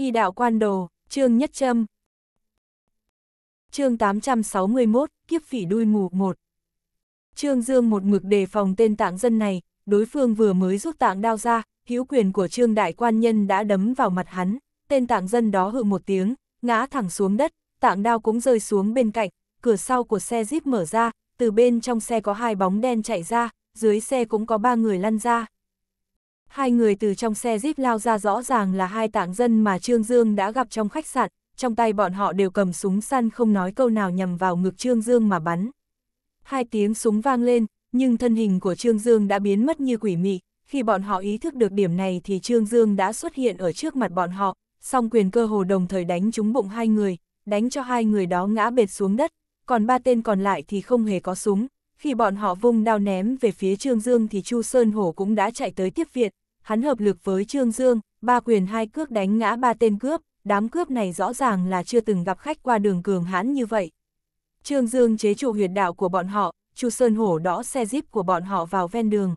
Y đạo quan đồ, chương nhất châm. Chương 861, kiếp phỉ đuôi mù 1. Trương Dương một mực đề phòng tên tạng dân này, đối phương vừa mới rút tạng đao ra, hữu quyền của Trương đại quan nhân đã đấm vào mặt hắn, tên tạng dân đó hự một tiếng, ngã thẳng xuống đất, tạng đao cũng rơi xuống bên cạnh, cửa sau của xe Jeep mở ra, từ bên trong xe có hai bóng đen chạy ra, dưới xe cũng có ba người lăn ra hai người từ trong xe jeep lao ra rõ ràng là hai tạng dân mà Trương Dương đã gặp trong khách sạn, trong tay bọn họ đều cầm súng săn không nói câu nào nhằm vào ngực Trương Dương mà bắn. Hai tiếng súng vang lên, nhưng thân hình của Trương Dương đã biến mất như quỷ mị, khi bọn họ ý thức được điểm này thì Trương Dương đã xuất hiện ở trước mặt bọn họ, song quyền cơ hồ đồng thời đánh trúng bụng hai người, đánh cho hai người đó ngã bệt xuống đất, còn ba tên còn lại thì không hề có súng. Khi bọn họ vung đao ném về phía Trương Dương thì Chu Sơn Hổ cũng đã chạy tới tiếp viện, hắn hợp lực với Trương Dương, ba quyền hai cước đánh ngã ba tên cướp, đám cướp này rõ ràng là chưa từng gặp khách qua đường cường hãn như vậy. Trương Dương chế trụ huyệt đạo của bọn họ, Chu Sơn Hổ đỏ xe jeep của bọn họ vào ven đường.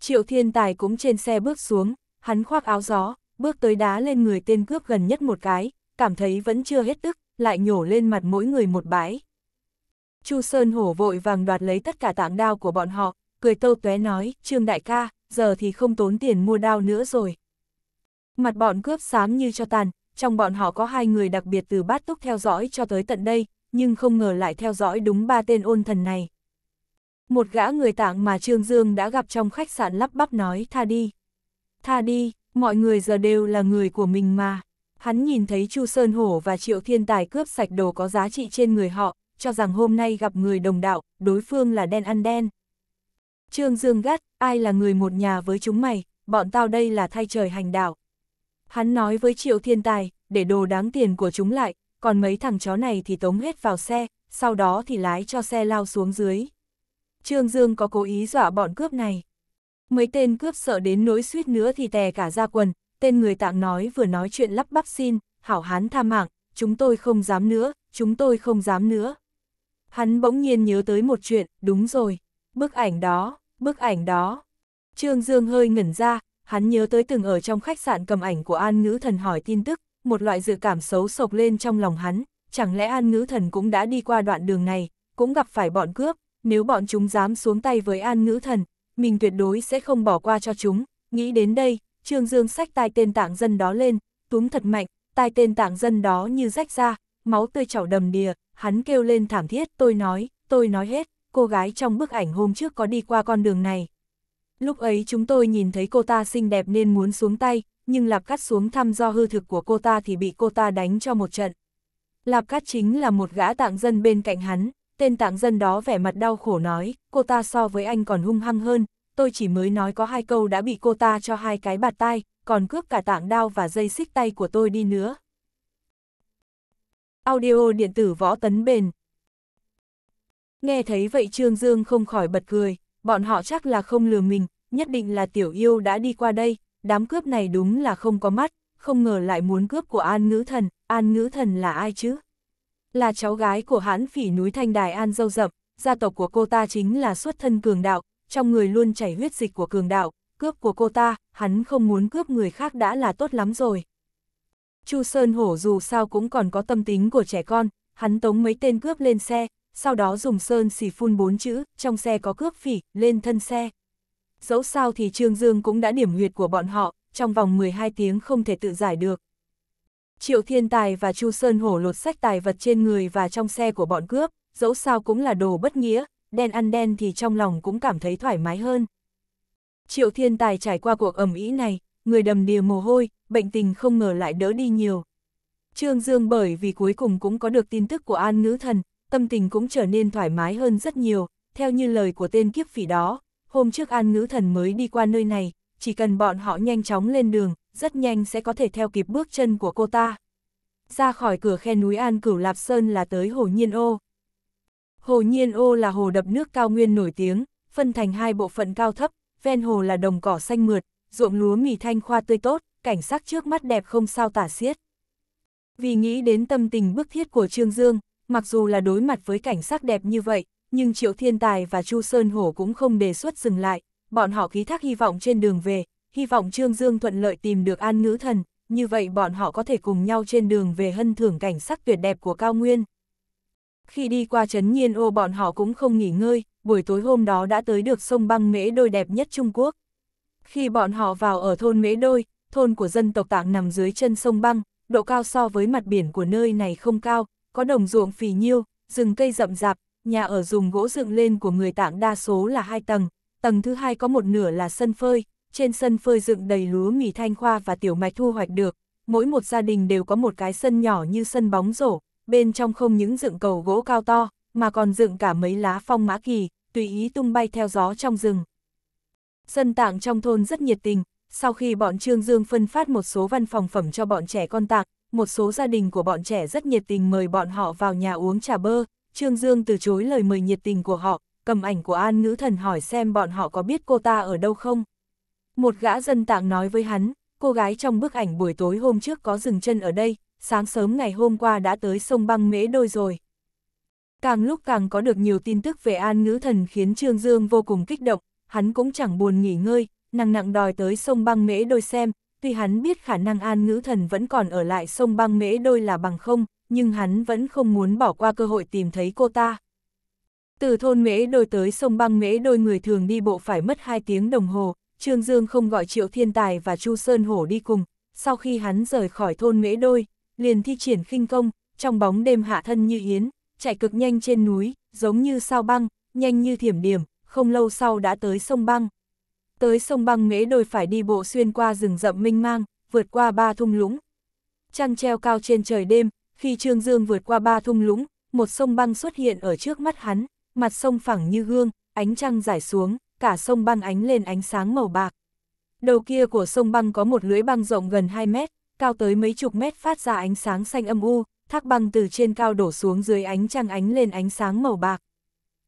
Triệu Thiên Tài cũng trên xe bước xuống, hắn khoác áo gió, bước tới đá lên người tên cướp gần nhất một cái, cảm thấy vẫn chưa hết tức, lại nhổ lên mặt mỗi người một bãi. Chu Sơn Hổ vội vàng đoạt lấy tất cả tảng đao của bọn họ, cười tâu tué nói, Trương Đại ca, giờ thì không tốn tiền mua đao nữa rồi. Mặt bọn cướp xám như cho tàn, trong bọn họ có hai người đặc biệt từ bát túc theo dõi cho tới tận đây, nhưng không ngờ lại theo dõi đúng ba tên ôn thần này. Một gã người tạng mà Trương Dương đã gặp trong khách sạn lắp bắp nói tha đi. Tha đi, mọi người giờ đều là người của mình mà. Hắn nhìn thấy Chu Sơn Hổ và Triệu Thiên Tài cướp sạch đồ có giá trị trên người họ, cho rằng hôm nay gặp người đồng đạo, đối phương là đen ăn đen. Trương Dương gắt, ai là người một nhà với chúng mày, bọn tao đây là thay trời hành đạo. Hắn nói với triệu thiên tài, để đồ đáng tiền của chúng lại, còn mấy thằng chó này thì tống hết vào xe, sau đó thì lái cho xe lao xuống dưới. Trương Dương có cố ý dọa bọn cướp này. Mấy tên cướp sợ đến nỗi suýt nữa thì tè cả ra quần, tên người tạng nói vừa nói chuyện lắp bắp xin, hảo hán tha mạng, chúng tôi không dám nữa, chúng tôi không dám nữa. Hắn bỗng nhiên nhớ tới một chuyện, đúng rồi, bức ảnh đó, bức ảnh đó. Trương Dương hơi ngẩn ra, hắn nhớ tới từng ở trong khách sạn cầm ảnh của An Ngữ Thần hỏi tin tức, một loại dự cảm xấu sộc lên trong lòng hắn, chẳng lẽ An Ngữ Thần cũng đã đi qua đoạn đường này, cũng gặp phải bọn cướp, nếu bọn chúng dám xuống tay với An Ngữ Thần, mình tuyệt đối sẽ không bỏ qua cho chúng, nghĩ đến đây, Trương Dương xách tai tên tạng dân đó lên, túm thật mạnh, tai tên tạng dân đó như rách ra, máu tươi chảo đầm đìa, hắn kêu lên thảm thiết, tôi nói, tôi nói hết cô gái trong bức ảnh hôm trước có đi qua con đường này. Lúc ấy chúng tôi nhìn thấy cô ta xinh đẹp nên muốn xuống tay, nhưng Lạp Cát xuống thăm do hư thực của cô ta thì bị cô ta đánh cho một trận. Lạp Cát chính là một gã tạng dân bên cạnh hắn, tên tạng dân đó vẻ mặt đau khổ nói, cô ta so với anh còn hung hăng hơn, tôi chỉ mới nói có hai câu đã bị cô ta cho hai cái bạt tai, còn cướp cả tạng đao và dây xích tay của tôi đi nữa. Audio điện tử võ tấn bền Nghe thấy vậy Trương Dương không khỏi bật cười, bọn họ chắc là không lừa mình, nhất định là tiểu yêu đã đi qua đây, đám cướp này đúng là không có mắt, không ngờ lại muốn cướp của An Ngữ Thần, An Ngữ Thần là ai chứ? Là cháu gái của hãn phỉ núi Thanh Đài An Dâu Dập, gia tộc của cô ta chính là xuất thân cường đạo, trong người luôn chảy huyết dịch của cường đạo, cướp của cô ta, hắn không muốn cướp người khác đã là tốt lắm rồi. Chu Sơn Hổ dù sao cũng còn có tâm tính của trẻ con, hắn tống mấy tên cướp lên xe, sau đó dùng sơn xì phun bốn chữ, trong xe có cướp phỉ, lên thân xe. Dẫu sao thì Trương Dương cũng đã điểm huyệt của bọn họ, trong vòng 12 tiếng không thể tự giải được. Triệu Thiên Tài và Chu Sơn Hổ lột sách tài vật trên người và trong xe của bọn cướp, dẫu sao cũng là đồ bất nghĩa, đen ăn đen thì trong lòng cũng cảm thấy thoải mái hơn. Triệu Thiên Tài trải qua cuộc ẩm ý này, người đầm đìa mồ hôi, bệnh tình không ngờ lại đỡ đi nhiều. Trương Dương bởi vì cuối cùng cũng có được tin tức của An Ngữ Thần, tâm tình cũng trở nên thoải mái hơn rất nhiều, theo như lời của tên kiếp phỉ đó, hôm trước An Ngữ Thần mới đi qua nơi này, chỉ cần bọn họ nhanh chóng lên đường, rất nhanh sẽ có thể theo kịp bước chân của cô ta. Ra khỏi cửa khe núi An Cửu Lạp Sơn là tới Hồ Nhiên Ô. Hồ Nhiên Ô là hồ đập nước cao nguyên nổi tiếng, phân thành hai bộ phận cao thấp, ven hồ là đồng cỏ xanh mượt, ruộng lúa mì thanh khoa tươi tốt, cảnh sắc trước mắt đẹp không sao tả xiết. Vì nghĩ đến tâm tình bức thiết của Trương Dương, mặc dù là đối mặt với cảnh sắc đẹp như vậy, nhưng Triệu Thiên Tài và Chu Sơn Hổ cũng không đề xuất dừng lại, bọn họ ký thác hy vọng trên đường về, hy vọng Trương Dương thuận lợi tìm được an ngữ thần, như vậy bọn họ có thể cùng nhau trên đường về hân thưởng cảnh sắc tuyệt đẹp của cao nguyên. Khi đi qua trấn nhiên ô bọn họ cũng không nghỉ ngơi, buổi tối hôm đó đã tới được sông băng mễ đôi đẹp nhất Trung Quốc. Khi bọn họ vào ở thôn mễ đôi, thôn của dân tộc tạng nằm dưới chân sông băng, độ cao so với mặt biển của nơi này không cao, có đồng ruộng phì nhiêu, rừng cây rậm rạp, nhà ở dùng gỗ dựng lên của người tạng đa số là hai tầng, tầng thứ hai có một nửa là sân phơi, trên sân phơi dựng đầy lúa mì thanh khoa và tiểu mạch thu hoạch được, mỗi một gia đình đều có một cái sân nhỏ như sân bóng rổ, bên trong không những dựng cầu gỗ cao to, mà còn dựng cả mấy lá phong mã kỳ, tùy ý tung bay theo gió trong rừng. Dân tạng trong thôn rất nhiệt tình, sau khi bọn Trương Dương phân phát một số văn phòng phẩm cho bọn trẻ con tạng, một số gia đình của bọn trẻ rất nhiệt tình mời bọn họ vào nhà uống trà bơ, Trương Dương từ chối lời mời nhiệt tình của họ, cầm ảnh của An Ngữ Thần hỏi xem bọn họ có biết cô ta ở đâu không. Một gã dân tạng nói với hắn, cô gái trong bức ảnh buổi tối hôm trước có dừng chân ở đây, sáng sớm ngày hôm qua đã tới sông băng mễ đôi rồi. Càng lúc càng có được nhiều tin tức về An Ngữ Thần khiến Trương Dương vô cùng kích động, hắn cũng chẳng buồn nghỉ ngơi, nặng nặng đòi tới sông băng mễ đôi xem, tuy hắn biết khả năng an ngữ thần vẫn còn ở lại sông băng mễ đôi là bằng không, nhưng hắn vẫn không muốn bỏ qua cơ hội tìm thấy cô ta. Từ thôn mễ đôi tới sông băng mễ đôi người thường đi bộ phải mất 2 tiếng đồng hồ, Trương Dương không gọi Triệu Thiên Tài và Chu Sơn Hổ đi cùng, sau khi hắn rời khỏi thôn mễ đôi, liền thi triển khinh công, trong bóng đêm hạ thân như yến, chạy cực nhanh trên núi, giống như sao băng, nhanh như thiểm điểm, không lâu sau đã tới sông băng tới sông băng mễ đôi phải đi bộ xuyên qua rừng rậm minh mang, vượt qua ba thung lũng. Trăng treo cao trên trời đêm, khi Trương Dương vượt qua ba thung lũng, một sông băng xuất hiện ở trước mắt hắn, mặt sông phẳng như gương, ánh trăng rải xuống, cả sông băng ánh lên ánh sáng màu bạc. Đầu kia của sông băng có một lưới băng rộng gần 2 mét, cao tới mấy chục mét phát ra ánh sáng xanh âm u, thác băng từ trên cao đổ xuống dưới ánh trăng ánh lên ánh sáng màu bạc.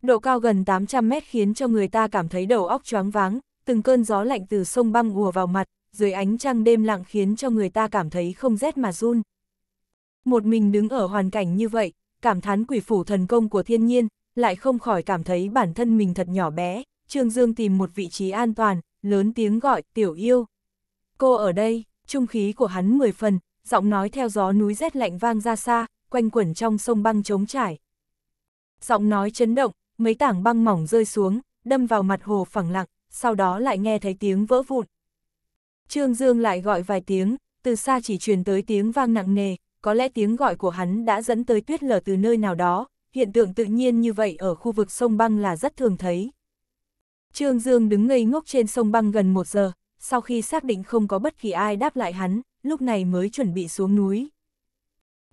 Độ cao gần 800 mét khiến cho người ta cảm thấy đầu óc choáng váng, từng cơn gió lạnh từ sông băng ùa vào mặt, dưới ánh trăng đêm lặng khiến cho người ta cảm thấy không rét mà run. Một mình đứng ở hoàn cảnh như vậy, cảm thán quỷ phủ thần công của thiên nhiên, lại không khỏi cảm thấy bản thân mình thật nhỏ bé, Trương Dương tìm một vị trí an toàn, lớn tiếng gọi tiểu yêu. Cô ở đây, trung khí của hắn mười phần, giọng nói theo gió núi rét lạnh vang ra xa, quanh quẩn trong sông băng trống trải. Giọng nói chấn động, mấy tảng băng mỏng rơi xuống, đâm vào mặt hồ phẳng lặng, sau đó lại nghe thấy tiếng vỡ vụn. Trương Dương lại gọi vài tiếng, từ xa chỉ truyền tới tiếng vang nặng nề, có lẽ tiếng gọi của hắn đã dẫn tới tuyết lở từ nơi nào đó, hiện tượng tự nhiên như vậy ở khu vực sông băng là rất thường thấy. Trương Dương đứng ngây ngốc trên sông băng gần một giờ, sau khi xác định không có bất kỳ ai đáp lại hắn, lúc này mới chuẩn bị xuống núi.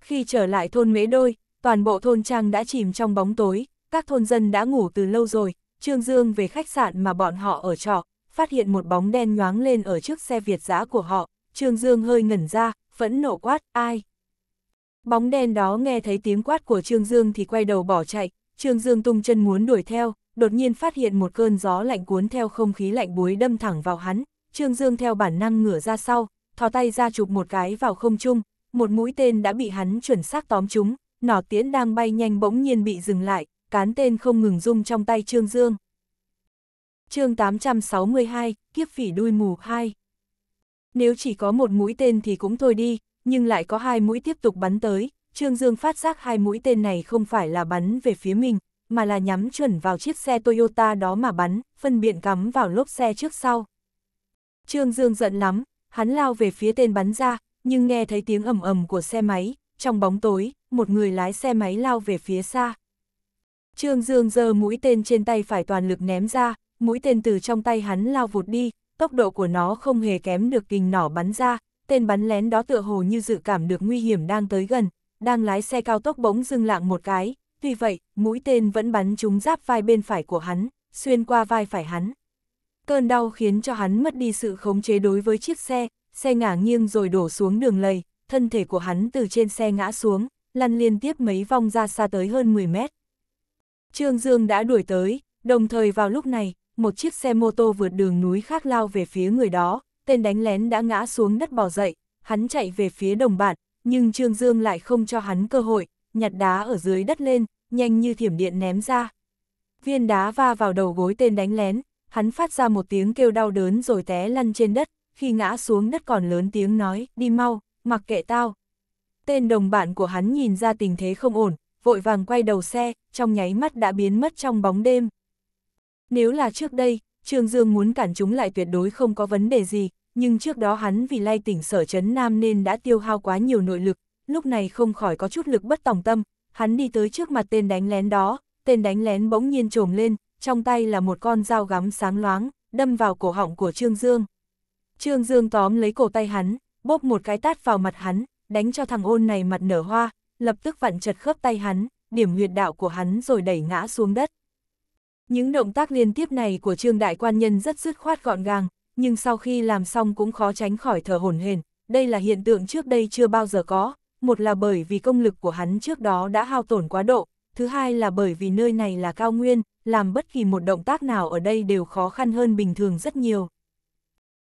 Khi trở lại thôn Mễ Đôi, toàn bộ thôn Trang đã chìm trong bóng tối, các thôn dân đã ngủ từ lâu rồi, Trương Dương về khách sạn mà bọn họ ở trọ, phát hiện một bóng đen nhoáng lên ở trước xe Việt giá của họ, Trương Dương hơi ngẩn ra, phẫn nộ quát, ai? Bóng đen đó nghe thấy tiếng quát của Trương Dương thì quay đầu bỏ chạy, Trương Dương tung chân muốn đuổi theo, đột nhiên phát hiện một cơn gió lạnh cuốn theo không khí lạnh buối đâm thẳng vào hắn, Trương Dương theo bản năng ngửa ra sau, thò tay ra chụp một cái vào không trung, một mũi tên đã bị hắn chuẩn xác tóm chúng, nỏ tiến đang bay nhanh bỗng nhiên bị dừng lại, cán tên không ngừng rung trong tay Trương Dương chương 862, kiếp phỉ đuôi mù 2. Nếu chỉ có một mũi tên thì cũng thôi đi, nhưng lại có hai mũi tiếp tục bắn tới, Trương Dương phát giác hai mũi tên này không phải là bắn về phía mình, mà là nhắm chuẩn vào chiếc xe Toyota đó mà bắn, phân biện cắm vào lốp xe trước sau. Trương Dương giận lắm, hắn lao về phía tên bắn ra, nhưng nghe thấy tiếng ầm ầm của xe máy, trong bóng tối, một người lái xe máy lao về phía xa. Trương Dương giơ mũi tên trên tay phải toàn lực ném ra, mũi tên từ trong tay hắn lao vụt đi, tốc độ của nó không hề kém được kình nỏ bắn ra, tên bắn lén đó tựa hồ như dự cảm được nguy hiểm đang tới gần, đang lái xe cao tốc bỗng dưng lạng một cái, tuy vậy, mũi tên vẫn bắn trúng giáp vai bên phải của hắn, xuyên qua vai phải hắn. Cơn đau khiến cho hắn mất đi sự khống chế đối với chiếc xe, xe ngả nghiêng rồi đổ xuống đường lầy, thân thể của hắn từ trên xe ngã xuống, lăn liên tiếp mấy vòng ra xa tới hơn 10 mét. Trương Dương đã đuổi tới, đồng thời vào lúc này, một chiếc xe mô tô vượt đường núi khác lao về phía người đó, tên đánh lén đã ngã xuống đất bỏ dậy, hắn chạy về phía đồng bạn, nhưng Trương Dương lại không cho hắn cơ hội, nhặt đá ở dưới đất lên, nhanh như thiểm điện ném ra. Viên đá va vào đầu gối tên đánh lén, hắn phát ra một tiếng kêu đau đớn rồi té lăn trên đất, khi ngã xuống đất còn lớn tiếng nói, đi mau, mặc kệ tao. Tên đồng bạn của hắn nhìn ra tình thế không ổn, vội vàng quay đầu xe, trong nháy mắt đã biến mất trong bóng đêm. Nếu là trước đây, Trương Dương muốn cản chúng lại tuyệt đối không có vấn đề gì, nhưng trước đó hắn vì lay tỉnh sở chấn Nam nên đã tiêu hao quá nhiều nội lực, lúc này không khỏi có chút lực bất tòng tâm, hắn đi tới trước mặt tên đánh lén đó, tên đánh lén bỗng nhiên trồm lên, trong tay là một con dao gắm sáng loáng, đâm vào cổ họng của Trương Dương. Trương Dương tóm lấy cổ tay hắn, bóp một cái tát vào mặt hắn, đánh cho thằng ôn này mặt nở hoa, lập tức vặn chật khớp tay hắn, điểm huyệt đạo của hắn rồi đẩy ngã xuống đất. Những động tác liên tiếp này của Trương Đại Quan Nhân rất dứt khoát gọn gàng, nhưng sau khi làm xong cũng khó tránh khỏi thở hổn hển. Đây là hiện tượng trước đây chưa bao giờ có, một là bởi vì công lực của hắn trước đó đã hao tổn quá độ, thứ hai là bởi vì nơi này là cao nguyên, làm bất kỳ một động tác nào ở đây đều khó khăn hơn bình thường rất nhiều.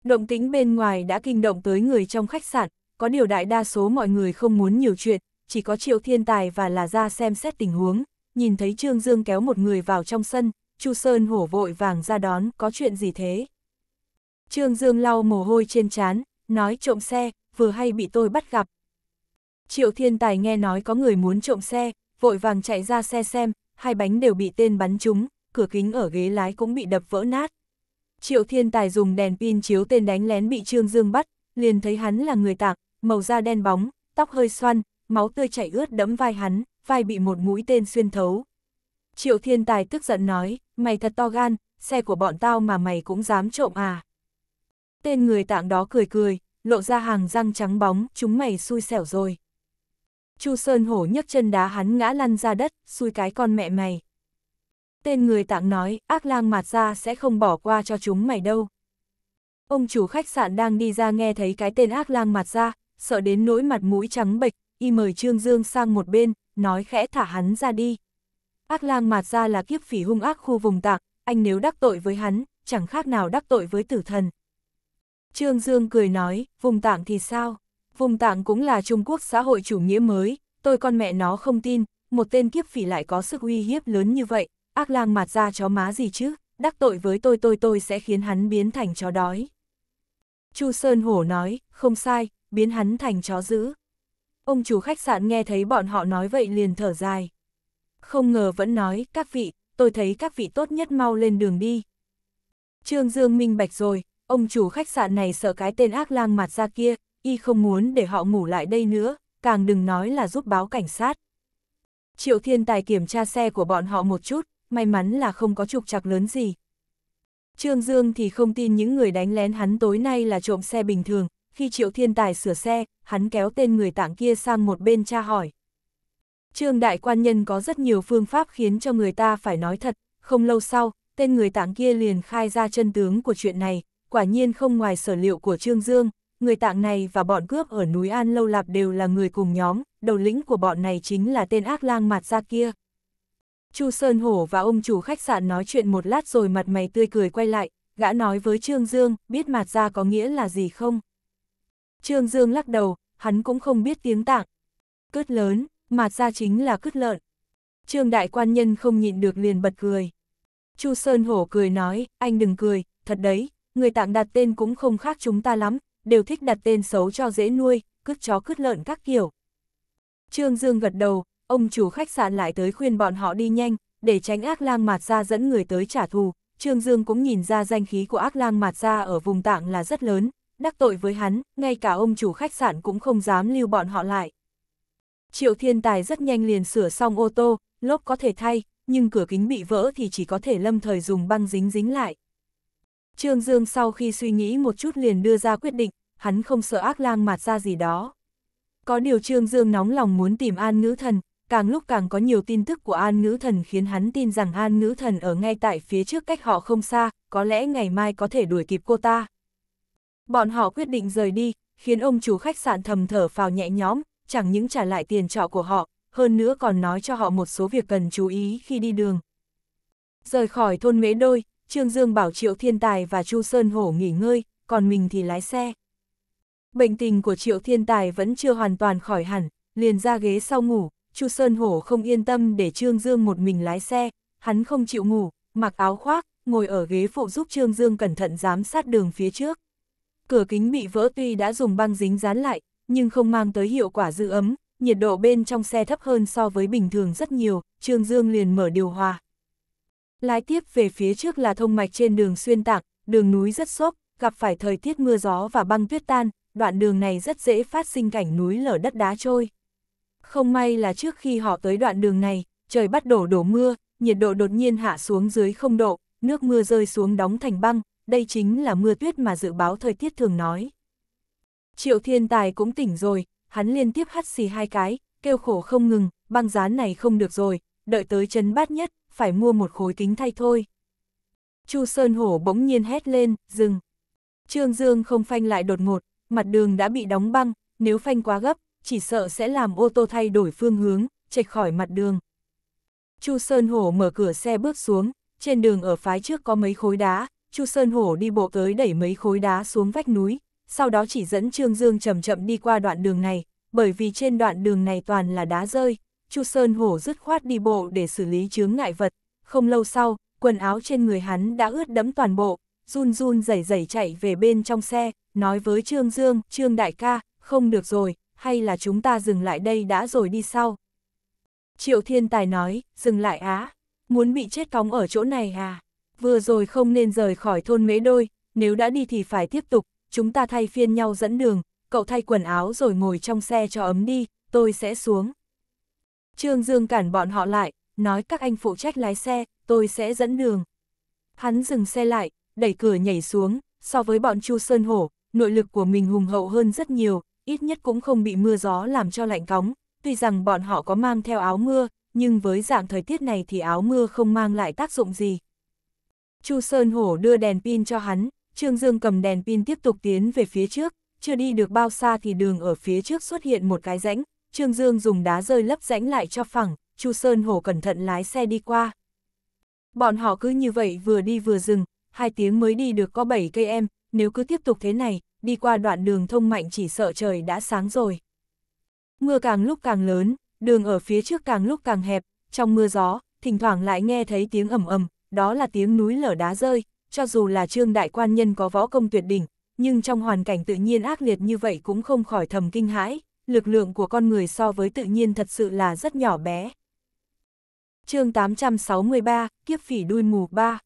Động tính bên ngoài đã kinh động tới người trong khách sạn, có điều đại đa số mọi người không muốn nhiều chuyện, chỉ có triệu thiên tài và là ra xem xét tình huống, nhìn thấy Trương Dương kéo một người vào trong sân, Chu Sơn Hổ vội vàng ra đón, có chuyện gì thế? Trương Dương lau mồ hôi trên trán, nói trộm xe, vừa hay bị tôi bắt gặp. Triệu Thiên Tài nghe nói có người muốn trộm xe, vội vàng chạy ra xe xem, hai bánh đều bị tên bắn trúng, cửa kính ở ghế lái cũng bị đập vỡ nát. Triệu Thiên Tài dùng đèn pin chiếu tên đánh lén bị Trương Dương bắt, liền thấy hắn là người tạc, màu da đen bóng, tóc hơi xoăn, máu tươi chảy ướt đẫm vai hắn, vai bị một mũi tên xuyên thấu. Triệu Thiên Tài tức giận nói, mày thật to gan, xe của bọn tao mà mày cũng dám trộm à. Tên người tạng đó cười cười, lộ ra hàng răng trắng bóng, chúng mày xui xẻo rồi. Chu Sơn Hổ nhấc chân đá hắn ngã lăn ra đất, xui cái con mẹ mày. Tên người tạng nói, ác lang mặt ra sẽ không bỏ qua cho chúng mày đâu. Ông chủ khách sạn đang đi ra nghe thấy cái tên ác lang mặt ra, sợ đến nỗi mặt mũi trắng bệch, y mời Trương Dương sang một bên, nói khẽ thả hắn ra đi. Ác lang mạt ra là kiếp phỉ hung ác khu vùng tạng, anh nếu đắc tội với hắn, chẳng khác nào đắc tội với tử thần. Trương Dương cười nói, vùng tạng thì sao? Vùng tạng cũng là Trung Quốc xã hội chủ nghĩa mới, tôi con mẹ nó không tin, một tên kiếp phỉ lại có sức uy hiếp lớn như vậy, ác lang mạt ra chó má gì chứ, đắc tội với tôi tôi tôi sẽ khiến hắn biến thành chó đói. Chu Sơn Hổ nói, không sai, biến hắn thành chó dữ. Ông chủ khách sạn nghe thấy bọn họ nói vậy liền thở dài. Không ngờ vẫn nói, các vị, tôi thấy các vị tốt nhất mau lên đường đi. Trương Dương minh bạch rồi, ông chủ khách sạn này sợ cái tên ác lang mặt ra kia, y không muốn để họ ngủ lại đây nữa, càng đừng nói là giúp báo cảnh sát. Triệu Thiên Tài kiểm tra xe của bọn họ một chút, may mắn là không có trục trặc lớn gì. Trương Dương thì không tin những người đánh lén hắn tối nay là trộm xe bình thường, khi Triệu Thiên Tài sửa xe, hắn kéo tên người tạng kia sang một bên tra hỏi. Trương đại quan nhân có rất nhiều phương pháp khiến cho người ta phải nói thật, không lâu sau, tên người tạng kia liền khai ra chân tướng của chuyện này, quả nhiên không ngoài sở liệu của Trương Dương, người tạng này và bọn cướp ở núi An Lâu Lạp đều là người cùng nhóm, đầu lĩnh của bọn này chính là tên ác lang mặt ra kia. Chu Sơn Hổ và ông chủ khách sạn nói chuyện một lát rồi mặt mày tươi cười quay lại, gã nói với Trương Dương, biết mặt ra có nghĩa là gì không? Trương Dương lắc đầu, hắn cũng không biết tiếng tạng. Cướp lớn, mạt ra chính là cứt lợn. Trương đại quan nhân không nhịn được liền bật cười. Chu Sơn Hổ cười nói, anh đừng cười, thật đấy, người tạng đặt tên cũng không khác chúng ta lắm, đều thích đặt tên xấu cho dễ nuôi, cứt chó cứt lợn các kiểu. Trương Dương gật đầu, ông chủ khách sạn lại tới khuyên bọn họ đi nhanh, để tránh ác lang mạt ra dẫn người tới trả thù. Trương Dương cũng nhìn ra danh khí của ác lang mạt ra ở vùng tạng là rất lớn, đắc tội với hắn, ngay cả ông chủ khách sạn cũng không dám lưu bọn họ lại. Triệu Thiên Tài rất nhanh liền sửa xong ô tô, lốp có thể thay, nhưng cửa kính bị vỡ thì chỉ có thể lâm thời dùng băng dính dính lại. Trương Dương sau khi suy nghĩ một chút liền đưa ra quyết định, hắn không sợ ác lang mạt ra gì đó. Có điều Trương Dương nóng lòng muốn tìm An Ngữ Thần, càng lúc càng có nhiều tin tức của An Ngữ Thần khiến hắn tin rằng An Ngữ Thần ở ngay tại phía trước cách họ không xa, có lẽ ngày mai có thể đuổi kịp cô ta. Bọn họ quyết định rời đi, khiến ông chủ khách sạn thầm thở phào nhẹ nhõm, chẳng những trả lại tiền trọ của họ, hơn nữa còn nói cho họ một số việc cần chú ý khi đi đường. Rời khỏi thôn Mễ Đôi, Trương Dương bảo Triệu Thiên Tài và Chu Sơn Hổ nghỉ ngơi, còn mình thì lái xe. Bệnh tình của Triệu Thiên Tài vẫn chưa hoàn toàn khỏi hẳn, liền ra ghế sau ngủ, Chu Sơn Hổ không yên tâm để Trương Dương một mình lái xe, hắn không chịu ngủ, mặc áo khoác, ngồi ở ghế phụ giúp Trương Dương cẩn thận giám sát đường phía trước. Cửa kính bị vỡ tuy đã dùng băng dính dán lại, nhưng không mang tới hiệu quả giữ ấm, nhiệt độ bên trong xe thấp hơn so với bình thường rất nhiều, Trương Dương liền mở điều hòa. Lái tiếp về phía trước là thông mạch trên đường xuyên tạc, đường núi rất xốp, gặp phải thời tiết mưa gió và băng tuyết tan, đoạn đường này rất dễ phát sinh cảnh núi lở đất đá trôi. Không may là trước khi họ tới đoạn đường này, trời bắt đổ đổ mưa, nhiệt độ đột nhiên hạ xuống dưới không độ, nước mưa rơi xuống đóng thành băng, đây chính là mưa tuyết mà dự báo thời tiết thường nói. Triệu thiên tài cũng tỉnh rồi, hắn liên tiếp hắt xì hai cái, kêu khổ không ngừng, băng giá này không được rồi, đợi tới chấn bát nhất, phải mua một khối kính thay thôi. Chu Sơn Hổ bỗng nhiên hét lên, dừng. Trương Dương không phanh lại đột ngột, mặt đường đã bị đóng băng, nếu phanh quá gấp, chỉ sợ sẽ làm ô tô thay đổi phương hướng, chệch khỏi mặt đường. Chu Sơn Hổ mở cửa xe bước xuống, trên đường ở phái trước có mấy khối đá, Chu Sơn Hổ đi bộ tới đẩy mấy khối đá xuống vách núi, sau đó chỉ dẫn Trương Dương chậm chậm đi qua đoạn đường này, bởi vì trên đoạn đường này toàn là đá rơi, Chu Sơn Hổ dứt khoát đi bộ để xử lý chướng ngại vật, không lâu sau, quần áo trên người hắn đã ướt đẫm toàn bộ, run run rẩy rẩy chạy về bên trong xe, nói với Trương Dương, Trương Đại ca, không được rồi, hay là chúng ta dừng lại đây đã rồi đi sau. Triệu Thiên Tài nói, dừng lại á, muốn bị chết cóng ở chỗ này à, vừa rồi không nên rời khỏi thôn mế đôi, nếu đã đi thì phải tiếp tục, chúng ta thay phiên nhau dẫn đường, cậu thay quần áo rồi ngồi trong xe cho ấm đi, tôi sẽ xuống. Trương Dương cản bọn họ lại, nói các anh phụ trách lái xe, tôi sẽ dẫn đường. Hắn dừng xe lại, đẩy cửa nhảy xuống, so với bọn Chu Sơn Hổ, nội lực của mình hùng hậu hơn rất nhiều, ít nhất cũng không bị mưa gió làm cho lạnh cóng, tuy rằng bọn họ có mang theo áo mưa, nhưng với dạng thời tiết này thì áo mưa không mang lại tác dụng gì. Chu Sơn Hổ đưa đèn pin cho hắn, Trương Dương cầm đèn pin tiếp tục tiến về phía trước, chưa đi được bao xa thì đường ở phía trước xuất hiện một cái rãnh, Trương Dương dùng đá rơi lấp rãnh lại cho phẳng, Chu Sơn Hổ cẩn thận lái xe đi qua. Bọn họ cứ như vậy vừa đi vừa dừng, hai tiếng mới đi được có 7 cây em, nếu cứ tiếp tục thế này, đi qua đoạn đường thông mạnh chỉ sợ trời đã sáng rồi. Mưa càng lúc càng lớn, đường ở phía trước càng lúc càng hẹp, trong mưa gió, thỉnh thoảng lại nghe thấy tiếng ầm ầm, đó là tiếng núi lở đá rơi, cho dù là trương đại quan nhân có võ công tuyệt đỉnh, nhưng trong hoàn cảnh tự nhiên ác liệt như vậy cũng không khỏi thầm kinh hãi, lực lượng của con người so với tự nhiên thật sự là rất nhỏ bé. chương 863, Kiếp phỉ đuôi mù 3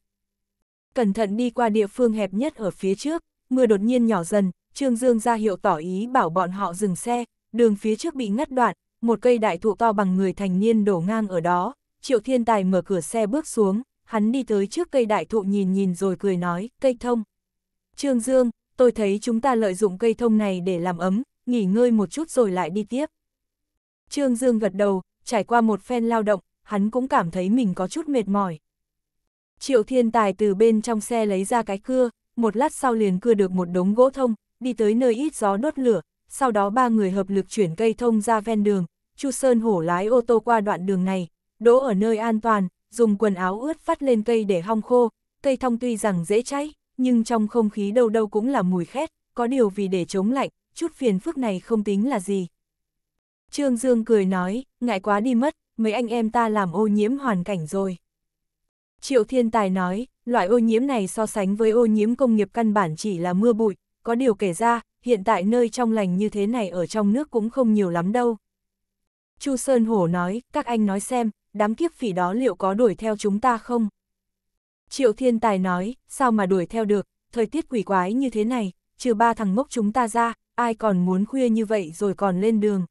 Cẩn thận đi qua địa phương hẹp nhất ở phía trước, mưa đột nhiên nhỏ dần, Trương Dương ra hiệu tỏ ý bảo bọn họ dừng xe, đường phía trước bị ngắt đoạn, một cây đại thụ to bằng người thành niên đổ ngang ở đó, Triệu Thiên Tài mở cửa xe bước xuống, hắn đi tới trước cây đại thụ nhìn nhìn rồi cười nói, cây thông. Trương Dương, tôi thấy chúng ta lợi dụng cây thông này để làm ấm, nghỉ ngơi một chút rồi lại đi tiếp. Trương Dương gật đầu, trải qua một phen lao động, hắn cũng cảm thấy mình có chút mệt mỏi. Triệu Thiên Tài từ bên trong xe lấy ra cái cưa, một lát sau liền cưa được một đống gỗ thông, đi tới nơi ít gió đốt lửa, sau đó ba người hợp lực chuyển cây thông ra ven đường, Chu Sơn hổ lái ô tô qua đoạn đường này, đỗ ở nơi an toàn, dùng quần áo ướt phát lên cây để hong khô, cây thông tuy rằng dễ cháy, nhưng trong không khí đâu đâu cũng là mùi khét, có điều vì để chống lạnh, chút phiền phức này không tính là gì. Trương Dương cười nói, ngại quá đi mất, mấy anh em ta làm ô nhiễm hoàn cảnh rồi. Triệu Thiên Tài nói, loại ô nhiễm này so sánh với ô nhiễm công nghiệp căn bản chỉ là mưa bụi, có điều kể ra, hiện tại nơi trong lành như thế này ở trong nước cũng không nhiều lắm đâu. Chu Sơn Hổ nói, các anh nói xem, đám kiếp phỉ đó liệu có đuổi theo chúng ta không? Triệu thiên tài nói, sao mà đuổi theo được, thời tiết quỷ quái như thế này, trừ ba thằng ngốc chúng ta ra, ai còn muốn khuya như vậy rồi còn lên đường.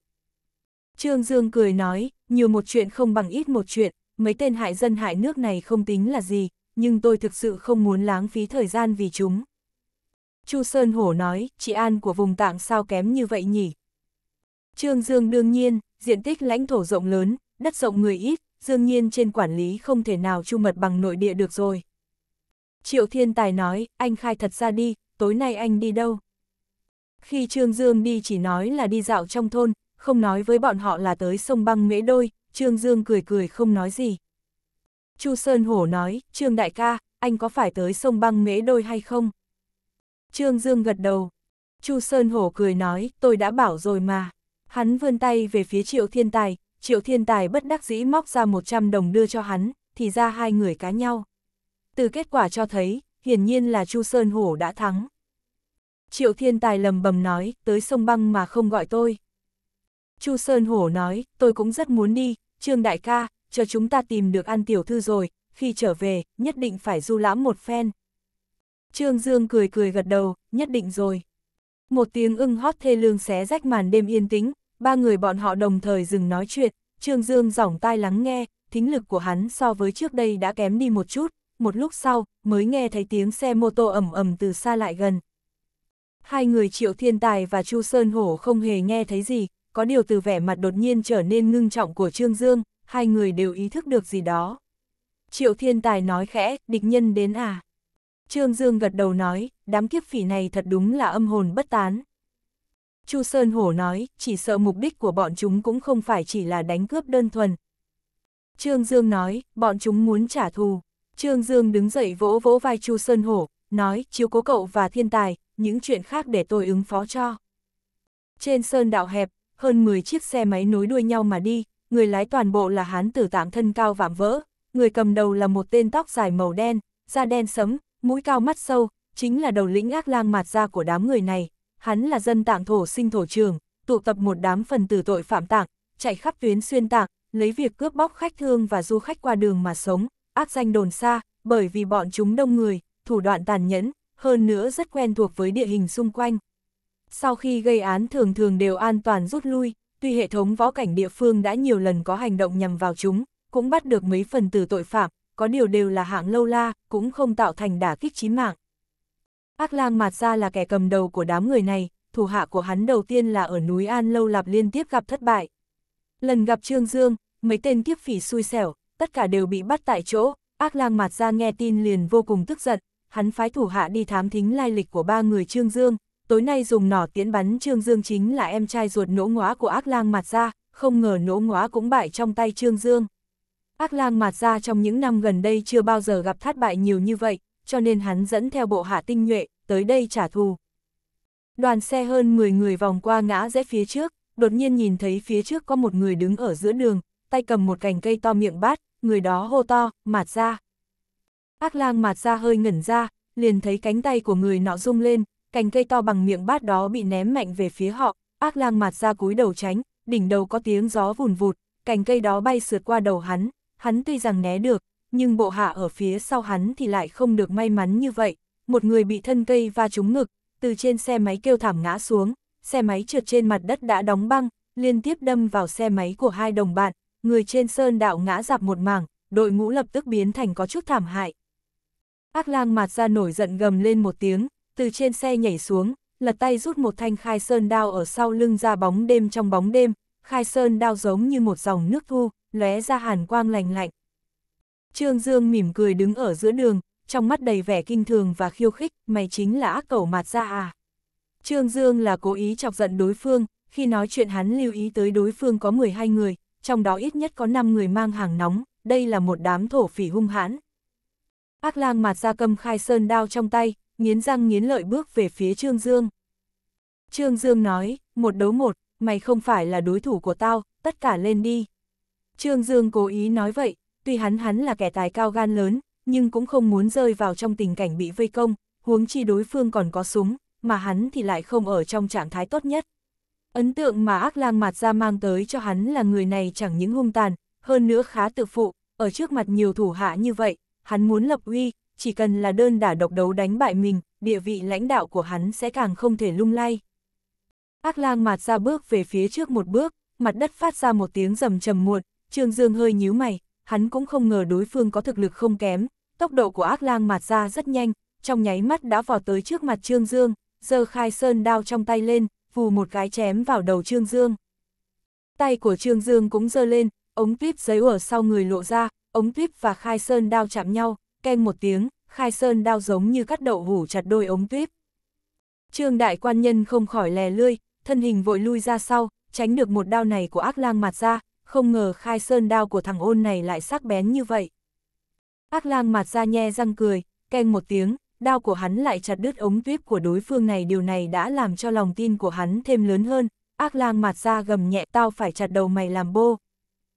Trương Dương cười nói, nhiều một chuyện không bằng ít một chuyện, mấy tên hại dân hại nước này không tính là gì, nhưng tôi thực sự không muốn lãng phí thời gian vì chúng. Chu Sơn Hổ nói, chị An của vùng tạng sao kém như vậy nhỉ? Trương Dương đương nhiên, diện tích lãnh thổ rộng lớn, đất rộng người ít, dương nhiên trên quản lý không thể nào chu mật bằng nội địa được rồi. Triệu Thiên Tài nói, anh khai thật ra đi, tối nay anh đi đâu? Khi Trương Dương đi chỉ nói là đi dạo trong thôn, không nói với bọn họ là tới sông băng mễ đôi, Trương Dương cười cười không nói gì. Chu Sơn Hổ nói, Trương Đại ca, anh có phải tới sông băng mễ đôi hay không? Trương Dương gật đầu. Chu Sơn Hổ cười nói, tôi đã bảo rồi mà. Hắn vươn tay về phía Triệu Thiên Tài, Triệu Thiên Tài bất đắc dĩ móc ra 100 đồng đưa cho hắn, thì ra hai người cá nhau. Từ kết quả cho thấy, hiển nhiên là Chu Sơn Hổ đã thắng. Triệu Thiên Tài lầm bầm nói, tới sông băng mà không gọi tôi. Chu Sơn Hổ nói, tôi cũng rất muốn đi, Trương Đại ca, chờ chúng ta tìm được ăn tiểu thư rồi, khi trở về, nhất định phải du lãm một phen. Trương Dương cười cười gật đầu, nhất định rồi. Một tiếng ưng hót thê lương xé rách màn đêm yên tĩnh, ba người bọn họ đồng thời dừng nói chuyện, Trương Dương giỏng tai lắng nghe, thính lực của hắn so với trước đây đã kém đi một chút, một lúc sau, mới nghe thấy tiếng xe mô tô ẩm ẩm từ xa lại gần. Hai người Triệu Thiên Tài và Chu Sơn Hổ không hề nghe thấy gì, có điều từ vẻ mặt đột nhiên trở nên ngưng trọng của Trương Dương, hai người đều ý thức được gì đó. Triệu Thiên Tài nói khẽ, địch nhân đến à. Trương Dương gật đầu nói, đám kiếp phỉ này thật đúng là âm hồn bất tán. Chu Sơn Hổ nói, chỉ sợ mục đích của bọn chúng cũng không phải chỉ là đánh cướp đơn thuần. Trương Dương nói, bọn chúng muốn trả thù. Trương Dương đứng dậy vỗ vỗ vai Chu Sơn Hổ, nói, chiếu cố cậu và thiên tài, những chuyện khác để tôi ứng phó cho. Trên sơn đạo hẹp, hơn 10 chiếc xe máy nối đuôi nhau mà đi, người lái toàn bộ là hán tử tạm thân cao vạm vỡ, người cầm đầu là một tên tóc dài màu đen, da đen sẫm, mũi cao mắt sâu, chính là đầu lĩnh ác lang mạt ra của đám người này, hắn là dân tạng thổ sinh thổ trường, tụ tập một đám phần tử tội phạm tạng, chạy khắp tuyến xuyên tạng, lấy việc cướp bóc khách thương và du khách qua đường mà sống, ác danh đồn xa, bởi vì bọn chúng đông người, thủ đoạn tàn nhẫn, hơn nữa rất quen thuộc với địa hình xung quanh. Sau khi gây án thường thường đều an toàn rút lui, tuy hệ thống võ cảnh địa phương đã nhiều lần có hành động nhằm vào chúng, cũng bắt được mấy phần tử tội phạm, có điều đều là hạng lâu la, cũng không tạo thành đả kích chí mạng. Ác lang mạt ra là kẻ cầm đầu của đám người này, thủ hạ của hắn đầu tiên là ở núi An Lâu Lạp liên tiếp gặp thất bại. Lần gặp Trương Dương, mấy tên kiếp phỉ xui xẻo, tất cả đều bị bắt tại chỗ, ác lang mạt ra nghe tin liền vô cùng tức giận, hắn phái thủ hạ đi thám thính lai lịch của ba người Trương Dương, tối nay dùng nỏ tiễn bắn Trương Dương chính là em trai ruột nỗ ngóa của ác lang mạt ra, không ngờ nỗ ngóa cũng bại trong tay Trương Dương. Ác lang mạt ra trong những năm gần đây chưa bao giờ gặp thất bại nhiều như vậy, cho nên hắn dẫn theo bộ hạ tinh nhuệ, tới đây trả thù. Đoàn xe hơn 10 người vòng qua ngã rẽ phía trước, đột nhiên nhìn thấy phía trước có một người đứng ở giữa đường, tay cầm một cành cây to miệng bát, người đó hô to, mạt ra. Ác lang mạt ra hơi ngẩn ra, liền thấy cánh tay của người nọ rung lên, cành cây to bằng miệng bát đó bị ném mạnh về phía họ, ác lang mạt ra cúi đầu tránh, đỉnh đầu có tiếng gió vùn vụt, cành cây đó bay sượt qua đầu hắn, hắn tuy rằng né được, nhưng bộ hạ ở phía sau hắn thì lại không được may mắn như vậy, một người bị thân cây va trúng ngực, từ trên xe máy kêu thảm ngã xuống, xe máy trượt trên mặt đất đã đóng băng, liên tiếp đâm vào xe máy của hai đồng bạn, người trên sơn đạo ngã dạp một mảng, đội ngũ lập tức biến thành có chút thảm hại. Ác lang mặt ra nổi giận gầm lên một tiếng, từ trên xe nhảy xuống, lật tay rút một thanh khai sơn đao ở sau lưng ra bóng đêm trong bóng đêm, khai sơn đao giống như một dòng nước thu, lóe ra hàn quang lành lạnh. Trương Dương mỉm cười đứng ở giữa đường, trong mắt đầy vẻ kinh thường và khiêu khích, mày chính là ác cẩu mạt ra à. Trương Dương là cố ý chọc giận đối phương, khi nói chuyện hắn lưu ý tới đối phương có 12 người, trong đó ít nhất có 5 người mang hàng nóng, đây là một đám thổ phỉ hung hãn. Ác lang mạt ra cầm khai sơn đao trong tay, nghiến răng nghiến lợi bước về phía Trương Dương. Trương Dương nói, một đấu một, mày không phải là đối thủ của tao, tất cả lên đi. Trương Dương cố ý nói vậy, tuy hắn hắn là kẻ tài cao gan lớn, nhưng cũng không muốn rơi vào trong tình cảnh bị vây công, huống chi đối phương còn có súng, mà hắn thì lại không ở trong trạng thái tốt nhất. Ấn tượng mà ác lang mặt ra mang tới cho hắn là người này chẳng những hung tàn, hơn nữa khá tự phụ, ở trước mặt nhiều thủ hạ như vậy, hắn muốn lập uy, chỉ cần là đơn đả độc đấu đánh bại mình, địa vị lãnh đạo của hắn sẽ càng không thể lung lay. Ác lang mặt ra bước về phía trước một bước, mặt đất phát ra một tiếng rầm trầm muộn, Trương Dương hơi nhíu mày, hắn cũng không ngờ đối phương có thực lực không kém, tốc độ của ác lang mạt ra rất nhanh, trong nháy mắt đã vò tới trước mặt Trương Dương, giơ khai sơn đao trong tay lên, vù một cái chém vào đầu Trương Dương. Tay của Trương Dương cũng dơ lên, ống tuyếp giấy ở sau người lộ ra, ống tuyếp và khai sơn đao chạm nhau, keng một tiếng, khai sơn đao giống như cắt đậu hủ chặt đôi ống tuyếp. Trương đại quan nhân không khỏi lè lươi, thân hình vội lui ra sau, tránh được một đao này của ác lang mạt ra, không ngờ khai sơn đao của thằng ôn này lại sắc bén như vậy. Ác lang mặt ra nhe răng cười, keng một tiếng, đao của hắn lại chặt đứt ống tuyếp của đối phương này điều này đã làm cho lòng tin của hắn thêm lớn hơn, ác lang mặt ra gầm nhẹ tao phải chặt đầu mày làm bô.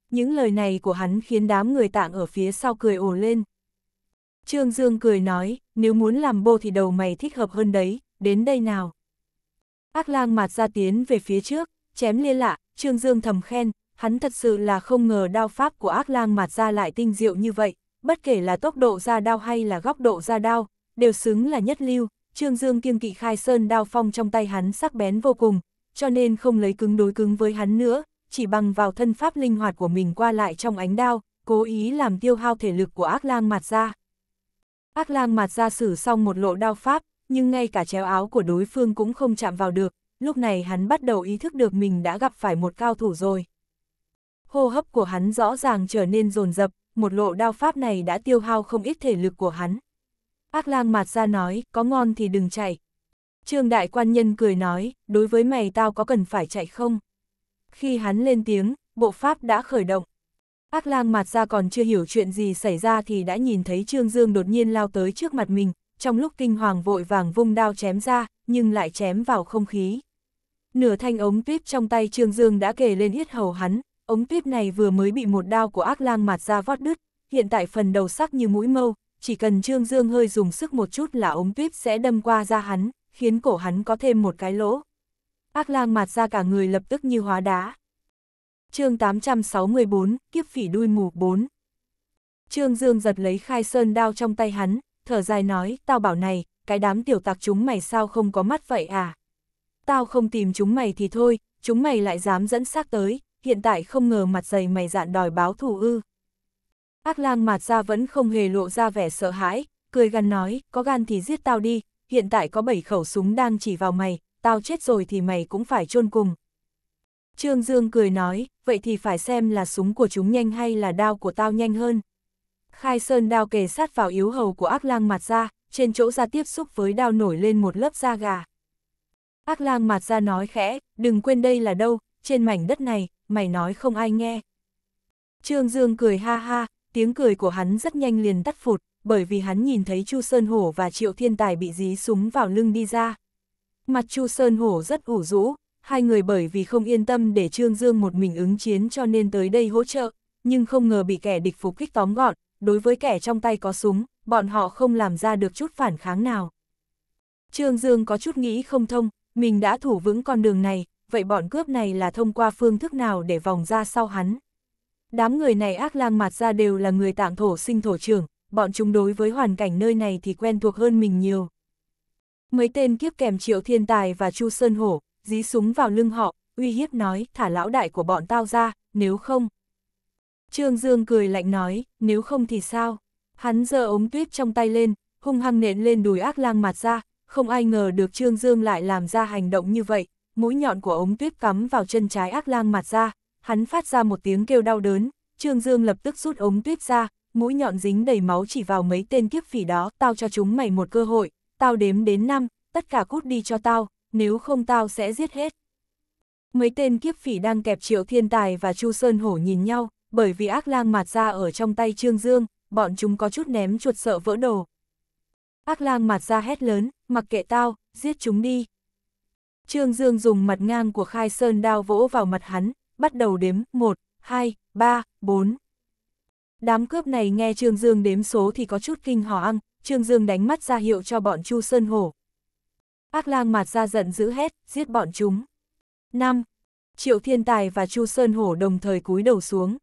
Những lời này của hắn khiến đám người tạng ở phía sau cười ồ lên. Trương Dương cười nói, nếu muốn làm bô thì đầu mày thích hợp hơn đấy, đến đây nào. Ác lang mặt ra tiến về phía trước, chém liên lạ, Trương Dương thầm khen, hắn thật sự là không ngờ đao pháp của ác lang mặt ra lại tinh diệu như vậy, bất kể là tốc độ ra đao hay là góc độ ra đao, đều xứng là nhất lưu, Trương Dương kiêng kỵ khai sơn đao phong trong tay hắn sắc bén vô cùng, cho nên không lấy cứng đối cứng với hắn nữa, chỉ bằng vào thân pháp linh hoạt của mình qua lại trong ánh đao, cố ý làm tiêu hao thể lực của ác lang mặt ra. Ác lang mặt ra xử xong một lộ đao pháp, nhưng ngay cả chéo áo của đối phương cũng không chạm vào được, lúc này hắn bắt đầu ý thức được mình đã gặp phải một cao thủ rồi hô hấp của hắn rõ ràng trở nên rồn rập, một lộ đao pháp này đã tiêu hao không ít thể lực của hắn. Ác lang mặt ra nói, có ngon thì đừng chạy. Trương đại quan nhân cười nói, đối với mày tao có cần phải chạy không? Khi hắn lên tiếng, bộ pháp đã khởi động. Ác lang mặt ra còn chưa hiểu chuyện gì xảy ra thì đã nhìn thấy Trương Dương đột nhiên lao tới trước mặt mình, trong lúc kinh hoàng vội vàng vung đao chém ra, nhưng lại chém vào không khí. Nửa thanh ống tuyếp trong tay Trương Dương đã kề lên yết hầu hắn, Ống tuyếp này vừa mới bị một đao của ác lang mạt ra vót đứt, hiện tại phần đầu sắc như mũi mâu, chỉ cần Trương Dương hơi dùng sức một chút là ống tuyếp sẽ đâm qua da hắn, khiến cổ hắn có thêm một cái lỗ. Ác lang mạt ra cả người lập tức như hóa đá. chương 864, kiếp phỉ đuôi mù 4. Trương Dương giật lấy khai sơn đao trong tay hắn, thở dài nói, tao bảo này, cái đám tiểu tạc chúng mày sao không có mắt vậy à? Tao không tìm chúng mày thì thôi, chúng mày lại dám dẫn xác tới, hiện tại không ngờ mặt dày mày dạn đòi báo thù ư. Ác lang mặt ra vẫn không hề lộ ra vẻ sợ hãi, cười gằn nói, có gan thì giết tao đi, hiện tại có bảy khẩu súng đang chỉ vào mày, tao chết rồi thì mày cũng phải chôn cùng. Trương Dương cười nói, vậy thì phải xem là súng của chúng nhanh hay là đao của tao nhanh hơn. Khai sơn đao kề sát vào yếu hầu của ác lang mặt ra, trên chỗ da tiếp xúc với đao nổi lên một lớp da gà. Ác lang mặt ra nói khẽ, đừng quên đây là đâu, trên mảnh đất này, mày nói không ai nghe. Trương Dương cười ha ha, tiếng cười của hắn rất nhanh liền tắt phụt, bởi vì hắn nhìn thấy Chu Sơn Hổ và Triệu Thiên Tài bị dí súng vào lưng đi ra. Mặt Chu Sơn Hổ rất ủ rũ, hai người bởi vì không yên tâm để Trương Dương một mình ứng chiến cho nên tới đây hỗ trợ, nhưng không ngờ bị kẻ địch phục kích tóm gọn, đối với kẻ trong tay có súng, bọn họ không làm ra được chút phản kháng nào. Trương Dương có chút nghĩ không thông, mình đã thủ vững con đường này, vậy bọn cướp này là thông qua phương thức nào để vòng ra sau hắn? Đám người này ác lang mặt ra đều là người tạng thổ sinh thổ trưởng, bọn chúng đối với hoàn cảnh nơi này thì quen thuộc hơn mình nhiều. Mấy tên kiếp kèm Triệu Thiên Tài và Chu Sơn Hổ, dí súng vào lưng họ, uy hiếp nói, thả lão đại của bọn tao ra, nếu không. Trương Dương cười lạnh nói, nếu không thì sao? Hắn giơ ống tuyết trong tay lên, hung hăng nện lên đùi ác lang mặt ra, không ai ngờ được Trương Dương lại làm ra hành động như vậy, mũi nhọn của ống tuyết cắm vào chân trái ác lang mặt ra, hắn phát ra một tiếng kêu đau đớn, Trương Dương lập tức rút ống tuyết ra, mũi nhọn dính đầy máu chỉ vào mấy tên kiếp phỉ đó, tao cho chúng mày một cơ hội, tao đếm đến năm, tất cả cút đi cho tao, nếu không tao sẽ giết hết. Mấy tên kiếp phỉ đang kẹp triệu thiên tài và Chu Sơn Hổ nhìn nhau, bởi vì ác lang mặt ra ở trong tay Trương Dương, bọn chúng có chút ném chuột sợ vỡ đồ. Ác lang mặt ra hét lớn, mặc kệ tao, giết chúng đi. Trương Dương dùng mặt ngang của khai sơn đao vỗ vào mặt hắn, bắt đầu đếm 1, 2, 3, 4. Đám cướp này nghe Trương Dương đếm số thì có chút kinh hò ăn, Trương Dương đánh mắt ra hiệu cho bọn Chu Sơn Hổ. Ác lang mặt ra giận dữ hết, giết bọn chúng. 5. Triệu Thiên Tài và Chu Sơn Hổ đồng thời cúi đầu xuống.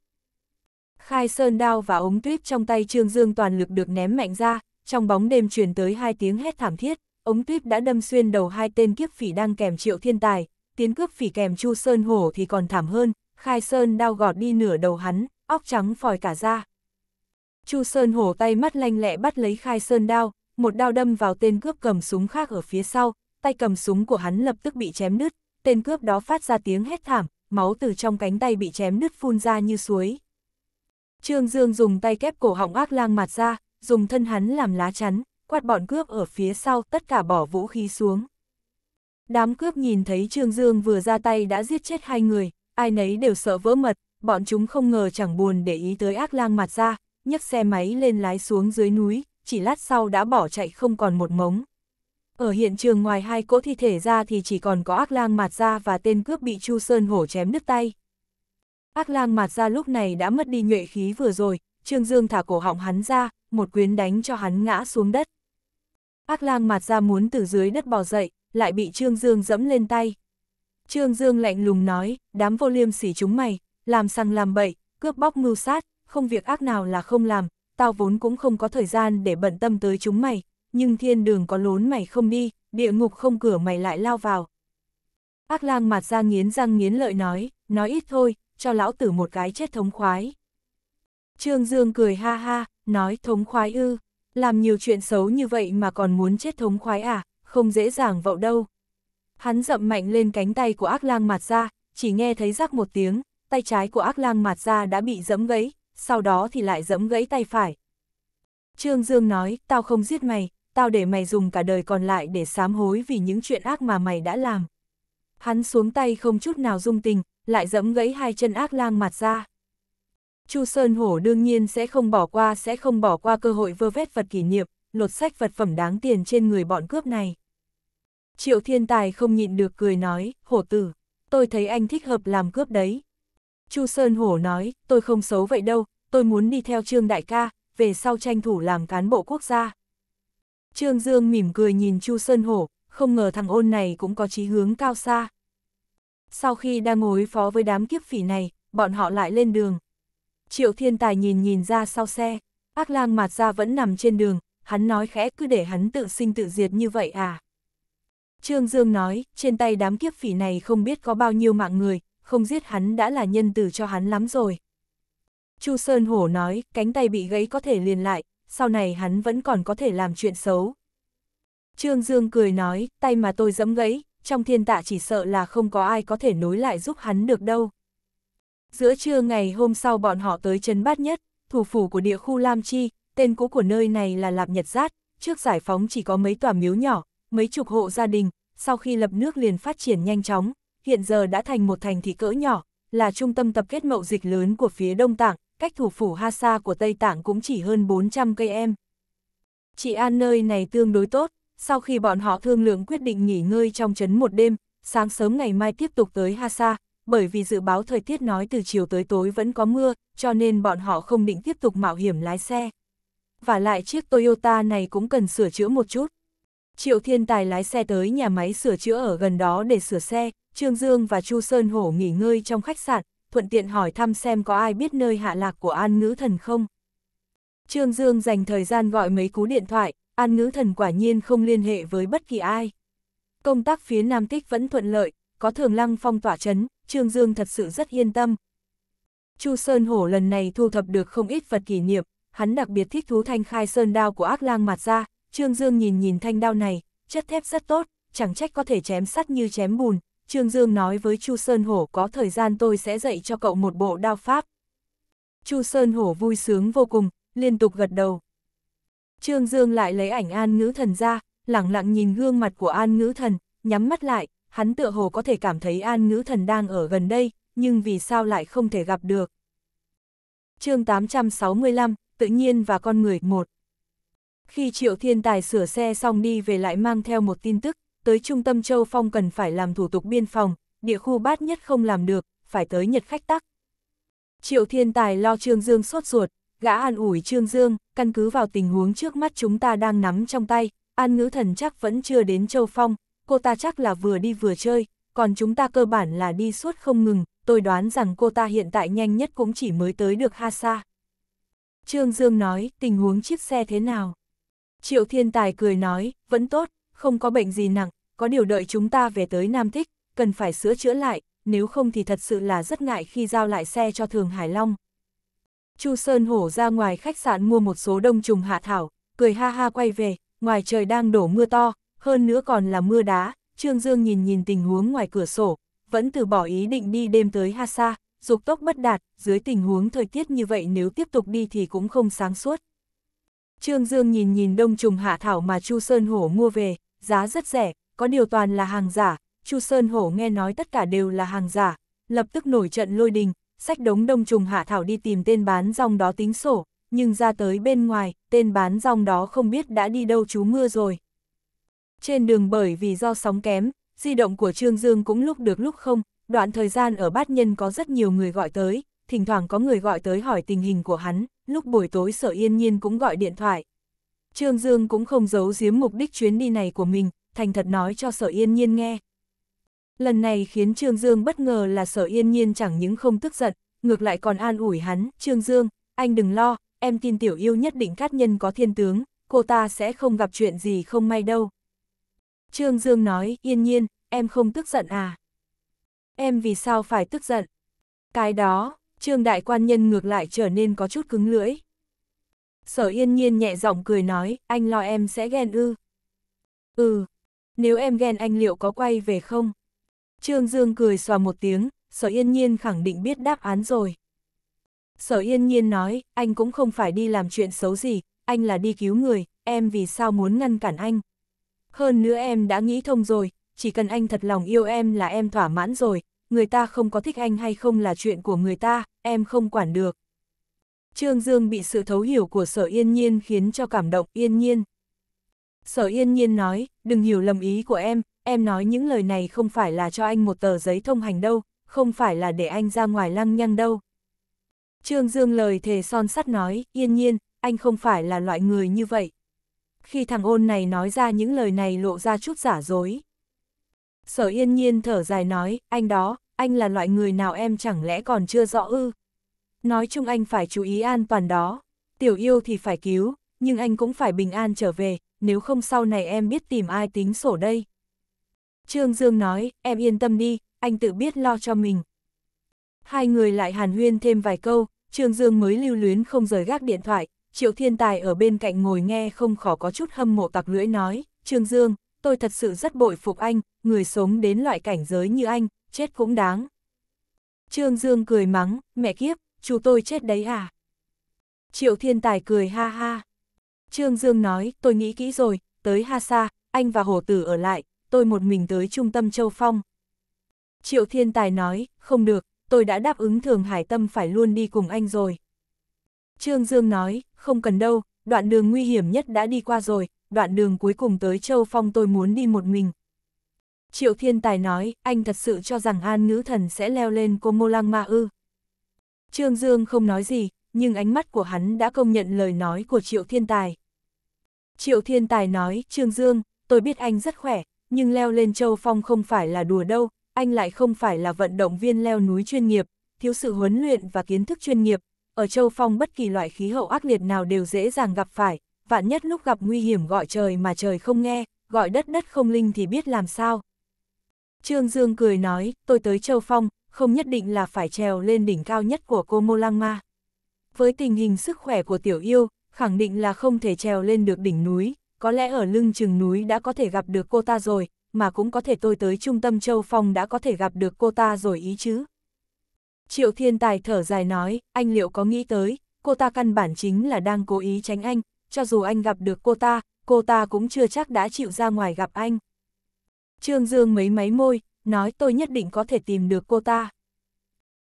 Khai Sơn đao và ống tuyết trong tay Trương Dương toàn lực được ném mạnh ra, trong bóng đêm truyền tới hai tiếng hét thảm thiết ống tuyết đã đâm xuyên đầu hai tên kiếp phỉ đang kèm triệu thiên tài, tiến cướp phỉ kèm chu sơn hổ thì còn thảm hơn, khai sơn đao gọt đi nửa đầu hắn, óc trắng phòi cả ra. Chu sơn hổ tay mắt lanh lẹ bắt lấy khai sơn đao, một đao đâm vào tên cướp cầm súng khác ở phía sau, tay cầm súng của hắn lập tức bị chém đứt, tên cướp đó phát ra tiếng hét thảm, máu từ trong cánh tay bị chém đứt phun ra như suối. Trương Dương dùng tay kép cổ họng ác lang mặt ra, dùng thân hắn làm lá chắn, quát bọn cướp ở phía sau tất cả bỏ vũ khí xuống. Đám cướp nhìn thấy Trương Dương vừa ra tay đã giết chết hai người, ai nấy đều sợ vỡ mật, bọn chúng không ngờ chẳng buồn để ý tới ác lang mặt ra, nhấc xe máy lên lái xuống dưới núi, chỉ lát sau đã bỏ chạy không còn một mống. Ở hiện trường ngoài hai cỗ thi thể ra thì chỉ còn có ác lang mặt ra và tên cướp bị Chu Sơn Hổ chém đứt tay. Ác lang mặt ra lúc này đã mất đi nhuệ khí vừa rồi, Trương Dương thả cổ họng hắn ra, một quyến đánh cho hắn ngã xuống đất. Ác lang mặt ra muốn từ dưới đất bò dậy, lại bị Trương Dương dẫm lên tay. Trương Dương lạnh lùng nói, đám vô liêm sỉ chúng mày, làm sằng làm bậy, cướp bóc mưu sát, không việc ác nào là không làm, tao vốn cũng không có thời gian để bận tâm tới chúng mày, nhưng thiên đường có lốn mày không đi, địa ngục không cửa mày lại lao vào. Ác lang mặt ra nghiến răng nghiến lợi nói, nói ít thôi, cho lão tử một cái chết thống khoái. Trương Dương cười ha ha, nói thống khoái ư. Làm nhiều chuyện xấu như vậy mà còn muốn chết thống khoái à, không dễ dàng vậu đâu. Hắn dậm mạnh lên cánh tay của ác lang mạt ra, chỉ nghe thấy rắc một tiếng, tay trái của ác lang mạt ra đã bị dẫm gãy, sau đó thì lại dẫm gãy tay phải. Trương Dương nói, tao không giết mày, tao để mày dùng cả đời còn lại để sám hối vì những chuyện ác mà mày đã làm. Hắn xuống tay không chút nào dung tình, lại dẫm gãy hai chân ác lang mặt ra. Chu Sơn Hổ đương nhiên sẽ không bỏ qua sẽ không bỏ qua cơ hội vơ vét vật kỷ niệm, lột sách vật phẩm đáng tiền trên người bọn cướp này. Triệu Thiên Tài không nhịn được cười nói, hổ tử, tôi thấy anh thích hợp làm cướp đấy. Chu Sơn Hổ nói, tôi không xấu vậy đâu, tôi muốn đi theo Trương Đại ca, về sau tranh thủ làm cán bộ quốc gia. Trương Dương mỉm cười nhìn Chu Sơn Hổ, không ngờ thằng ôn này cũng có chí hướng cao xa. Sau khi đang ngồi phó với đám kiếp phỉ này, bọn họ lại lên đường, Triệu thiên tài nhìn nhìn ra sau xe, ác lang mặt ra vẫn nằm trên đường, hắn nói khẽ cứ để hắn tự sinh tự diệt như vậy à. Trương Dương nói, trên tay đám kiếp phỉ này không biết có bao nhiêu mạng người, không giết hắn đã là nhân từ cho hắn lắm rồi. Chu Sơn Hổ nói, cánh tay bị gãy có thể liền lại, sau này hắn vẫn còn có thể làm chuyện xấu. Trương Dương cười nói, tay mà tôi dẫm gãy, trong thiên tạ chỉ sợ là không có ai có thể nối lại giúp hắn được đâu. Giữa trưa ngày hôm sau bọn họ tới trấn bát nhất, thủ phủ của địa khu Lam Chi, tên cũ của nơi này là Lạp Nhật Giát, trước giải phóng chỉ có mấy tòa miếu nhỏ, mấy chục hộ gia đình, sau khi lập nước liền phát triển nhanh chóng, hiện giờ đã thành một thành thị cỡ nhỏ, là trung tâm tập kết mậu dịch lớn của phía Đông Tạng, cách thủ phủ Hasa của Tây Tạng cũng chỉ hơn 400 cây em. Chị An nơi này tương đối tốt, sau khi bọn họ thương lượng quyết định nghỉ ngơi trong trấn một đêm, sáng sớm ngày mai tiếp tục tới Hasa, bởi vì dự báo thời tiết nói từ chiều tới tối vẫn có mưa, cho nên bọn họ không định tiếp tục mạo hiểm lái xe. Và lại chiếc Toyota này cũng cần sửa chữa một chút. Triệu Thiên Tài lái xe tới nhà máy sửa chữa ở gần đó để sửa xe, Trương Dương và Chu Sơn Hổ nghỉ ngơi trong khách sạn, thuận tiện hỏi thăm xem có ai biết nơi hạ lạc của An Ngữ Thần không. Trương Dương dành thời gian gọi mấy cú điện thoại, An Ngữ Thần quả nhiên không liên hệ với bất kỳ ai. Công tác phía Nam Tích vẫn thuận lợi, có thường lăng phong tỏa chấn, Trương Dương thật sự rất yên tâm. Chu Sơn Hổ lần này thu thập được không ít vật kỷ niệm, hắn đặc biệt thích thú thanh khai sơn đao của ác lang mặt ra, Trương Dương nhìn nhìn thanh đao này, chất thép rất tốt, chẳng trách có thể chém sắt như chém bùn. Trương Dương nói với Chu Sơn Hổ có thời gian tôi sẽ dạy cho cậu một bộ đao pháp. Chu Sơn Hổ vui sướng vô cùng, liên tục gật đầu. Trương Dương lại lấy ảnh an ngữ thần ra, lặng lặng nhìn gương mặt của an ngữ thần, nhắm mắt lại, hắn tựa hồ có thể cảm thấy an ngữ thần đang ở gần đây, nhưng vì sao lại không thể gặp được. chương 865, Tự nhiên và con người một Khi Triệu Thiên Tài sửa xe xong đi về lại mang theo một tin tức, tới trung tâm Châu Phong cần phải làm thủ tục biên phòng, địa khu bát nhất không làm được, phải tới Nhật khách tắc. Triệu Thiên Tài lo Trương Dương sốt ruột, gã an ủi Trương Dương, căn cứ vào tình huống trước mắt chúng ta đang nắm trong tay, an ngữ thần chắc vẫn chưa đến Châu Phong, cô ta chắc là vừa đi vừa chơi, còn chúng ta cơ bản là đi suốt không ngừng, tôi đoán rằng cô ta hiện tại nhanh nhất cũng chỉ mới tới được Ha Hasa. Trương Dương nói, tình huống chiếc xe thế nào? Triệu Thiên Tài cười nói, vẫn tốt, không có bệnh gì nặng, có điều đợi chúng ta về tới Nam Thích, cần phải sửa chữa lại, nếu không thì thật sự là rất ngại khi giao lại xe cho Thường Hải Long. Chu Sơn Hổ ra ngoài khách sạn mua một số đông trùng hạ thảo, cười ha ha quay về, ngoài trời đang đổ mưa to, hơn nữa còn là mưa đá, Trương Dương nhìn nhìn tình huống ngoài cửa sổ, vẫn từ bỏ ý định đi đêm tới Hasa, dục tốc bất đạt, dưới tình huống thời tiết như vậy nếu tiếp tục đi thì cũng không sáng suốt. Trương Dương nhìn nhìn đông trùng hạ thảo mà Chu Sơn Hổ mua về, giá rất rẻ, có điều toàn là hàng giả, Chu Sơn Hổ nghe nói tất cả đều là hàng giả, lập tức nổi trận lôi đình, sách đống đông trùng hạ thảo đi tìm tên bán rong đó tính sổ, nhưng ra tới bên ngoài, tên bán rong đó không biết đã đi đâu chú mưa rồi. Trên đường bởi vì do sóng kém, di động của Trương Dương cũng lúc được lúc không, đoạn thời gian ở bát nhân có rất nhiều người gọi tới, thỉnh thoảng có người gọi tới hỏi tình hình của hắn, lúc buổi tối sở yên nhiên cũng gọi điện thoại. Trương Dương cũng không giấu giếm mục đích chuyến đi này của mình, thành thật nói cho sở yên nhiên nghe. Lần này khiến Trương Dương bất ngờ là sở yên nhiên chẳng những không tức giận, ngược lại còn an ủi hắn, Trương Dương, anh đừng lo, em tin tiểu yêu nhất định cát nhân có thiên tướng, cô ta sẽ không gặp chuyện gì không may đâu. Trương Dương nói, yên nhiên, em không tức giận à? Em vì sao phải tức giận? Cái đó, Trương Đại Quan Nhân ngược lại trở nên có chút cứng lưỡi. Sở yên nhiên nhẹ giọng cười nói, anh lo em sẽ ghen ư. Ừ, nếu em ghen anh liệu có quay về không? Trương Dương cười xòa một tiếng, sở yên nhiên khẳng định biết đáp án rồi. Sở yên nhiên nói, anh cũng không phải đi làm chuyện xấu gì, anh là đi cứu người, em vì sao muốn ngăn cản anh? Hơn nữa em đã nghĩ thông rồi, chỉ cần anh thật lòng yêu em là em thỏa mãn rồi, người ta không có thích anh hay không là chuyện của người ta, em không quản được. Trương Dương bị sự thấu hiểu của sở yên nhiên khiến cho cảm động yên nhiên. Sở yên nhiên nói, đừng hiểu lầm ý của em, em nói những lời này không phải là cho anh một tờ giấy thông hành đâu, không phải là để anh ra ngoài lăng nhăng đâu. Trương Dương lời thề son sắt nói, yên nhiên, anh không phải là loại người như vậy khi thằng ôn này nói ra những lời này lộ ra chút giả dối. Sở yên nhiên thở dài nói, anh đó, anh là loại người nào em chẳng lẽ còn chưa rõ ư? Nói chung anh phải chú ý an toàn đó, tiểu yêu thì phải cứu, nhưng anh cũng phải bình an trở về, nếu không sau này em biết tìm ai tính sổ đây. Trương Dương nói, em yên tâm đi, anh tự biết lo cho mình. Hai người lại hàn huyên thêm vài câu, Trương Dương mới lưu luyến không rời gác điện thoại, Triệu Thiên Tài ở bên cạnh ngồi nghe không khó có chút hâm mộ tặc lưỡi nói, Trương Dương, tôi thật sự rất bội phục anh, người sống đến loại cảnh giới như anh, chết cũng đáng. Trương Dương cười mắng, mẹ kiếp, chú tôi chết đấy à? Triệu Thiên Tài cười ha ha. Trương Dương nói, tôi nghĩ kỹ rồi, tới Ha Sa, anh và Hồ Tử ở lại, tôi một mình tới trung tâm Châu Phong. Triệu Thiên Tài nói, không được, tôi đã đáp ứng Thường Hải Tâm phải luôn đi cùng anh rồi. Trương Dương nói, không cần đâu, đoạn đường nguy hiểm nhất đã đi qua rồi, đoạn đường cuối cùng tới Châu Phong tôi muốn đi một mình. Triệu Thiên Tài nói, anh thật sự cho rằng An Nữ Thần sẽ leo lên cô Mô Lăng Ma ư. Trương Dương không nói gì, nhưng ánh mắt của hắn đã công nhận lời nói của Triệu Thiên Tài. Triệu Thiên Tài nói, Trương Dương, tôi biết anh rất khỏe, nhưng leo lên Châu Phong không phải là đùa đâu, anh lại không phải là vận động viên leo núi chuyên nghiệp, thiếu sự huấn luyện và kiến thức chuyên nghiệp, ở châu phong bất kỳ loại khí hậu ác liệt nào đều dễ dàng gặp phải, vạn nhất lúc gặp nguy hiểm gọi trời mà trời không nghe, gọi đất đất không linh thì biết làm sao. Trương Dương cười nói, tôi tới châu phong, không nhất định là phải trèo lên đỉnh cao nhất của cô Mô lang Ma. Với tình hình sức khỏe của tiểu yêu, khẳng định là không thể trèo lên được đỉnh núi, có lẽ ở lưng chừng núi đã có thể gặp được cô ta rồi, mà cũng có thể tôi tới trung tâm châu phong đã có thể gặp được cô ta rồi ý chứ. Triệu thiên tài thở dài nói, anh liệu có nghĩ tới, cô ta căn bản chính là đang cố ý tránh anh, cho dù anh gặp được cô ta, cô ta cũng chưa chắc đã chịu ra ngoài gặp anh. Trương Dương mấy máy môi, nói tôi nhất định có thể tìm được cô ta.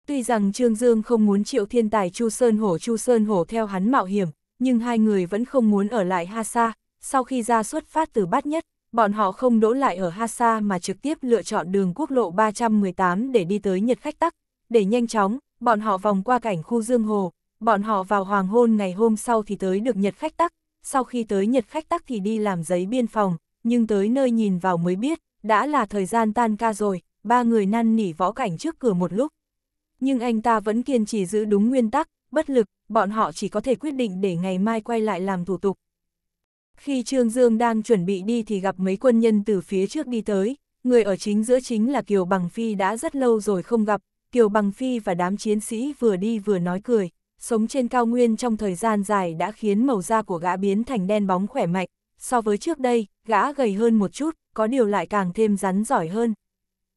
Tuy rằng Trương Dương không muốn triệu thiên tài Chu Sơn Hổ Chu Sơn Hổ theo hắn mạo hiểm, nhưng hai người vẫn không muốn ở lại Ha Sa. Sau khi ra xuất phát từ bát nhất, bọn họ không đỗ lại ở Ha Sa mà trực tiếp lựa chọn đường quốc lộ 318 để đi tới Nhật Khách Tắc, để nhanh chóng, bọn họ vòng qua cảnh khu Dương Hồ, bọn họ vào hoàng hôn ngày hôm sau thì tới được Nhật Khách Tắc, sau khi tới Nhật Khách Tắc thì đi làm giấy biên phòng, nhưng tới nơi nhìn vào mới biết, đã là thời gian tan ca rồi, ba người năn nỉ võ cảnh trước cửa một lúc. Nhưng anh ta vẫn kiên trì giữ đúng nguyên tắc, bất lực, bọn họ chỉ có thể quyết định để ngày mai quay lại làm thủ tục. Khi Trương Dương đang chuẩn bị đi thì gặp mấy quân nhân từ phía trước đi tới, người ở chính giữa chính là Kiều Bằng Phi đã rất lâu rồi không gặp, Kiều Bằng Phi và đám chiến sĩ vừa đi vừa nói cười, sống trên cao nguyên trong thời gian dài đã khiến màu da của gã biến thành đen bóng khỏe mạnh, so với trước đây, gã gầy hơn một chút, có điều lại càng thêm rắn giỏi hơn.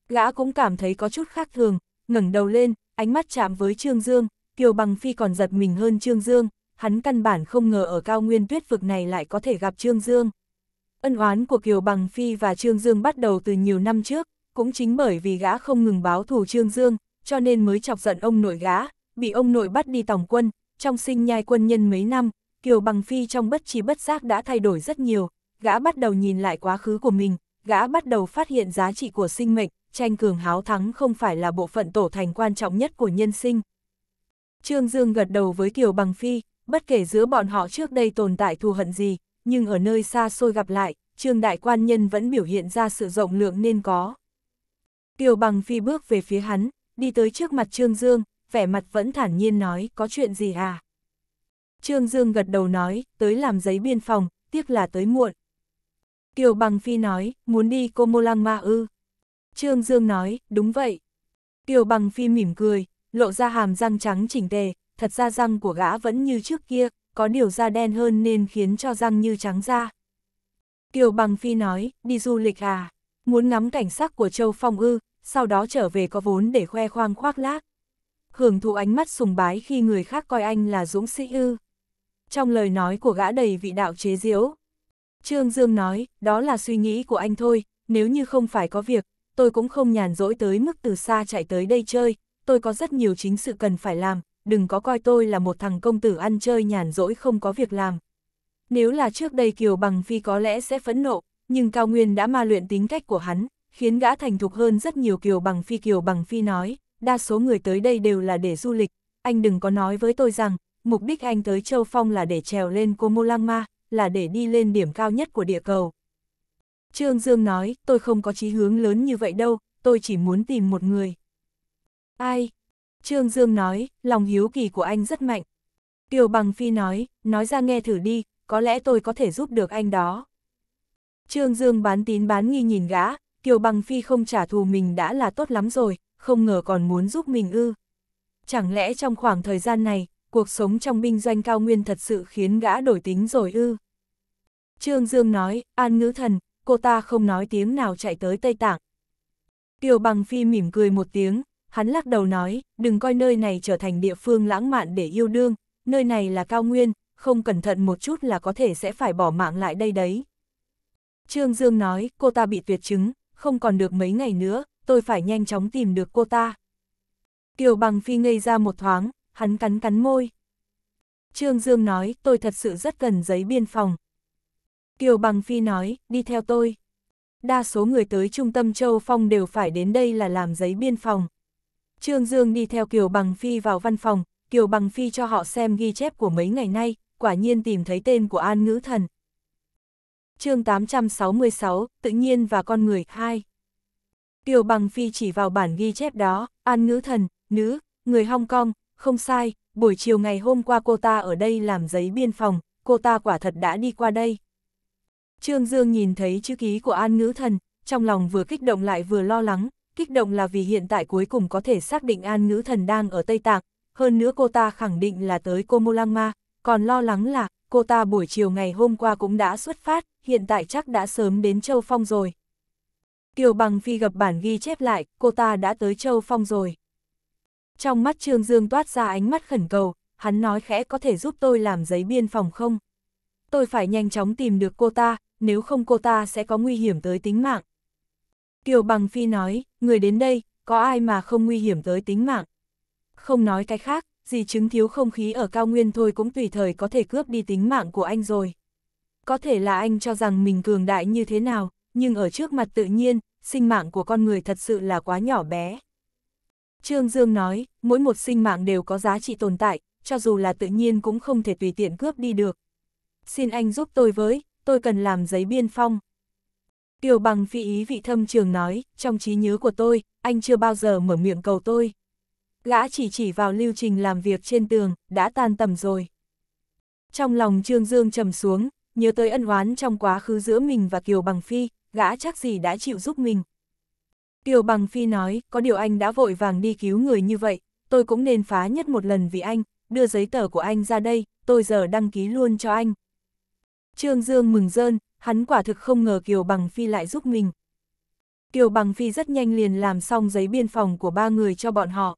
Gã cũng cảm thấy có chút khác thường, ngẩng đầu lên, ánh mắt chạm với Trương Dương, Kiều Bằng Phi còn giật mình hơn Trương Dương, hắn căn bản không ngờ ở cao nguyên tuyết vực này lại có thể gặp Trương Dương. Ân oán của Kiều Bằng Phi và Trương Dương bắt đầu từ nhiều năm trước, cũng chính bởi vì gã không ngừng báo thù Trương Dương, cho nên mới chọc giận ông nội gá, bị ông nội bắt đi tòng quân, trong sinh nhai quân nhân mấy năm, Kiều Bằng Phi trong bất trí bất giác đã thay đổi rất nhiều, gã bắt đầu nhìn lại quá khứ của mình, gã bắt đầu phát hiện giá trị của sinh mệnh, tranh cường háo thắng không phải là bộ phận tổ thành quan trọng nhất của nhân sinh. Trương Dương gật đầu với Kiều Bằng Phi, bất kể giữa bọn họ trước đây tồn tại thù hận gì, nhưng ở nơi xa xôi gặp lại, Trương Đại Quan Nhân vẫn biểu hiện ra sự rộng lượng nên có. Kiều Bằng Phi bước về phía hắn, đi tới trước mặt Trương Dương, vẻ mặt vẫn thản nhiên nói, có chuyện gì à? Trương Dương gật đầu nói, tới làm giấy biên phòng, tiếc là tới muộn. Kiều Bằng Phi nói, muốn đi cô Mô Lăng Ma ư. Trương Dương nói, đúng vậy. Kiều Bằng Phi mỉm cười, lộ ra hàm răng trắng chỉnh tề, thật ra răng của gã vẫn như trước kia, có điều da đen hơn nên khiến cho răng như trắng da. Kiều Bằng Phi nói, đi du lịch à, muốn ngắm cảnh sắc của châu phong ư, sau đó trở về có vốn để khoe khoang khoác lác. Hưởng thụ ánh mắt sùng bái khi người khác coi anh là dũng sĩ ư. Trong lời nói của gã đầy vị đạo chế diễu, Trương Dương nói, đó là suy nghĩ của anh thôi, nếu như không phải có việc, tôi cũng không nhàn rỗi tới mức từ xa chạy tới đây chơi, tôi có rất nhiều chính sự cần phải làm, đừng có coi tôi là một thằng công tử ăn chơi nhàn rỗi không có việc làm. Nếu là trước đây Kiều Bằng Phi có lẽ sẽ phẫn nộ, nhưng Cao Nguyên đã ma luyện tính cách của hắn, khiến gã thành thục hơn rất nhiều Kiều Bằng Phi. Kiều Bằng Phi nói, đa số người tới đây đều là để du lịch, anh đừng có nói với tôi rằng, mục đích anh tới Châu Phong là để trèo lên Komolangma, là để đi lên điểm cao nhất của địa cầu. Trương Dương nói, tôi không có chí hướng lớn như vậy đâu, tôi chỉ muốn tìm một người. Ai? Trương Dương nói, lòng hiếu kỳ của anh rất mạnh. Kiều Bằng Phi nói, nói ra nghe thử đi, có lẽ tôi có thể giúp được anh đó. Trương Dương bán tín bán nghi nhìn gã, Kiều Bằng Phi không trả thù mình đã là tốt lắm rồi, không ngờ còn muốn giúp mình ư. Chẳng lẽ trong khoảng thời gian này, cuộc sống trong binh doanh cao nguyên thật sự khiến gã đổi tính rồi ư. Trương Dương nói, an ngữ thần, cô ta không nói tiếng nào chạy tới Tây Tạng. Kiều Bằng Phi mỉm cười một tiếng, hắn lắc đầu nói, đừng coi nơi này trở thành địa phương lãng mạn để yêu đương, nơi này là cao nguyên, không cẩn thận một chút là có thể sẽ phải bỏ mạng lại đây đấy. Trương Dương nói, cô ta bị tuyệt chứng, không còn được mấy ngày nữa, tôi phải nhanh chóng tìm được cô ta. Kiều Bằng Phi ngây ra một thoáng, hắn cắn cắn môi. Trương Dương nói, tôi thật sự rất cần giấy biên phòng. Kiều Bằng Phi nói, đi theo tôi. Đa số người tới trung tâm Châu Phong đều phải đến đây là làm giấy biên phòng. Trương Dương đi theo Kiều Bằng Phi vào văn phòng, Kiều Bằng Phi cho họ xem ghi chép của mấy ngày nay, quả nhiên tìm thấy tên của An Ngữ Thần, chương 866, tự nhiên và con người, 2. Tiểu bằng phi chỉ vào bản ghi chép đó, an ngữ thần, nữ, người Hong Kong, không sai, buổi chiều ngày hôm qua cô ta ở đây làm giấy biên phòng, cô ta quả thật đã đi qua đây. Trương Dương nhìn thấy chữ ký của an ngữ thần, trong lòng vừa kích động lại vừa lo lắng, kích động là vì hiện tại cuối cùng có thể xác định an ngữ thần đang ở Tây Tạng, hơn nữa cô ta khẳng định là tới Komolangma, còn lo lắng là cô ta buổi chiều ngày hôm qua cũng đã xuất phát, hiện tại chắc đã sớm đến Châu Phong rồi. Kiều Bằng Phi gặp bản ghi chép lại, cô ta đã tới Châu Phong rồi. Trong mắt Trương Dương toát ra ánh mắt khẩn cầu, hắn nói khẽ có thể giúp tôi làm giấy biên phòng không? Tôi phải nhanh chóng tìm được cô ta, nếu không cô ta sẽ có nguy hiểm tới tính mạng. Kiều Bằng Phi nói, người đến đây, có ai mà không nguy hiểm tới tính mạng? Không nói cái khác, gì chứng thiếu không khí ở cao nguyên thôi cũng tùy thời có thể cướp đi tính mạng của anh rồi. Có thể là anh cho rằng mình cường đại như thế nào, nhưng ở trước mặt tự nhiên, sinh mạng của con người thật sự là quá nhỏ bé. Trương Dương nói, mỗi một sinh mạng đều có giá trị tồn tại, cho dù là tự nhiên cũng không thể tùy tiện cướp đi được. Xin anh giúp tôi với, tôi cần làm giấy biên phong. Kiều bằng phi ý vị thâm trường nói, trong trí nhớ của tôi, anh chưa bao giờ mở miệng cầu tôi. Gã chỉ chỉ vào lưu trình làm việc trên tường, đã tan tầm rồi. Trong lòng Trương Dương trầm xuống, nhớ tới ân oán trong quá khứ giữa mình và Kiều Bằng Phi, gã chắc gì đã chịu giúp mình. Kiều Bằng Phi nói, có điều anh đã vội vàng đi cứu người như vậy, tôi cũng nên phá nhất một lần vì anh, đưa giấy tờ của anh ra đây, tôi giờ đăng ký luôn cho anh. Trương Dương mừng rơn, hắn quả thực không ngờ Kiều Bằng Phi lại giúp mình. Kiều Bằng Phi rất nhanh liền làm xong giấy biên phòng của ba người cho bọn họ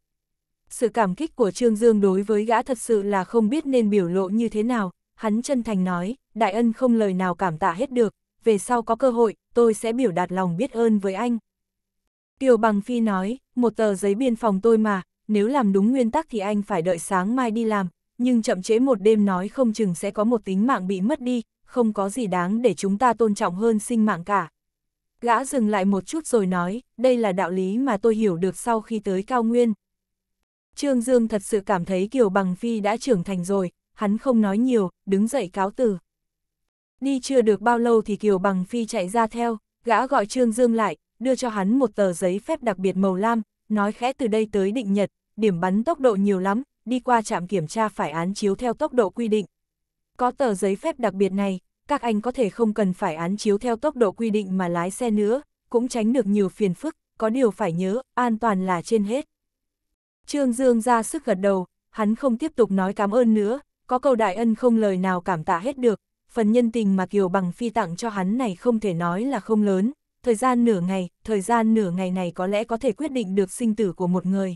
sự cảm kích của Trương Dương đối với gã thật sự là không biết nên biểu lộ như thế nào, hắn chân thành nói, đại ân không lời nào cảm tạ hết được, về sau có cơ hội, tôi sẽ biểu đạt lòng biết ơn với anh. Kiều Bằng Phi nói, một tờ giấy biên phòng tôi mà, nếu làm đúng nguyên tắc thì anh phải đợi sáng mai đi làm, nhưng chậm chế một đêm nói không chừng sẽ có một tính mạng bị mất đi, không có gì đáng để chúng ta tôn trọng hơn sinh mạng cả. Gã dừng lại một chút rồi nói, đây là đạo lý mà tôi hiểu được sau khi tới cao nguyên, Trương Dương thật sự cảm thấy Kiều Bằng Phi đã trưởng thành rồi, hắn không nói nhiều, đứng dậy cáo từ. Đi chưa được bao lâu thì Kiều Bằng Phi chạy ra theo, gã gọi Trương Dương lại, đưa cho hắn một tờ giấy phép đặc biệt màu lam, nói khẽ từ đây tới định nhật, điểm bắn tốc độ nhiều lắm, đi qua trạm kiểm tra phải án chiếu theo tốc độ quy định. Có tờ giấy phép đặc biệt này, các anh có thể không cần phải án chiếu theo tốc độ quy định mà lái xe nữa, cũng tránh được nhiều phiền phức, có điều phải nhớ, an toàn là trên hết. Trương Dương ra sức gật đầu, hắn không tiếp tục nói cảm ơn nữa, có câu đại ân không lời nào cảm tạ hết được, phần nhân tình mà Kiều Bằng Phi tặng cho hắn này không thể nói là không lớn, thời gian nửa ngày, thời gian nửa ngày này có lẽ có thể quyết định được sinh tử của một người.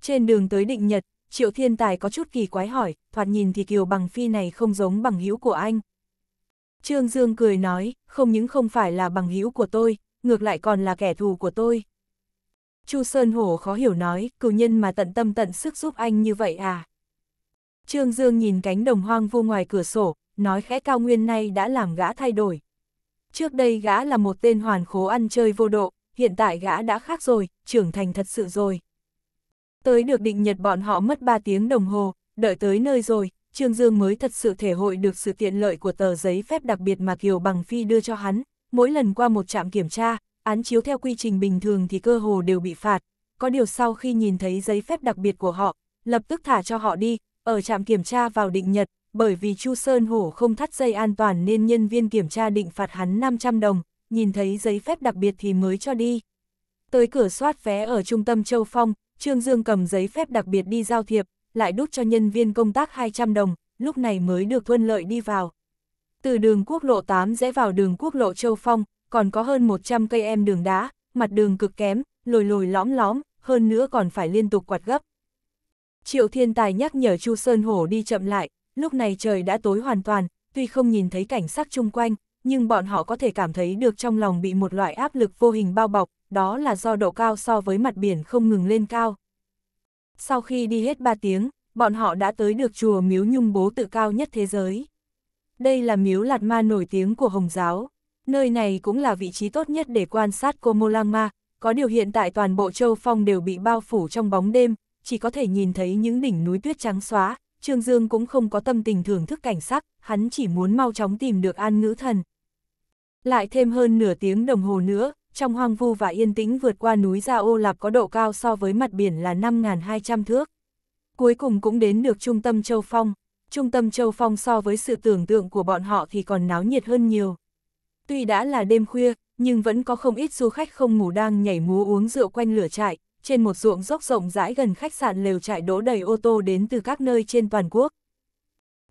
Trên đường tới định nhật, Triệu Thiên Tài có chút kỳ quái hỏi, thoạt nhìn thì Kiều Bằng Phi này không giống bằng hữu của anh. Trương Dương cười nói, không những không phải là bằng hữu của tôi, ngược lại còn là kẻ thù của tôi. Chu Sơn Hổ khó hiểu nói, cử nhân mà tận tâm tận sức giúp anh như vậy à? Trương Dương nhìn cánh đồng hoang vu ngoài cửa sổ, nói khẽ cao nguyên nay đã làm gã thay đổi. Trước đây gã là một tên hoàn khố ăn chơi vô độ, hiện tại gã đã khác rồi, trưởng thành thật sự rồi. Tới được định nhật bọn họ mất 3 tiếng đồng hồ, đợi tới nơi rồi, Trương Dương mới thật sự thể hội được sự tiện lợi của tờ giấy phép đặc biệt mà Kiều Bằng Phi đưa cho hắn. Mỗi lần qua một trạm kiểm tra, án chiếu theo quy trình bình thường thì cơ hồ đều bị phạt. Có điều sau khi nhìn thấy giấy phép đặc biệt của họ, lập tức thả cho họ đi, ở trạm kiểm tra vào định nhật, bởi vì Chu Sơn Hổ không thắt dây an toàn nên nhân viên kiểm tra định phạt hắn 500 đồng, nhìn thấy giấy phép đặc biệt thì mới cho đi. Tới cửa soát vé ở trung tâm Châu Phong, Trương Dương cầm giấy phép đặc biệt đi giao thiệp, lại đút cho nhân viên công tác 200 đồng, lúc này mới được thuận lợi đi vào. Từ đường quốc lộ 8 rẽ vào đường quốc lộ Châu Phong, còn có hơn 100 cây em đường đá, mặt đường cực kém, lồi lồi lõm lõm, hơn nữa còn phải liên tục quạt gấp. Triệu Thiên Tài nhắc nhở Chu Sơn Hổ đi chậm lại, lúc này trời đã tối hoàn toàn, tuy không nhìn thấy cảnh sắc chung quanh, nhưng bọn họ có thể cảm thấy được trong lòng bị một loại áp lực vô hình bao bọc, đó là do độ cao so với mặt biển không ngừng lên cao. Sau khi đi hết 3 tiếng, bọn họ đã tới được chùa Miếu Nhung Bố tự cao nhất thế giới. Đây là miếu lạt ma nổi tiếng của Hồng Giáo. Nơi này cũng là vị trí tốt nhất để quan sát Komolangma, có điều hiện tại toàn bộ châu phong đều bị bao phủ trong bóng đêm, chỉ có thể nhìn thấy những đỉnh núi tuyết trắng xóa, Trương Dương cũng không có tâm tình thưởng thức cảnh sắc, hắn chỉ muốn mau chóng tìm được an ngữ thần. Lại thêm hơn nửa tiếng đồng hồ nữa, trong hoang vu và yên tĩnh vượt qua núi Gia Ô Lạp có độ cao so với mặt biển là 5.200 thước. Cuối cùng cũng đến được trung tâm Châu Phong. Trung tâm Châu Phong so với sự tưởng tượng của bọn họ thì còn náo nhiệt hơn nhiều. Tuy đã là đêm khuya, nhưng vẫn có không ít du khách không ngủ đang nhảy múa uống rượu quanh lửa trại, trên một ruộng dốc rộng rãi gần khách sạn lều trại đỗ đầy ô tô đến từ các nơi trên toàn quốc.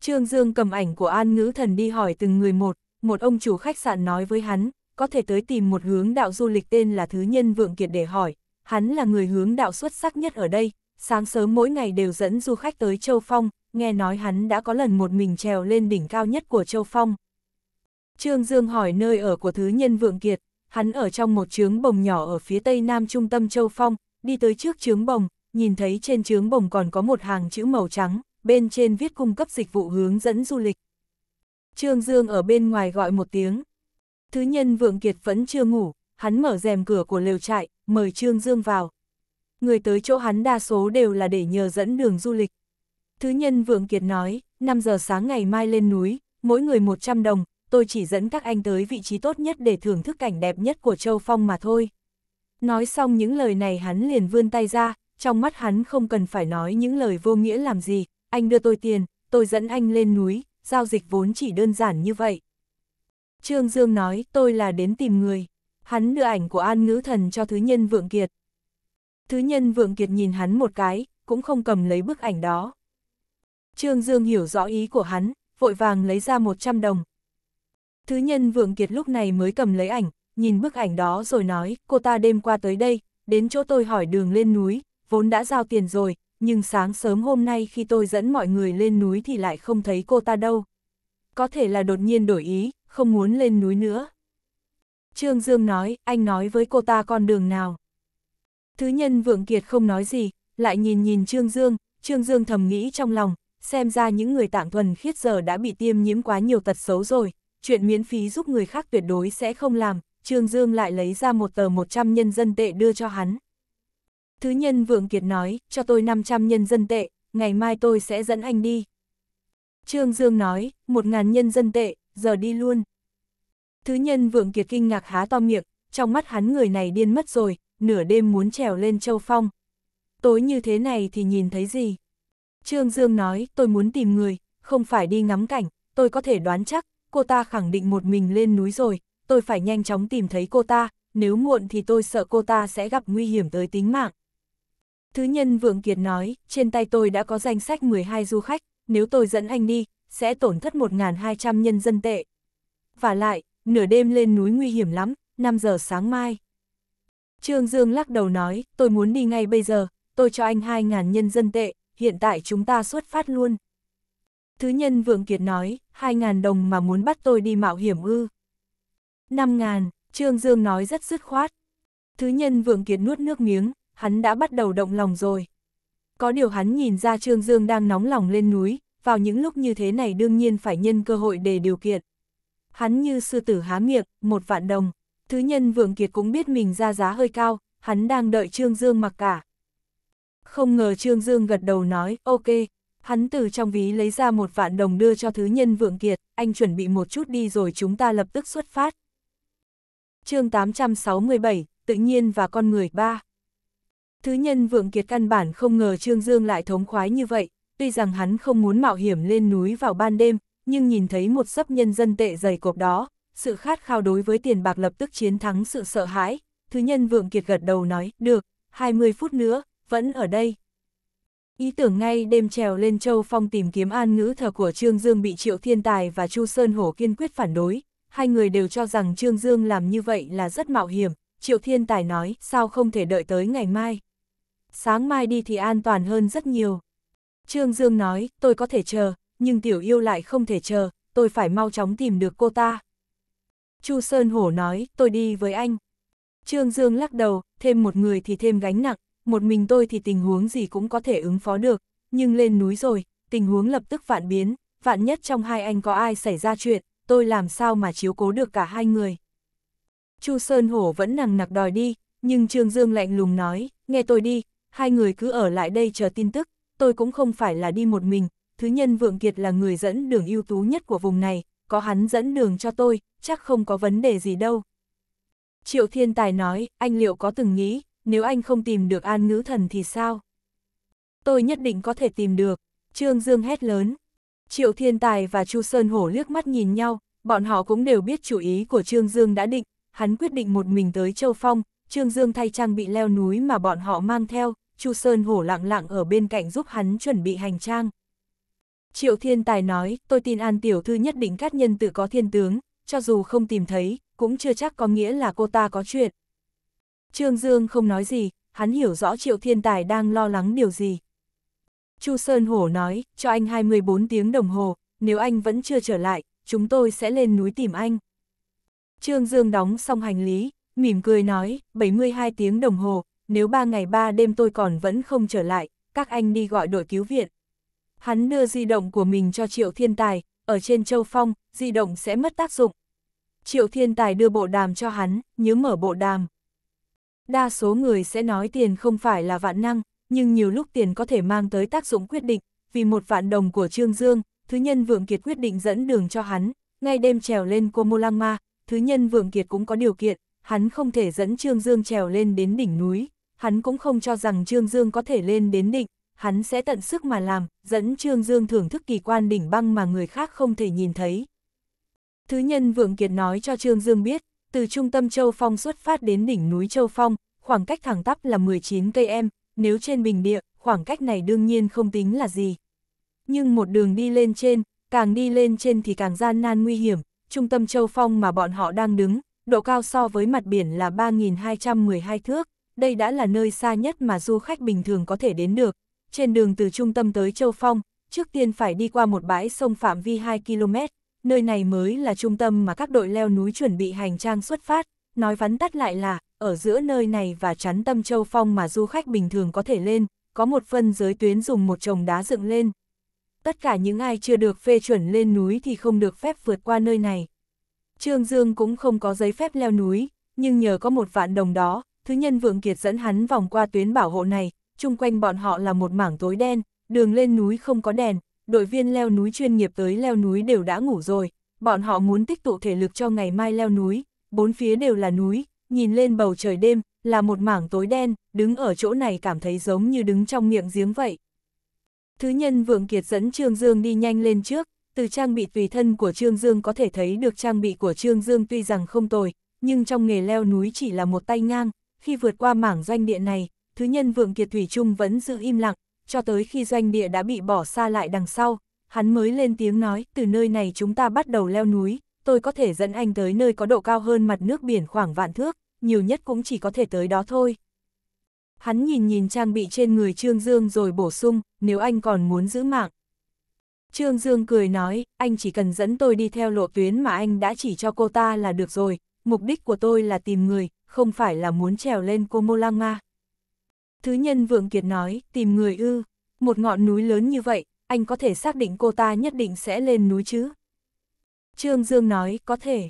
Trương Dương cầm ảnh của An Ngữ Thần đi hỏi từng người một, một ông chủ khách sạn nói với hắn, có thể tới tìm một hướng đạo du lịch tên là Thứ Nhân Vượng Kiệt để hỏi, hắn là người hướng đạo xuất sắc nhất ở đây, sáng sớm mỗi ngày đều dẫn du khách tới Châu Phong, nghe nói hắn đã có lần một mình trèo lên đỉnh cao nhất của Châu Phong, Trương Dương hỏi nơi ở của thứ nhân Vượng Kiệt, hắn ở trong một trướng bồng nhỏ ở phía tây nam trung tâm Châu Phong, đi tới trước trướng bồng, nhìn thấy trên trướng bồng còn có một hàng chữ màu trắng, bên trên viết cung cấp dịch vụ hướng dẫn du lịch. Trương Dương ở bên ngoài gọi một tiếng. Thứ nhân Vượng Kiệt vẫn chưa ngủ, hắn mở rèm cửa của lều trại, mời Trương Dương vào. Người tới chỗ hắn đa số đều là để nhờ dẫn đường du lịch. Thứ nhân Vượng Kiệt nói, 5 giờ sáng ngày mai lên núi, mỗi người 100 đồng, tôi chỉ dẫn các anh tới vị trí tốt nhất để thưởng thức cảnh đẹp nhất của Châu Phong mà thôi. Nói xong những lời này hắn liền vươn tay ra, trong mắt hắn không cần phải nói những lời vô nghĩa làm gì, anh đưa tôi tiền, tôi dẫn anh lên núi, giao dịch vốn chỉ đơn giản như vậy. Trương Dương nói, tôi là đến tìm người. Hắn đưa ảnh của An Ngữ Thần cho Thứ Nhân Vượng Kiệt. Thứ Nhân Vượng Kiệt nhìn hắn một cái, cũng không cầm lấy bức ảnh đó. Trương Dương hiểu rõ ý của hắn, vội vàng lấy ra 100 đồng, Thứ nhân Vượng Kiệt lúc này mới cầm lấy ảnh, nhìn bức ảnh đó rồi nói, cô ta đêm qua tới đây, đến chỗ tôi hỏi đường lên núi, vốn đã giao tiền rồi, nhưng sáng sớm hôm nay khi tôi dẫn mọi người lên núi thì lại không thấy cô ta đâu. Có thể là đột nhiên đổi ý, không muốn lên núi nữa. Trương Dương nói, anh nói với cô ta con đường nào. Thứ nhân Vượng Kiệt không nói gì, lại nhìn nhìn Trương Dương, Trương Dương thầm nghĩ trong lòng, xem ra những người tạng thuần khiết giờ đã bị tiêm nhiễm quá nhiều tật xấu rồi, chuyện miễn phí giúp người khác tuyệt đối sẽ không làm, Trương Dương lại lấy ra một tờ 100 nhân dân tệ đưa cho hắn. Thứ nhân Vượng Kiệt nói, cho tôi 500 nhân dân tệ, ngày mai tôi sẽ dẫn anh đi. Trương Dương nói, 1.000 nhân dân tệ, giờ đi luôn. Thứ nhân Vượng Kiệt kinh ngạc há to miệng, trong mắt hắn người này điên mất rồi, nửa đêm muốn trèo lên châu phong. Tối như thế này thì nhìn thấy gì? Trương Dương nói, tôi muốn tìm người, không phải đi ngắm cảnh, tôi có thể đoán chắc, cô ta khẳng định một mình lên núi rồi, tôi phải nhanh chóng tìm thấy cô ta, nếu muộn thì tôi sợ cô ta sẽ gặp nguy hiểm tới tính mạng. Thứ nhân Vượng Kiệt nói, trên tay tôi đã có danh sách 12 du khách, nếu tôi dẫn anh đi, sẽ tổn thất 1.200 nhân dân tệ. Và lại, nửa đêm lên núi nguy hiểm lắm, 5 giờ sáng mai. Trương Dương lắc đầu nói, tôi muốn đi ngay bây giờ, tôi cho anh 2.000 nhân dân tệ, hiện tại chúng ta xuất phát luôn. Thứ nhân Vượng Kiệt nói, 2.000 đồng mà muốn bắt tôi đi mạo hiểm ư. 5.000, Trương Dương nói rất dứt khoát. Thứ nhân Vượng Kiệt nuốt nước miếng, hắn đã bắt đầu động lòng rồi. Có điều hắn nhìn ra Trương Dương đang nóng lòng lên núi, vào những lúc như thế này đương nhiên phải nhân cơ hội để điều kiện. Hắn như sư tử há miệng, một vạn đồng. Thứ nhân Vượng Kiệt cũng biết mình ra giá hơi cao, hắn đang đợi Trương Dương mặc cả. Không ngờ Trương Dương gật đầu nói, ok, Hắn từ trong ví lấy ra một vạn đồng đưa cho thứ nhân vượng kiệt, anh chuẩn bị một chút đi rồi chúng ta lập tức xuất phát. chương 867, Tự nhiên và con người 3 Thứ nhân vượng kiệt căn bản không ngờ Trương Dương lại thống khoái như vậy, tuy rằng hắn không muốn mạo hiểm lên núi vào ban đêm, nhưng nhìn thấy một sấp nhân dân tệ dày cộp đó, sự khát khao đối với tiền bạc lập tức chiến thắng sự sợ hãi. Thứ nhân vượng kiệt gật đầu nói, được, 20 phút nữa, vẫn ở đây. Ý tưởng ngay đêm trèo lên châu phong tìm kiếm an ngữ thờ của Trương Dương bị Triệu Thiên Tài và Chu Sơn Hổ kiên quyết phản đối, hai người đều cho rằng Trương Dương làm như vậy là rất mạo hiểm, Triệu Thiên Tài nói sao không thể đợi tới ngày mai. Sáng mai đi thì an toàn hơn rất nhiều. Trương Dương nói tôi có thể chờ, nhưng tiểu yêu lại không thể chờ, tôi phải mau chóng tìm được cô ta. Chu Sơn Hổ nói tôi đi với anh. Trương Dương lắc đầu, thêm một người thì thêm gánh nặng, một mình tôi thì tình huống gì cũng có thể ứng phó được, nhưng lên núi rồi, tình huống lập tức vạn biến, vạn nhất trong hai anh có ai xảy ra chuyện, tôi làm sao mà chiếu cố được cả hai người. Chu Sơn Hổ vẫn nằng nặc đòi đi, nhưng Trương Dương lạnh lùng nói, nghe tôi đi, hai người cứ ở lại đây chờ tin tức, tôi cũng không phải là đi một mình, thứ nhân Vượng Kiệt là người dẫn đường ưu tú nhất của vùng này, có hắn dẫn đường cho tôi, chắc không có vấn đề gì đâu. Triệu Thiên Tài nói, anh liệu có từng nghĩ, nếu anh không tìm được an ngữ thần thì sao? Tôi nhất định có thể tìm được, Trương Dương hét lớn. Triệu Thiên Tài và Chu Sơn Hổ liếc mắt nhìn nhau, bọn họ cũng đều biết chủ ý của Trương Dương đã định, hắn quyết định một mình tới Châu Phong, Trương Dương thay trang bị leo núi mà bọn họ mang theo, Chu Sơn Hổ lặng lặng ở bên cạnh giúp hắn chuẩn bị hành trang. Triệu Thiên Tài nói, tôi tin An Tiểu Thư nhất định các nhân tự có thiên tướng, cho dù không tìm thấy, cũng chưa chắc có nghĩa là cô ta có chuyện. Trương Dương không nói gì, hắn hiểu rõ Triệu Thiên Tài đang lo lắng điều gì. Chu Sơn Hổ nói, cho anh 24 tiếng đồng hồ, nếu anh vẫn chưa trở lại, chúng tôi sẽ lên núi tìm anh. Trương Dương đóng xong hành lý, mỉm cười nói, 72 tiếng đồng hồ, nếu 3 ngày 3 đêm tôi còn vẫn không trở lại, các anh đi gọi đội cứu viện. Hắn đưa di động của mình cho Triệu Thiên Tài, ở trên châu phong, di động sẽ mất tác dụng. Triệu Thiên Tài đưa bộ đàm cho hắn, nhớ mở bộ đàm. Đa số người sẽ nói tiền không phải là vạn năng, nhưng nhiều lúc tiền có thể mang tới tác dụng quyết định, vì một vạn đồng của Trương Dương, thứ nhân Vượng Kiệt quyết định dẫn đường cho hắn, ngay đêm trèo lên lang ma thứ nhân Vượng Kiệt cũng có điều kiện, hắn không thể dẫn Trương Dương trèo lên đến đỉnh núi, hắn cũng không cho rằng Trương Dương có thể lên đến đỉnh, hắn sẽ tận sức mà làm, dẫn Trương Dương thưởng thức kỳ quan đỉnh băng mà người khác không thể nhìn thấy. Thứ nhân Vượng Kiệt nói cho Trương Dương biết, từ trung tâm Châu Phong xuất phát đến đỉnh núi Châu Phong, khoảng cách thẳng tắp là 19 cây m, nếu trên bình địa, khoảng cách này đương nhiên không tính là gì. Nhưng một đường đi lên trên, càng đi lên trên thì càng gian nan nguy hiểm, trung tâm Châu Phong mà bọn họ đang đứng, độ cao so với mặt biển là 3.212 thước, đây đã là nơi xa nhất mà du khách bình thường có thể đến được. Trên đường từ trung tâm tới Châu Phong, trước tiên phải đi qua một bãi sông phạm vi 2 km, nơi này mới là trung tâm mà các đội leo núi chuẩn bị hành trang xuất phát, nói vắn tắt lại là, ở giữa nơi này và chắn tâm châu phong mà du khách bình thường có thể lên, có một phân giới tuyến dùng một chồng đá dựng lên. Tất cả những ai chưa được phê chuẩn lên núi thì không được phép vượt qua nơi này. Trương Dương cũng không có giấy phép leo núi, nhưng nhờ có một vạn đồng đó, thứ nhân vượng kiệt dẫn hắn vòng qua tuyến bảo hộ này, chung quanh bọn họ là một mảng tối đen, đường lên núi không có đèn, đội viên leo núi chuyên nghiệp tới leo núi đều đã ngủ rồi, bọn họ muốn tích tụ thể lực cho ngày mai leo núi, bốn phía đều là núi, nhìn lên bầu trời đêm, là một mảng tối đen, đứng ở chỗ này cảm thấy giống như đứng trong miệng giếng vậy. Thứ nhân Vượng Kiệt dẫn Trương Dương đi nhanh lên trước, từ trang bị tùy thân của Trương Dương có thể thấy được trang bị của Trương Dương tuy rằng không tồi, nhưng trong nghề leo núi chỉ là một tay ngang, khi vượt qua mảng doanh địa này, thứ nhân Vượng Kiệt Thủy Trung vẫn giữ im lặng, cho tới khi doanh địa đã bị bỏ xa lại đằng sau, hắn mới lên tiếng nói, từ nơi này chúng ta bắt đầu leo núi, tôi có thể dẫn anh tới nơi có độ cao hơn mặt nước biển khoảng vạn thước, nhiều nhất cũng chỉ có thể tới đó thôi. Hắn nhìn nhìn trang bị trên người Trương Dương rồi bổ sung, nếu anh còn muốn giữ mạng. Trương Dương cười nói, anh chỉ cần dẫn tôi đi theo lộ tuyến mà anh đã chỉ cho cô ta là được rồi, mục đích của tôi là tìm người, không phải là muốn trèo lên cô Mô Lăng nga. Thứ nhân Vượng Kiệt nói, tìm người ư, một ngọn núi lớn như vậy, anh có thể xác định cô ta nhất định sẽ lên núi chứ? Trương Dương nói, có thể.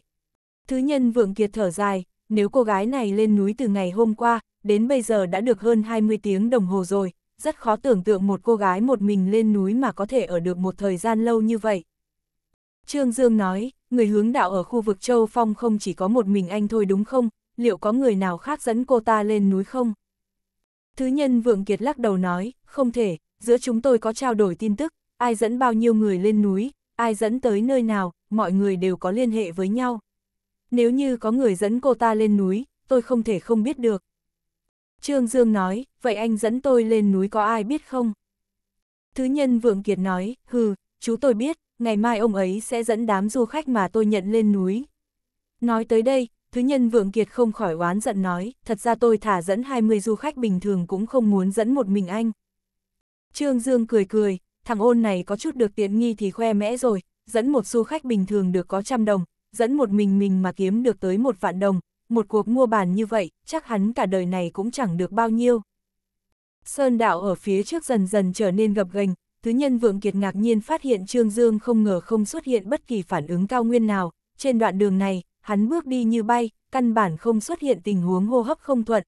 Thứ nhân Vượng Kiệt thở dài, nếu cô gái này lên núi từ ngày hôm qua, đến bây giờ đã được hơn 20 tiếng đồng hồ rồi, rất khó tưởng tượng một cô gái một mình lên núi mà có thể ở được một thời gian lâu như vậy. Trương Dương nói, người hướng đạo ở khu vực Châu Phong không chỉ có một mình anh thôi đúng không, liệu có người nào khác dẫn cô ta lên núi không? Thứ nhân Vượng Kiệt lắc đầu nói, không thể, giữa chúng tôi có trao đổi tin tức, ai dẫn bao nhiêu người lên núi, ai dẫn tới nơi nào, mọi người đều có liên hệ với nhau. Nếu như có người dẫn cô ta lên núi, tôi không thể không biết được. Trương Dương nói, vậy anh dẫn tôi lên núi có ai biết không? Thứ nhân Vượng Kiệt nói, hừ, chú tôi biết, ngày mai ông ấy sẽ dẫn đám du khách mà tôi nhận lên núi. Nói tới đây, Thứ nhân Vượng Kiệt không khỏi oán giận nói, thật ra tôi thả dẫn 20 du khách bình thường cũng không muốn dẫn một mình anh. Trương Dương cười cười, thằng ôn này có chút được tiện nghi thì khoe mẽ rồi, dẫn một du khách bình thường được có trăm đồng, dẫn một mình mình mà kiếm được tới một vạn đồng, một cuộc mua bàn như vậy, chắc hắn cả đời này cũng chẳng được bao nhiêu. Sơn đạo ở phía trước dần dần trở nên gập ghềnh, thứ nhân Vượng Kiệt ngạc nhiên phát hiện Trương Dương không ngờ không xuất hiện bất kỳ phản ứng cao nguyên nào, trên đoạn đường này, hắn bước đi như bay, căn bản không xuất hiện tình huống hô hấp không thuận.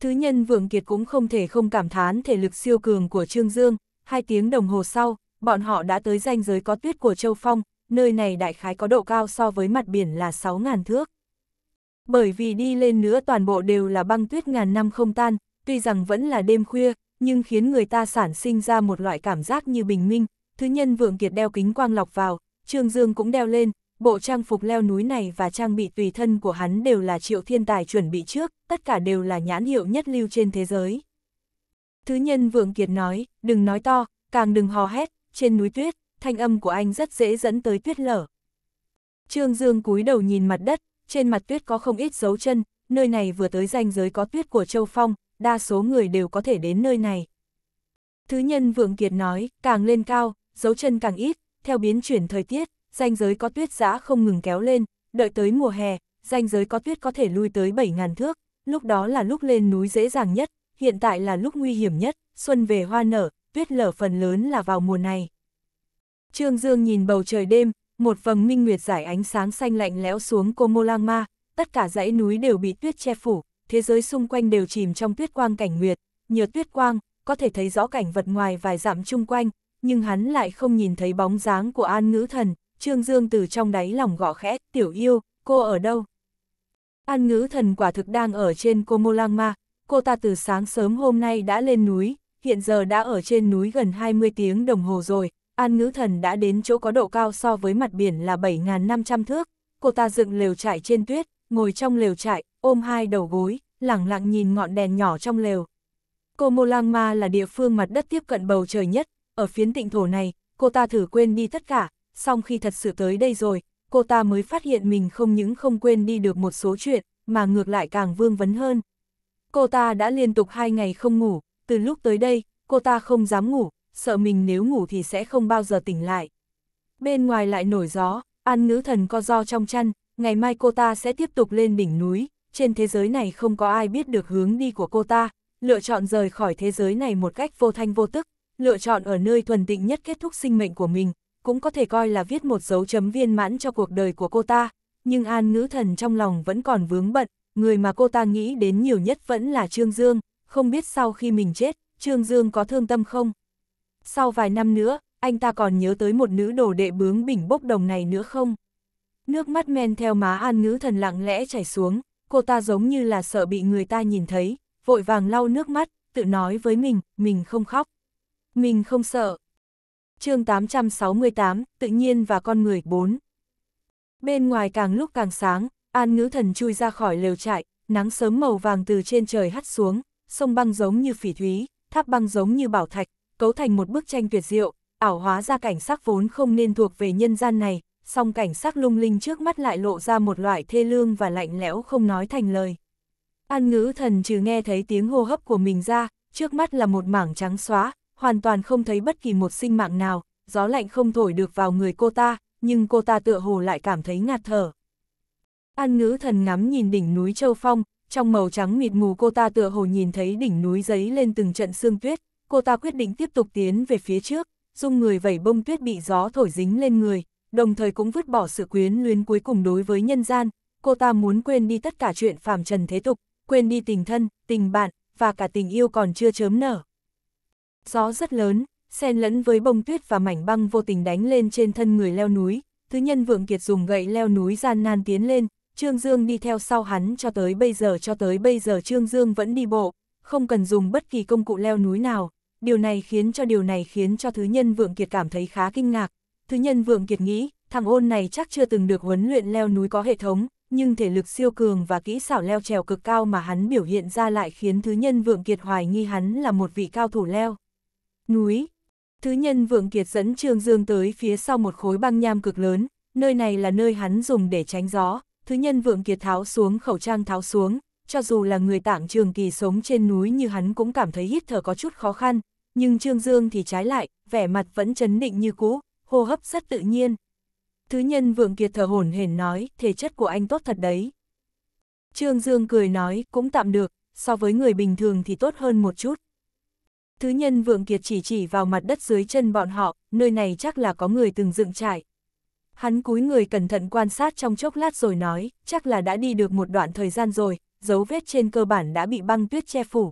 Thứ nhân Vượng Kiệt cũng không thể không cảm thán thể lực siêu cường của Trương Dương, hai tiếng đồng hồ sau, bọn họ đã tới ranh giới có tuyết của Châu Phong, nơi này đại khái có độ cao so với mặt biển là 6.000 thước. Bởi vì đi lên nữa toàn bộ đều là băng tuyết ngàn năm không tan, tuy rằng vẫn là đêm khuya, nhưng khiến người ta sản sinh ra một loại cảm giác như bình minh, thứ nhân Vượng Kiệt đeo kính quang lọc vào, Trương Dương cũng đeo lên, bộ trang phục leo núi này và trang bị tùy thân của hắn đều là triệu thiên tài chuẩn bị trước, tất cả đều là nhãn hiệu nhất lưu trên thế giới. Thứ nhân Vượng Kiệt nói, đừng nói to, càng đừng hò hét, trên núi tuyết, thanh âm của anh rất dễ dẫn tới tuyết lở. Trương Dương cúi đầu nhìn mặt đất, trên mặt tuyết có không ít dấu chân, nơi này vừa tới ranh giới có tuyết của Châu Phong, đa số người đều có thể đến nơi này. Thứ nhân Vượng Kiệt nói, càng lên cao, dấu chân càng ít, theo biến chuyển thời tiết, ranh giới có tuyết giã không ngừng kéo lên, đợi tới mùa hè, ranh giới có tuyết có thể lui tới 7.000 thước, lúc đó là lúc lên núi dễ dàng nhất, hiện tại là lúc nguy hiểm nhất, xuân về hoa nở, tuyết lở phần lớn là vào mùa này. Trương Dương nhìn bầu trời đêm, một vầng minh nguyệt giải ánh sáng xanh lạnh lẽo xuống cô Mô Lang Ma, tất cả dãy núi đều bị tuyết che phủ, thế giới xung quanh đều chìm trong tuyết quang cảnh nguyệt, nhờ tuyết quang, có thể thấy rõ cảnh vật ngoài vài dặm chung quanh, nhưng hắn lại không nhìn thấy bóng dáng của An Ngữ Thần, Trương Dương từ trong đáy lòng gõ khẽ, tiểu yêu, cô ở đâu? An ngữ thần quả thực đang ở trên cô Lang Ma. cô ta từ sáng sớm hôm nay đã lên núi, hiện giờ đã ở trên núi gần 20 tiếng đồng hồ rồi, An ngữ thần đã đến chỗ có độ cao so với mặt biển là 7.500 thước, cô ta dựng lều trại trên tuyết, ngồi trong lều trại, ôm hai đầu gối, lặng lặng nhìn ngọn đèn nhỏ trong lều. Cô Lang Ma là địa phương mặt đất tiếp cận bầu trời nhất, ở phiến tịnh thổ này, cô ta thử quên đi tất cả, song khi thật sự tới đây rồi, cô ta mới phát hiện mình không những không quên đi được một số chuyện, mà ngược lại càng vương vấn hơn. Cô ta đã liên tục hai ngày không ngủ, từ lúc tới đây, cô ta không dám ngủ, sợ mình nếu ngủ thì sẽ không bao giờ tỉnh lại. Bên ngoài lại nổi gió, an ngữ thần co do trong chăn, ngày mai cô ta sẽ tiếp tục lên đỉnh núi, trên thế giới này không có ai biết được hướng đi của cô ta, lựa chọn rời khỏi thế giới này một cách vô thanh vô tức, lựa chọn ở nơi thuần tịnh nhất kết thúc sinh mệnh của mình, cũng có thể coi là viết một dấu chấm viên mãn cho cuộc đời của cô ta, nhưng An Ngữ Thần trong lòng vẫn còn vướng bận, người mà cô ta nghĩ đến nhiều nhất vẫn là Trương Dương, không biết sau khi mình chết, Trương Dương có thương tâm không? Sau vài năm nữa, anh ta còn nhớ tới một nữ đồ đệ bướng bỉnh bốc đồng này nữa không? Nước mắt men theo má An Ngữ Thần lặng lẽ chảy xuống, cô ta giống như là sợ bị người ta nhìn thấy, vội vàng lau nước mắt, tự nói với mình, mình không khóc. Mình không sợ, chương 868, tự nhiên và con người 4. Bên ngoài càng lúc càng sáng, An Ngữ Thần chui ra khỏi lều trại, nắng sớm màu vàng từ trên trời hắt xuống, sông băng giống như phỉ thúy, tháp băng giống như bảo thạch, cấu thành một bức tranh tuyệt diệu, ảo hóa ra cảnh sắc vốn không nên thuộc về nhân gian này, song cảnh sắc lung linh trước mắt lại lộ ra một loại thê lương và lạnh lẽo không nói thành lời. An Ngữ Thần trừ nghe thấy tiếng hô hấp của mình ra, trước mắt là một mảng trắng xóa, hoàn toàn không thấy bất kỳ một sinh mạng nào, gió lạnh không thổi được vào người cô ta, nhưng cô ta tựa hồ lại cảm thấy ngạt thở. An ngữ thần ngắm nhìn đỉnh núi Châu Phong, trong màu trắng mịt mù cô ta tựa hồ nhìn thấy đỉnh núi giấy lên từng trận sương tuyết, cô ta quyết định tiếp tục tiến về phía trước, dung người vẩy bông tuyết bị gió thổi dính lên người, đồng thời cũng vứt bỏ sự quyến luyến cuối cùng đối với nhân gian, cô ta muốn quên đi tất cả chuyện phàm trần thế tục, quên đi tình thân, tình bạn, và cả tình yêu còn chưa chớm nở. Gió rất lớn, xen lẫn với bông tuyết và mảnh băng vô tình đánh lên trên thân người leo núi, thứ nhân vượng kiệt dùng gậy leo núi gian nan tiến lên, Trương Dương đi theo sau hắn cho tới bây giờ cho tới bây giờ Trương Dương vẫn đi bộ, không cần dùng bất kỳ công cụ leo núi nào, điều này khiến cho điều này khiến cho thứ nhân vượng kiệt cảm thấy khá kinh ngạc. Thứ nhân vượng kiệt nghĩ, thằng ôn này chắc chưa từng được huấn luyện leo núi có hệ thống, nhưng thể lực siêu cường và kỹ xảo leo trèo cực cao mà hắn biểu hiện ra lại khiến thứ nhân vượng kiệt hoài nghi hắn là một vị cao thủ leo núi. Thứ nhân Vượng Kiệt dẫn Trương Dương tới phía sau một khối băng nham cực lớn, nơi này là nơi hắn dùng để tránh gió. Thứ nhân Vượng Kiệt tháo xuống khẩu trang tháo xuống, cho dù là người tảng trường kỳ sống trên núi như hắn cũng cảm thấy hít thở có chút khó khăn, nhưng Trương Dương thì trái lại, vẻ mặt vẫn chấn định như cũ, hô hấp rất tự nhiên. Thứ nhân Vượng Kiệt thở hổn hển nói, thể chất của anh tốt thật đấy. Trương Dương cười nói, cũng tạm được, so với người bình thường thì tốt hơn một chút. Thứ nhân Vượng Kiệt chỉ chỉ vào mặt đất dưới chân bọn họ, nơi này chắc là có người từng dựng trại. Hắn cúi người cẩn thận quan sát trong chốc lát rồi nói, chắc là đã đi được một đoạn thời gian rồi, dấu vết trên cơ bản đã bị băng tuyết che phủ.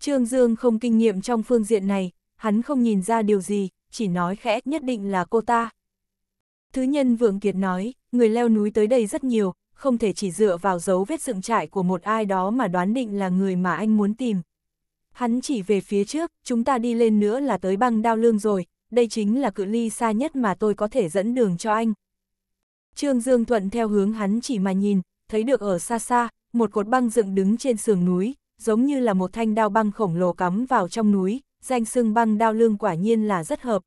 Trương Dương không kinh nghiệm trong phương diện này, hắn không nhìn ra điều gì, chỉ nói khẽ nhất định là cô ta. Thứ nhân Vượng Kiệt nói, người leo núi tới đây rất nhiều, không thể chỉ dựa vào dấu vết dựng trại của một ai đó mà đoán định là người mà anh muốn tìm. Hắn chỉ về phía trước, chúng ta đi lên nữa là tới băng đao lương rồi, đây chính là cự ly xa nhất mà tôi có thể dẫn đường cho anh. Trương Dương Thuận theo hướng hắn chỉ mà nhìn, thấy được ở xa xa, một cột băng dựng đứng trên sườn núi, giống như là một thanh đao băng khổng lồ cắm vào trong núi, danh xưng băng đao lương quả nhiên là rất hợp.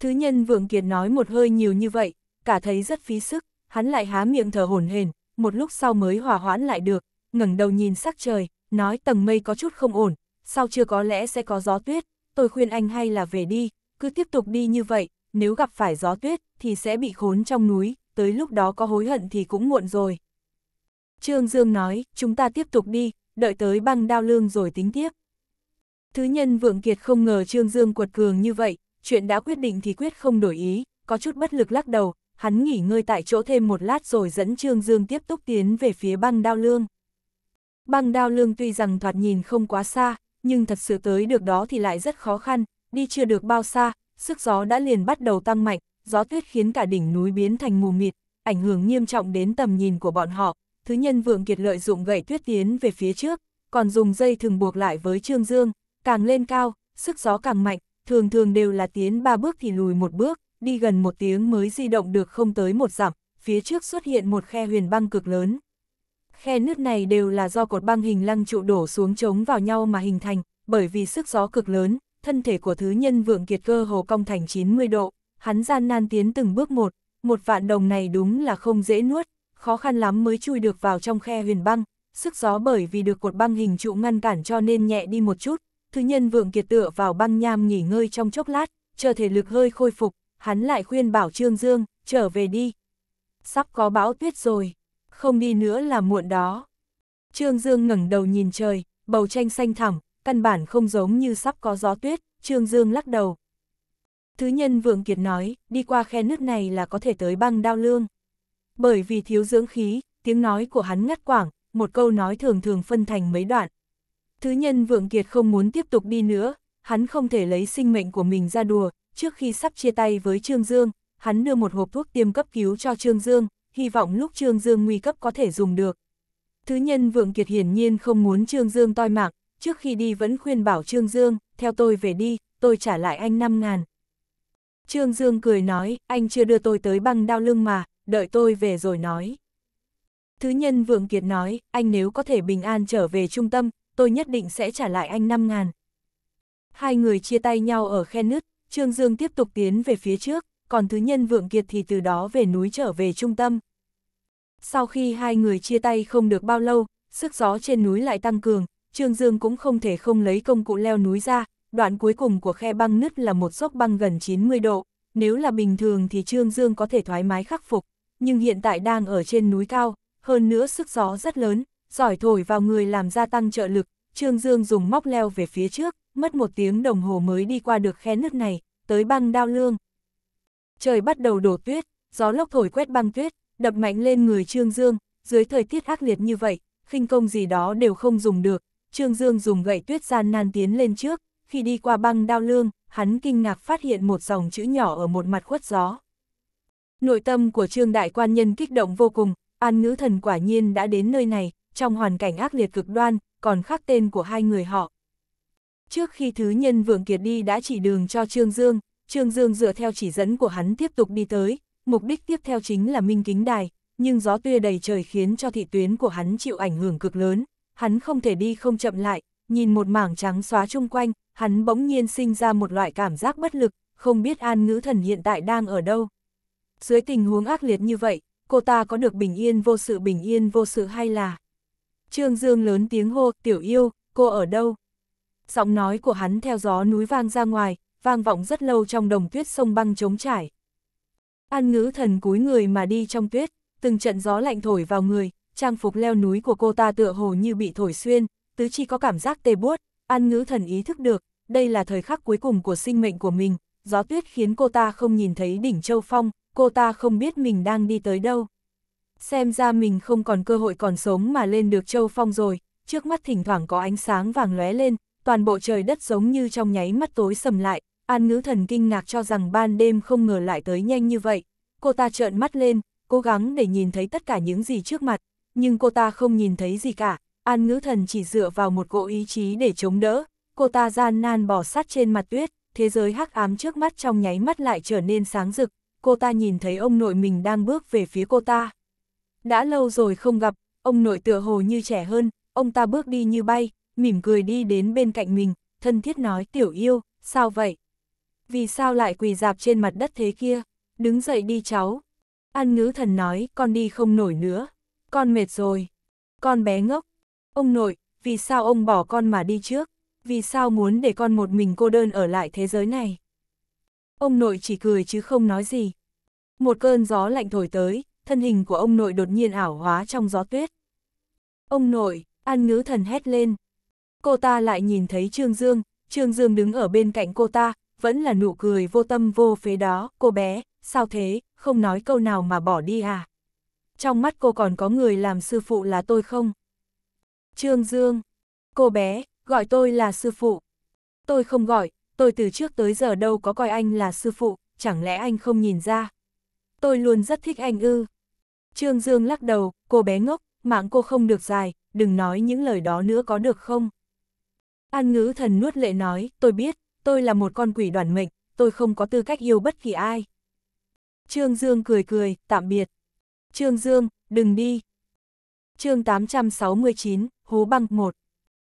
Thứ nhân Vượng Kiệt nói một hơi nhiều như vậy, cả thấy rất phí sức, hắn lại há miệng thở hổn hển, một lúc sau mới hòa hoãn lại được, ngẩng đầu nhìn sắc trời, nói tầng mây có chút không ổn, sau chưa có lẽ sẽ có gió tuyết, tôi khuyên anh hay là về đi, cứ tiếp tục đi như vậy, nếu gặp phải gió tuyết thì sẽ bị khốn trong núi, tới lúc đó có hối hận thì cũng muộn rồi. Trương Dương nói, chúng ta tiếp tục đi, đợi tới băng đao lương rồi tính tiếp. Thứ nhân Vượng Kiệt không ngờ Trương Dương quật cường như vậy, chuyện đã quyết định thì quyết không đổi ý, có chút bất lực lắc đầu, hắn nghỉ ngơi tại chỗ thêm một lát rồi dẫn Trương Dương tiếp tục tiến về phía băng đao lương. Băng đao lương tuy rằng thoạt nhìn không quá xa, nhưng thật sự tới được đó thì lại rất khó khăn, đi chưa được bao xa, sức gió đã liền bắt đầu tăng mạnh, gió tuyết khiến cả đỉnh núi biến thành mù mịt, ảnh hưởng nghiêm trọng đến tầm nhìn của bọn họ. Thứ nhân vượng kiệt lợi dụng gậy tuyết tiến về phía trước, còn dùng dây thường buộc lại với Trương Dương, càng lên cao, sức gió càng mạnh, thường thường đều là tiến ba bước thì lùi một bước, đi gần một tiếng mới di động được không tới một dặm, phía trước xuất hiện một khe huyền băng cực lớn, khe nước này đều là do cột băng hình lăng trụ đổ xuống chống vào nhau mà hình thành, bởi vì sức gió cực lớn, thân thể của thứ nhân vượng kiệt cơ hồ cong thành 90 độ, hắn gian nan tiến từng bước một, một vạn đồng này đúng là không dễ nuốt, khó khăn lắm mới chui được vào trong khe huyền băng, sức gió bởi vì được cột băng hình trụ ngăn cản cho nên nhẹ đi một chút, thứ nhân vượng kiệt tựa vào băng nham nghỉ ngơi trong chốc lát, chờ thể lực hơi khôi phục, hắn lại khuyên bảo Trương Dương, trở về đi. Sắp có bão tuyết rồi không đi nữa là muộn đó. Trương Dương ngẩng đầu nhìn trời, bầu tranh xanh thẳm, căn bản không giống như sắp có gió tuyết, Trương Dương lắc đầu. Thứ nhân Vượng Kiệt nói, đi qua khe nước này là có thể tới băng đao lương. Bởi vì thiếu dưỡng khí, tiếng nói của hắn ngắt quảng, một câu nói thường thường phân thành mấy đoạn. Thứ nhân Vượng Kiệt không muốn tiếp tục đi nữa, hắn không thể lấy sinh mệnh của mình ra đùa, trước khi sắp chia tay với Trương Dương, hắn đưa một hộp thuốc tiêm cấp cứu cho Trương Dương, hy vọng lúc Trương Dương nguy cấp có thể dùng được. Thứ nhân Vượng Kiệt hiển nhiên không muốn Trương Dương toi mạng, trước khi đi vẫn khuyên bảo Trương Dương, theo tôi về đi, tôi trả lại anh 5 ngàn. Trương Dương cười nói, anh chưa đưa tôi tới băng đao lưng mà, đợi tôi về rồi nói. Thứ nhân Vượng Kiệt nói, anh nếu có thể bình an trở về trung tâm, tôi nhất định sẽ trả lại anh 5 ngàn. Hai người chia tay nhau ở khe nứt, Trương Dương tiếp tục tiến về phía trước còn thứ nhân vượng kiệt thì từ đó về núi trở về trung tâm. Sau khi hai người chia tay không được bao lâu, sức gió trên núi lại tăng cường, Trương Dương cũng không thể không lấy công cụ leo núi ra, đoạn cuối cùng của khe băng nứt là một dốc băng gần 90 độ, nếu là bình thường thì Trương Dương có thể thoải mái khắc phục, nhưng hiện tại đang ở trên núi cao, hơn nữa sức gió rất lớn, giỏi thổi vào người làm gia tăng trợ lực, Trương Dương dùng móc leo về phía trước, mất một tiếng đồng hồ mới đi qua được khe nứt này, tới băng đao lương trời bắt đầu đổ tuyết, gió lốc thổi quét băng tuyết, đập mạnh lên người Trương Dương, dưới thời tiết ác liệt như vậy, khinh công gì đó đều không dùng được, Trương Dương dùng gậy tuyết gian nan tiến lên trước, khi đi qua băng đao lương, hắn kinh ngạc phát hiện một dòng chữ nhỏ ở một mặt khuất gió. Nội tâm của Trương Đại Quan Nhân kích động vô cùng, An Ngữ Thần quả nhiên đã đến nơi này, trong hoàn cảnh ác liệt cực đoan, còn khắc tên của hai người họ. Trước khi Thứ Nhân Vượng Kiệt đi đã chỉ đường cho Trương Dương, Trương Dương dựa theo chỉ dẫn của hắn tiếp tục đi tới, mục đích tiếp theo chính là Minh Kính Đài, nhưng gió tuya đầy trời khiến cho thị tuyến của hắn chịu ảnh hưởng cực lớn, hắn không thể đi không chậm lại, nhìn một mảng trắng xóa chung quanh, hắn bỗng nhiên sinh ra một loại cảm giác bất lực, không biết an ngữ thần hiện tại đang ở đâu. Dưới tình huống ác liệt như vậy, cô ta có được bình yên vô sự bình yên vô sự hay là... Trương Dương lớn tiếng hô, tiểu yêu, cô ở đâu? Giọng nói của hắn theo gió núi vang ra ngoài, vang vọng rất lâu trong đồng tuyết sông băng trống trải. An ngữ thần cúi người mà đi trong tuyết, từng trận gió lạnh thổi vào người, trang phục leo núi của cô ta tựa hồ như bị thổi xuyên, tứ chi có cảm giác tê buốt, an ngữ thần ý thức được, đây là thời khắc cuối cùng của sinh mệnh của mình, gió tuyết khiến cô ta không nhìn thấy đỉnh châu phong, cô ta không biết mình đang đi tới đâu. Xem ra mình không còn cơ hội còn sống mà lên được châu phong rồi, trước mắt thỉnh thoảng có ánh sáng vàng lóe lên, toàn bộ trời đất giống như trong nháy mắt tối sầm lại, An ngữ thần kinh ngạc cho rằng ban đêm không ngờ lại tới nhanh như vậy. Cô ta trợn mắt lên, cố gắng để nhìn thấy tất cả những gì trước mặt, nhưng cô ta không nhìn thấy gì cả. An ngữ thần chỉ dựa vào một cỗ ý chí để chống đỡ. Cô ta gian nan bỏ sát trên mặt tuyết, thế giới hắc ám trước mắt trong nháy mắt lại trở nên sáng rực. Cô ta nhìn thấy ông nội mình đang bước về phía cô ta. Đã lâu rồi không gặp, ông nội tựa hồ như trẻ hơn, ông ta bước đi như bay, mỉm cười đi đến bên cạnh mình, thân thiết nói tiểu yêu, sao vậy? vì sao lại quỳ dạp trên mặt đất thế kia, đứng dậy đi cháu. An ngữ thần nói, con đi không nổi nữa, con mệt rồi. Con bé ngốc, ông nội, vì sao ông bỏ con mà đi trước, vì sao muốn để con một mình cô đơn ở lại thế giới này. Ông nội chỉ cười chứ không nói gì. Một cơn gió lạnh thổi tới, thân hình của ông nội đột nhiên ảo hóa trong gió tuyết. Ông nội, an ngữ thần hét lên. Cô ta lại nhìn thấy Trương Dương, Trương Dương đứng ở bên cạnh cô ta, vẫn là nụ cười vô tâm vô phế đó, cô bé, sao thế, không nói câu nào mà bỏ đi à? Trong mắt cô còn có người làm sư phụ là tôi không? Trương Dương, cô bé, gọi tôi là sư phụ. Tôi không gọi, tôi từ trước tới giờ đâu có coi anh là sư phụ, chẳng lẽ anh không nhìn ra? Tôi luôn rất thích anh ư. Trương Dương lắc đầu, cô bé ngốc, mạng cô không được dài, đừng nói những lời đó nữa có được không? An ngữ thần nuốt lệ nói, tôi biết, tôi là một con quỷ đoàn mệnh, tôi không có tư cách yêu bất kỳ ai. Trương Dương cười cười, tạm biệt. Trương Dương, đừng đi. chương 869, Hố Băng 1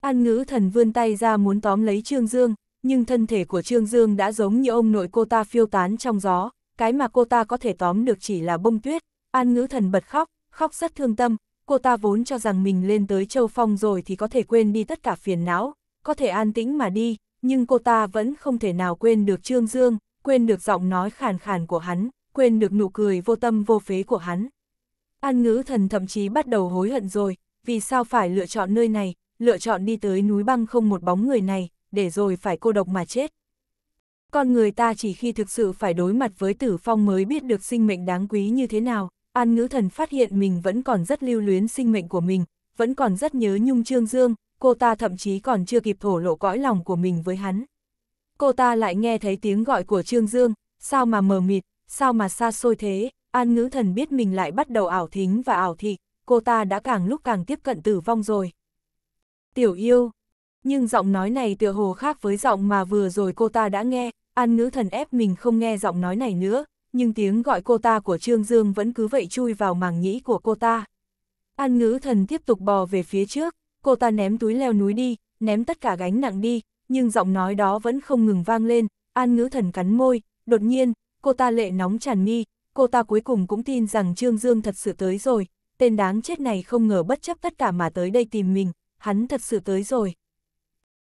An ngữ thần vươn tay ra muốn tóm lấy Trương Dương, nhưng thân thể của Trương Dương đã giống như ông nội cô ta phiêu tán trong gió, cái mà cô ta có thể tóm được chỉ là bông tuyết. An ngữ thần bật khóc, khóc rất thương tâm, cô ta vốn cho rằng mình lên tới châu phong rồi thì có thể quên đi tất cả phiền não, có thể an tĩnh mà đi, nhưng cô ta vẫn không thể nào quên được Trương Dương, quên được giọng nói khàn khàn của hắn, quên được nụ cười vô tâm vô phế của hắn. An ngữ thần thậm chí bắt đầu hối hận rồi, vì sao phải lựa chọn nơi này, lựa chọn đi tới núi băng không một bóng người này, để rồi phải cô độc mà chết. Con người ta chỉ khi thực sự phải đối mặt với tử phong mới biết được sinh mệnh đáng quý như thế nào, An ngữ thần phát hiện mình vẫn còn rất lưu luyến sinh mệnh của mình, vẫn còn rất nhớ nhung trương dương, cô ta thậm chí còn chưa kịp thổ lộ cõi lòng của mình với hắn. Cô ta lại nghe thấy tiếng gọi của Trương Dương, sao mà mờ mịt, sao mà xa xôi thế, an ngữ thần biết mình lại bắt đầu ảo thính và ảo thị, cô ta đã càng lúc càng tiếp cận tử vong rồi. Tiểu yêu, nhưng giọng nói này tựa hồ khác với giọng mà vừa rồi cô ta đã nghe, an ngữ thần ép mình không nghe giọng nói này nữa, nhưng tiếng gọi cô ta của Trương Dương vẫn cứ vậy chui vào màng nhĩ của cô ta. An ngữ thần tiếp tục bò về phía trước, cô ta ném túi leo núi đi, ném tất cả gánh nặng đi, nhưng giọng nói đó vẫn không ngừng vang lên, an ngữ thần cắn môi, đột nhiên, cô ta lệ nóng tràn mi, cô ta cuối cùng cũng tin rằng Trương Dương thật sự tới rồi, tên đáng chết này không ngờ bất chấp tất cả mà tới đây tìm mình, hắn thật sự tới rồi.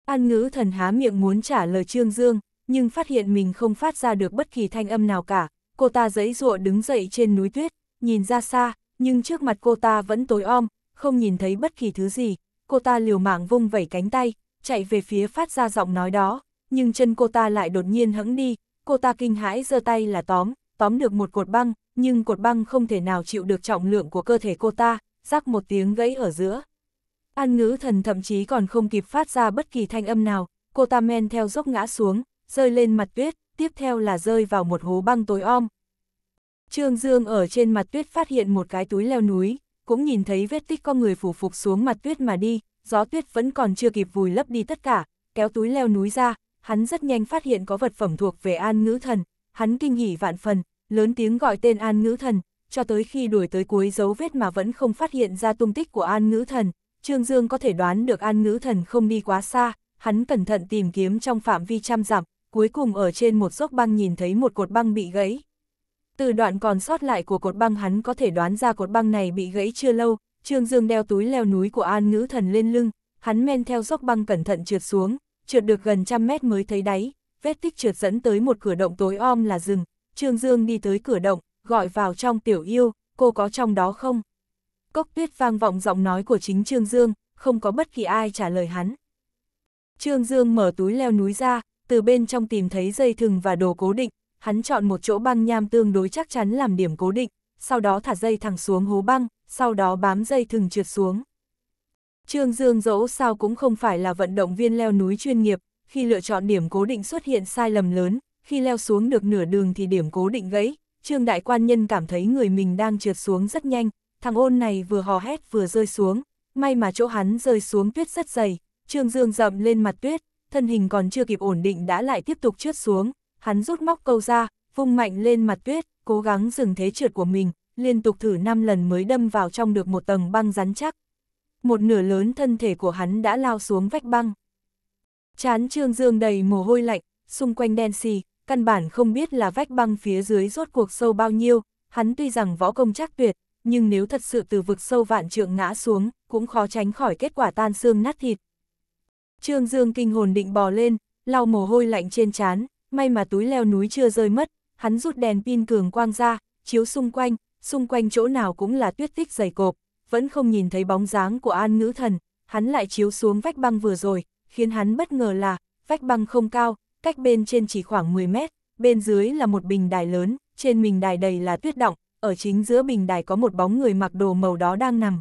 An ngữ thần há miệng muốn trả lời Trương Dương, nhưng phát hiện mình không phát ra được bất kỳ thanh âm nào cả, cô ta giấy ruộ đứng dậy trên núi tuyết, nhìn ra xa, nhưng trước mặt cô ta vẫn tối om, không nhìn thấy bất kỳ thứ gì, cô ta liều mạng vung vẩy cánh tay, chạy về phía phát ra giọng nói đó, nhưng chân cô ta lại đột nhiên hững đi, cô ta kinh hãi giơ tay là tóm, tóm được một cột băng, nhưng cột băng không thể nào chịu được trọng lượng của cơ thể cô ta, rắc một tiếng gãy ở giữa. An ngữ thần thậm chí còn không kịp phát ra bất kỳ thanh âm nào, cô ta men theo dốc ngã xuống, rơi lên mặt tuyết, tiếp theo là rơi vào một hố băng tối om. Trương Dương ở trên mặt tuyết phát hiện một cái túi leo núi, cũng nhìn thấy vết tích con người phủ phục xuống mặt tuyết mà đi, gió tuyết vẫn còn chưa kịp vùi lấp đi tất cả, kéo túi leo núi ra, hắn rất nhanh phát hiện có vật phẩm thuộc về An Ngữ Thần, hắn kinh hỉ vạn phần, lớn tiếng gọi tên An Ngữ Thần, cho tới khi đuổi tới cuối dấu vết mà vẫn không phát hiện ra tung tích của An Ngữ Thần, Trương Dương có thể đoán được An Ngữ Thần không đi quá xa, hắn cẩn thận tìm kiếm trong phạm vi trăm dặm, cuối cùng ở trên một dốc băng nhìn thấy một cột băng bị gãy, từ đoạn còn sót lại của cột băng hắn có thể đoán ra cột băng này bị gãy chưa lâu, Trương Dương đeo túi leo núi của An Ngữ Thần lên lưng, hắn men theo dốc băng cẩn thận trượt xuống, trượt được gần trăm mét mới thấy đáy, vết tích trượt dẫn tới một cửa động tối om là rừng, Trương Dương đi tới cửa động, gọi vào trong tiểu yêu, cô có trong đó không? Cốc tuyết vang vọng giọng nói của chính Trương Dương, không có bất kỳ ai trả lời hắn. Trương Dương mở túi leo núi ra, từ bên trong tìm thấy dây thừng và đồ cố định, hắn chọn một chỗ băng nham tương đối chắc chắn làm điểm cố định, sau đó thả dây thẳng xuống hố băng, sau đó bám dây thừng trượt xuống. Trương Dương dẫu sao cũng không phải là vận động viên leo núi chuyên nghiệp, khi lựa chọn điểm cố định xuất hiện sai lầm lớn, khi leo xuống được nửa đường thì điểm cố định gãy, Trương Đại Quan Nhân cảm thấy người mình đang trượt xuống rất nhanh, thằng ôn này vừa hò hét vừa rơi xuống, may mà chỗ hắn rơi xuống tuyết rất dày, Trương Dương dậm lên mặt tuyết, thân hình còn chưa kịp ổn định đã lại tiếp tục trượt xuống, hắn rút móc câu ra, vung mạnh lên mặt tuyết, cố gắng dừng thế trượt của mình, liên tục thử 5 lần mới đâm vào trong được một tầng băng rắn chắc. Một nửa lớn thân thể của hắn đã lao xuống vách băng. Chán Trương Dương đầy mồ hôi lạnh, xung quanh đen xì, căn bản không biết là vách băng phía dưới rốt cuộc sâu bao nhiêu, hắn tuy rằng võ công chắc tuyệt, nhưng nếu thật sự từ vực sâu vạn trượng ngã xuống, cũng khó tránh khỏi kết quả tan xương nát thịt. Trương Dương kinh hồn định bò lên, lau mồ hôi lạnh trên chán may mà túi leo núi chưa rơi mất, hắn rút đèn pin cường quang ra, chiếu xung quanh, xung quanh chỗ nào cũng là tuyết tích dày cộp, vẫn không nhìn thấy bóng dáng của an ngữ thần, hắn lại chiếu xuống vách băng vừa rồi, khiến hắn bất ngờ là, vách băng không cao, cách bên trên chỉ khoảng 10 mét, bên dưới là một bình đài lớn, trên bình đài đầy là tuyết động, ở chính giữa bình đài có một bóng người mặc đồ màu đó đang nằm.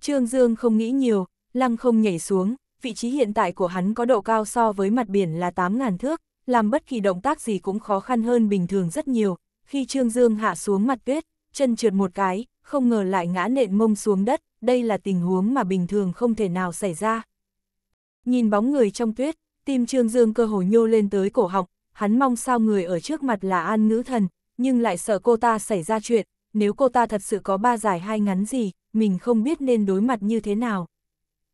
Trương Dương không nghĩ nhiều, lăng không nhảy xuống, vị trí hiện tại của hắn có độ cao so với mặt biển là 8.000 thước, làm bất kỳ động tác gì cũng khó khăn hơn bình thường rất nhiều, khi Trương Dương hạ xuống mặt tuyết, chân trượt một cái, không ngờ lại ngã nện mông xuống đất, đây là tình huống mà bình thường không thể nào xảy ra. Nhìn bóng người trong tuyết, tim Trương Dương cơ hồ nhô lên tới cổ họng, hắn mong sao người ở trước mặt là an nữ thần, nhưng lại sợ cô ta xảy ra chuyện, nếu cô ta thật sự có ba giải hai ngắn gì, mình không biết nên đối mặt như thế nào.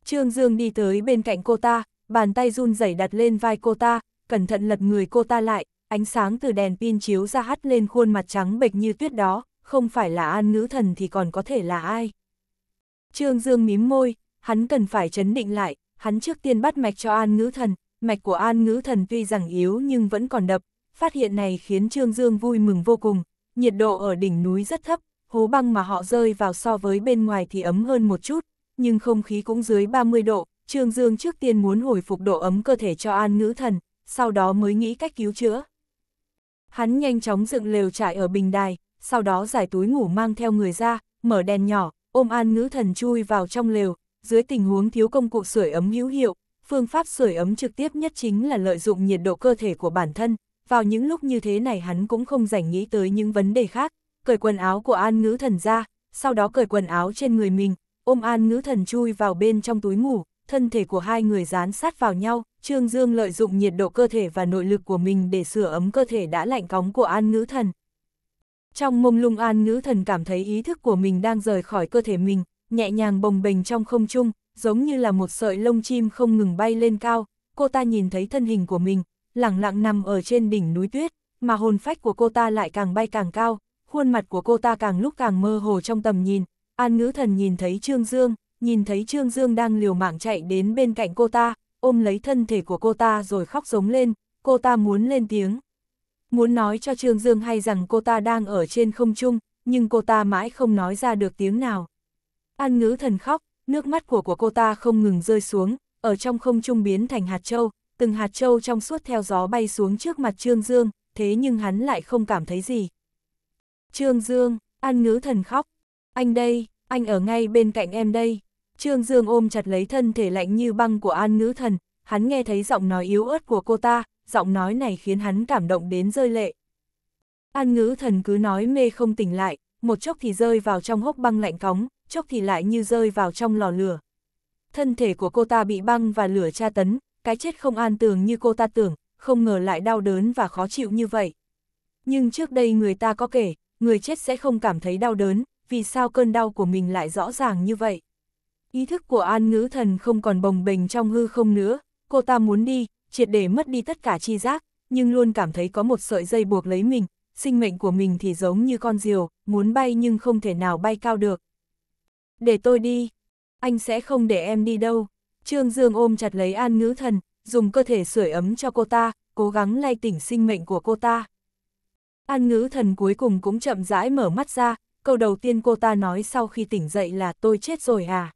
Trương Dương đi tới bên cạnh cô ta, bàn tay run rẩy đặt lên vai cô ta, cẩn thận lật người cô ta lại, ánh sáng từ đèn pin chiếu ra hắt lên khuôn mặt trắng bệch như tuyết đó, không phải là an nữ thần thì còn có thể là ai. Trương Dương mím môi, hắn cần phải chấn định lại, hắn trước tiên bắt mạch cho an ngữ thần, mạch của an ngữ thần tuy rằng yếu nhưng vẫn còn đập, phát hiện này khiến Trương Dương vui mừng vô cùng, nhiệt độ ở đỉnh núi rất thấp, hố băng mà họ rơi vào so với bên ngoài thì ấm hơn một chút, nhưng không khí cũng dưới 30 độ, Trương Dương trước tiên muốn hồi phục độ ấm cơ thể cho an ngữ thần, sau đó mới nghĩ cách cứu chữa. Hắn nhanh chóng dựng lều trại ở bình đài, sau đó giải túi ngủ mang theo người ra, mở đèn nhỏ, ôm an ngữ thần chui vào trong lều, dưới tình huống thiếu công cụ sưởi ấm hữu hiệu, phương pháp sưởi ấm trực tiếp nhất chính là lợi dụng nhiệt độ cơ thể của bản thân, vào những lúc như thế này hắn cũng không rảnh nghĩ tới những vấn đề khác, cởi quần áo của an ngữ thần ra, sau đó cởi quần áo trên người mình, ôm an ngữ thần chui vào bên trong túi ngủ, thân thể của hai người dán sát vào nhau, Trương Dương lợi dụng nhiệt độ cơ thể và nội lực của mình để sửa ấm cơ thể đã lạnh cóng của An Ngữ Thần. Trong mông lung An Ngữ Thần cảm thấy ý thức của mình đang rời khỏi cơ thể mình, nhẹ nhàng bồng bềnh trong không trung, giống như là một sợi lông chim không ngừng bay lên cao, cô ta nhìn thấy thân hình của mình, lẳng lặng nằm ở trên đỉnh núi tuyết, mà hồn phách của cô ta lại càng bay càng cao, khuôn mặt của cô ta càng lúc càng mơ hồ trong tầm nhìn, An Ngữ Thần nhìn thấy Trương Dương, nhìn thấy Trương Dương đang liều mạng chạy đến bên cạnh cô ta, ôm lấy thân thể của cô ta rồi khóc giống lên, cô ta muốn lên tiếng. Muốn nói cho Trương Dương hay rằng cô ta đang ở trên không trung, nhưng cô ta mãi không nói ra được tiếng nào. An ngữ thần khóc, nước mắt của của cô ta không ngừng rơi xuống, ở trong không trung biến thành hạt châu, từng hạt châu trong suốt theo gió bay xuống trước mặt Trương Dương, thế nhưng hắn lại không cảm thấy gì. Trương Dương, An ngữ thần khóc, anh đây, anh ở ngay bên cạnh em đây. Trương Dương ôm chặt lấy thân thể lạnh như băng của An Ngữ Thần, hắn nghe thấy giọng nói yếu ớt của cô ta, giọng nói này khiến hắn cảm động đến rơi lệ. An Ngữ Thần cứ nói mê không tỉnh lại, một chốc thì rơi vào trong hốc băng lạnh cóng, chốc thì lại như rơi vào trong lò lửa. Thân thể của cô ta bị băng và lửa tra tấn, cái chết không an tường như cô ta tưởng, không ngờ lại đau đớn và khó chịu như vậy. Nhưng trước đây người ta có kể, người chết sẽ không cảm thấy đau đớn, vì sao cơn đau của mình lại rõ ràng như vậy. Ý thức của An Ngữ Thần không còn bồng bềnh trong hư không nữa, cô ta muốn đi, triệt để mất đi tất cả chi giác, nhưng luôn cảm thấy có một sợi dây buộc lấy mình, sinh mệnh của mình thì giống như con diều, muốn bay nhưng không thể nào bay cao được. Để tôi đi, anh sẽ không để em đi đâu. Trương Dương ôm chặt lấy An Ngữ Thần, dùng cơ thể sưởi ấm cho cô ta, cố gắng lay tỉnh sinh mệnh của cô ta. An Ngữ Thần cuối cùng cũng chậm rãi mở mắt ra, câu đầu tiên cô ta nói sau khi tỉnh dậy là tôi chết rồi à.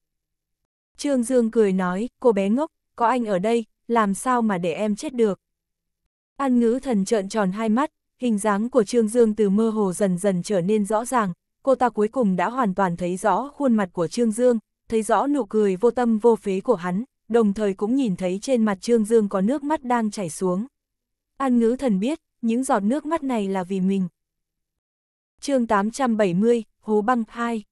Trương Dương cười nói, cô bé ngốc, có anh ở đây, làm sao mà để em chết được. An ngữ thần trợn tròn hai mắt, hình dáng của Trương Dương từ mơ hồ dần dần trở nên rõ ràng, cô ta cuối cùng đã hoàn toàn thấy rõ khuôn mặt của Trương Dương, thấy rõ nụ cười vô tâm vô phế của hắn, đồng thời cũng nhìn thấy trên mặt Trương Dương có nước mắt đang chảy xuống. An ngữ thần biết, những giọt nước mắt này là vì mình. chương 870, Hố băng 2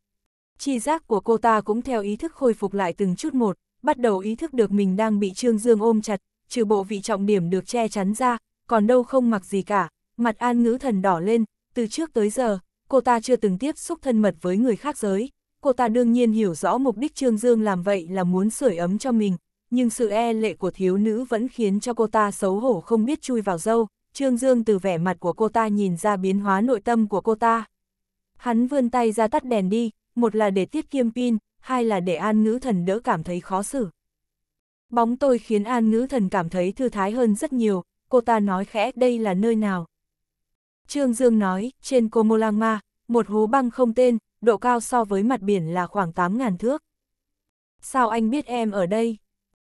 Chi giác của cô ta cũng theo ý thức khôi phục lại từng chút một, bắt đầu ý thức được mình đang bị Trương Dương ôm chặt, trừ bộ vị trọng điểm được che chắn ra, còn đâu không mặc gì cả, mặt an ngữ thần đỏ lên, từ trước tới giờ, cô ta chưa từng tiếp xúc thân mật với người khác giới, cô ta đương nhiên hiểu rõ mục đích Trương Dương làm vậy là muốn sưởi ấm cho mình, nhưng sự e lệ của thiếu nữ vẫn khiến cho cô ta xấu hổ không biết chui vào dâu, Trương Dương từ vẻ mặt của cô ta nhìn ra biến hóa nội tâm của cô ta. Hắn vươn tay ra tắt đèn đi, một là để tiết kiêm pin, hai là để an ngữ thần đỡ cảm thấy khó xử. Bóng tôi khiến an ngữ thần cảm thấy thư thái hơn rất nhiều, cô ta nói khẽ đây là nơi nào. Trương Dương nói, trên Komolangma, một hố băng không tên, độ cao so với mặt biển là khoảng 8.000 thước. Sao anh biết em ở đây?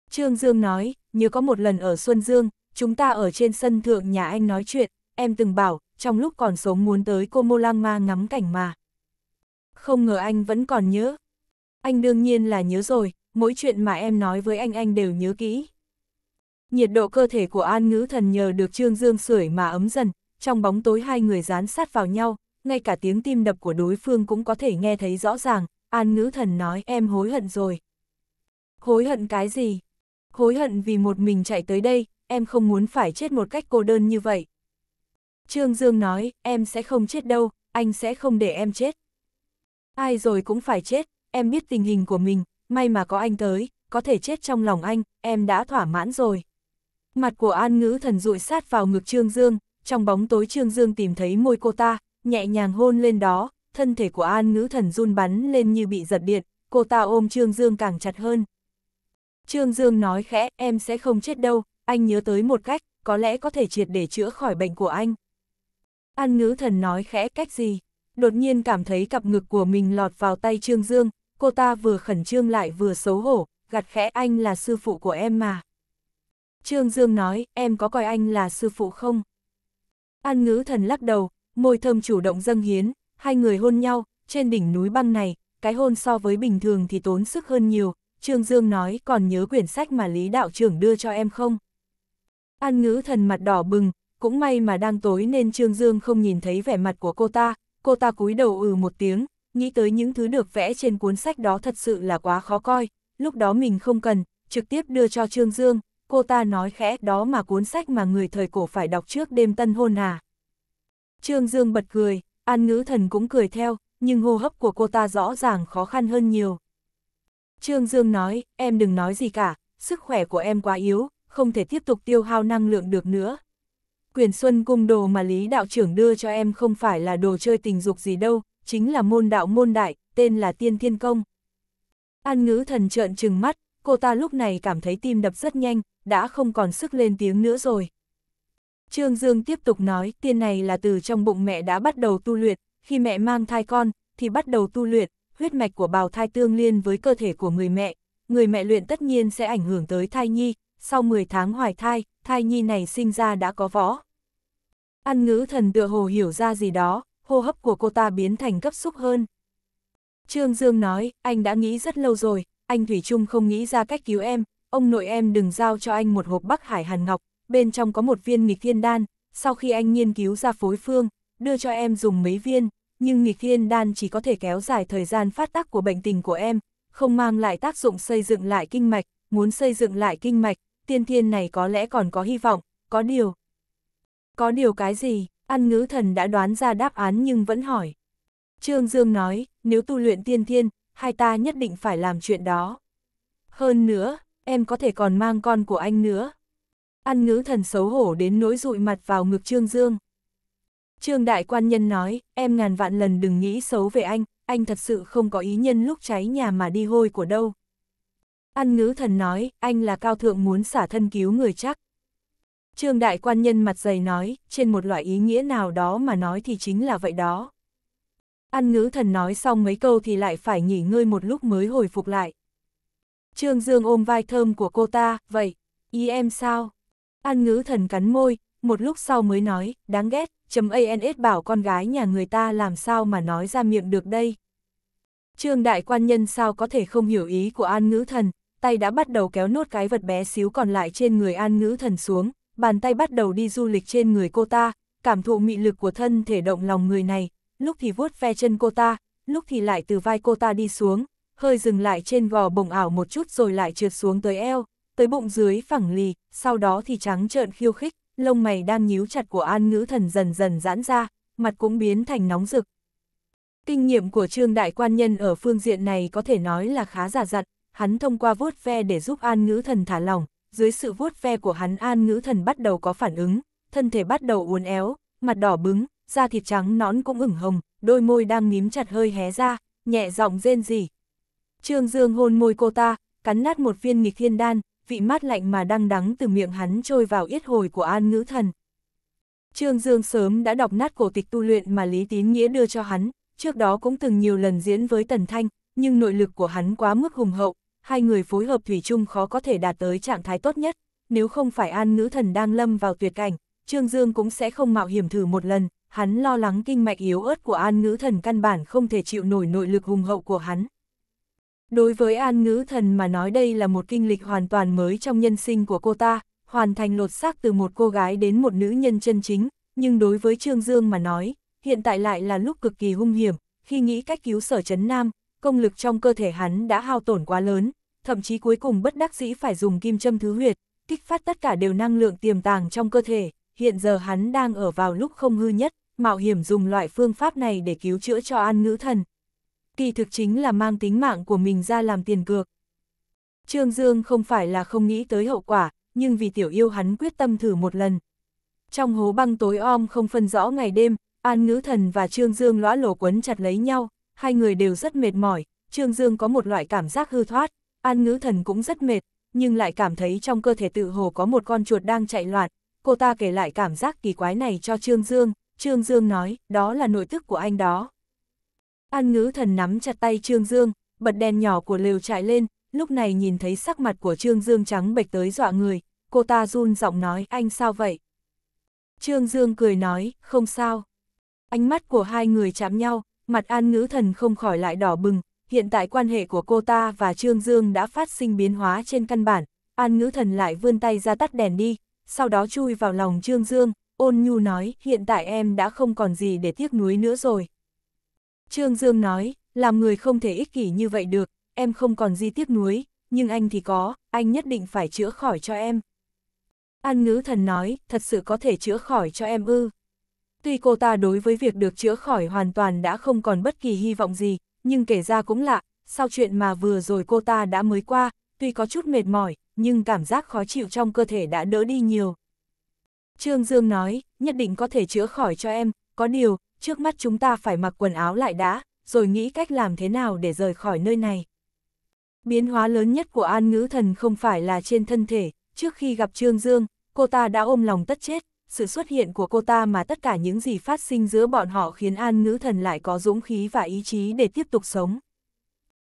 Trương Dương nói, như có một lần ở Xuân Dương, chúng ta ở trên sân thượng nhà anh nói chuyện, em từng bảo, trong lúc còn sống muốn tới Komolangma ngắm cảnh mà không ngờ anh vẫn còn nhớ. Anh đương nhiên là nhớ rồi, mỗi chuyện mà em nói với anh anh đều nhớ kỹ. Nhiệt độ cơ thể của An Ngữ Thần nhờ được Trương Dương sưởi mà ấm dần, trong bóng tối hai người dán sát vào nhau, ngay cả tiếng tim đập của đối phương cũng có thể nghe thấy rõ ràng, An Ngữ Thần nói em hối hận rồi. Hối hận cái gì? Hối hận vì một mình chạy tới đây, em không muốn phải chết một cách cô đơn như vậy. Trương Dương nói, em sẽ không chết đâu, anh sẽ không để em chết. Ai rồi cũng phải chết, em biết tình hình của mình, may mà có anh tới, có thể chết trong lòng anh, em đã thỏa mãn rồi. Mặt của An Ngữ thần dụi sát vào ngực Trương Dương, trong bóng tối Trương Dương tìm thấy môi cô ta, nhẹ nhàng hôn lên đó, thân thể của An Ngữ thần run bắn lên như bị giật điện, cô ta ôm Trương Dương càng chặt hơn. Trương Dương nói khẽ, em sẽ không chết đâu, anh nhớ tới một cách, có lẽ có thể triệt để chữa khỏi bệnh của anh. An Ngữ thần nói khẽ cách gì? đột nhiên cảm thấy cặp ngực của mình lọt vào tay Trương Dương, cô ta vừa khẩn trương lại vừa xấu hổ, gặt khẽ anh là sư phụ của em mà. Trương Dương nói, em có coi anh là sư phụ không? An ngữ thần lắc đầu, môi thơm chủ động dâng hiến, hai người hôn nhau, trên đỉnh núi băng này, cái hôn so với bình thường thì tốn sức hơn nhiều. Trương Dương nói còn nhớ quyển sách mà Lý Đạo trưởng đưa cho em không? An ngữ thần mặt đỏ bừng, cũng may mà đang tối nên Trương Dương không nhìn thấy vẻ mặt của cô ta, cô ta cúi đầu ừ một tiếng, nghĩ tới những thứ được vẽ trên cuốn sách đó thật sự là quá khó coi, lúc đó mình không cần, trực tiếp đưa cho Trương Dương, cô ta nói khẽ đó mà cuốn sách mà người thời cổ phải đọc trước đêm tân hôn à. Trương Dương bật cười, An Ngữ Thần cũng cười theo, nhưng hô hấp của cô ta rõ ràng khó khăn hơn nhiều. Trương Dương nói, em đừng nói gì cả, sức khỏe của em quá yếu, không thể tiếp tục tiêu hao năng lượng được nữa, Quyền Xuân Cung đồ mà Lý Đạo trưởng đưa cho em không phải là đồ chơi tình dục gì đâu, chính là môn đạo môn đại, tên là Tiên Thiên Công. An ngữ thần trợn trừng mắt, cô ta lúc này cảm thấy tim đập rất nhanh, đã không còn sức lên tiếng nữa rồi. Trương Dương tiếp tục nói, tiên này là từ trong bụng mẹ đã bắt đầu tu luyện, khi mẹ mang thai con, thì bắt đầu tu luyện, huyết mạch của bào thai tương liên với cơ thể của người mẹ. Người mẹ luyện tất nhiên sẽ ảnh hưởng tới thai nhi, sau 10 tháng hoài thai, thai nhi này sinh ra đã có võ. Ăn ngữ thần tựa hồ hiểu ra gì đó, hô hấp của cô ta biến thành cấp xúc hơn. Trương Dương nói, anh đã nghĩ rất lâu rồi, anh Thủy Trung không nghĩ ra cách cứu em, ông nội em đừng giao cho anh một hộp Bắc Hải Hàn Ngọc, bên trong có một viên nghịch thiên đan, sau khi anh nghiên cứu ra phối phương, đưa cho em dùng mấy viên, nhưng nghịch thiên đan chỉ có thể kéo dài thời gian phát tác của bệnh tình của em, không mang lại tác dụng xây dựng lại kinh mạch, muốn xây dựng lại kinh mạch, tiên thiên này có lẽ còn có hy vọng, có điều. Có điều cái gì, ăn ngữ thần đã đoán ra đáp án nhưng vẫn hỏi. Trương Dương nói, nếu tu luyện tiên thiên, hai ta nhất định phải làm chuyện đó. Hơn nữa, em có thể còn mang con của anh nữa. Ăn ngữ thần xấu hổ đến nỗi rụi mặt vào ngực Trương Dương. Trương Đại Quan Nhân nói, em ngàn vạn lần đừng nghĩ xấu về anh, anh thật sự không có ý nhân lúc cháy nhà mà đi hôi của đâu. Ăn ngữ thần nói, anh là cao thượng muốn xả thân cứu người chắc. Trương đại quan nhân mặt dày nói, trên một loại ý nghĩa nào đó mà nói thì chính là vậy đó. Ăn ngữ thần nói xong mấy câu thì lại phải nghỉ ngơi một lúc mới hồi phục lại. Trương Dương ôm vai thơm của cô ta, vậy, ý em sao? An ngữ thần cắn môi, một lúc sau mới nói, đáng ghét, chấm ANS bảo con gái nhà người ta làm sao mà nói ra miệng được đây. Trương đại quan nhân sao có thể không hiểu ý của an ngữ thần, tay đã bắt đầu kéo nốt cái vật bé xíu còn lại trên người an ngữ thần xuống, bàn tay bắt đầu đi du lịch trên người cô ta, cảm thụ mị lực của thân thể động lòng người này, lúc thì vuốt ve chân cô ta, lúc thì lại từ vai cô ta đi xuống, hơi dừng lại trên gò bồng ảo một chút rồi lại trượt xuống tới eo, tới bụng dưới phẳng lì, sau đó thì trắng trợn khiêu khích, lông mày đang nhíu chặt của an ngữ thần dần dần giãn ra, mặt cũng biến thành nóng rực. Kinh nghiệm của Trương Đại Quan Nhân ở phương diện này có thể nói là khá giả dặn, hắn thông qua vuốt ve để giúp an ngữ thần thả lỏng, dưới sự vuốt ve của hắn an ngữ thần bắt đầu có phản ứng, thân thể bắt đầu uốn éo, mặt đỏ bứng, da thịt trắng nõn cũng ửng hồng, đôi môi đang mím chặt hơi hé ra, nhẹ giọng rên rỉ. Trương Dương hôn môi cô ta, cắn nát một viên nghịch thiên đan, vị mát lạnh mà đang đắng từ miệng hắn trôi vào yết hồi của an ngữ thần. Trương Dương sớm đã đọc nát cổ tịch tu luyện mà Lý Tín Nghĩa đưa cho hắn, trước đó cũng từng nhiều lần diễn với Tần Thanh, nhưng nội lực của hắn quá mức hùng hậu, hai người phối hợp thủy chung khó có thể đạt tới trạng thái tốt nhất, nếu không phải an nữ thần đang lâm vào tuyệt cảnh, Trương Dương cũng sẽ không mạo hiểm thử một lần, hắn lo lắng kinh mạch yếu ớt của an ngữ thần căn bản không thể chịu nổi nội lực hùng hậu của hắn. Đối với an ngữ thần mà nói đây là một kinh lịch hoàn toàn mới trong nhân sinh của cô ta, hoàn thành lột xác từ một cô gái đến một nữ nhân chân chính, nhưng đối với Trương Dương mà nói, hiện tại lại là lúc cực kỳ hung hiểm, khi nghĩ cách cứu sở chấn nam, công lực trong cơ thể hắn đã hao tổn quá lớn, thậm chí cuối cùng bất đắc dĩ phải dùng kim châm thứ huyệt, kích phát tất cả đều năng lượng tiềm tàng trong cơ thể, hiện giờ hắn đang ở vào lúc không hư nhất, mạo hiểm dùng loại phương pháp này để cứu chữa cho an ngữ thần. Kỳ thực chính là mang tính mạng của mình ra làm tiền cược. Trương Dương không phải là không nghĩ tới hậu quả, nhưng vì tiểu yêu hắn quyết tâm thử một lần. Trong hố băng tối om không phân rõ ngày đêm, An Ngữ Thần và Trương Dương lõa lổ quấn chặt lấy nhau, hai người đều rất mệt mỏi, Trương Dương có một loại cảm giác hư thoát, An Ngữ Thần cũng rất mệt, nhưng lại cảm thấy trong cơ thể tự hồ có một con chuột đang chạy loạn, cô ta kể lại cảm giác kỳ quái này cho Trương Dương, Trương Dương nói, đó là nội tức của anh đó. An Ngữ Thần nắm chặt tay Trương Dương, bật đèn nhỏ của lều chạy lên, lúc này nhìn thấy sắc mặt của Trương Dương trắng bệch tới dọa người, cô ta run giọng nói anh sao vậy? Trương Dương cười nói, không sao. Ánh mắt của hai người chạm nhau, mặt an ngữ thần không khỏi lại đỏ bừng, hiện tại quan hệ của cô ta và Trương Dương đã phát sinh biến hóa trên căn bản, an ngữ thần lại vươn tay ra tắt đèn đi, sau đó chui vào lòng Trương Dương, ôn nhu nói hiện tại em đã không còn gì để tiếc nuối nữa rồi. Trương Dương nói, làm người không thể ích kỷ như vậy được, em không còn gì tiếc nuối, nhưng anh thì có, anh nhất định phải chữa khỏi cho em. An ngữ thần nói, thật sự có thể chữa khỏi cho em ư. Tuy cô ta đối với việc được chữa khỏi hoàn toàn đã không còn bất kỳ hy vọng gì, nhưng kể ra cũng lạ, sau chuyện mà vừa rồi cô ta đã mới qua, tuy có chút mệt mỏi, nhưng cảm giác khó chịu trong cơ thể đã đỡ đi nhiều. Trương Dương nói, nhất định có thể chữa khỏi cho em, có điều, trước mắt chúng ta phải mặc quần áo lại đã, rồi nghĩ cách làm thế nào để rời khỏi nơi này. Biến hóa lớn nhất của An Ngữ Thần không phải là trên thân thể, trước khi gặp Trương Dương, cô ta đã ôm lòng tất chết, sự xuất hiện của cô ta mà tất cả những gì phát sinh giữa bọn họ khiến An Ngữ Thần lại có dũng khí và ý chí để tiếp tục sống.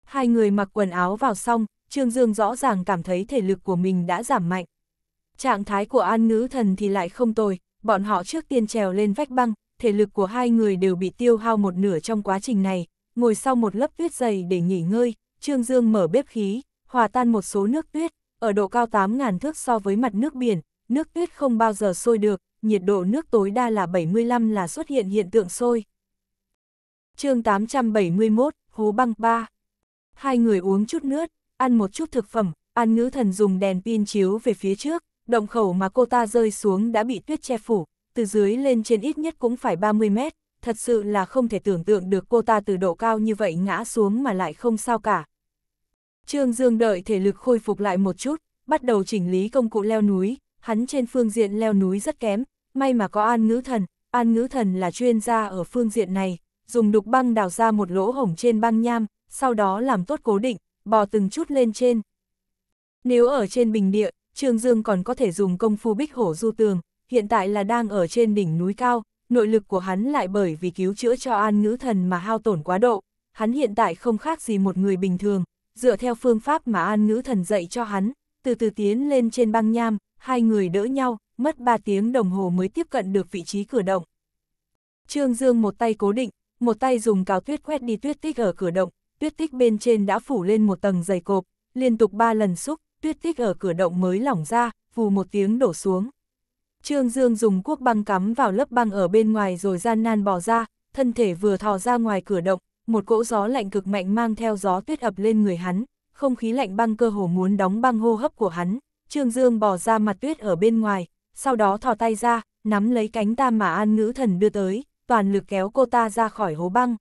Hai người mặc quần áo vào xong, Trương Dương rõ ràng cảm thấy thể lực của mình đã giảm mạnh. Trạng thái của An Ngữ Thần thì lại không tồi, bọn họ trước tiên trèo lên vách băng, thể lực của hai người đều bị tiêu hao một nửa trong quá trình này, ngồi sau một lớp tuyết dày để nghỉ ngơi, Trương Dương mở bếp khí, hòa tan một số nước tuyết, ở độ cao 8.000 thước so với mặt nước biển, nước tuyết không bao giờ sôi được, nhiệt độ nước tối đa là 75 là xuất hiện hiện tượng sôi. chương 871, Hố băng 3 Hai người uống chút nước, ăn một chút thực phẩm, An ngữ thần dùng đèn pin chiếu về phía trước, động khẩu mà cô ta rơi xuống đã bị tuyết che phủ, từ dưới lên trên ít nhất cũng phải 30 mét, thật sự là không thể tưởng tượng được cô ta từ độ cao như vậy ngã xuống mà lại không sao cả. Trương Dương đợi thể lực khôi phục lại một chút, bắt đầu chỉnh lý công cụ leo núi, hắn trên phương diện leo núi rất kém, may mà có an ngữ thần, an ngữ thần là chuyên gia ở phương diện này, dùng đục băng đào ra một lỗ hổng trên băng nham, sau đó làm tốt cố định, bò từng chút lên trên. Nếu ở trên bình địa, Trương Dương còn có thể dùng công phu bích hổ du tường, hiện tại là đang ở trên đỉnh núi cao, nội lực của hắn lại bởi vì cứu chữa cho an ngữ thần mà hao tổn quá độ, hắn hiện tại không khác gì một người bình thường, dựa theo phương pháp mà an ngữ thần dạy cho hắn, từ từ tiến lên trên băng nham, hai người đỡ nhau, mất 3 tiếng đồng hồ mới tiếp cận được vị trí cửa động. Trương Dương một tay cố định, một tay dùng cào tuyết quét đi tuyết tích ở cửa động, tuyết tích bên trên đã phủ lên một tầng dày cộp, liên tục 3 lần xúc, tuyết tích ở cửa động mới lỏng ra, vù một tiếng đổ xuống. Trương Dương dùng cuốc băng cắm vào lớp băng ở bên ngoài rồi gian nan bỏ ra, thân thể vừa thò ra ngoài cửa động, một cỗ gió lạnh cực mạnh mang theo gió tuyết ập lên người hắn, không khí lạnh băng cơ hồ muốn đóng băng hô hấp của hắn. Trương Dương bỏ ra mặt tuyết ở bên ngoài, sau đó thò tay ra, nắm lấy cánh ta mà An Ngữ Thần đưa tới, toàn lực kéo cô ta ra khỏi hố băng.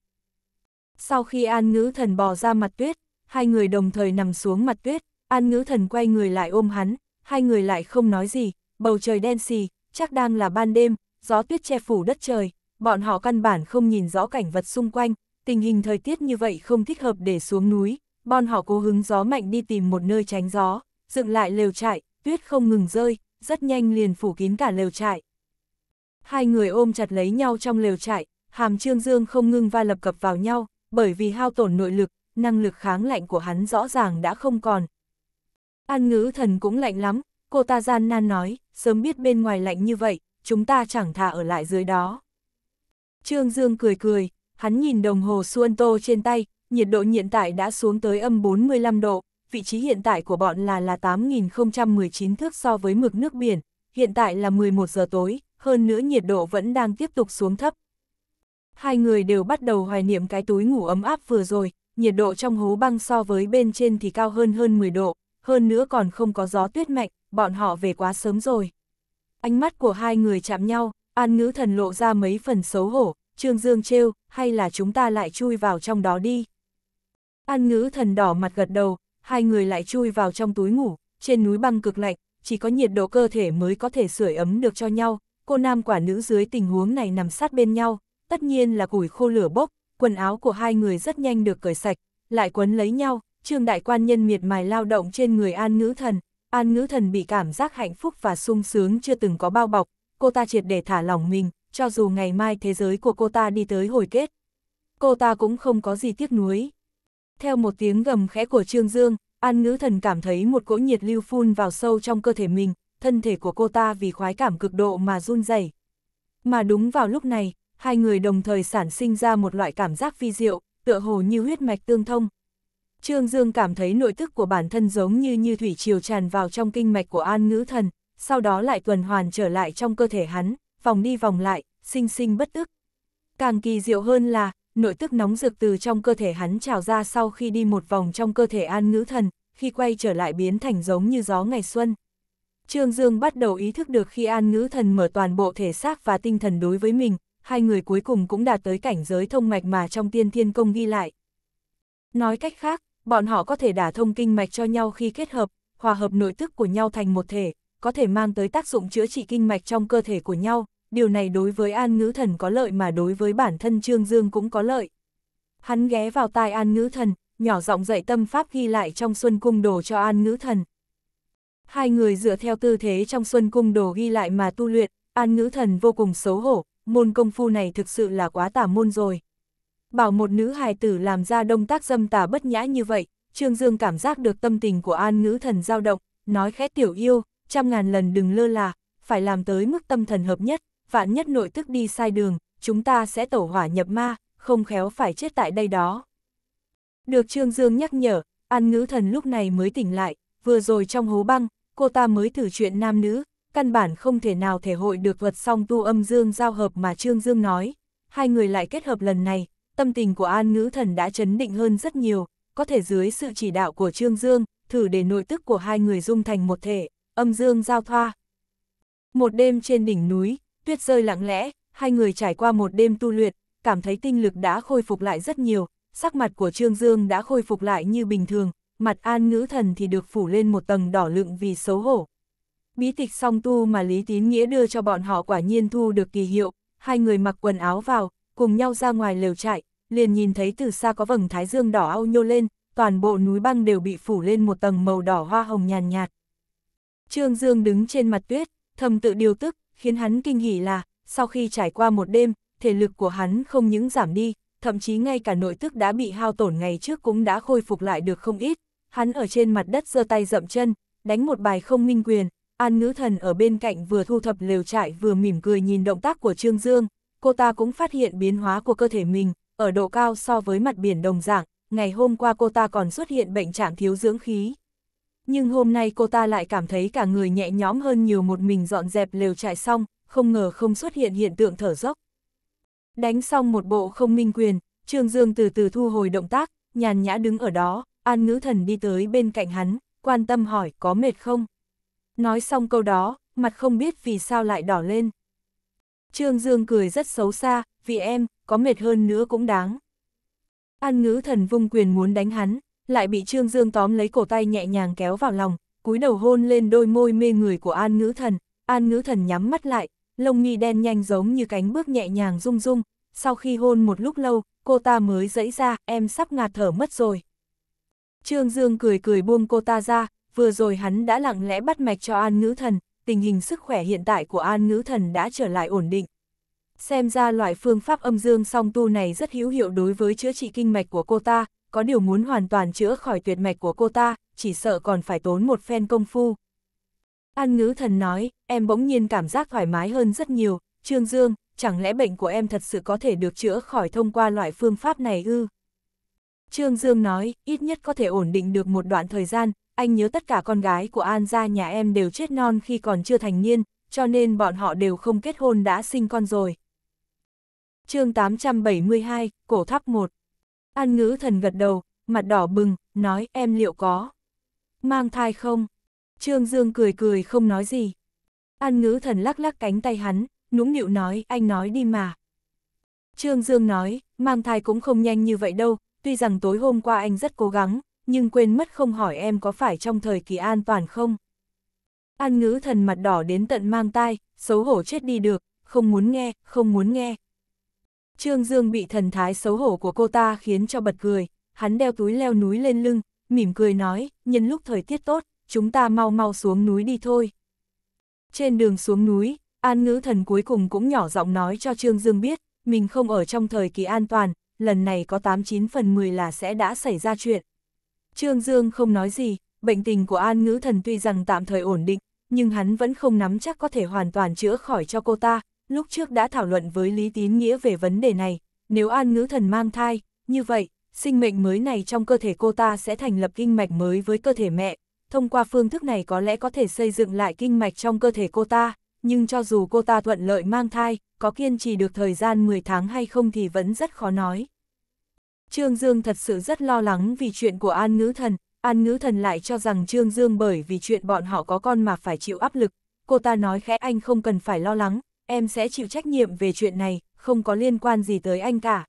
Sau khi An Ngữ Thần bò ra mặt tuyết, hai người đồng thời nằm xuống mặt tuyết, An Ngữ Thần quay người lại ôm hắn, hai người lại không nói gì, bầu trời đen xì, chắc đang là ban đêm, gió tuyết che phủ đất trời, bọn họ căn bản không nhìn rõ cảnh vật xung quanh, tình hình thời tiết như vậy không thích hợp để xuống núi, bọn họ cố hứng gió mạnh đi tìm một nơi tránh gió, dựng lại lều trại, tuyết không ngừng rơi, rất nhanh liền phủ kín cả lều trại. Hai người ôm chặt lấy nhau trong lều trại, hàm Trương Dương không ngưng va lập cập vào nhau, bởi vì hao tổn nội lực, năng lực kháng lạnh của hắn rõ ràng đã không còn. An ngữ thần cũng lạnh lắm, cô ta gian nan nói, sớm biết bên ngoài lạnh như vậy, chúng ta chẳng thà ở lại dưới đó. Trương Dương cười cười, hắn nhìn đồng hồ xuân tô trên tay, nhiệt độ hiện tại đã xuống tới âm 45 độ vị trí hiện tại của bọn là là 8019 thước so với mực nước biển, hiện tại là 11 giờ tối, hơn nữa nhiệt độ vẫn đang tiếp tục xuống thấp. Hai người đều bắt đầu hoài niệm cái túi ngủ ấm áp vừa rồi, nhiệt độ trong hố băng so với bên trên thì cao hơn hơn 10 độ, hơn nữa còn không có gió tuyết mạnh, bọn họ về quá sớm rồi. Ánh mắt của hai người chạm nhau, An Ngữ Thần lộ ra mấy phần xấu hổ, Trương Dương trêu, hay là chúng ta lại chui vào trong đó đi. An Ngữ Thần đỏ mặt gật đầu, hai người lại chui vào trong túi ngủ, trên núi băng cực lạnh, chỉ có nhiệt độ cơ thể mới có thể sưởi ấm được cho nhau, cô nam quả nữ dưới tình huống này nằm sát bên nhau, tất nhiên là củi khô lửa bốc, quần áo của hai người rất nhanh được cởi sạch, lại quấn lấy nhau, trương đại quan nhân miệt mài lao động trên người an ngữ thần, an ngữ thần bị cảm giác hạnh phúc và sung sướng chưa từng có bao bọc, cô ta triệt để thả lòng mình, cho dù ngày mai thế giới của cô ta đi tới hồi kết. Cô ta cũng không có gì tiếc nuối. Theo một tiếng gầm khẽ của Trương Dương, An Ngữ Thần cảm thấy một cỗ nhiệt lưu phun vào sâu trong cơ thể mình, thân thể của cô ta vì khoái cảm cực độ mà run rẩy. Mà đúng vào lúc này, hai người đồng thời sản sinh ra một loại cảm giác vi diệu, tựa hồ như huyết mạch tương thông. Trương Dương cảm thấy nội tức của bản thân giống như như thủy triều tràn vào trong kinh mạch của An Ngữ Thần, sau đó lại tuần hoàn trở lại trong cơ thể hắn, vòng đi vòng lại, sinh sinh bất tức. Càng kỳ diệu hơn là, nội tức nóng rực từ trong cơ thể hắn trào ra sau khi đi một vòng trong cơ thể an ngữ thần, khi quay trở lại biến thành giống như gió ngày xuân. Trương Dương bắt đầu ý thức được khi an ngữ thần mở toàn bộ thể xác và tinh thần đối với mình, hai người cuối cùng cũng đạt tới cảnh giới thông mạch mà trong tiên thiên công ghi lại. Nói cách khác, bọn họ có thể đả thông kinh mạch cho nhau khi kết hợp, hòa hợp nội tức của nhau thành một thể, có thể mang tới tác dụng chữa trị kinh mạch trong cơ thể của nhau, điều này đối với An Ngữ Thần có lợi mà đối với bản thân Trương Dương cũng có lợi. Hắn ghé vào tai An Ngữ Thần, nhỏ giọng dạy tâm pháp ghi lại trong Xuân Cung Đồ cho An Ngữ Thần. Hai người dựa theo tư thế trong Xuân Cung Đồ ghi lại mà tu luyện, An Ngữ Thần vô cùng xấu hổ, môn công phu này thực sự là quá tả môn rồi. Bảo một nữ hài tử làm ra động tác dâm tà bất nhã như vậy, Trương Dương cảm giác được tâm tình của An Ngữ Thần dao động, nói khẽ tiểu yêu, trăm ngàn lần đừng lơ là, phải làm tới mức tâm thần hợp nhất vạn nhất nội tức đi sai đường, chúng ta sẽ tổ hỏa nhập ma, không khéo phải chết tại đây đó. Được Trương Dương nhắc nhở, An ngữ thần lúc này mới tỉnh lại, vừa rồi trong hố băng, cô ta mới thử chuyện nam nữ, căn bản không thể nào thể hội được vật song tu âm dương giao hợp mà Trương Dương nói. Hai người lại kết hợp lần này, tâm tình của An ngữ thần đã chấn định hơn rất nhiều, có thể dưới sự chỉ đạo của Trương Dương, thử để nội tức của hai người dung thành một thể, âm dương giao thoa. Một đêm trên đỉnh núi, tuyết rơi lặng lẽ, hai người trải qua một đêm tu luyện, cảm thấy tinh lực đã khôi phục lại rất nhiều, sắc mặt của Trương Dương đã khôi phục lại như bình thường, mặt an ngữ thần thì được phủ lên một tầng đỏ lựng vì xấu hổ. Bí tịch song tu mà Lý Tín Nghĩa đưa cho bọn họ quả nhiên thu được kỳ hiệu, hai người mặc quần áo vào, cùng nhau ra ngoài lều chạy liền nhìn thấy từ xa có vầng thái dương đỏ ao nhô lên, toàn bộ núi băng đều bị phủ lên một tầng màu đỏ hoa hồng nhàn nhạt. Trương Dương đứng trên mặt tuyết, thầm tự điều tức, khiến hắn kinh hỉ là, sau khi trải qua một đêm, thể lực của hắn không những giảm đi, thậm chí ngay cả nội tức đã bị hao tổn ngày trước cũng đã khôi phục lại được không ít. Hắn ở trên mặt đất giơ tay dậm chân, đánh một bài không minh quyền, An Ngữ Thần ở bên cạnh vừa thu thập lều trại vừa mỉm cười nhìn động tác của Trương Dương, cô ta cũng phát hiện biến hóa của cơ thể mình, ở độ cao so với mặt biển đồng dạng, ngày hôm qua cô ta còn xuất hiện bệnh trạng thiếu dưỡng khí nhưng hôm nay cô ta lại cảm thấy cả người nhẹ nhõm hơn nhiều một mình dọn dẹp lều trại xong, không ngờ không xuất hiện hiện tượng thở dốc. Đánh xong một bộ không minh quyền, Trương Dương từ từ thu hồi động tác, nhàn nhã đứng ở đó, An Ngữ Thần đi tới bên cạnh hắn, quan tâm hỏi có mệt không. Nói xong câu đó, mặt không biết vì sao lại đỏ lên. Trương Dương cười rất xấu xa, vì em, có mệt hơn nữa cũng đáng. An Ngữ Thần vung quyền muốn đánh hắn, lại bị Trương Dương tóm lấy cổ tay nhẹ nhàng kéo vào lòng, cúi đầu hôn lên đôi môi mê người của An Ngữ Thần, An Ngữ Thần nhắm mắt lại, lông mi đen nhanh giống như cánh bước nhẹ nhàng rung rung, sau khi hôn một lúc lâu, cô ta mới dẫy ra, em sắp ngạt thở mất rồi. Trương Dương cười cười buông cô ta ra, vừa rồi hắn đã lặng lẽ bắt mạch cho An Ngữ Thần, tình hình sức khỏe hiện tại của An Ngữ Thần đã trở lại ổn định. Xem ra loại phương pháp âm dương song tu này rất hữu hiệu đối với chữa trị kinh mạch của cô ta, có điều muốn hoàn toàn chữa khỏi tuyệt mạch của cô ta, chỉ sợ còn phải tốn một phen công phu. An ngữ thần nói, em bỗng nhiên cảm giác thoải mái hơn rất nhiều, Trương Dương, chẳng lẽ bệnh của em thật sự có thể được chữa khỏi thông qua loại phương pháp này ư? Trương Dương nói, ít nhất có thể ổn định được một đoạn thời gian, anh nhớ tất cả con gái của An gia nhà em đều chết non khi còn chưa thành niên, cho nên bọn họ đều không kết hôn đã sinh con rồi. chương 872, Cổ Tháp 1 An ngữ thần gật đầu, mặt đỏ bừng, nói em liệu có mang thai không? Trương Dương cười cười không nói gì. An ngữ thần lắc lắc cánh tay hắn, nũng nịu nói anh nói đi mà. Trương Dương nói, mang thai cũng không nhanh như vậy đâu, tuy rằng tối hôm qua anh rất cố gắng, nhưng quên mất không hỏi em có phải trong thời kỳ an toàn không. An ngữ thần mặt đỏ đến tận mang tai, xấu hổ chết đi được, không muốn nghe, không muốn nghe. Trương Dương bị thần thái xấu hổ của cô ta khiến cho bật cười, hắn đeo túi leo núi lên lưng, mỉm cười nói, nhân lúc thời tiết tốt, chúng ta mau mau xuống núi đi thôi. Trên đường xuống núi, An Ngữ Thần cuối cùng cũng nhỏ giọng nói cho Trương Dương biết, mình không ở trong thời kỳ an toàn, lần này có 89 phần 10 là sẽ đã xảy ra chuyện. Trương Dương không nói gì, bệnh tình của An Ngữ Thần tuy rằng tạm thời ổn định, nhưng hắn vẫn không nắm chắc có thể hoàn toàn chữa khỏi cho cô ta, lúc trước đã thảo luận với Lý Tín Nghĩa về vấn đề này, nếu An Ngữ Thần mang thai, như vậy, sinh mệnh mới này trong cơ thể cô ta sẽ thành lập kinh mạch mới với cơ thể mẹ, thông qua phương thức này có lẽ có thể xây dựng lại kinh mạch trong cơ thể cô ta, nhưng cho dù cô ta thuận lợi mang thai, có kiên trì được thời gian 10 tháng hay không thì vẫn rất khó nói. Trương Dương thật sự rất lo lắng vì chuyện của An Ngữ Thần, An Ngữ Thần lại cho rằng Trương Dương bởi vì chuyện bọn họ có con mà phải chịu áp lực, cô ta nói khẽ anh không cần phải lo lắng, em sẽ chịu trách nhiệm về chuyện này, không có liên quan gì tới anh cả.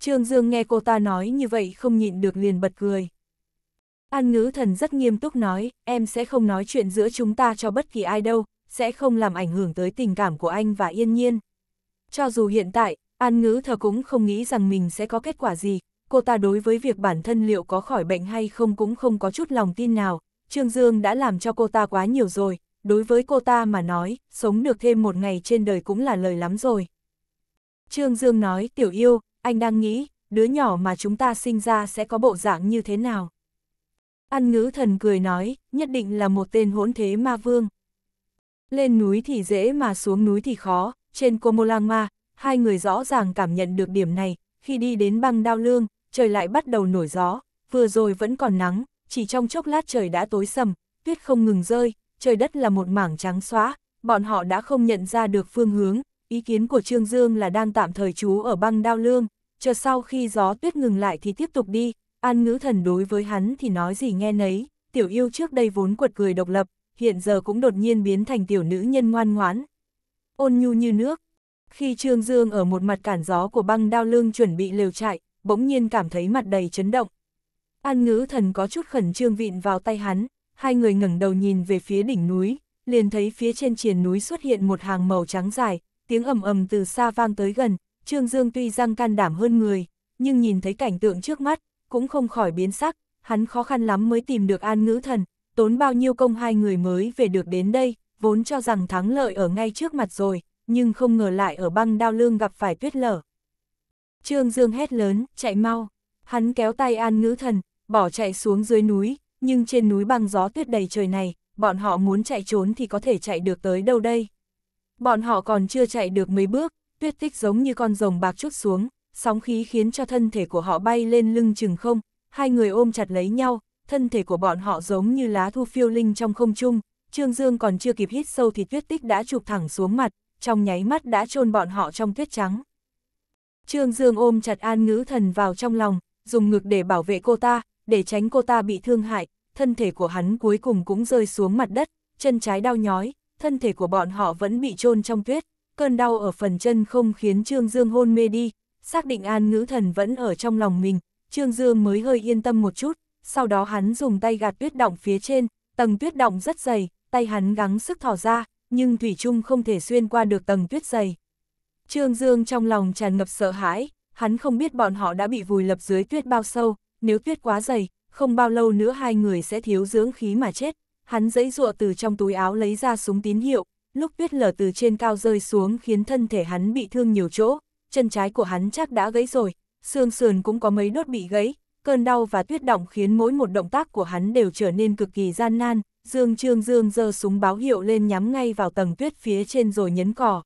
Trương Dương nghe cô ta nói như vậy không nhịn được liền bật cười. An ngữ thần rất nghiêm túc nói, em sẽ không nói chuyện giữa chúng ta cho bất kỳ ai đâu, sẽ không làm ảnh hưởng tới tình cảm của anh và yên nhiên. Cho dù hiện tại, An ngữ thờ cũng không nghĩ rằng mình sẽ có kết quả gì, cô ta đối với việc bản thân liệu có khỏi bệnh hay không cũng không có chút lòng tin nào, Trương Dương đã làm cho cô ta quá nhiều rồi, đối với cô ta mà nói, sống được thêm một ngày trên đời cũng là lời lắm rồi. Trương Dương nói, tiểu yêu, anh đang nghĩ, đứa nhỏ mà chúng ta sinh ra sẽ có bộ dạng như thế nào? Ăn ngữ thần cười nói, nhất định là một tên hỗn thế ma vương. Lên núi thì dễ mà xuống núi thì khó, trên Komolangma, hai người rõ ràng cảm nhận được điểm này, khi đi đến băng đao lương, trời lại bắt đầu nổi gió, vừa rồi vẫn còn nắng, chỉ trong chốc lát trời đã tối sầm, tuyết không ngừng rơi, trời đất là một mảng trắng xóa, bọn họ đã không nhận ra được phương hướng, ý kiến của Trương Dương là đang tạm thời trú ở băng đao lương, chờ sau khi gió tuyết ngừng lại thì tiếp tục đi, an ngữ thần đối với hắn thì nói gì nghe nấy, tiểu yêu trước đây vốn quật cười độc lập, hiện giờ cũng đột nhiên biến thành tiểu nữ nhân ngoan ngoãn, ôn nhu như nước. Khi Trương Dương ở một mặt cản gió của băng đao lương chuẩn bị lều chạy, bỗng nhiên cảm thấy mặt đầy chấn động. An ngữ thần có chút khẩn trương vịn vào tay hắn, hai người ngẩng đầu nhìn về phía đỉnh núi, liền thấy phía trên triền núi xuất hiện một hàng màu trắng dài, tiếng ầm ầm từ xa vang tới gần, Trương Dương tuy răng can đảm hơn người, nhưng nhìn thấy cảnh tượng trước mắt, cũng không khỏi biến sắc, hắn khó khăn lắm mới tìm được an ngữ thần, tốn bao nhiêu công hai người mới về được đến đây, vốn cho rằng thắng lợi ở ngay trước mặt rồi, nhưng không ngờ lại ở băng đao lương gặp phải tuyết lở. Trương Dương hét lớn, chạy mau, hắn kéo tay an ngữ thần, bỏ chạy xuống dưới núi, nhưng trên núi băng gió tuyết đầy trời này, bọn họ muốn chạy trốn thì có thể chạy được tới đâu đây. Bọn họ còn chưa chạy được mấy bước, tuyết tích giống như con rồng bạc chút xuống, sóng khí khiến cho thân thể của họ bay lên lưng chừng không, hai người ôm chặt lấy nhau, thân thể của bọn họ giống như lá thu phiêu linh trong không trung, Trương Dương còn chưa kịp hít sâu thì tuyết tích đã chụp thẳng xuống mặt, trong nháy mắt đã chôn bọn họ trong tuyết trắng. Trương Dương ôm chặt An Ngữ Thần vào trong lòng, dùng ngực để bảo vệ cô ta, để tránh cô ta bị thương hại, thân thể của hắn cuối cùng cũng rơi xuống mặt đất, chân trái đau nhói, thân thể của bọn họ vẫn bị chôn trong tuyết, cơn đau ở phần chân không khiến Trương Dương hôn mê đi, xác định an ngữ thần vẫn ở trong lòng mình, Trương Dương mới hơi yên tâm một chút, sau đó hắn dùng tay gạt tuyết động phía trên, tầng tuyết động rất dày, tay hắn gắng sức thỏ ra, nhưng Thủy Trung không thể xuyên qua được tầng tuyết dày. Trương Dương trong lòng tràn ngập sợ hãi, hắn không biết bọn họ đã bị vùi lập dưới tuyết bao sâu, nếu tuyết quá dày, không bao lâu nữa hai người sẽ thiếu dưỡng khí mà chết. Hắn giãy dụa từ trong túi áo lấy ra súng tín hiệu, lúc tuyết lở từ trên cao rơi xuống khiến thân thể hắn bị thương nhiều chỗ, chân trái của hắn chắc đã gãy rồi, xương sườn cũng có mấy đốt bị gãy, cơn đau và tuyết động khiến mỗi một động tác của hắn đều trở nên cực kỳ gian nan. Dương Trương Dương giơ súng báo hiệu lên nhắm ngay vào tầng tuyết phía trên rồi nhấn cò.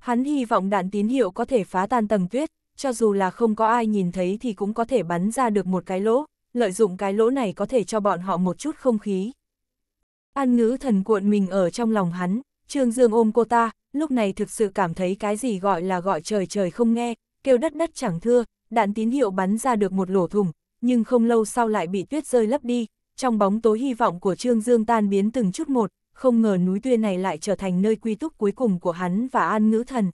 Hắn hy vọng đạn tín hiệu có thể phá tan tầng tuyết, cho dù là không có ai nhìn thấy thì cũng có thể bắn ra được một cái lỗ, lợi dụng cái lỗ này có thể cho bọn họ một chút không khí. An ngữ thần cuộn mình ở trong lòng hắn, Trương Dương ôm cô ta, lúc này thực sự cảm thấy cái gì gọi là gọi trời trời không nghe, kêu đất đất chẳng thưa, đạn tín hiệu bắn ra được một lỗ thủng, nhưng không lâu sau lại bị tuyết rơi lấp đi, trong bóng tối hy vọng của Trương Dương tan biến từng chút một, không ngờ núi tuyết này lại trở thành nơi quy túc cuối cùng của hắn và An ngữ thần.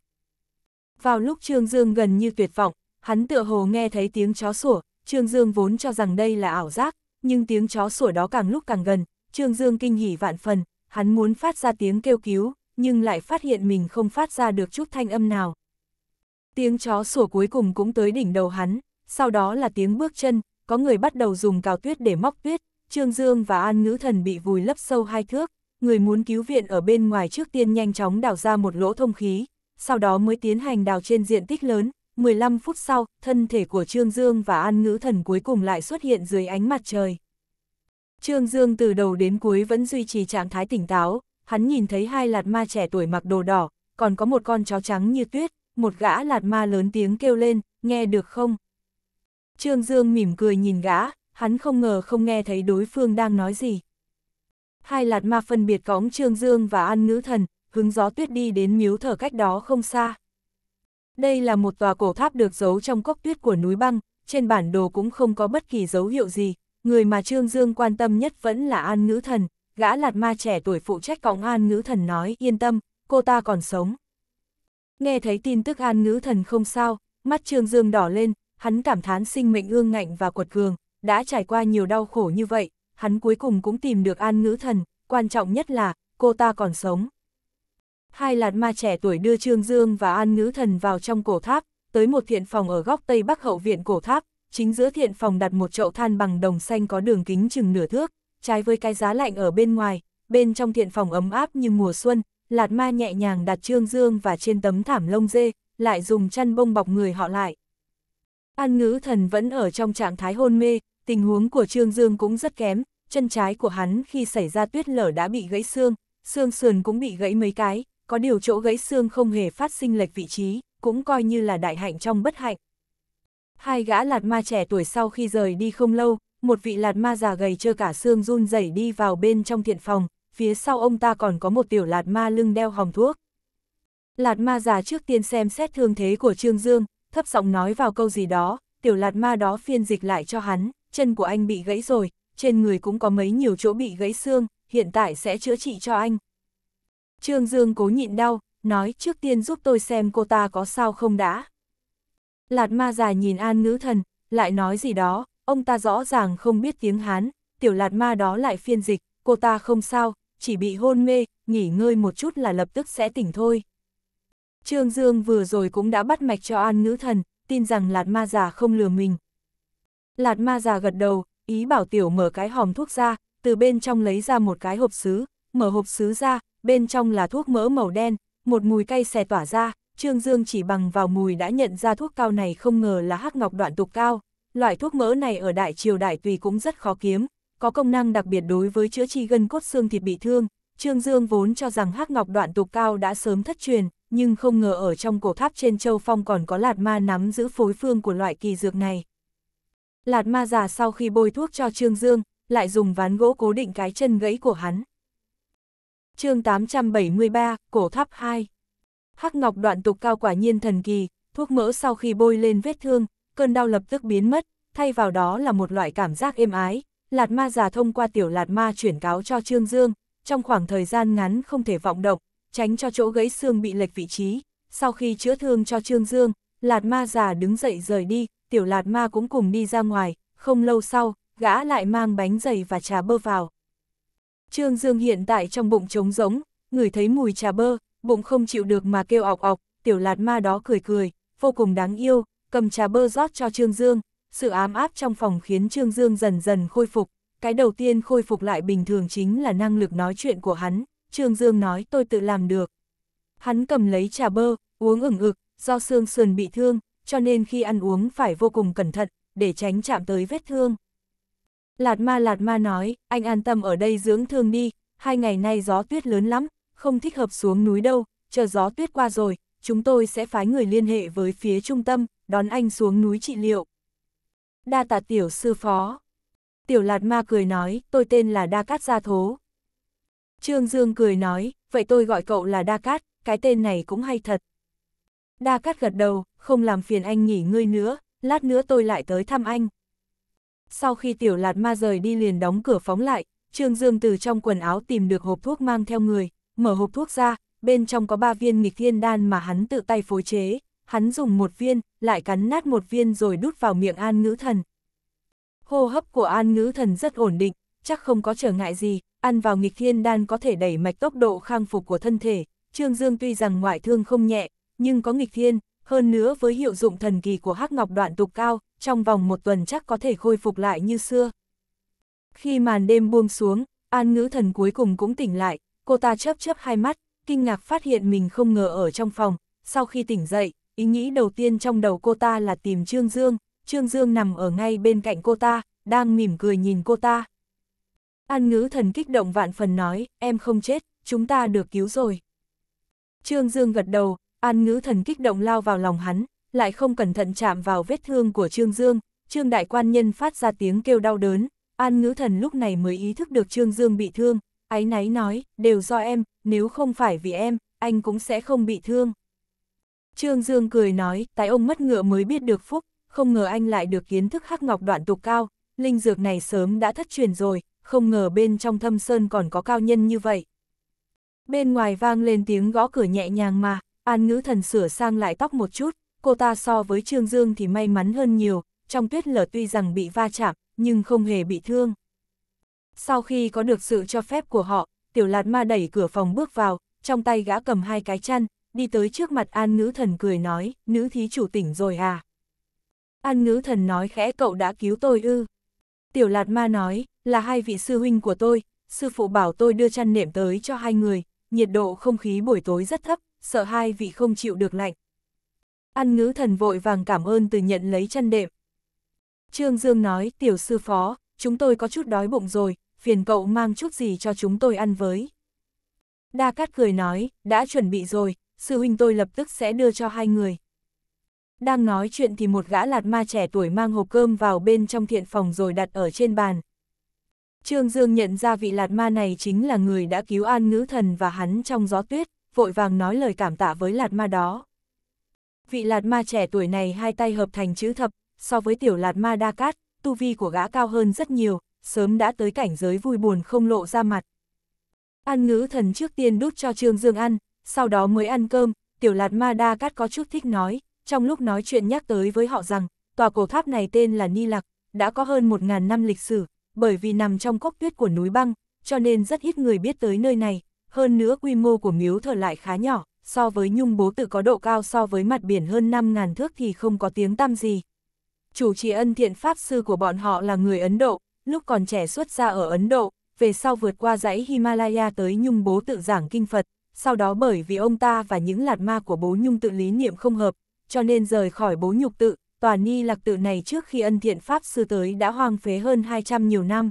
Vào lúc Trương Dương gần như tuyệt vọng, hắn tựa hồ nghe thấy tiếng chó sủa, Trương Dương vốn cho rằng đây là ảo giác, nhưng tiếng chó sủa đó càng lúc càng gần, Trương Dương kinh hỉ vạn phần, hắn muốn phát ra tiếng kêu cứu, nhưng lại phát hiện mình không phát ra được chút thanh âm nào. Tiếng chó sủa cuối cùng cũng tới đỉnh đầu hắn, sau đó là tiếng bước chân, có người bắt đầu dùng cào tuyết để móc tuyết, Trương Dương và An Ngữ Thần bị vùi lấp sâu hai thước, người muốn cứu viện ở bên ngoài trước tiên nhanh chóng đào ra một lỗ thông khí, sau đó mới tiến hành đào trên diện tích lớn. 15 phút sau, thân thể của Trương Dương và An Ngữ Thần cuối cùng lại xuất hiện dưới ánh mặt trời. Trương Dương từ đầu đến cuối vẫn duy trì trạng thái tỉnh táo, hắn nhìn thấy hai lạt ma trẻ tuổi mặc đồ đỏ, còn có một con chó trắng như tuyết, một gã lạt ma lớn tiếng kêu lên, nghe được không? Trương Dương mỉm cười nhìn gã, hắn không ngờ không nghe thấy đối phương đang nói gì. Hai lạt ma phân biệt cõng Trương Dương và An Ngữ Thần, hướng gió tuyết đi đến miếu thờ cách đó không xa. Đây là một tòa cổ tháp được giấu trong cốc tuyết của núi băng, trên bản đồ cũng không có bất kỳ dấu hiệu gì, người mà Trương Dương quan tâm nhất vẫn là An Ngữ Thần, gã lạt ma trẻ tuổi phụ trách cõng An Ngữ Thần nói yên tâm, cô ta còn sống. Nghe thấy tin tức An Ngữ Thần không sao, mắt Trương Dương đỏ lên, hắn cảm thán sinh mệnh ương ngạnh và quật cường, đã trải qua nhiều đau khổ như vậy, hắn cuối cùng cũng tìm được An Ngữ Thần, quan trọng nhất là, cô ta còn sống hai lạt ma trẻ tuổi đưa Trương Dương và An ngữ Thần vào trong cổ tháp, tới một thiện phòng ở góc tây bắc hậu viện cổ tháp, chính giữa thiện phòng đặt một chậu than bằng đồng xanh có đường kính chừng nửa thước, trái với cái giá lạnh ở bên ngoài, bên trong thiện phòng ấm áp như mùa xuân, lạt ma nhẹ nhàng đặt Trương Dương và trên tấm thảm lông dê, lại dùng chăn bông bọc người họ lại. An Ngữ Thần vẫn ở trong trạng thái hôn mê, tình huống của Trương Dương cũng rất kém, chân trái của hắn khi xảy ra tuyết lở đã bị gãy xương, xương sườn cũng bị gãy mấy cái, có điều chỗ gãy xương không hề phát sinh lệch vị trí, cũng coi như là đại hạnh trong bất hạnh. Hai gã lạt ma trẻ tuổi sau khi rời đi không lâu, một vị lạt ma già gầy trơ cả xương run rẩy đi vào bên trong thiện phòng, phía sau ông ta còn có một tiểu lạt ma lưng đeo hòng thuốc. Lạt ma già trước tiên xem xét thương thế của Trương Dương, thấp giọng nói vào câu gì đó, tiểu lạt ma đó phiên dịch lại cho hắn, chân của anh bị gãy rồi, trên người cũng có mấy nhiều chỗ bị gãy xương, hiện tại sẽ chữa trị cho anh, Trương Dương cố nhịn đau, nói trước tiên giúp tôi xem cô ta có sao không đã. Lạt ma già nhìn an ngữ thần, lại nói gì đó, ông ta rõ ràng không biết tiếng Hán, tiểu lạt ma đó lại phiên dịch, cô ta không sao, chỉ bị hôn mê, nghỉ ngơi một chút là lập tức sẽ tỉnh thôi. Trương Dương vừa rồi cũng đã bắt mạch cho an ngữ thần, tin rằng lạt ma già không lừa mình. Lạt ma già gật đầu, ý bảo tiểu mở cái hòm thuốc ra, từ bên trong lấy ra một cái hộp xứ, mở hộp xứ ra, bên trong là thuốc mỡ màu đen, một mùi cay xè tỏa ra, Trương Dương chỉ bằng vào mùi đã nhận ra thuốc cao này không ngờ là hắc ngọc đoạn tục cao. Loại thuốc mỡ này ở đại triều đại tùy cũng rất khó kiếm, có công năng đặc biệt đối với chữa trị gân cốt xương thịt bị thương. Trương Dương vốn cho rằng hắc ngọc đoạn tục cao đã sớm thất truyền, nhưng không ngờ ở trong cổ tháp trên châu phong còn có lạt ma nắm giữ phối phương của loại kỳ dược này. Lạt ma già sau khi bôi thuốc cho Trương Dương, lại dùng ván gỗ cố định cái chân gãy của hắn chương 873, Cổ Tháp 2 Hắc Ngọc đoạn tục cao quả nhiên thần kỳ, thuốc mỡ sau khi bôi lên vết thương, cơn đau lập tức biến mất, thay vào đó là một loại cảm giác êm ái. Lạt ma già thông qua tiểu lạt ma chuyển cáo cho Trương Dương, trong khoảng thời gian ngắn không thể vọng động, tránh cho chỗ gãy xương bị lệch vị trí. Sau khi chữa thương cho Trương Dương, lạt ma già đứng dậy rời đi, tiểu lạt ma cũng cùng đi ra ngoài, không lâu sau, gã lại mang bánh giày và trà bơ vào. Trương Dương hiện tại trong bụng trống rỗng, ngửi thấy mùi trà bơ, bụng không chịu được mà kêu ọc ọc, tiểu lạt ma đó cười cười, vô cùng đáng yêu, cầm trà bơ rót cho Trương Dương, sự ám áp trong phòng khiến Trương Dương dần dần khôi phục, cái đầu tiên khôi phục lại bình thường chính là năng lực nói chuyện của hắn, Trương Dương nói tôi tự làm được. Hắn cầm lấy trà bơ, uống ửng ực, do xương sườn bị thương, cho nên khi ăn uống phải vô cùng cẩn thận, để tránh chạm tới vết thương. Lạt ma lạt ma nói, anh an tâm ở đây dưỡng thương đi, hai ngày nay gió tuyết lớn lắm, không thích hợp xuống núi đâu, chờ gió tuyết qua rồi, chúng tôi sẽ phái người liên hệ với phía trung tâm, đón anh xuống núi trị liệu. Đa tạ tiểu sư phó. Tiểu lạt ma cười nói, tôi tên là Đa Cát Gia Thố. Trương Dương cười nói, vậy tôi gọi cậu là Đa Cát, cái tên này cũng hay thật. Đa Cát gật đầu, không làm phiền anh nghỉ ngơi nữa, lát nữa tôi lại tới thăm anh sau khi tiểu lạt ma rời đi liền đóng cửa phóng lại, Trương Dương từ trong quần áo tìm được hộp thuốc mang theo người, mở hộp thuốc ra, bên trong có ba viên nghịch thiên đan mà hắn tự tay phối chế, hắn dùng một viên, lại cắn nát một viên rồi đút vào miệng an ngữ thần. Hô hấp của an ngữ thần rất ổn định, chắc không có trở ngại gì, ăn vào nghịch thiên đan có thể đẩy mạch tốc độ khang phục của thân thể, Trương Dương tuy rằng ngoại thương không nhẹ, nhưng có nghịch thiên, hơn nữa với hiệu dụng thần kỳ của hắc ngọc đoạn tục cao, trong vòng một tuần chắc có thể khôi phục lại như xưa. Khi màn đêm buông xuống, An ngữ thần cuối cùng cũng tỉnh lại, cô ta chớp chớp hai mắt, kinh ngạc phát hiện mình không ngờ ở trong phòng. Sau khi tỉnh dậy, ý nghĩ đầu tiên trong đầu cô ta là tìm Trương Dương. Trương Dương nằm ở ngay bên cạnh cô ta, đang mỉm cười nhìn cô ta. An ngữ thần kích động vạn phần nói, em không chết, chúng ta được cứu rồi. Trương Dương gật đầu, an ngữ thần kích động lao vào lòng hắn, lại không cẩn thận chạm vào vết thương của Trương Dương, Trương Đại Quan Nhân phát ra tiếng kêu đau đớn, An Ngữ Thần lúc này mới ý thức được Trương Dương bị thương, ái náy nói, đều do em, nếu không phải vì em, anh cũng sẽ không bị thương. Trương Dương cười nói, tại ông mất ngựa mới biết được phúc, không ngờ anh lại được kiến thức hắc ngọc đoạn tục cao, linh dược này sớm đã thất truyền rồi, không ngờ bên trong thâm sơn còn có cao nhân như vậy. Bên ngoài vang lên tiếng gõ cửa nhẹ nhàng mà, An Ngữ Thần sửa sang lại tóc một chút, cô ta so với Trương Dương thì may mắn hơn nhiều, trong tuyết lở tuy rằng bị va chạm, nhưng không hề bị thương. Sau khi có được sự cho phép của họ, tiểu lạt ma đẩy cửa phòng bước vào, trong tay gã cầm hai cái chăn, đi tới trước mặt an nữ thần cười nói, nữ thí chủ tỉnh rồi à. An nữ thần nói khẽ cậu đã cứu tôi ư. Tiểu lạt ma nói, là hai vị sư huynh của tôi, sư phụ bảo tôi đưa chăn nệm tới cho hai người, nhiệt độ không khí buổi tối rất thấp, sợ hai vị không chịu được lạnh, Ăn ngữ thần vội vàng cảm ơn từ nhận lấy chăn đệm. Trương Dương nói, tiểu sư phó, chúng tôi có chút đói bụng rồi, phiền cậu mang chút gì cho chúng tôi ăn với. Đa Cát cười nói, đã chuẩn bị rồi, sư huynh tôi lập tức sẽ đưa cho hai người. Đang nói chuyện thì một gã lạt ma trẻ tuổi mang hộp cơm vào bên trong thiện phòng rồi đặt ở trên bàn. Trương Dương nhận ra vị lạt ma này chính là người đã cứu an ngữ thần và hắn trong gió tuyết, vội vàng nói lời cảm tạ với lạt ma đó. Vị lạt ma trẻ tuổi này hai tay hợp thành chữ thập, so với tiểu lạt ma đa cát, tu vi của gã cao hơn rất nhiều, sớm đã tới cảnh giới vui buồn không lộ ra mặt. Ăn ngữ thần trước tiên đút cho Trương Dương ăn, sau đó mới ăn cơm, tiểu lạt ma đa cát có chút thích nói, trong lúc nói chuyện nhắc tới với họ rằng, tòa cổ tháp này tên là Ni Lạc, đã có hơn 1.000 năm lịch sử, bởi vì nằm trong cốc tuyết của núi băng, cho nên rất ít người biết tới nơi này, hơn nữa quy mô của miếu thờ lại khá nhỏ, so với nhung bố tự có độ cao so với mặt biển hơn 5.000 thước thì không có tiếng tăm gì. Chủ trì ân thiện Pháp sư của bọn họ là người Ấn Độ, lúc còn trẻ xuất ra ở Ấn Độ, về sau vượt qua dãy Himalaya tới nhung bố tự giảng kinh Phật, sau đó bởi vì ông ta và những lạt ma của bố nhung tự lý niệm không hợp, cho nên rời khỏi bố nhục tự, tòa ni lạc tự này trước khi ân thiện Pháp sư tới đã hoang phế hơn 200 nhiều năm.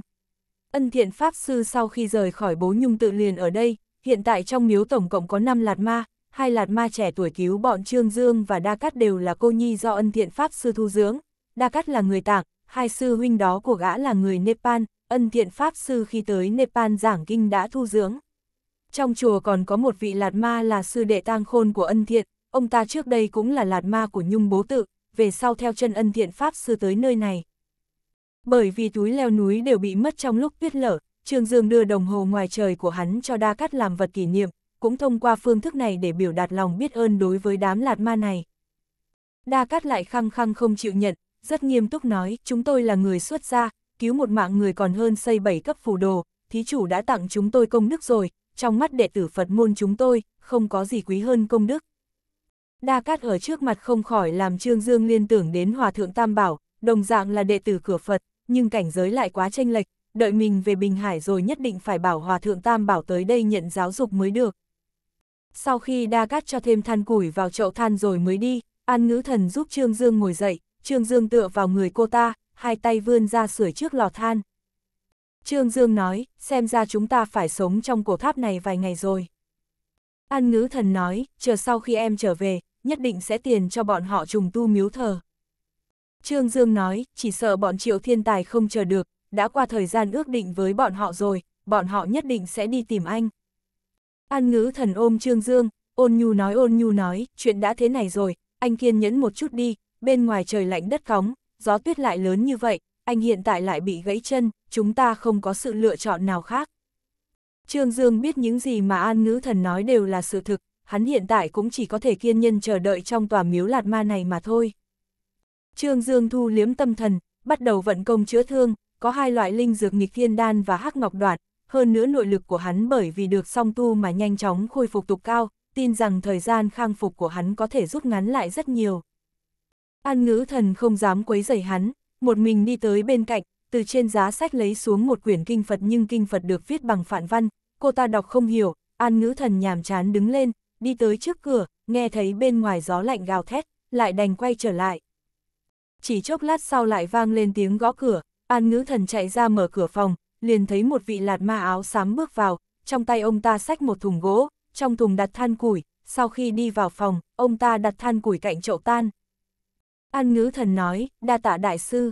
Ân thiện Pháp sư sau khi rời khỏi bố nhung tự liền ở đây, hiện tại trong miếu tổng cộng có 5 lạt ma, hai lạt ma trẻ tuổi cứu bọn Trương Dương và Đa Cát đều là cô nhi do ân thiện Pháp sư thu dưỡng. Đa Cát là người Tạng, hai sư huynh đó của gã là người Nepal, ân thiện Pháp sư khi tới Nepal giảng kinh đã thu dưỡng. Trong chùa còn có một vị lạt ma là sư đệ tang khôn của ân thiện, ông ta trước đây cũng là lạt ma của Nhung Bố Tự, về sau theo chân ân thiện Pháp sư tới nơi này. Bởi vì túi leo núi đều bị mất trong lúc tuyết lở, Trương Dương đưa đồng hồ ngoài trời của hắn cho Đa Cát làm vật kỷ niệm, cũng thông qua phương thức này để biểu đạt lòng biết ơn đối với đám lạt ma này. Đa Cát lại khăng khăng không chịu nhận, rất nghiêm túc nói, chúng tôi là người xuất gia, cứu một mạng người còn hơn xây bảy cấp phù đồ, thí chủ đã tặng chúng tôi công đức rồi, trong mắt đệ tử Phật môn chúng tôi, không có gì quý hơn công đức. Đa Cát ở trước mặt không khỏi làm Trương Dương liên tưởng đến Hòa Thượng Tam Bảo, đồng dạng là đệ tử cửa Phật, nhưng cảnh giới lại quá tranh lệch, đợi mình về Bình Hải rồi nhất định phải bảo Hòa Thượng Tam Bảo tới đây nhận giáo dục mới được. Sau khi đa cát cho thêm than củi vào chậu than rồi mới đi, An ngữ thần giúp Trương Dương ngồi dậy, Trương Dương tựa vào người cô ta, hai tay vươn ra sưởi trước lò than. Trương Dương nói, xem ra chúng ta phải sống trong cổ tháp này vài ngày rồi. An ngữ thần nói, chờ sau khi em trở về, nhất định sẽ tiền cho bọn họ trùng tu miếu thờ. Trương Dương nói, chỉ sợ bọn triệu thiên tài không chờ được, đã qua thời gian ước định với bọn họ rồi, bọn họ nhất định sẽ đi tìm anh. An ngữ thần ôm Trương Dương, ôn nhu nói ôn nhu nói, chuyện đã thế này rồi, anh kiên nhẫn một chút đi, bên ngoài trời lạnh đất cóng, gió tuyết lại lớn như vậy, anh hiện tại lại bị gãy chân, chúng ta không có sự lựa chọn nào khác. Trương Dương biết những gì mà An Ngữ Thần nói đều là sự thực, hắn hiện tại cũng chỉ có thể kiên nhân chờ đợi trong tòa miếu lạt ma này mà thôi. Trương Dương thu liếm tâm thần, bắt đầu vận công chữa thương, có hai loại linh dược nghịch thiên đan và hắc ngọc đoạn, hơn nữa nội lực của hắn bởi vì được song tu mà nhanh chóng khôi phục tục cao, tin rằng thời gian khang phục của hắn có thể rút ngắn lại rất nhiều. An ngữ thần không dám quấy rầy hắn, một mình đi tới bên cạnh, từ trên giá sách lấy xuống một quyển kinh Phật nhưng kinh Phật được viết bằng phản văn, cô ta đọc không hiểu, an ngữ thần nhàm chán đứng lên, đi tới trước cửa, nghe thấy bên ngoài gió lạnh gào thét, lại đành quay trở lại. Chỉ chốc lát sau lại vang lên tiếng gõ cửa, an ngữ thần chạy ra mở cửa phòng, liền thấy một vị lạt ma áo xám bước vào, trong tay ông ta xách một thùng gỗ, trong thùng đặt than củi, sau khi đi vào phòng, ông ta đặt than củi cạnh chậu tan. An ngữ thần nói, đa tạ đại sư.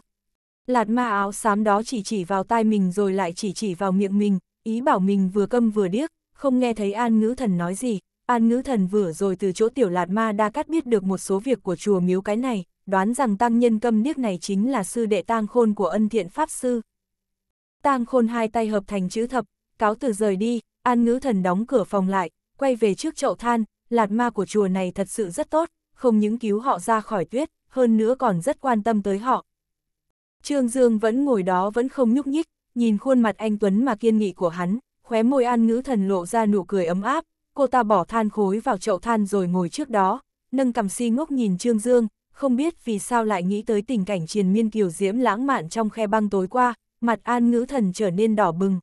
Lạt ma áo xám đó chỉ chỉ vào tai mình rồi lại chỉ chỉ vào miệng mình, ý bảo mình vừa câm vừa điếc, không nghe thấy an ngữ thần nói gì. An ngữ thần vừa rồi từ chỗ tiểu lạt ma đa cắt biết được một số việc của chùa miếu cái này, đoán rằng tăng nhân câm điếc này chính là sư đệ tang khôn của ân thiện pháp sư. Tang khôn hai tay hợp thành chữ thập, cáo từ rời đi, an ngữ thần đóng cửa phòng lại, quay về trước chậu than, lạt ma của chùa này thật sự rất tốt, không những cứu họ ra khỏi tuyết, hơn nữa còn rất quan tâm tới họ. Trương Dương vẫn ngồi đó vẫn không nhúc nhích, nhìn khuôn mặt anh Tuấn mà kiên nghị của hắn, khóe môi an ngữ thần lộ ra nụ cười ấm áp, cô ta bỏ than khối vào chậu than rồi ngồi trước đó, nâng cầm si ngốc nhìn Trương Dương, không biết vì sao lại nghĩ tới tình cảnh triền miên kiều diễm lãng mạn trong khe băng tối qua, mặt an ngữ thần trở nên đỏ bừng.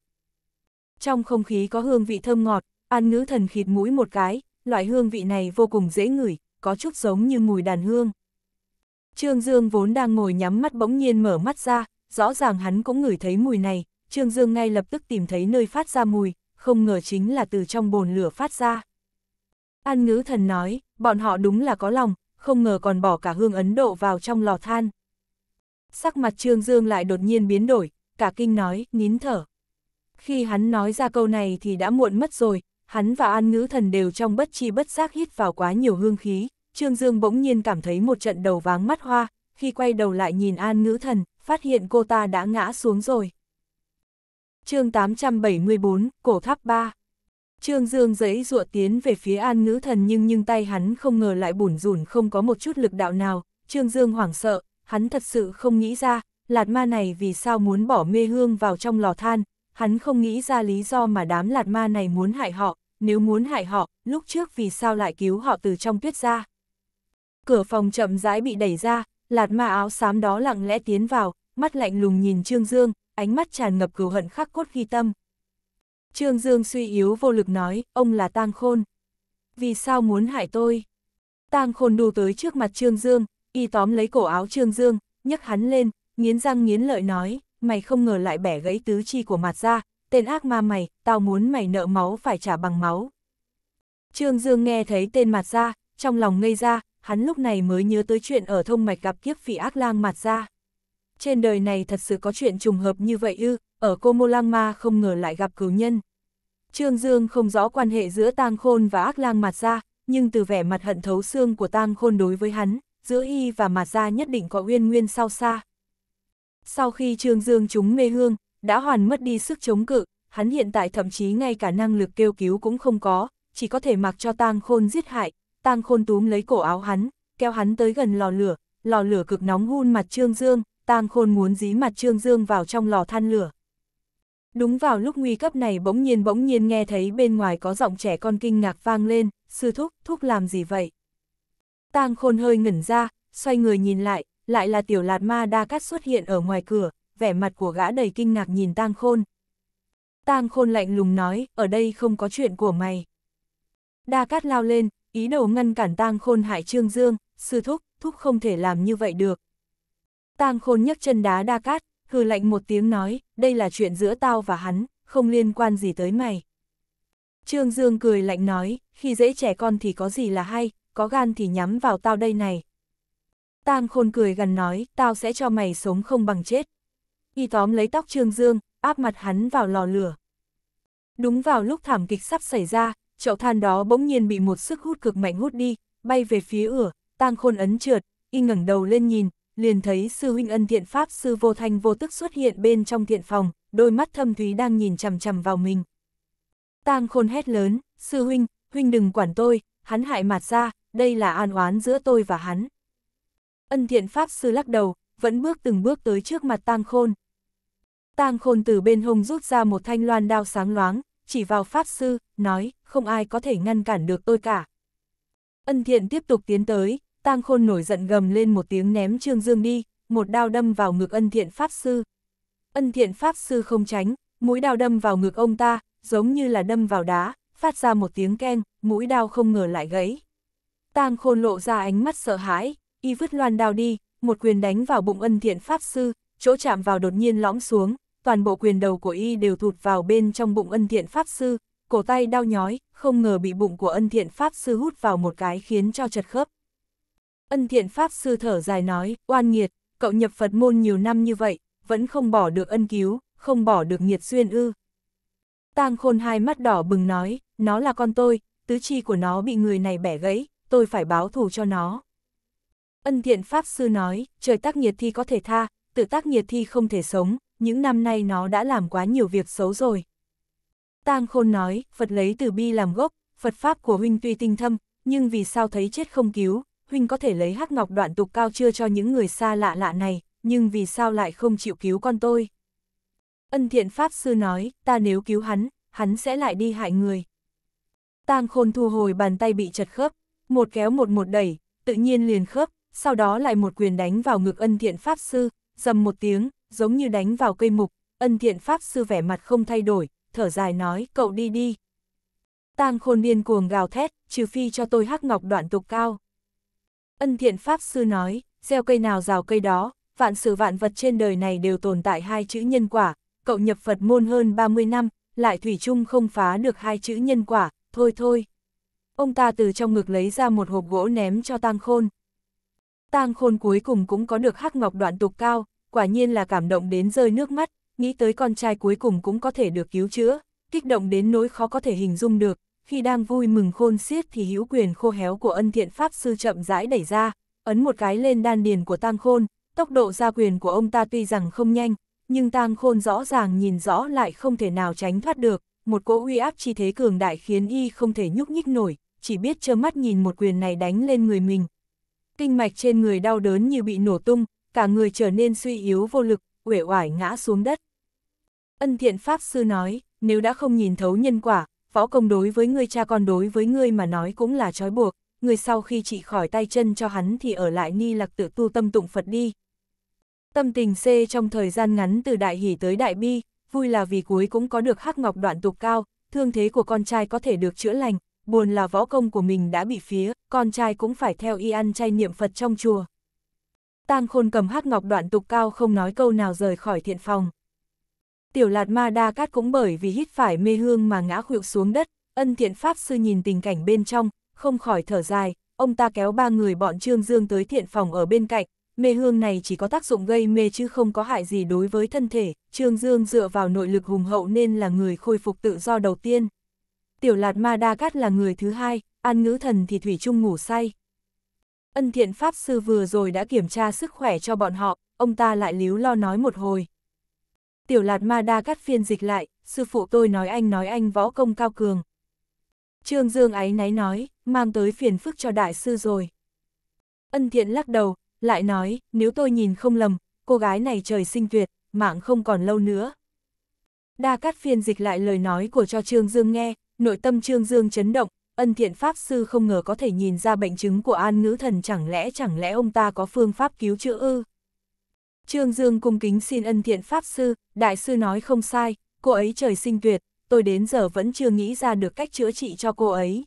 Trong không khí có hương vị thơm ngọt, an ngữ thần khịt mũi một cái, loại hương vị này vô cùng dễ ngửi, có chút giống như mùi đàn hương. Trương Dương vốn đang ngồi nhắm mắt bỗng nhiên mở mắt ra, rõ ràng hắn cũng ngửi thấy mùi này, Trương Dương ngay lập tức tìm thấy nơi phát ra mùi, không ngờ chính là từ trong bồn lửa phát ra. An ngữ thần nói, bọn họ đúng là có lòng, không ngờ còn bỏ cả hương Ấn Độ vào trong lò than. Sắc mặt Trương Dương lại đột nhiên biến đổi, cả kinh nói, nín thở. Khi hắn nói ra câu này thì đã muộn mất rồi, hắn và an ngữ thần đều trong bất chi bất giác hít vào quá nhiều hương khí, Trương Dương bỗng nhiên cảm thấy một trận đầu váng mắt hoa, khi quay đầu lại nhìn an ngữ thần, phát hiện cô ta đã ngã xuống rồi. chương 874, Cổ Tháp 3 Trương Dương giấy dụa tiến về phía an ngữ thần nhưng nhưng tay hắn không ngờ lại bủn rủn không có một chút lực đạo nào, Trương Dương hoảng sợ, hắn thật sự không nghĩ ra, lạt ma này vì sao muốn bỏ mê hương vào trong lò than, hắn không nghĩ ra lý do mà đám lạt ma này muốn hại họ, nếu muốn hại họ, lúc trước vì sao lại cứu họ từ trong tuyết ra. Cửa phòng chậm rãi bị đẩy ra, lạt ma áo xám đó lặng lẽ tiến vào, mắt lạnh lùng nhìn Trương Dương, ánh mắt tràn ngập cừu hận khắc cốt ghi tâm. Trương Dương suy yếu vô lực nói, ông là Tang Khôn. Vì sao muốn hại tôi? Tang Khôn đu tới trước mặt Trương Dương, y tóm lấy cổ áo Trương Dương, nhấc hắn lên, nghiến răng nghiến lợi nói, mày không ngờ lại bẻ gãy tứ chi của mặt ra, tên ác ma mày, tao muốn mày nợ máu phải trả bằng máu. Trương Dương nghe thấy tên mặt ra, trong lòng ngây ra, hắn lúc này mới nhớ tới chuyện ở thông mạch gặp kiếp phỉ ác lang mặt ra. Trên đời này thật sự có chuyện trùng hợp như vậy ư, ở cô Mô Lang Ma không ngờ lại gặp cứu nhân. Trương Dương không rõ quan hệ giữa tang khôn và ác lang mặt ra, nhưng từ vẻ mặt hận thấu xương của tang khôn đối với hắn, giữa y và mặt ra nhất định có uyên nguyên sau xa. Sau khi Trương Dương chúng mê hương, đã hoàn mất đi sức chống cự, hắn hiện tại thậm chí ngay cả năng lực kêu cứu cũng không có, chỉ có thể mặc cho tang khôn giết hại, tang khôn túm lấy cổ áo hắn, kéo hắn tới gần lò lửa, lò lửa cực nóng hun mặt Trương Dương, tang khôn muốn dí mặt Trương Dương vào trong lò than lửa. Đúng vào lúc nguy cấp này bỗng nhiên bỗng nhiên nghe thấy bên ngoài có giọng trẻ con kinh ngạc vang lên, sư thúc, thúc làm gì vậy? Tang khôn hơi ngẩn ra, xoay người nhìn lại, lại là tiểu lạt ma đa cát xuất hiện ở ngoài cửa, vẻ mặt của gã đầy kinh ngạc nhìn tang khôn. Tang khôn lạnh lùng nói, ở đây không có chuyện của mày. Đa cát lao lên, ý đồ ngăn cản tang khôn hại trương dương, sư thúc, thúc không thể làm như vậy được. Tang khôn nhấc chân đá đa cát, hừ lạnh một tiếng nói, đây là chuyện giữa tao và hắn, không liên quan gì tới mày. Trương Dương cười lạnh nói, khi dễ trẻ con thì có gì là hay, có gan thì nhắm vào tao đây này, Tang khôn cười gần nói, tao sẽ cho mày sống không bằng chết. Y tóm lấy tóc Trương Dương, áp mặt hắn vào lò lửa. Đúng vào lúc thảm kịch sắp xảy ra, chậu than đó bỗng nhiên bị một sức hút cực mạnh hút đi, bay về phía ửa, Tang khôn ấn trượt, y ngẩng đầu lên nhìn, liền thấy sư huynh ân thiện pháp sư vô thanh vô tức xuất hiện bên trong thiện phòng, đôi mắt thâm thúy đang nhìn chằm chằm vào mình. Tang khôn hét lớn, sư huynh, huynh đừng quản tôi, hắn hại mặt ra, đây là an oán giữa tôi và hắn. Ân thiện Pháp Sư lắc đầu, vẫn bước từng bước tới trước mặt tang khôn. Tang khôn từ bên hông rút ra một thanh loan đao sáng loáng, chỉ vào Pháp Sư, nói, không ai có thể ngăn cản được tôi cả. Ân thiện tiếp tục tiến tới, tang khôn nổi giận gầm lên một tiếng ném Trương Dương đi, một đao đâm vào ngực ân thiện Pháp Sư. Ân thiện Pháp Sư không tránh, mũi đao đâm vào ngực ông ta, giống như là đâm vào đá, phát ra một tiếng keng, mũi đao không ngờ lại gãy. Tang khôn lộ ra ánh mắt sợ hãi, y vứt loan đao đi, một quyền đánh vào bụng ân thiện pháp sư, chỗ chạm vào đột nhiên lõm xuống, toàn bộ quyền đầu của y đều thụt vào bên trong bụng ân thiện pháp sư, cổ tay đau nhói, không ngờ bị bụng của ân thiện pháp sư hút vào một cái khiến cho chật khớp. Ân thiện pháp sư thở dài nói, oan nghiệt, cậu nhập Phật môn nhiều năm như vậy, vẫn không bỏ được ân cứu, không bỏ được nghiệt xuyên ư. Tang khôn hai mắt đỏ bừng nói, nó là con tôi, tứ chi của nó bị người này bẻ gãy, tôi phải báo thù cho nó. Ân thiện Pháp Sư nói, trời tác nhiệt thi có thể tha, tự tác nhiệt thi không thể sống, những năm nay nó đã làm quá nhiều việc xấu rồi. Tang Khôn nói, Phật lấy từ bi làm gốc, Phật Pháp của Huynh tuy tinh thâm, nhưng vì sao thấy chết không cứu, Huynh có thể lấy hắc ngọc đoạn tục cao chưa cho những người xa lạ lạ này, nhưng vì sao lại không chịu cứu con tôi. Ân thiện Pháp Sư nói, ta nếu cứu hắn, hắn sẽ lại đi hại người. Tang Khôn thu hồi bàn tay bị chật khớp, một kéo một một đẩy, tự nhiên liền khớp, sau đó lại một quyền đánh vào ngực ân thiện Pháp Sư, dầm một tiếng, giống như đánh vào cây mục, ân thiện Pháp Sư vẻ mặt không thay đổi, thở dài nói cậu đi đi. Tang khôn điên cuồng gào thét, trừ phi cho tôi hắc ngọc đoạn tục cao. Ân thiện Pháp Sư nói, gieo cây nào rào cây đó, vạn sự vạn vật trên đời này đều tồn tại hai chữ nhân quả, cậu nhập Phật môn hơn 30 năm, lại thủy chung không phá được hai chữ nhân quả, thôi thôi. Ông ta từ trong ngực lấy ra một hộp gỗ ném cho Tang Khôn. Tang khôn cuối cùng cũng có được hắc ngọc đoạn tục cao, quả nhiên là cảm động đến rơi nước mắt, nghĩ tới con trai cuối cùng cũng có thể được cứu chữa, kích động đến nỗi khó có thể hình dung được, khi đang vui mừng khôn xiết thì hữu quyền khô héo của ân thiện pháp sư chậm rãi đẩy ra, ấn một cái lên đan điền của tang khôn, tốc độ ra quyền của ông ta tuy rằng không nhanh, nhưng tang khôn rõ ràng nhìn rõ lại không thể nào tránh thoát được, một cỗ uy áp chi thế cường đại khiến y không thể nhúc nhích nổi, chỉ biết trơ mắt nhìn một quyền này đánh lên người mình, kinh mạch trên người đau đớn như bị nổ tung, cả người trở nên suy yếu vô lực, uể oải ngã xuống đất. Ân thiện Pháp Sư nói, nếu đã không nhìn thấu nhân quả, võ công đối với người cha con đối với người mà nói cũng là trói buộc, người sau khi trị khỏi tay chân cho hắn thì ở lại ni lạc tự tu tâm tụng Phật đi. Tâm tình C trong thời gian ngắn từ đại hỷ tới đại bi, vui là vì cuối cũng có được hắc ngọc đoạn tục cao, thương thế của con trai có thể được chữa lành, buồn là võ công của mình đã bị phía, con trai cũng phải theo y ăn chay niệm Phật trong chùa. Tang khôn cầm hát ngọc đoạn tục cao không nói câu nào rời khỏi thiện phòng. Tiểu lạt ma đa cát cũng bởi vì hít phải mê hương mà ngã khuỵu xuống đất, ân thiện pháp sư nhìn tình cảnh bên trong, không khỏi thở dài, ông ta kéo ba người bọn Trương Dương tới thiện phòng ở bên cạnh, mê hương này chỉ có tác dụng gây mê chứ không có hại gì đối với thân thể, Trương Dương dựa vào nội lực hùng hậu nên là người khôi phục tự do đầu tiên tiểu lạt ma đa cát là người thứ hai, an ngữ thần thì thủy chung ngủ say. Ân thiện pháp sư vừa rồi đã kiểm tra sức khỏe cho bọn họ, ông ta lại líu lo nói một hồi. Tiểu lạt ma đa Cát phiên dịch lại, sư phụ tôi nói anh nói anh võ công cao cường. Trương Dương ấy náy nói, mang tới phiền phức cho đại sư rồi. Ân thiện lắc đầu, lại nói, nếu tôi nhìn không lầm, cô gái này trời sinh tuyệt, mạng không còn lâu nữa. Đa cắt phiên dịch lại lời nói của cho Trương Dương nghe, nội tâm Trương Dương chấn động, ân thiện Pháp Sư không ngờ có thể nhìn ra bệnh chứng của an ngữ thần chẳng lẽ chẳng lẽ ông ta có phương pháp cứu chữa ư. Trương Dương cung kính xin ân thiện Pháp Sư, Đại Sư nói không sai, cô ấy trời sinh tuyệt, tôi đến giờ vẫn chưa nghĩ ra được cách chữa trị cho cô ấy.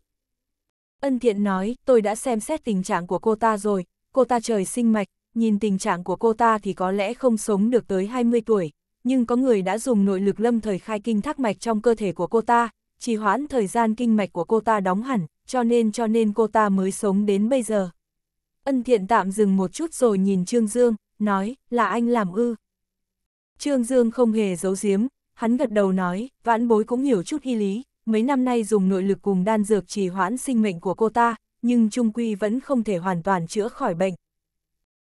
Ân thiện nói, tôi đã xem xét tình trạng của cô ta rồi, cô ta trời sinh mạch, nhìn tình trạng của cô ta thì có lẽ không sống được tới 20 tuổi, nhưng có người đã dùng nội lực lâm thời khai kinh thác mạch trong cơ thể của cô ta, trì hoãn thời gian kinh mạch của cô ta đóng hẳn, cho nên cho nên cô ta mới sống đến bây giờ. Ân thiện tạm dừng một chút rồi nhìn Trương Dương, nói, là anh làm ư. Trương Dương không hề giấu giếm, hắn gật đầu nói, vãn bối cũng hiểu chút hy lý, mấy năm nay dùng nội lực cùng đan dược trì hoãn sinh mệnh của cô ta, nhưng trung quy vẫn không thể hoàn toàn chữa khỏi bệnh.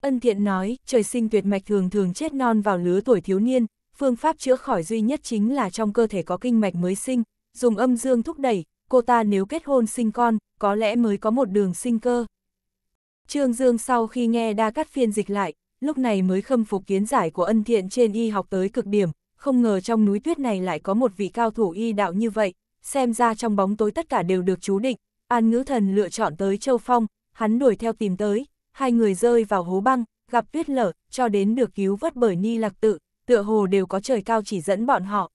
Ân thiện nói, trời sinh tuyệt mạch thường thường chết non vào lứa tuổi thiếu niên, phương pháp chữa khỏi duy nhất chính là trong cơ thể có kinh mạch mới sinh, dùng âm dương thúc đẩy, cô ta nếu kết hôn sinh con, có lẽ mới có một đường sinh cơ. Trương Dương sau khi nghe đa cắt phiên dịch lại, lúc này mới khâm phục kiến giải của ân thiện trên y học tới cực điểm, không ngờ trong núi tuyết này lại có một vị cao thủ y đạo như vậy, xem ra trong bóng tối tất cả đều được chú định, An Ngữ Thần lựa chọn tới Châu Phong, hắn đuổi theo tìm tới, hai người rơi vào hố băng, gặp tuyết lở, cho đến được cứu vớt bởi Ni Lạc Tự, tựa hồ đều có trời cao chỉ dẫn bọn họ,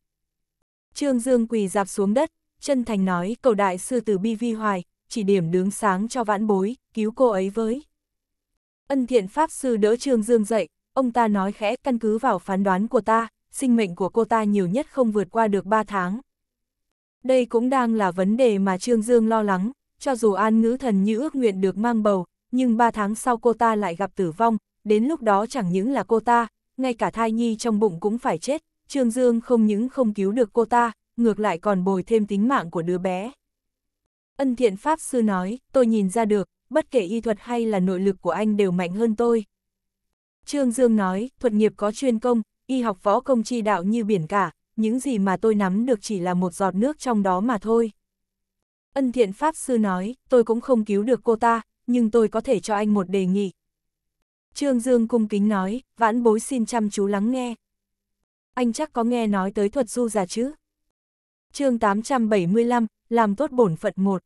Trương Dương quỳ dạp xuống đất, chân thành nói cầu đại sư tử bi vi hoài, chỉ điểm đứng sáng cho vãn bối, cứu cô ấy với. Ân thiện Pháp Sư đỡ Trương Dương dậy, ông ta nói khẽ căn cứ vào phán đoán của ta, sinh mệnh của cô ta nhiều nhất không vượt qua được 3 tháng. Đây cũng đang là vấn đề mà Trương Dương lo lắng, cho dù an ngữ thần như ước nguyện được mang bầu, nhưng 3 tháng sau cô ta lại gặp tử vong, đến lúc đó chẳng những là cô ta, ngay cả thai nhi trong bụng cũng phải chết, Trương Dương không những không cứu được cô ta, ngược lại còn bồi thêm tính mạng của đứa bé. Ân thiện Pháp Sư nói, tôi nhìn ra được, bất kể y thuật hay là nội lực của anh đều mạnh hơn tôi. Trương Dương nói, thuật nghiệp có chuyên công, y học võ công chi đạo như biển cả, những gì mà tôi nắm được chỉ là một giọt nước trong đó mà thôi. Ân thiện Pháp Sư nói, tôi cũng không cứu được cô ta, nhưng tôi có thể cho anh một đề nghị. Trương Dương cung kính nói, vãn bối xin chăm chú lắng nghe anh chắc có nghe nói tới thuật du già chứ? chương 875, làm tốt bổn phận một.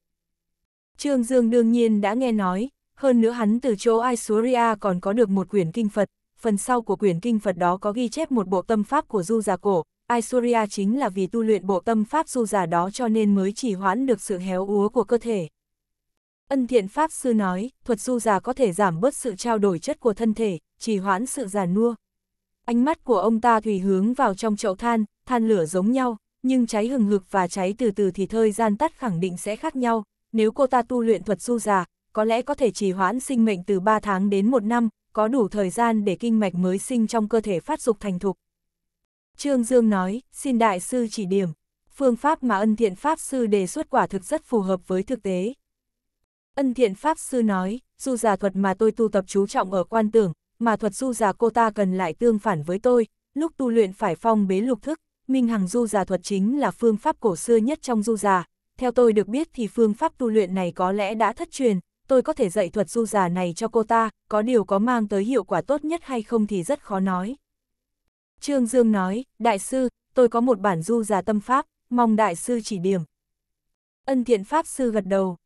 Trương Dương đương nhiên đã nghe nói, hơn nữa hắn từ chỗ Isuria còn có được một quyển kinh Phật, phần sau của quyển kinh Phật đó có ghi chép một bộ tâm pháp của du già cổ, Isuria chính là vì tu luyện bộ tâm pháp du giả đó cho nên mới chỉ hoãn được sự héo úa của cơ thể. Ân thiện Pháp Sư nói, thuật du giả có thể giảm bớt sự trao đổi chất của thân thể, chỉ hoãn sự già nua. Ánh mắt của ông ta thủy hướng vào trong chậu than, than lửa giống nhau, nhưng cháy hừng hực và cháy từ từ thì thời gian tắt khẳng định sẽ khác nhau. Nếu cô ta tu luyện thuật su già, có lẽ có thể trì hoãn sinh mệnh từ 3 tháng đến 1 năm, có đủ thời gian để kinh mạch mới sinh trong cơ thể phát dục thành thục. Trương Dương nói, xin đại sư chỉ điểm, phương pháp mà ân thiện pháp sư đề xuất quả thực rất phù hợp với thực tế. Ân thiện pháp sư nói, dù già thuật mà tôi tu tập chú trọng ở quan tưởng, mà thuật du già cô ta cần lại tương phản với tôi, lúc tu luyện phải phong bế lục thức, Minh Hằng du già thuật chính là phương pháp cổ xưa nhất trong du già. Theo tôi được biết thì phương pháp tu luyện này có lẽ đã thất truyền, tôi có thể dạy thuật du già này cho cô ta, có điều có mang tới hiệu quả tốt nhất hay không thì rất khó nói. Trương Dương nói, đại sư, tôi có một bản du già tâm pháp, mong đại sư chỉ điểm. Ân thiện pháp sư gật đầu.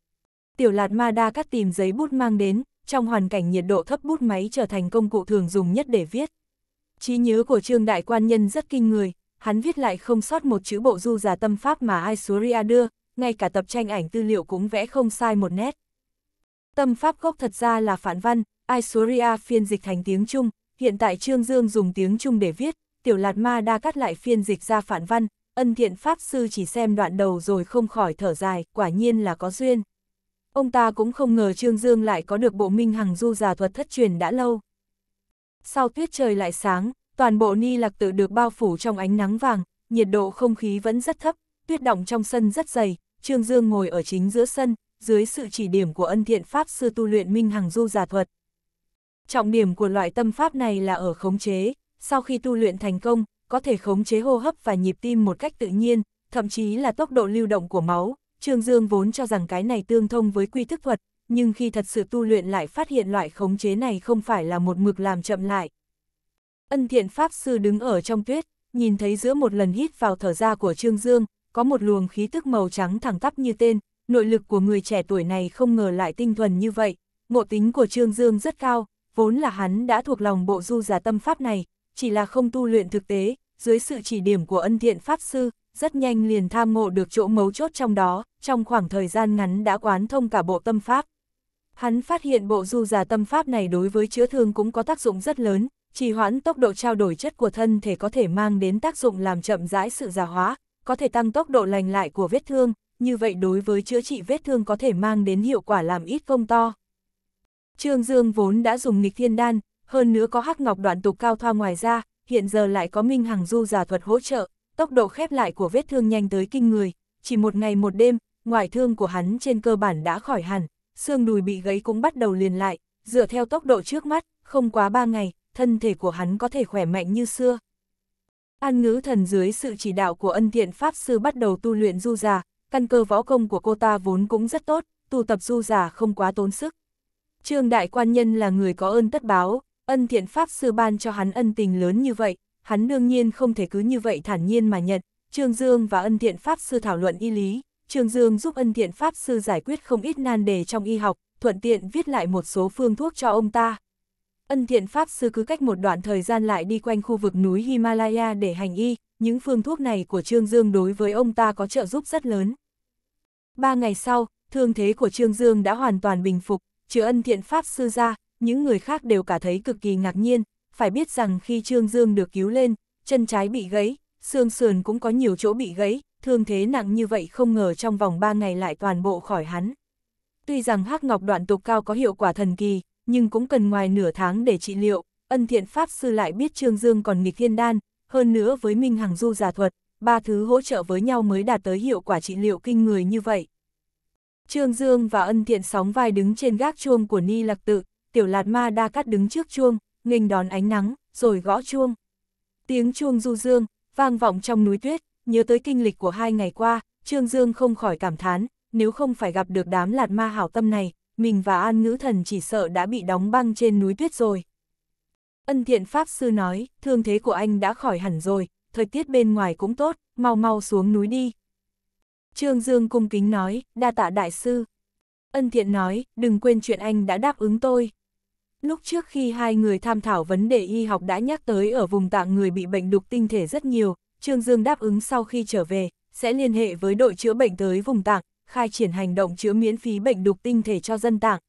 Tiểu lạt ma đa cắt tìm giấy bút mang đến, trong hoàn cảnh nhiệt độ thấp bút máy trở thành công cụ thường dùng nhất để viết. Trí nhớ của Trương Đại Quan Nhân rất kinh người, hắn viết lại không sót một chữ bộ du giả tâm pháp mà Aisuria đưa, ngay cả tập tranh ảnh tư liệu cũng vẽ không sai một nét. Tâm pháp gốc thật ra là phản văn, Aisuria phiên dịch thành tiếng Trung, hiện tại Trương Dương dùng tiếng Trung để viết, tiểu lạt ma đa cắt lại phiên dịch ra phản văn, ân thiện pháp sư chỉ xem đoạn đầu rồi không khỏi thở dài, quả nhiên là có duyên. Ông ta cũng không ngờ Trương Dương lại có được bộ minh hằng du giả thuật thất truyền đã lâu. Sau tuyết trời lại sáng, toàn bộ Ni Lạc Tự được bao phủ trong ánh nắng vàng, nhiệt độ không khí vẫn rất thấp, tuyết động trong sân rất dày, Trương Dương ngồi ở chính giữa sân, dưới sự chỉ điểm của ân thiện Pháp sư tu luyện minh hằng du giả thuật. Trọng điểm của loại tâm pháp này là ở khống chế, sau khi tu luyện thành công, có thể khống chế hô hấp và nhịp tim một cách tự nhiên, thậm chí là tốc độ lưu động của máu, Trương Dương vốn cho rằng cái này tương thông với quy thức thuật, nhưng khi thật sự tu luyện lại phát hiện loại khống chế này không phải là một mực làm chậm lại. Ân thiện Pháp Sư đứng ở trong tuyết, nhìn thấy giữa một lần hít vào thở ra của Trương Dương, có một luồng khí tức màu trắng thẳng tắp như tên, nội lực của người trẻ tuổi này không ngờ lại tinh thuần như vậy, ngộ tính của Trương Dương rất cao, vốn là hắn đã thuộc lòng bộ du giả tâm pháp này, chỉ là không tu luyện thực tế, dưới sự chỉ điểm của ân thiện Pháp Sư, rất nhanh liền tham ngộ được chỗ mấu chốt trong đó, trong khoảng thời gian ngắn đã quán thông cả bộ tâm pháp. Hắn phát hiện bộ du giả tâm pháp này đối với chữa thương cũng có tác dụng rất lớn, trì hoãn tốc độ trao đổi chất của thân thể có thể mang đến tác dụng làm chậm rãi sự già hóa, có thể tăng tốc độ lành lại của vết thương, như vậy đối với chữa trị vết thương có thể mang đến hiệu quả làm ít công to. Trương Dương vốn đã dùng nghịch thiên đan, hơn nữa có hắc ngọc đoạn tục cao thoa ngoài ra, hiện giờ lại có minh hằng du giả thuật hỗ trợ, tốc độ khép lại của vết thương nhanh tới kinh người, chỉ một ngày một đêm, ngoài thương của hắn trên cơ bản đã khỏi hẳn, xương đùi bị gãy cũng bắt đầu liền lại, dựa theo tốc độ trước mắt, không quá ba ngày, thân thể của hắn có thể khỏe mạnh như xưa. An ngữ thần dưới sự chỉ đạo của ân thiện Pháp Sư bắt đầu tu luyện du già, căn cơ võ công của cô ta vốn cũng rất tốt, tu tập du già không quá tốn sức. Trương Đại Quan Nhân là người có ơn tất báo, ân thiện Pháp Sư ban cho hắn ân tình lớn như vậy, hắn đương nhiên không thể cứ như vậy thản nhiên mà nhận, Trương Dương và ân thiện Pháp Sư thảo luận y lý, Trương Dương giúp ân thiện Pháp Sư giải quyết không ít nan đề trong y học, thuận tiện viết lại một số phương thuốc cho ông ta. Ân thiện Pháp Sư cứ cách một đoạn thời gian lại đi quanh khu vực núi Himalaya để hành y, những phương thuốc này của Trương Dương đối với ông ta có trợ giúp rất lớn. Ba ngày sau, thương thế của Trương Dương đã hoàn toàn bình phục, chữa ân thiện Pháp Sư ra, những người khác đều cả thấy cực kỳ ngạc nhiên, phải biết rằng khi Trương Dương được cứu lên, chân trái bị gãy, xương sườn cũng có nhiều chỗ bị gãy, thương thế nặng như vậy không ngờ trong vòng 3 ngày lại toàn bộ khỏi hắn. Tuy rằng hắc ngọc đoạn tục cao có hiệu quả thần kỳ, nhưng cũng cần ngoài nửa tháng để trị liệu, ân thiện Pháp Sư lại biết Trương Dương còn nghịch thiên đan, hơn nữa với Minh Hằng Du giả thuật, ba thứ hỗ trợ với nhau mới đạt tới hiệu quả trị liệu kinh người như vậy. Trương Dương và ân thiện sóng vai đứng trên gác chuông của Ni Lạc Tự, tiểu lạt ma đa cắt đứng trước chuông, nghênh đón ánh nắng, rồi gõ chuông. Tiếng chuông du dương, vang vọng trong núi tuyết, nhớ tới kinh lịch của hai ngày qua, Trương Dương không khỏi cảm thán, nếu không phải gặp được đám lạt ma hảo tâm này, mình và An Ngữ Thần chỉ sợ đã bị đóng băng trên núi tuyết rồi. Ân thiện Pháp Sư nói, thương thế của anh đã khỏi hẳn rồi, thời tiết bên ngoài cũng tốt, mau mau xuống núi đi. Trương Dương cung kính nói, đa tạ đại sư. Ân thiện nói, đừng quên chuyện anh đã đáp ứng tôi. Lúc trước khi hai người tham thảo vấn đề y học đã nhắc tới ở vùng tạng người bị bệnh đục tinh thể rất nhiều, Trương Dương đáp ứng sau khi trở về, sẽ liên hệ với đội chữa bệnh tới vùng tạng, khai triển hành động chữa miễn phí bệnh đục tinh thể cho dân tạng.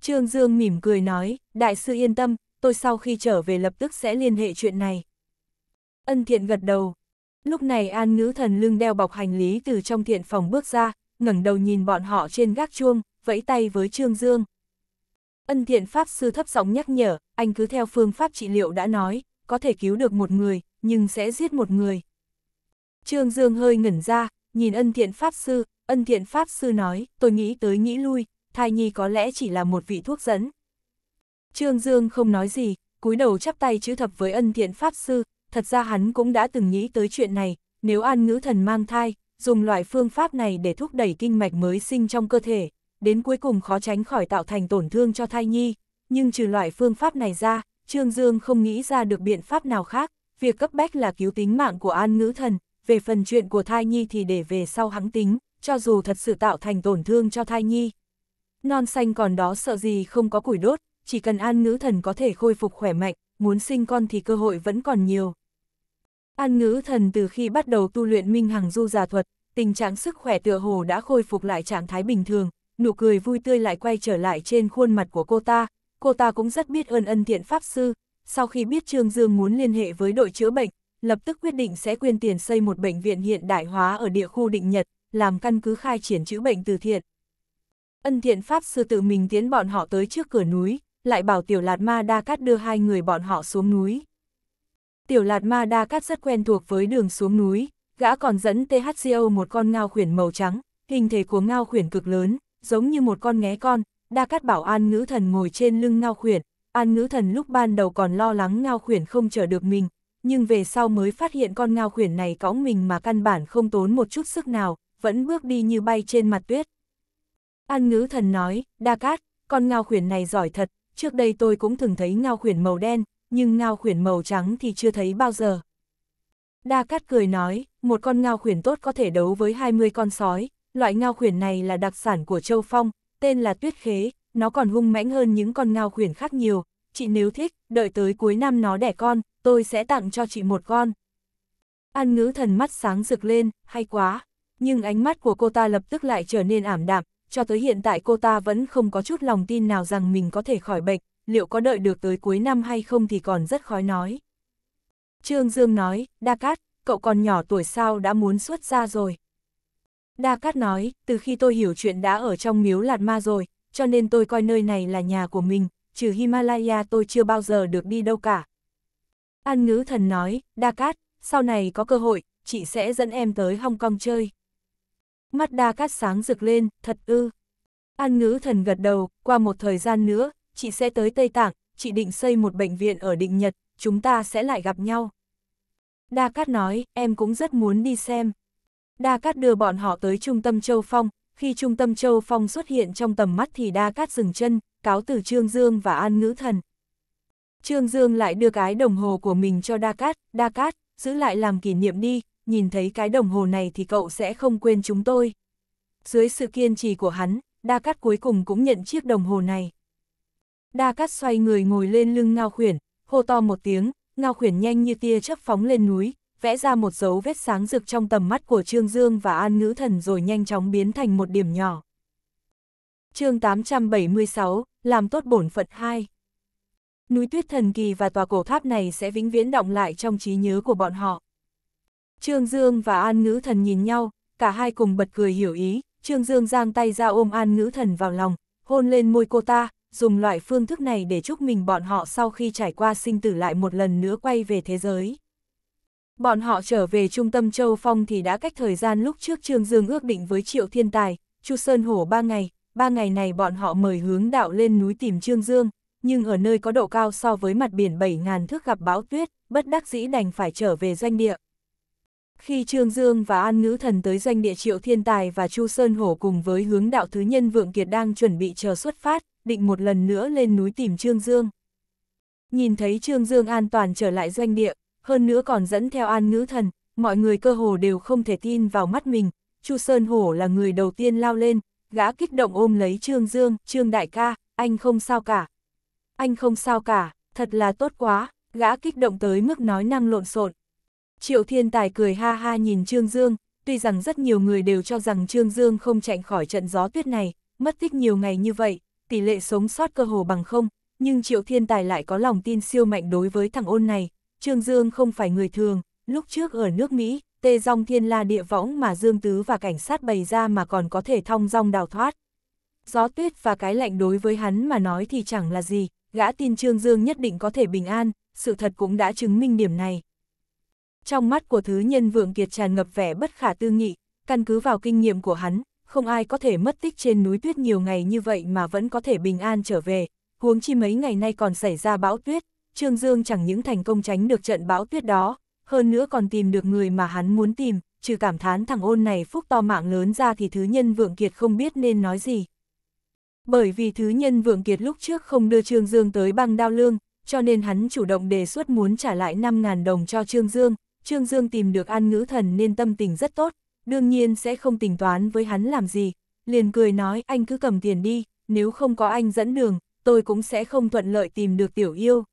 Trương Dương mỉm cười nói, đại sư yên tâm, tôi sau khi trở về lập tức sẽ liên hệ chuyện này. Ân thiện gật đầu. Lúc này an ngữ thần lưng đeo bọc hành lý từ trong thiện phòng bước ra, ngẩng đầu nhìn bọn họ trên gác chuông, vẫy tay với Trương Dương. Ân thiện Pháp Sư thấp giọng nhắc nhở, anh cứ theo phương pháp trị liệu đã nói, có thể cứu được một người, nhưng sẽ giết một người. Trương Dương hơi ngẩn ra, nhìn ân thiện Pháp Sư, ân thiện Pháp Sư nói, tôi nghĩ tới nghĩ lui, thai nhi có lẽ chỉ là một vị thuốc dẫn. Trương Dương không nói gì, cúi đầu chắp tay chữ thập với ân thiện Pháp Sư, thật ra hắn cũng đã từng nghĩ tới chuyện này, nếu an ngữ thần mang thai, dùng loại phương pháp này để thúc đẩy kinh mạch mới sinh trong cơ thể, đến cuối cùng khó tránh khỏi tạo thành tổn thương cho thai nhi. Nhưng trừ loại phương pháp này ra, Trương Dương không nghĩ ra được biện pháp nào khác, việc cấp bách là cứu tính mạng của An Ngữ Thần, về phần chuyện của thai nhi thì để về sau hắn tính, cho dù thật sự tạo thành tổn thương cho thai nhi. Non xanh còn đó sợ gì không có củi đốt, chỉ cần An Ngữ Thần có thể khôi phục khỏe mạnh, muốn sinh con thì cơ hội vẫn còn nhiều. An Ngữ Thần từ khi bắt đầu tu luyện Minh Hằng Du Già Thuật, tình trạng sức khỏe tựa hồ đã khôi phục lại trạng thái bình thường, nụ cười vui tươi lại quay trở lại trên khuôn mặt của cô ta, cô ta cũng rất biết ơn ân thiện pháp sư, sau khi biết Trương Dương muốn liên hệ với đội chữa bệnh, lập tức quyết định sẽ quyên tiền xây một bệnh viện hiện đại hóa ở địa khu định nhật, làm căn cứ khai triển chữa bệnh từ thiện. Ân thiện pháp sư tự mình tiến bọn họ tới trước cửa núi, lại bảo tiểu lạt ma đa cát đưa hai người bọn họ xuống núi. Tiểu lạt ma đa cát rất quen thuộc với đường xuống núi, gã còn dẫn THCO một con ngao khuyển màu trắng, hình thể của ngao khuyển cực lớn, giống như một con nghé con, đa cát bảo an ngữ thần ngồi trên lưng ngao khuyển, an ngữ thần lúc ban đầu còn lo lắng ngao khuyển không chở được mình, nhưng về sau mới phát hiện con ngao khuyển này cõng mình mà căn bản không tốn một chút sức nào, vẫn bước đi như bay trên mặt tuyết. An ngữ thần nói, đa cát, con ngao khuyển này giỏi thật, trước đây tôi cũng thường thấy ngao khuyển màu đen, nhưng ngao khuyển màu trắng thì chưa thấy bao giờ. Đa Cát cười nói, một con ngao khuyển tốt có thể đấu với 20 con sói, loại ngao khuyển này là đặc sản của Châu Phong, tên là tuyết khế, nó còn hung mãnh hơn những con ngao khuyển khác nhiều, chị nếu thích, đợi tới cuối năm nó đẻ con, tôi sẽ tặng cho chị một con. An ngữ thần mắt sáng rực lên, hay quá, nhưng ánh mắt của cô ta lập tức lại trở nên ảm đạm, cho tới hiện tại cô ta vẫn không có chút lòng tin nào rằng mình có thể khỏi bệnh, liệu có đợi được tới cuối năm hay không thì còn rất khó nói. Trương Dương nói, Đa Cát, cậu còn nhỏ tuổi sao đã muốn xuất ra rồi. Đa Cát nói, từ khi tôi hiểu chuyện đã ở trong miếu Lạt Ma rồi, cho nên tôi coi nơi này là nhà của mình, trừ Himalaya tôi chưa bao giờ được đi đâu cả. An ngữ thần nói, Đa Cát, sau này có cơ hội, chị sẽ dẫn em tới Hong Kong chơi. Mắt Đa Cát sáng rực lên, thật ư. An ngữ thần gật đầu, qua một thời gian nữa, chị sẽ tới Tây Tạng, chị định xây một bệnh viện ở Định Nhật, chúng ta sẽ lại gặp nhau. Đa Cát nói, em cũng rất muốn đi xem. Đa Cát đưa bọn họ tới trung tâm Châu Phong, khi trung tâm Châu Phong xuất hiện trong tầm mắt thì Đa Cát dừng chân, cáo từ Trương Dương và An Ngữ Thần. Trương Dương lại đưa cái đồng hồ của mình cho Đa Cát, Đa Cát, giữ lại làm kỷ niệm đi, nhìn thấy cái đồng hồ này thì cậu sẽ không quên chúng tôi. Dưới sự kiên trì của hắn, Đa Cát cuối cùng cũng nhận chiếc đồng hồ này. Đa Cát xoay người ngồi lên lưng Ngao Khuyển, hô to một tiếng, Ngao Khuyển nhanh như tia chớp phóng lên núi, vẽ ra một dấu vết sáng rực trong tầm mắt của Trương Dương và An Ngữ Thần rồi nhanh chóng biến thành một điểm nhỏ. chương 876, làm tốt bổn phận 2 Núi tuyết thần kỳ và tòa cổ tháp này sẽ vĩnh viễn động lại trong trí nhớ của bọn họ. Trương Dương và An Ngữ Thần nhìn nhau, cả hai cùng bật cười hiểu ý, Trương Dương giang tay ra ôm An Ngữ Thần vào lòng, hôn lên môi cô ta, dùng loại phương thức này để chúc mình bọn họ sau khi trải qua sinh tử lại một lần nữa quay về thế giới. Bọn họ trở về trung tâm Châu Phong thì đã cách thời gian lúc trước Trương Dương ước định với Triệu Thiên Tài, Chu Sơn Hổ ba ngày, ba ngày này bọn họ mời hướng đạo lên núi tìm Trương Dương, nhưng ở nơi có độ cao so với mặt biển 7.000 thước gặp bão tuyết, bất đắc dĩ đành phải trở về doanh địa. Khi Trương Dương và An Ngữ Thần tới doanh địa Triệu Thiên Tài và Chu Sơn Hổ cùng với hướng đạo thứ nhân Vượng Kiệt đang chuẩn bị chờ xuất phát, định một lần nữa lên núi tìm Trương Dương. Nhìn thấy Trương Dương an toàn trở lại doanh địa, hơn nữa còn dẫn theo an ngữ thần, mọi người cơ hồ đều không thể tin vào mắt mình, Chu Sơn Hổ là người đầu tiên lao lên, gã kích động ôm lấy Trương Dương, Trương Đại ca, anh không sao cả. Anh không sao cả, thật là tốt quá, gã kích động tới mức nói năng lộn xộn. Triệu Thiên Tài cười ha ha nhìn Trương Dương, tuy rằng rất nhiều người đều cho rằng Trương Dương không chạy khỏi trận gió tuyết này, mất tích nhiều ngày như vậy, tỷ lệ sống sót cơ hồ bằng không, nhưng Triệu Thiên Tài lại có lòng tin siêu mạnh đối với thằng ôn này, Trương Dương không phải người thường, lúc trước ở nước Mỹ, tê dòng thiên la địa võng mà Dương Tứ và cảnh sát bày ra mà còn có thể thong dong đào thoát. Gió tuyết và cái lạnh đối với hắn mà nói thì chẳng là gì, gã tin Trương Dương nhất định có thể bình an, sự thật cũng đã chứng minh điểm này. Trong mắt của thứ nhân vượng kiệt tràn ngập vẻ bất khả tư nghị, căn cứ vào kinh nghiệm của hắn, không ai có thể mất tích trên núi tuyết nhiều ngày như vậy mà vẫn có thể bình an trở về, huống chi mấy ngày nay còn xảy ra bão tuyết, Trương Dương chẳng những thành công tránh được trận bão tuyết đó, hơn nữa còn tìm được người mà hắn muốn tìm, trừ cảm thán thằng ôn này phúc to mạng lớn ra thì thứ nhân vượng kiệt không biết nên nói gì. Bởi vì thứ nhân vượng kiệt lúc trước không đưa Trương Dương tới băng đao lương, cho nên hắn chủ động đề xuất muốn trả lại 5.000 đồng cho Trương Dương. Trương Dương tìm được an ngữ thần nên tâm tình rất tốt, đương nhiên sẽ không tính toán với hắn làm gì. Liền cười nói anh cứ cầm tiền đi, nếu không có anh dẫn đường, tôi cũng sẽ không thuận lợi tìm được tiểu yêu.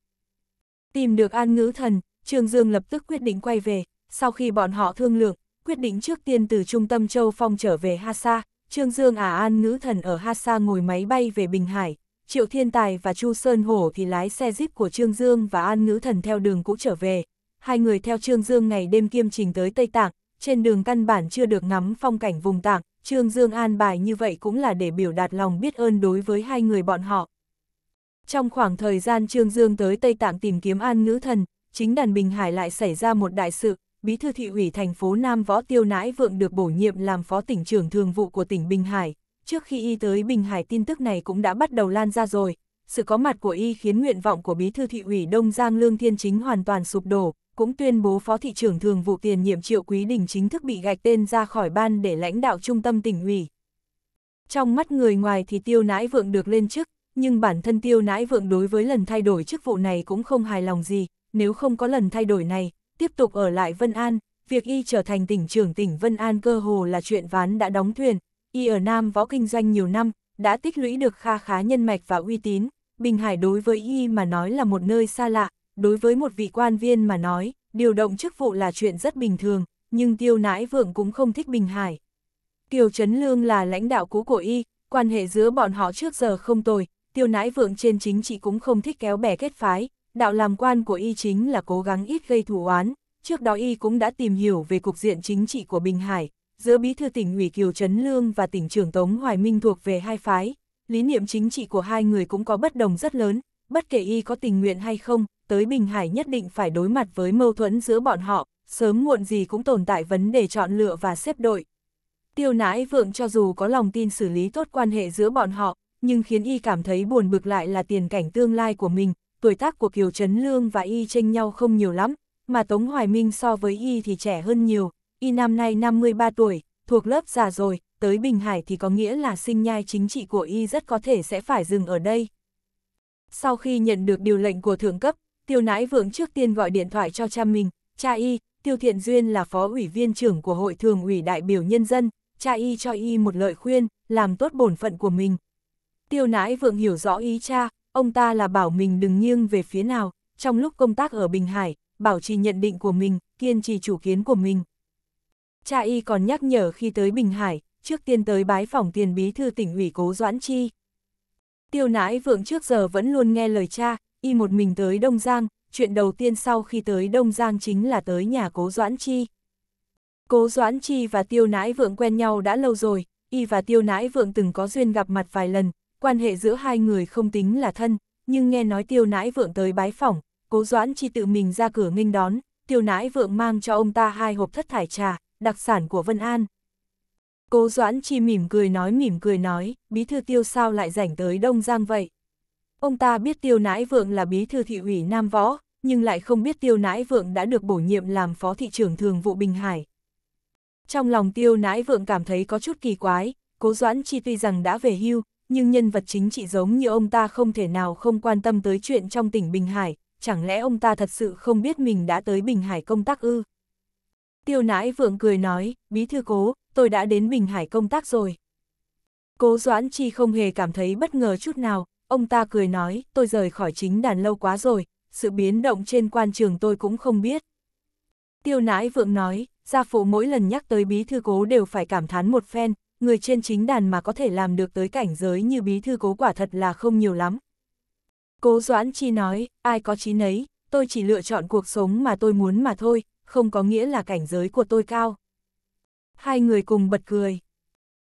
Tìm được an ngữ thần, Trương Dương lập tức quyết định quay về, sau khi bọn họ thương lượng, quyết định trước tiên từ trung tâm châu phong trở về Hasa, Trương Dương à an ngữ thần ở Hasa ngồi máy bay về Bình Hải, Triệu Thiên Tài và Chu Sơn Hổ thì lái xe jeep của Trương Dương và an ngữ thần theo đường cũ trở về. Hai người theo Trương Dương ngày đêm kiêm trình tới Tây Tạng, trên đường căn bản chưa được ngắm phong cảnh vùng Tạng, Trương Dương an bài như vậy cũng là để biểu đạt lòng biết ơn đối với hai người bọn họ. Trong khoảng thời gian Trương Dương tới Tây Tạng tìm kiếm an ngữ thần, chính đàn Bình Hải lại xảy ra một đại sự, bí thư thị ủy thành phố Nam Võ Tiêu Nãi Vượng được bổ nhiệm làm phó tỉnh trưởng thường vụ của tỉnh Bình Hải. Trước khi y tới Bình Hải tin tức này cũng đã bắt đầu lan ra rồi. Sự có mặt của y khiến nguyện vọng của bí thư thị ủy Đông Giang Lương Thiên Chính hoàn toàn sụp đổ, cũng tuyên bố phó thị trưởng thường vụ tiền nhiệm Triệu Quý Đình chính thức bị gạch tên ra khỏi ban để lãnh đạo trung tâm tỉnh ủy. Trong mắt người ngoài thì Tiêu Nãi Vượng được lên chức, nhưng bản thân tiêu nãi vượng đối với lần thay đổi chức vụ này cũng không hài lòng gì, nếu không có lần thay đổi này, tiếp tục ở lại Vân An, việc y trở thành tỉnh trưởng tỉnh Vân An cơ hồ là chuyện ván đã đóng thuyền, y ở Nam võ kinh doanh nhiều năm, đã tích lũy được kha khá nhân mạch và uy tín, Bình Hải đối với y mà nói là một nơi xa lạ, đối với một vị quan viên mà nói, điều động chức vụ là chuyện rất bình thường, nhưng tiêu nãi vượng cũng không thích Bình Hải. Kiều Trấn Lương là lãnh đạo cũ của y, quan hệ giữa bọn họ trước giờ không tồi, tiêu nãi vượng trên chính trị cũng không thích kéo bè kết phái, đạo làm quan của y chính là cố gắng ít gây thù oán, trước đó y cũng đã tìm hiểu về cục diện chính trị của Bình Hải, giữa bí thư tỉnh ủy Kiều Trấn Lương và tỉnh trưởng Tống Hoài Minh thuộc về hai phái, lý niệm chính trị của hai người cũng có bất đồng rất lớn, bất kể y có tình nguyện hay không, tới Bình Hải nhất định phải đối mặt với mâu thuẫn giữa bọn họ, sớm muộn gì cũng tồn tại vấn đề chọn lựa và xếp đội. Tiêu nãi vượng cho dù có lòng tin xử lý tốt quan hệ giữa bọn họ, nhưng khiến y cảm thấy buồn bực lại là tiền cảnh tương lai của mình, tuổi tác của Kiều Trấn Lương và y tranh nhau không nhiều lắm, mà Tống Hoài Minh so với y thì trẻ hơn nhiều, y năm nay 53 tuổi, thuộc lớp già rồi, tới Bình Hải thì có nghĩa là sinh nhai chính trị của y rất có thể sẽ phải dừng ở đây. Sau khi nhận được điều lệnh của thượng cấp, tiêu nãi vượng trước tiên gọi điện thoại cho cha mình, cha y, tiêu thiện duyên là phó ủy viên trưởng của hội thường ủy đại biểu nhân dân, cha y cho y một lời khuyên, làm tốt bổn phận của mình, Tiêu nãi vượng hiểu rõ ý cha, ông ta là bảo mình đừng nghiêng về phía nào, trong lúc công tác ở Bình Hải, bảo trì nhận định của mình, kiên trì chủ kiến của mình. Cha y còn nhắc nhở khi tới Bình Hải, trước tiên tới bái phòng tiền bí thư tỉnh ủy cố Doãn Chi. Tiêu nãi vượng trước giờ vẫn luôn nghe lời cha, y một mình tới Đông Giang, chuyện đầu tiên sau khi tới Đông Giang chính là tới nhà cố Doãn Chi. Cố Doãn Chi và Tiêu Nãi Vượng quen nhau đã lâu rồi, y và Tiêu Nãi Vượng từng có duyên gặp mặt vài lần, quan hệ giữa hai người không tính là thân, nhưng nghe nói tiêu nãi vượng tới bái phỏng, cố doãn chi tự mình ra cửa nghênh đón, tiêu nãi vượng mang cho ông ta hai hộp thất thải trà, đặc sản của Vân An. Cố doãn chi mỉm cười nói mỉm cười nói, bí thư tiêu sao lại rảnh tới Đông Giang vậy? Ông ta biết tiêu nãi vượng là bí thư thị ủy Nam Võ, nhưng lại không biết tiêu nãi vượng đã được bổ nhiệm làm phó thị trưởng thường vụ Bình Hải. Trong lòng tiêu nãi vượng cảm thấy có chút kỳ quái, cố doãn chi tuy rằng đã về hưu, nhưng nhân vật chính trị giống như ông ta không thể nào không quan tâm tới chuyện trong tỉnh Bình Hải, chẳng lẽ ông ta thật sự không biết mình đã tới Bình Hải công tác ư? Tiêu nãi vượng cười nói, bí thư cố, tôi đã đến Bình Hải công tác rồi. Cố Doãn Chi không hề cảm thấy bất ngờ chút nào, ông ta cười nói, tôi rời khỏi chính đàn lâu quá rồi, sự biến động trên quan trường tôi cũng không biết. Tiêu nãi vượng nói, gia phụ mỗi lần nhắc tới bí thư cố đều phải cảm thán một phen, người trên chính đàn mà có thể làm được tới cảnh giới như bí thư cố quả thật là không nhiều lắm. Cố Doãn Chi nói, ai có trí nấy, tôi chỉ lựa chọn cuộc sống mà tôi muốn mà thôi, không có nghĩa là cảnh giới của tôi cao. Hai người cùng bật cười.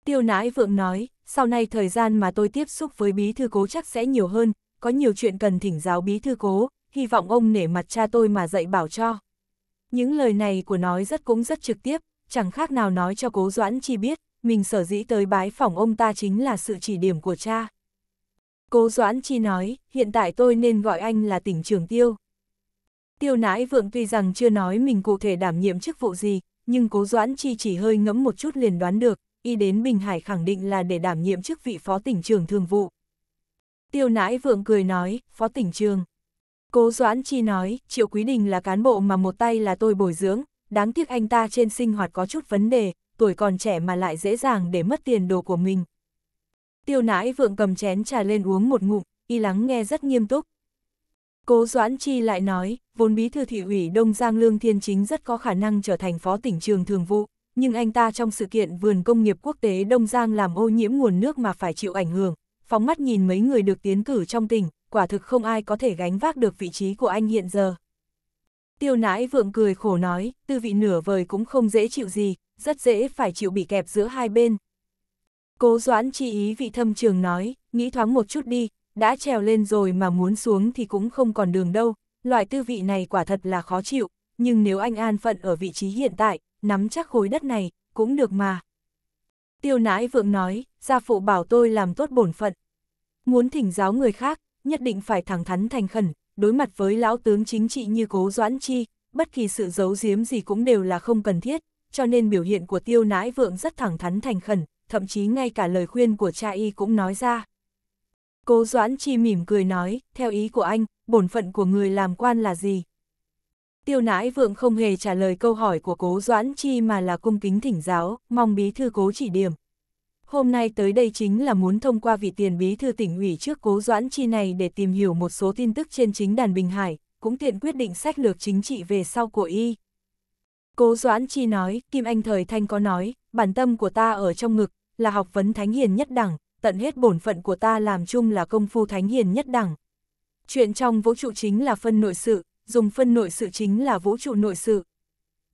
Tiêu nãi vượng nói, sau này thời gian mà tôi tiếp xúc với bí thư cố chắc sẽ nhiều hơn, có nhiều chuyện cần thỉnh giáo bí thư cố, hy vọng ông nể mặt cha tôi mà dạy bảo cho. Những lời này của nói rất cũng rất trực tiếp, chẳng khác nào nói cho cố Doãn Chi biết, mình sở dĩ tới bái phỏng ông ta chính là sự chỉ điểm của cha. Cố Doãn Chi nói, hiện tại tôi nên gọi anh là tỉnh trưởng tiêu. Tiêu nãi vượng tuy rằng chưa nói mình cụ thể đảm nhiệm chức vụ gì, nhưng cố Doãn Chi chỉ hơi ngẫm một chút liền đoán được, y đến Bình Hải khẳng định là để đảm nhiệm chức vị phó tỉnh trưởng thường vụ. Tiêu nãi vượng cười nói, phó tỉnh trường. Cố Doãn Chi nói, Triệu Quý Đình là cán bộ mà một tay là tôi bồi dưỡng, đáng tiếc anh ta trên sinh hoạt có chút vấn đề, tuổi còn trẻ mà lại dễ dàng để mất tiền đồ của mình. Tiêu nãi vượng cầm chén trà lên uống một ngụm, y lắng nghe rất nghiêm túc. Cố Doãn Chi lại nói, vốn bí thư thị ủy Đông Giang Lương Thiên Chính rất có khả năng trở thành phó tỉnh trường thường vụ, nhưng anh ta trong sự kiện vườn công nghiệp quốc tế Đông Giang làm ô nhiễm nguồn nước mà phải chịu ảnh hưởng. Phóng mắt nhìn mấy người được tiến cử trong tỉnh, quả thực không ai có thể gánh vác được vị trí của anh hiện giờ. Tiêu nãi vượng cười khổ nói, tư vị nửa vời cũng không dễ chịu gì, rất dễ phải chịu bị kẹp giữa hai bên. Cố doãn chi ý vị thâm trường nói, nghĩ thoáng một chút đi, đã trèo lên rồi mà muốn xuống thì cũng không còn đường đâu, loại tư vị này quả thật là khó chịu, nhưng nếu anh an phận ở vị trí hiện tại, nắm chắc khối đất này, cũng được mà. Tiêu nãi vượng nói, gia phụ bảo tôi làm tốt bổn phận. Muốn thỉnh giáo người khác, nhất định phải thẳng thắn thành khẩn, đối mặt với lão tướng chính trị như cố doãn chi, bất kỳ sự giấu giếm gì cũng đều là không cần thiết, cho nên biểu hiện của tiêu nãi vượng rất thẳng thắn thành khẩn, thậm chí ngay cả lời khuyên của cha y cũng nói ra. Cố Doãn Chi mỉm cười nói, theo ý của anh, bổn phận của người làm quan là gì? Tiêu nãi vượng không hề trả lời câu hỏi của cố Doãn Chi mà là cung kính thỉnh giáo, mong bí thư cố chỉ điểm. Hôm nay tới đây chính là muốn thông qua vị tiền bí thư tỉnh ủy trước cố Doãn Chi này để tìm hiểu một số tin tức trên chính đàn Bình Hải, cũng tiện quyết định sách lược chính trị về sau của y. Cố Doãn Chi nói, Kim Anh thời thanh có nói, bản tâm của ta ở trong ngực, là học vấn thánh hiền nhất đẳng, tận hết bổn phận của ta làm chung là công phu thánh hiền nhất đẳng. Chuyện trong vũ trụ chính là phân nội sự, dùng phân nội sự chính là vũ trụ nội sự.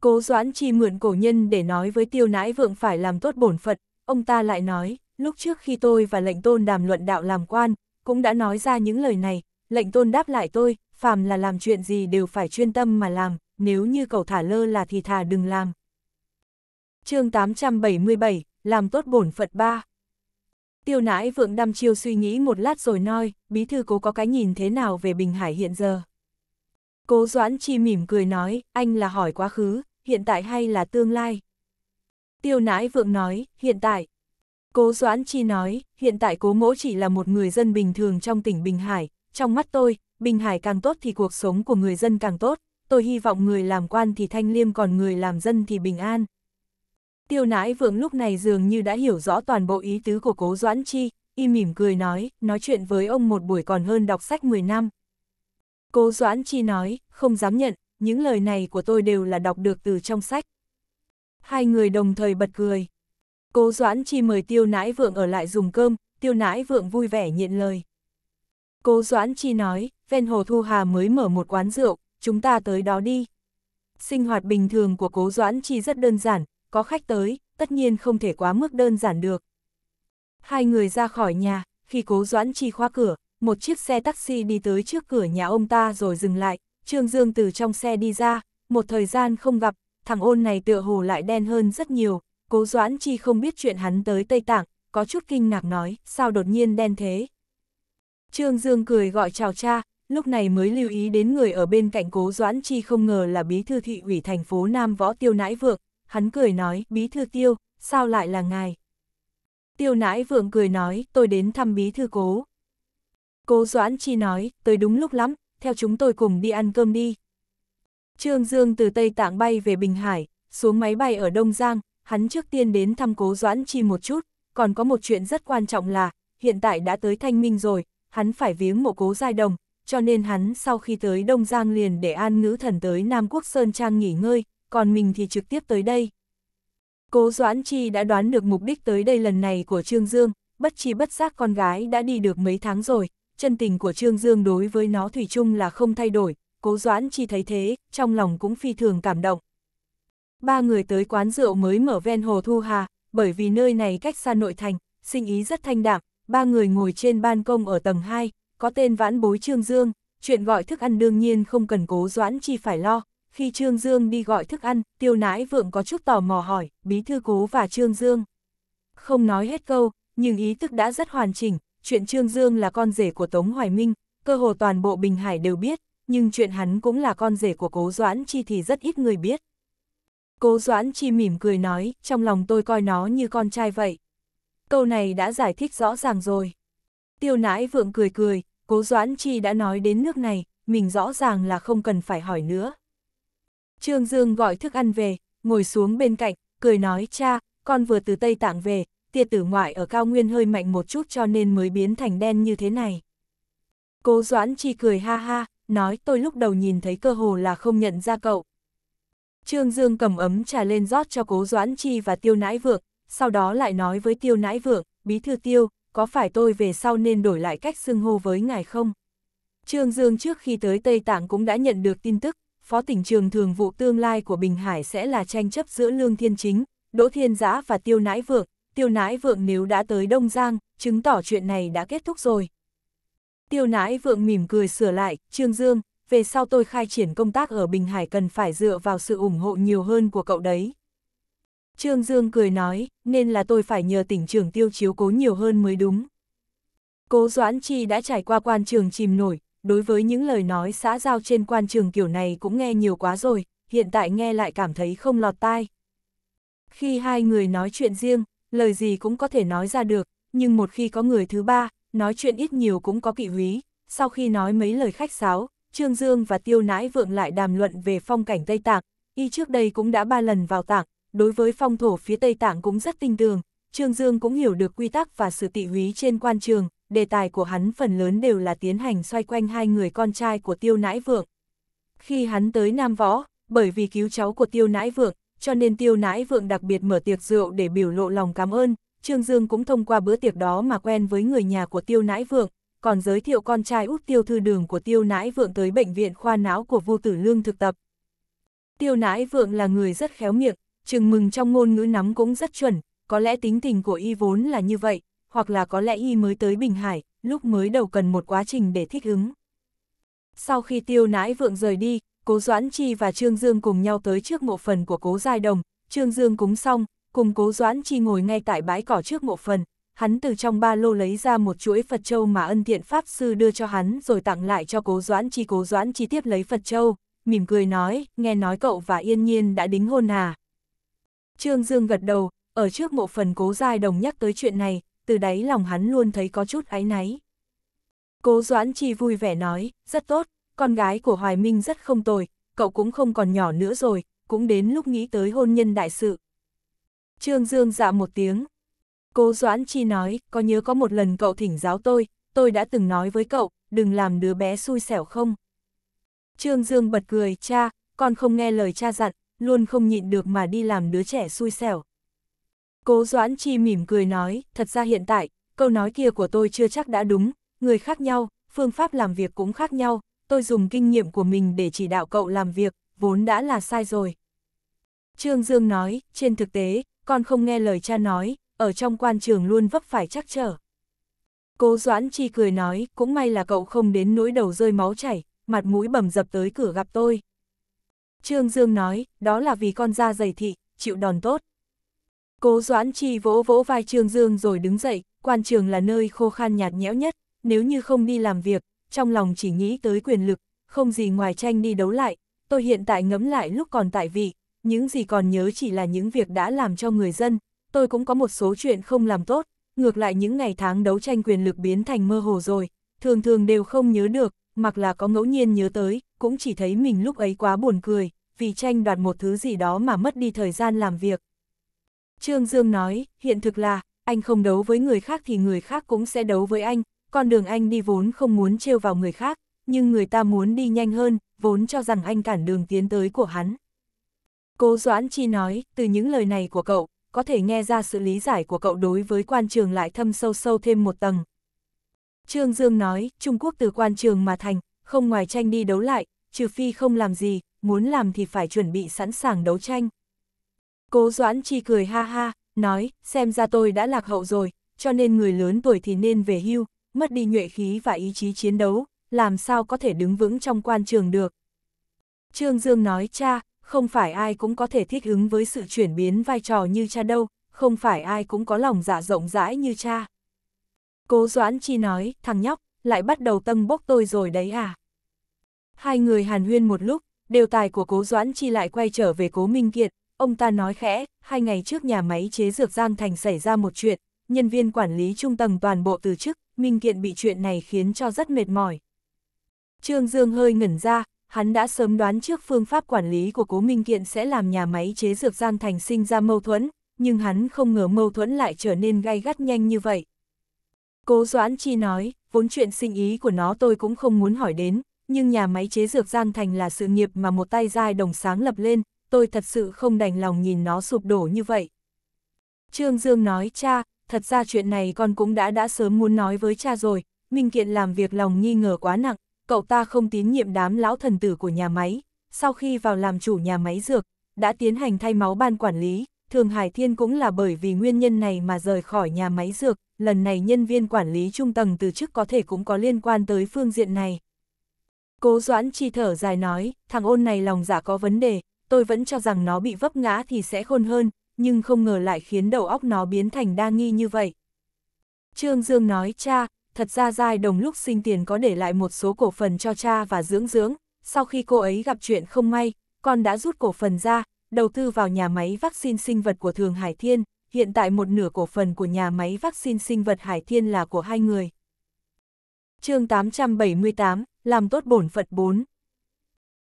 Cố Doãn Chi mượn cổ nhân để nói với tiêu nãi vượng phải làm tốt bổn phận, ông ta lại nói, lúc trước khi tôi và lệnh tôn đàm luận đạo làm quan, cũng đã nói ra những lời này, lệnh tôn đáp lại tôi, phàm là làm chuyện gì đều phải chuyên tâm mà làm, nếu như cậu thả lơ là thì thà đừng làm. chương 877, làm tốt bổn Phật ba. Tiêu nãi vượng đăm chiêu suy nghĩ một lát rồi nói, bí thư cố có cái nhìn thế nào về Bình Hải hiện giờ. Cố Doãn Chi mỉm cười nói, anh là hỏi quá khứ, hiện tại hay là tương lai? Tiêu nãi vượng nói, hiện tại. Cố Doãn Chi nói, hiện tại cố mỗ chỉ là một người dân bình thường trong tỉnh Bình Hải, trong mắt tôi, Bình Hải càng tốt thì cuộc sống của người dân càng tốt, tôi hy vọng người làm quan thì thanh liêm còn người làm dân thì bình an. Tiêu nãi vượng lúc này dường như đã hiểu rõ toàn bộ ý tứ của cố Doãn Chi, y mỉm cười nói, nói chuyện với ông một buổi còn hơn đọc sách 10 năm. Cố Doãn Chi nói, không dám nhận, những lời này của tôi đều là đọc được từ trong sách. Hai người đồng thời bật cười. Cố Doãn Chi mời tiêu nãi vượng ở lại dùng cơm, tiêu nãi vượng vui vẻ nhận lời. Cố Doãn Chi nói, ven hồ Thu Hà mới mở một quán rượu, chúng ta tới đó đi. Sinh hoạt bình thường của Cố Doãn Chi rất đơn giản, có khách tới, tất nhiên không thể quá mức đơn giản được. Hai người ra khỏi nhà, khi Cố Doãn Chi khóa cửa, một chiếc xe taxi đi tới trước cửa nhà ông ta rồi dừng lại, Trương Dương từ trong xe đi ra, một thời gian không gặp, thằng ôn này tựa hồ lại đen hơn rất nhiều, Cố Doãn Chi không biết chuyện hắn tới Tây Tạng, có chút kinh ngạc nói, sao đột nhiên đen thế. Trương Dương cười gọi chào cha, lúc này mới lưu ý đến người ở bên cạnh cố Doãn Chi không ngờ là bí thư thị ủy thành phố Nam Võ Tiêu Nãi Vượng, hắn cười nói, bí thư Tiêu, sao lại là ngài? Tiêu Nãi Vượng cười nói, tôi đến thăm bí thư cố. Cố Doãn Chi nói, tới đúng lúc lắm, theo chúng tôi cùng đi ăn cơm đi. Trương Dương từ Tây Tạng bay về Bình Hải, xuống máy bay ở Đông Giang, hắn trước tiên đến thăm cố Doãn Chi một chút, còn có một chuyện rất quan trọng là, hiện tại đã tới Thanh Minh rồi, hắn phải viếng mộ cố giai đồng, cho nên hắn sau khi tới Đông Giang liền để an ngữ thần tới Nam Quốc Sơn Trang nghỉ ngơi, còn mình thì trực tiếp tới đây. Cố Doãn Chi đã đoán được mục đích tới đây lần này của Trương Dương, bất chi bất giác con gái đã đi được mấy tháng rồi, chân tình của Trương Dương đối với nó Thủy chung là không thay đổi, Cố Doãn Chi thấy thế, trong lòng cũng phi thường cảm động. Ba người tới quán rượu mới mở ven hồ Thu Hà, bởi vì nơi này cách xa nội thành, sinh ý rất thanh đạm, ba người ngồi trên ban công ở tầng 2, có tên vãn bối Trương Dương, chuyện gọi thức ăn đương nhiên không cần cố doãn chi phải lo. Khi Trương Dương đi gọi thức ăn, tiêu nãi vượng có chút tò mò hỏi, bí thư cố và Trương Dương. Không nói hết câu, nhưng ý thức đã rất hoàn chỉnh, chuyện Trương Dương là con rể của Tống Hoài Minh, cơ hồ toàn bộ Bình Hải đều biết, nhưng chuyện hắn cũng là con rể của cố doãn chi thì rất ít người biết. Cố Doãn Chi mỉm cười nói, trong lòng tôi coi nó như con trai vậy. Câu này đã giải thích rõ ràng rồi. Tiêu nãi vượng cười cười, Cố Doãn Chi đã nói đến nước này, mình rõ ràng là không cần phải hỏi nữa. Trương Dương gọi thức ăn về, ngồi xuống bên cạnh, cười nói cha, con vừa từ Tây Tạng về, tiệt tử ngoại ở cao nguyên hơi mạnh một chút cho nên mới biến thành đen như thế này. Cố Doãn Chi cười ha ha, nói tôi lúc đầu nhìn thấy cơ hồ là không nhận ra cậu. Trương Dương cầm ấm trà lên rót cho Cố Doãn Chi và Tiêu Nãi Vượng, sau đó lại nói với Tiêu Nãi Vượng, bí thư Tiêu, có phải tôi về sau nên đổi lại cách xưng hô với ngài không? Trương Dương trước khi tới Tây Tạng cũng đã nhận được tin tức, Phó tỉnh trường thường vụ tương lai của Bình Hải sẽ là tranh chấp giữa Lương Thiên Chính, Đỗ Thiên Giã và Tiêu Nãi Vượng. Tiêu Nãi Vượng nếu đã tới Đông Giang, chứng tỏ chuyện này đã kết thúc rồi. Tiêu Nãi Vượng mỉm cười sửa lại, Trương Dương, về sau tôi khai triển công tác ở Bình Hải cần phải dựa vào sự ủng hộ nhiều hơn của cậu đấy. Trương Dương cười nói, nên là tôi phải nhờ tỉnh trưởng tiêu chiếu cố nhiều hơn mới đúng. Cố Doãn Chi đã trải qua quan trường chìm nổi, đối với những lời nói xã giao trên quan trường kiểu này cũng nghe nhiều quá rồi, hiện tại nghe lại cảm thấy không lọt tai. Khi hai người nói chuyện riêng, lời gì cũng có thể nói ra được, nhưng một khi có người thứ ba, nói chuyện ít nhiều cũng có kỵ quý. Sau khi nói mấy lời khách sáo, Trương Dương và Tiêu Nãi Vượng lại đàm luận về phong cảnh Tây Tạng, y trước đây cũng đã ba lần vào Tạng, đối với phong thổ phía Tây Tạng cũng rất tinh tường, Trương Dương cũng hiểu được quy tắc và sự tị húy trên quan trường, đề tài của hắn phần lớn đều là tiến hành xoay quanh hai người con trai của Tiêu Nãi Vượng. Khi hắn tới Nam Võ, bởi vì cứu cháu của Tiêu Nãi Vượng, cho nên Tiêu Nãi Vượng đặc biệt mở tiệc rượu để biểu lộ lòng cảm ơn, Trương Dương cũng thông qua bữa tiệc đó mà quen với người nhà của Tiêu Nãi Vượng, còn giới thiệu con trai út Tiêu Thư Đường của Tiêu Nãi Vượng tới bệnh viện khoa não của Vu Tử Lương thực tập. Tiêu Nãi Vượng là người rất khéo miệng, Chừng mừng trong ngôn ngữ nắm cũng rất chuẩn, có lẽ tính tình của y vốn là như vậy, hoặc là có lẽ y mới tới Bình Hải, lúc mới đầu cần một quá trình để thích ứng. Sau khi tiêu nãi vượng rời đi, Cố Doãn Chi và Trương Dương cùng nhau tới trước mộ phần của Cố Giai Đồng, Trương Dương cúng xong, cùng Cố Doãn Chi ngồi ngay tại bãi cỏ trước mộ phần, hắn từ trong ba lô lấy ra một chuỗi Phật Châu mà ân thiện Pháp Sư đưa cho hắn rồi tặng lại cho Cố Doãn Chi. Cố Doãn Chi tiếp lấy Phật Châu, mỉm cười nói, nghe nói cậu và Yên Nhiên đã đính hôn à, Trương Dương gật đầu, ở trước mộ phần cố giai đồng nhắc tới chuyện này, từ đáy lòng hắn luôn thấy có chút áy náy. Cố Doãn Chi vui vẻ nói, rất tốt, con gái của Hoài Minh rất không tồi, cậu cũng không còn nhỏ nữa rồi, cũng đến lúc nghĩ tới hôn nhân đại sự. Trương Dương dạ một tiếng. Cố Doãn Chi nói, có nhớ có một lần cậu thỉnh giáo tôi, tôi đã từng nói với cậu, đừng làm đứa bé xui xẻo không? Trương Dương bật cười, cha, con không nghe lời cha dặn, luôn không nhịn được mà đi làm đứa trẻ xui xẻo. Cố Doãn Chi mỉm cười nói, thật ra hiện tại, câu nói kia của tôi chưa chắc đã đúng, người khác nhau, phương pháp làm việc cũng khác nhau, tôi dùng kinh nghiệm của mình để chỉ đạo cậu làm việc, vốn đã là sai rồi. Trương Dương nói, trên thực tế, con không nghe lời cha nói, ở trong quan trường luôn vấp phải chắc trở. Cố Doãn Chi cười nói, cũng may là cậu không đến nỗi đầu rơi máu chảy, mặt mũi bầm dập tới cửa gặp tôi. Trương Dương nói, đó là vì con da dày thị, chịu đòn tốt. Cố Doãn Chi vỗ vỗ vai Trương Dương rồi đứng dậy, quan trường là nơi khô khan nhạt nhẽo nhất, nếu như không đi làm việc, trong lòng chỉ nghĩ tới quyền lực, không gì ngoài tranh đi đấu lại, tôi hiện tại ngẫm lại lúc còn tại vị, những gì còn nhớ chỉ là những việc đã làm cho người dân, tôi cũng có một số chuyện không làm tốt, ngược lại những ngày tháng đấu tranh quyền lực biến thành mơ hồ rồi, thường thường đều không nhớ được, mặc là có ngẫu nhiên nhớ tới, cũng chỉ thấy mình lúc ấy quá buồn cười, vì tranh đoạt một thứ gì đó mà mất đi thời gian làm việc. Trương Dương nói, hiện thực là, anh không đấu với người khác thì người khác cũng sẽ đấu với anh, con đường anh đi vốn không muốn trêu vào người khác, nhưng người ta muốn đi nhanh hơn, vốn cho rằng anh cản đường tiến tới của hắn. Cố Doãn Chi nói, từ những lời này của cậu, có thể nghe ra sự lý giải của cậu đối với quan trường lại thâm sâu sâu thêm một tầng, Trương Dương nói, Trung Quốc từ quan trường mà thành, không ngoài tranh đi đấu lại, trừ phi không làm gì, muốn làm thì phải chuẩn bị sẵn sàng đấu tranh. Cố Doãn Chi cười ha ha, nói, xem ra tôi đã lạc hậu rồi, cho nên người lớn tuổi thì nên về hưu, mất đi nhuệ khí và ý chí chiến đấu, làm sao có thể đứng vững trong quan trường được. Trương Dương nói cha, không phải ai cũng có thể thích ứng với sự chuyển biến vai trò như cha đâu, không phải ai cũng có lòng dạ rộng rãi như cha. Cố Doãn Chi nói, thằng nhóc, lại bắt đầu tâng bốc tôi rồi đấy à. Hai người hàn huyên một lúc, đều tài của Cố Doãn Chi lại quay trở về Cố Minh Kiệt, ông ta nói khẽ, hai ngày trước nhà máy chế dược Giang Thành xảy ra một chuyện, nhân viên quản lý trung tầng toàn bộ từ chức, Minh Kiện bị chuyện này khiến cho rất mệt mỏi. Trương Dương hơi ngẩn ra, hắn đã sớm đoán trước phương pháp quản lý của Cố Minh Kiện sẽ làm nhà máy chế dược Giang Thành sinh ra mâu thuẫn, nhưng hắn không ngờ mâu thuẫn lại trở nên gay gắt nhanh như vậy. Cố Doãn Chi nói, vốn chuyện sinh ý của nó tôi cũng không muốn hỏi đến, nhưng nhà máy chế dược Giang Thành là sự nghiệp mà một tay giai đồng sáng lập lên, tôi thật sự không đành lòng nhìn nó sụp đổ như vậy. Trương Dương nói cha, thật ra chuyện này con cũng đã đã sớm muốn nói với cha rồi, Minh Kiện làm việc lòng nghi ngờ quá nặng, cậu ta không tín nhiệm đám lão thần tử của nhà máy, sau khi vào làm chủ nhà máy dược, đã tiến hành thay máu ban quản lý, Thường Hải Thiên cũng là bởi vì nguyên nhân này mà rời khỏi nhà máy dược, lần này nhân viên quản lý trung tầng từ chức có thể cũng có liên quan tới phương diện này. Cố Doãn chi thở dài nói, thằng ôn này lòng dạ có vấn đề, tôi vẫn cho rằng nó bị vấp ngã thì sẽ khôn hơn, nhưng không ngờ lại khiến đầu óc nó biến thành đa nghi như vậy. Trương Dương nói, cha, thật ra Giai Đồng lúc sinh tiền có để lại một số cổ phần cho cha và dưỡng dưỡng, sau khi cô ấy gặp chuyện không may, con đã rút cổ phần ra, đầu tư vào nhà máy vaccine sinh vật của Thường Hải Thiên, hiện tại một nửa cổ phần của nhà máy vaccine sinh vật Hải Thiên là của hai người. chương 878, làm tốt bổn phật 4.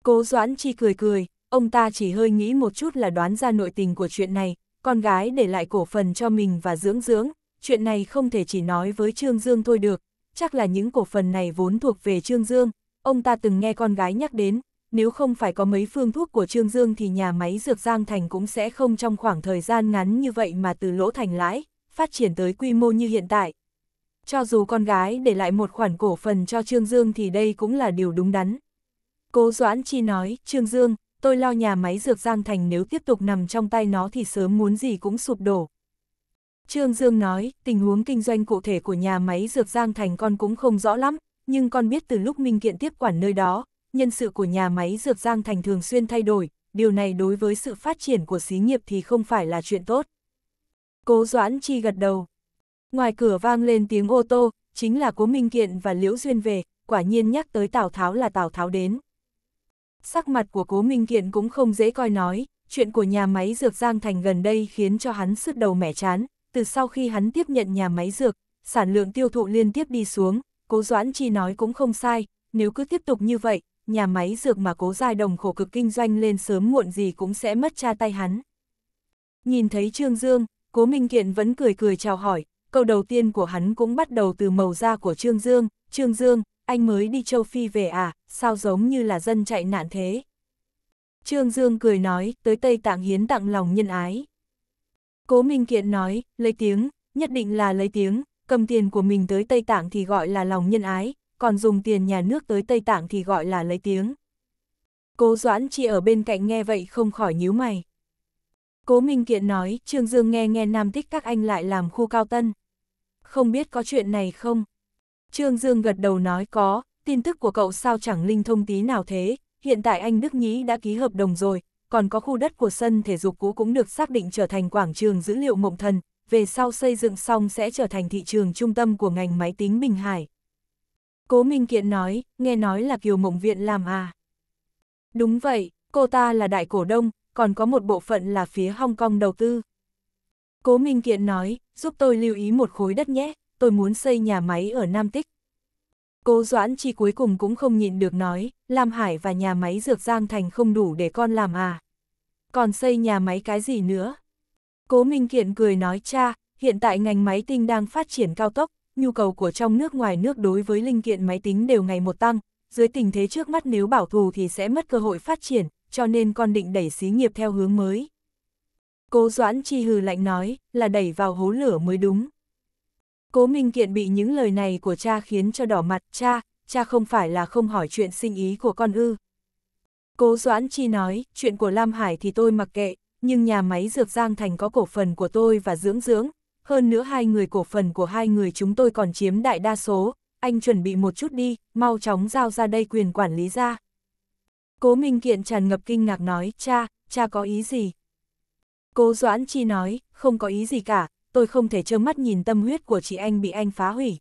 Cố Doãn Chi cười cười, ông ta chỉ hơi nghĩ một chút là đoán ra nội tình của chuyện này, con gái để lại cổ phần cho mình và dưỡng dưỡng, chuyện này không thể chỉ nói với Trương Dương thôi được, chắc là những cổ phần này vốn thuộc về Trương Dương, ông ta từng nghe con gái nhắc đến, nếu không phải có mấy phương thuốc của Trương Dương thì nhà máy dược Giang Thành cũng sẽ không trong khoảng thời gian ngắn như vậy mà từ lỗ thành lãi, phát triển tới quy mô như hiện tại. Cho dù con gái để lại một khoản cổ phần cho Trương Dương thì đây cũng là điều đúng đắn. Cố Doãn Chi nói, Trương Dương, tôi lo nhà máy dược Giang Thành nếu tiếp tục nằm trong tay nó thì sớm muốn gì cũng sụp đổ. Trương Dương nói, tình huống kinh doanh cụ thể của nhà máy dược Giang Thành con cũng không rõ lắm, nhưng con biết từ lúc Minh Kiện tiếp quản nơi đó, nhân sự của nhà máy dược Giang Thành thường xuyên thay đổi, điều này đối với sự phát triển của xí nghiệp thì không phải là chuyện tốt. Cố Doãn Chi gật đầu. Ngoài cửa vang lên tiếng ô tô, chính là Cố Minh Kiện và Liễu Duyên về, quả nhiên nhắc tới Tào Tháo là Tào Tháo đến. Sắc mặt của Cố Minh Kiện cũng không dễ coi nói, chuyện của nhà máy dược Giang Thành gần đây khiến cho hắn sứt đầu mẻ chán, từ sau khi hắn tiếp nhận nhà máy dược, sản lượng tiêu thụ liên tiếp đi xuống, Cố Doãn Chi nói cũng không sai, nếu cứ tiếp tục như vậy, nhà máy dược mà cố giai đồng khổ cực kinh doanh lên sớm muộn gì cũng sẽ mất cha tay hắn. Nhìn thấy Trương Dương, Cố Minh Kiện vẫn cười cười chào hỏi, câu đầu tiên của hắn cũng bắt đầu từ màu da của Trương Dương, Trương Dương, anh mới đi châu Phi về à, sao giống như là dân chạy nạn thế. Trương Dương cười nói, tới Tây Tạng hiến tặng lòng nhân ái. Cố Minh Kiện nói, lấy tiếng, nhất định là lấy tiếng, cầm tiền của mình tới Tây Tạng thì gọi là lòng nhân ái, còn dùng tiền nhà nước tới Tây Tạng thì gọi là lấy tiếng. Cố Doãn chỉ ở bên cạnh nghe vậy không khỏi nhíu mày. Cố Minh Kiện nói, Trương Dương nghe nghe Nam Tích các anh lại làm khu cao tân. Không biết có chuyện này không? Trương Dương gật đầu nói có, tin tức của cậu sao chẳng linh thông tí nào thế, hiện tại anh Đức Nhí đã ký hợp đồng rồi, còn có khu đất của sân thể dục cũ cũng được xác định trở thành quảng trường dữ liệu mộng thần, về sau xây dựng xong sẽ trở thành thị trường trung tâm của ngành máy tính Bình Hải. Cố Minh Kiện nói, nghe nói là Kiều Mộng Viện làm à. Đúng vậy, cô ta là đại cổ đông, còn có một bộ phận là phía Hong Kong đầu tư. Cố Minh Kiện nói, giúp tôi lưu ý một khối đất nhé, tôi muốn xây nhà máy ở Nam Tích. Cố Doãn Chi cuối cùng cũng không nhịn được nói, Lam Hải và nhà máy Dược Giang Thành không đủ để con làm à. Còn xây nhà máy cái gì nữa? Cố Minh Kiện cười nói cha, hiện tại ngành máy tinh đang phát triển cao tốc, nhu cầu của trong nước ngoài nước đối với linh kiện máy tính đều ngày một tăng, dưới tình thế trước mắt nếu bảo thủ thì sẽ mất cơ hội phát triển, cho nên con định đẩy xí nghiệp theo hướng mới. Cố Doãn Chi hừ lạnh nói, là đẩy vào hố lửa mới đúng. Cố Minh Kiện bị những lời này của cha khiến cho đỏ mặt, cha, cha không phải là không hỏi chuyện sinh ý của con ư. Cố Doãn Chi nói, chuyện của Lam Hải thì tôi mặc kệ, nhưng nhà máy dược Giang Thành có cổ phần của tôi và dưỡng dưỡng, hơn nữa hai người cổ phần của hai người chúng tôi còn chiếm đại đa số, anh chuẩn bị một chút đi, mau chóng giao ra đây quyền quản lý ra. Cố Minh Kiện tràn ngập kinh ngạc nói, cha, cha có ý gì? Cố Doãn Chi nói, không có ý gì cả, tôi không thể trơ mắt nhìn tâm huyết của chị anh bị anh phá hủy.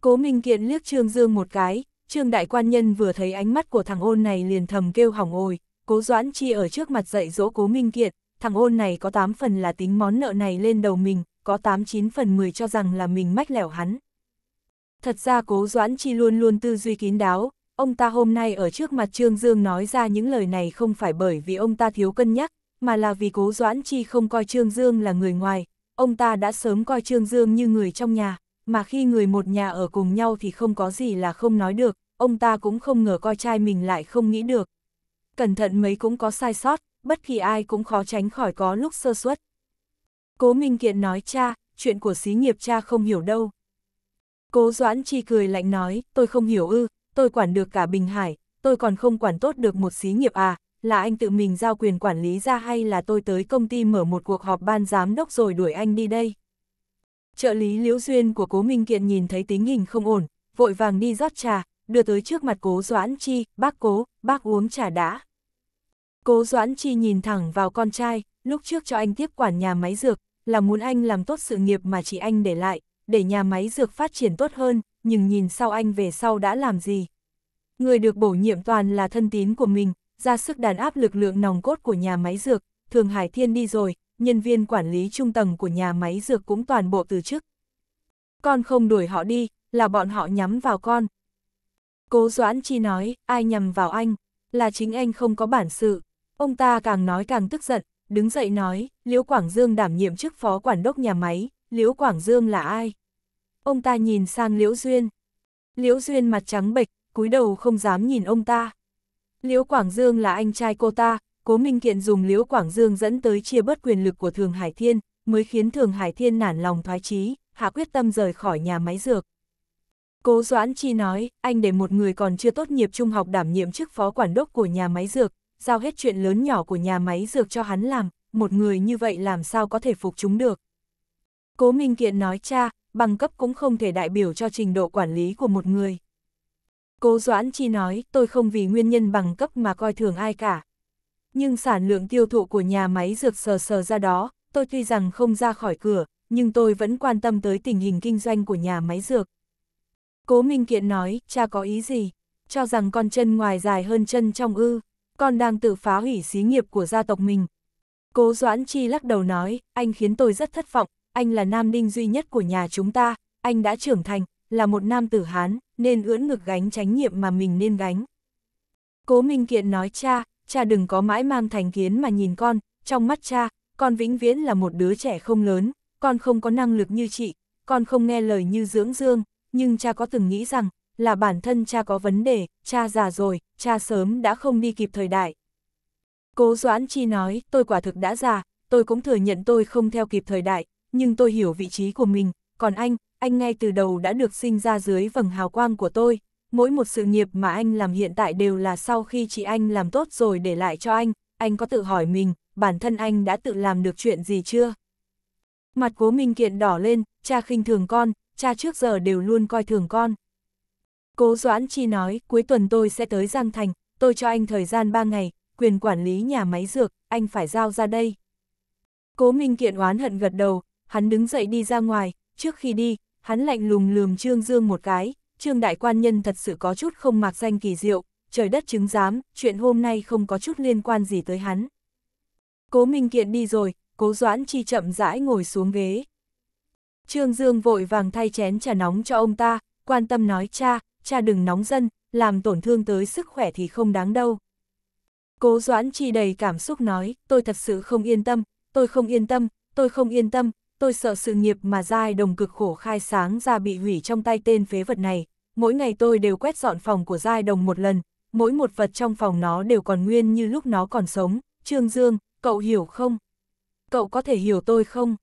Cố Minh Kiện liếc Trương Dương một cái, Trương Đại Quan Nhân vừa thấy ánh mắt của thằng ôn này liền thầm kêu hỏng ôi, Cố Doãn Chi ở trước mặt dạy dỗ Cố Minh Kiện, thằng ôn này có tám phần là tính món nợ này lên đầu mình, có 89 phần 10 cho rằng là mình mách lẻo hắn. Thật ra cố Doãn Chi luôn luôn tư duy kín đáo, ông ta hôm nay ở trước mặt Trương Dương nói ra những lời này không phải bởi vì ông ta thiếu cân nhắc, mà là vì cố Doãn Chi không coi Trương Dương là người ngoài, ông ta đã sớm coi Trương Dương như người trong nhà, mà khi người một nhà ở cùng nhau thì không có gì là không nói được, ông ta cũng không ngờ coi trai mình lại không nghĩ được. Cẩn thận mấy cũng có sai sót, bất kỳ ai cũng khó tránh khỏi có lúc sơ suất, Cố Minh Kiện nói cha, chuyện của xí nghiệp cha không hiểu đâu. Cố Doãn Chi cười lạnh nói, tôi không hiểu ư, tôi quản được cả Bình Hải, tôi còn không quản tốt được một xí nghiệp à, là anh tự mình giao quyền quản lý ra hay là tôi tới công ty mở một cuộc họp ban giám đốc rồi đuổi anh đi đây. Trợ lý Liễu Duyên của Cố Minh Kiện nhìn thấy tính hình không ổn, vội vàng đi rót trà, đưa tới trước mặt Cố Doãn Chi, bác Cố, bác uống trà đã. Cố Doãn Chi nhìn thẳng vào con trai, lúc trước cho anh tiếp quản nhà máy dược, là muốn anh làm tốt sự nghiệp mà chị anh để lại, để nhà máy dược phát triển tốt hơn, nhưng nhìn sau anh về sau đã làm gì. Người được bổ nhiệm toàn là thân tín của mình, ra sức đàn áp lực lượng nòng cốt của nhà máy dược, Thường Hải Thiên đi rồi, nhân viên quản lý trung tầng của nhà máy dược cũng toàn bộ từ chức. Con không đuổi họ đi, là bọn họ nhắm vào con. Cố Doãn Chi nói, ai nhầm vào anh, là chính anh không có bản sự. Ông ta càng nói càng tức giận, đứng dậy nói, Liễu Quảng Dương đảm nhiệm chức phó quản đốc nhà máy, Liễu Quảng Dương là ai? Ông ta nhìn sang Liễu Duyên. Liễu Duyên mặt trắng bệch, cúi đầu không dám nhìn ông ta. Liễu Quảng Dương là anh trai cô ta, Cố Minh Kiện dùng Liễu Quảng Dương dẫn tới chia bớt quyền lực của Thường Hải Thiên, mới khiến Thường Hải Thiên nản lòng thoái chí, hạ quyết tâm rời khỏi nhà máy dược. Cố Doãn Chi nói, anh để một người còn chưa tốt nghiệp trung học đảm nhiệm chức phó quản đốc của nhà máy dược, giao hết chuyện lớn nhỏ của nhà máy dược cho hắn làm, một người như vậy làm sao có thể phục chúng được. Cố Minh Kiện nói cha, bằng cấp cũng không thể đại biểu cho trình độ quản lý của một người. Cố Doãn Chi nói, tôi không vì nguyên nhân bằng cấp mà coi thường ai cả. Nhưng sản lượng tiêu thụ của nhà máy dược sờ sờ ra đó, tôi tuy rằng không ra khỏi cửa, nhưng tôi vẫn quan tâm tới tình hình kinh doanh của nhà máy dược. Cố Minh Kiện nói, cha có ý gì? Cho rằng con chân ngoài dài hơn chân trong ư con đang tự phá hủy xí nghiệp của gia tộc mình. Cố Doãn Chi lắc đầu nói, anh khiến tôi rất thất vọng, anh là nam ninh duy nhất của nhà chúng ta, anh đã trưởng thành, là một nam tử Hán, nên ưỡn ngực gánh tránh nhiệm mà mình nên gánh. Cố Minh Kiện nói cha, cha đừng có mãi mang thành kiến mà nhìn con, trong mắt cha, con vĩnh viễn là một đứa trẻ không lớn, con không có năng lực như chị, con không nghe lời như dưỡng dương, nhưng cha có từng nghĩ rằng, là bản thân cha có vấn đề, cha già rồi, cha sớm đã không đi kịp thời đại. Cố Doãn Chi nói, tôi quả thực đã già, tôi cũng thừa nhận tôi không theo kịp thời đại, nhưng tôi hiểu vị trí của mình, còn anh, anh ngay từ đầu đã được sinh ra dưới vầng hào quang của tôi, mỗi một sự nghiệp mà anh làm hiện tại đều là sau khi chị anh làm tốt rồi để lại cho anh, anh có tự hỏi mình, bản thân anh đã tự làm được chuyện gì chưa? Mặt cố Minh Kiện đỏ lên, cha khinh thường con, cha trước giờ đều luôn coi thường con. Cố Doãn Chi nói, cuối tuần tôi sẽ tới Giang Thành, tôi cho anh thời gian 3 ngày, quyền quản lý nhà máy dược, anh phải giao ra đây. Cố Minh Kiện oán hận gật đầu, hắn đứng dậy đi ra ngoài, trước khi đi, hắn lạnh lùng lườm Trương Dương một cái, Trương Đại Quan Nhân thật sự có chút không mạc danh kỳ diệu, trời đất chứng giám, chuyện hôm nay không có chút liên quan gì tới hắn. Cố Minh Kiện đi rồi, Cố Doãn Chi chậm rãi ngồi xuống ghế. Trương Dương vội vàng thay chén trà nóng cho ông ta, quan tâm nói cha, cha đừng nóng dân, làm tổn thương tới sức khỏe thì không đáng đâu. Cố Doãn Chi đầy cảm xúc nói, tôi thật sự không yên tâm, tôi không yên tâm, tôi không yên tâm, tôi sợ sự nghiệp mà giai đồng cực khổ khai sáng ra bị hủy trong tay tên phế vật này. Mỗi ngày tôi đều quét dọn phòng của giai đồng một lần, mỗi một vật trong phòng nó đều còn nguyên như lúc nó còn sống. Trương Dương, cậu hiểu không? Cậu có thể hiểu tôi không?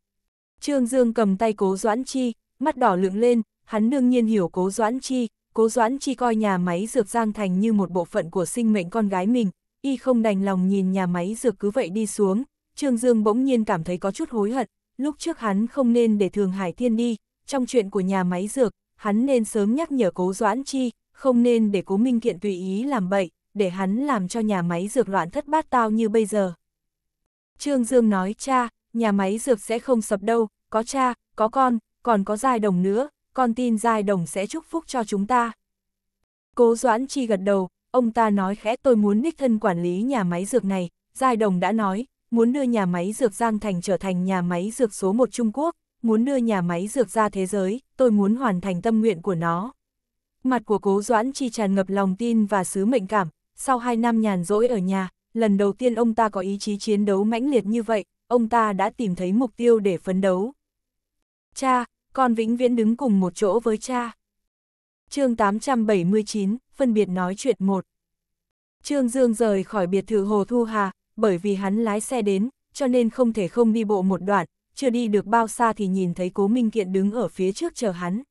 Trương Dương cầm tay cố Doãn Chi, mắt đỏ lưỡng lên, hắn đương nhiên hiểu cố Doãn Chi, Cố Doãn Chi coi nhà máy dược Giang Thành như một bộ phận của sinh mệnh con gái mình, y không đành lòng nhìn nhà máy dược cứ vậy đi xuống, Trương Dương bỗng nhiên cảm thấy có chút hối hận, lúc trước hắn không nên để Thường Hải Thiên đi, trong chuyện của nhà máy dược, hắn nên sớm nhắc nhở Cố Doãn Chi, không nên để Cố Minh Kiện tùy ý làm bậy, để hắn làm cho nhà máy dược loạn thất bát tao như bây giờ. Trương Dương nói cha, nhà máy dược sẽ không sập đâu, có cha, có con, còn có giai đồng nữa, con tin giai đồng sẽ chúc phúc cho chúng ta. Cố Doãn Chi gật đầu, ông ta nói khẽ tôi muốn đích thân quản lý nhà máy dược này, giai đồng đã nói, muốn đưa nhà máy dược Giang Thành trở thành nhà máy dược số 1 Trung Quốc, muốn đưa nhà máy dược ra thế giới, tôi muốn hoàn thành tâm nguyện của nó. Mặt của cố Doãn Chi tràn ngập lòng tin và sứ mệnh cảm, sau 2 năm nhàn rỗi ở nhà, lần đầu tiên ông ta có ý chí chiến đấu mãnh liệt như vậy, ông ta đã tìm thấy mục tiêu để phấn đấu. Cha, con vĩnh viễn đứng cùng một chỗ với cha. chương 879, phân biệt nói chuyện một. Trương Dương rời khỏi biệt thự Hồ Thu Hà, bởi vì hắn lái xe đến, cho nên không thể không đi bộ một đoạn, chưa đi được bao xa thì nhìn thấy Cố Minh Kiện đứng ở phía trước chờ hắn.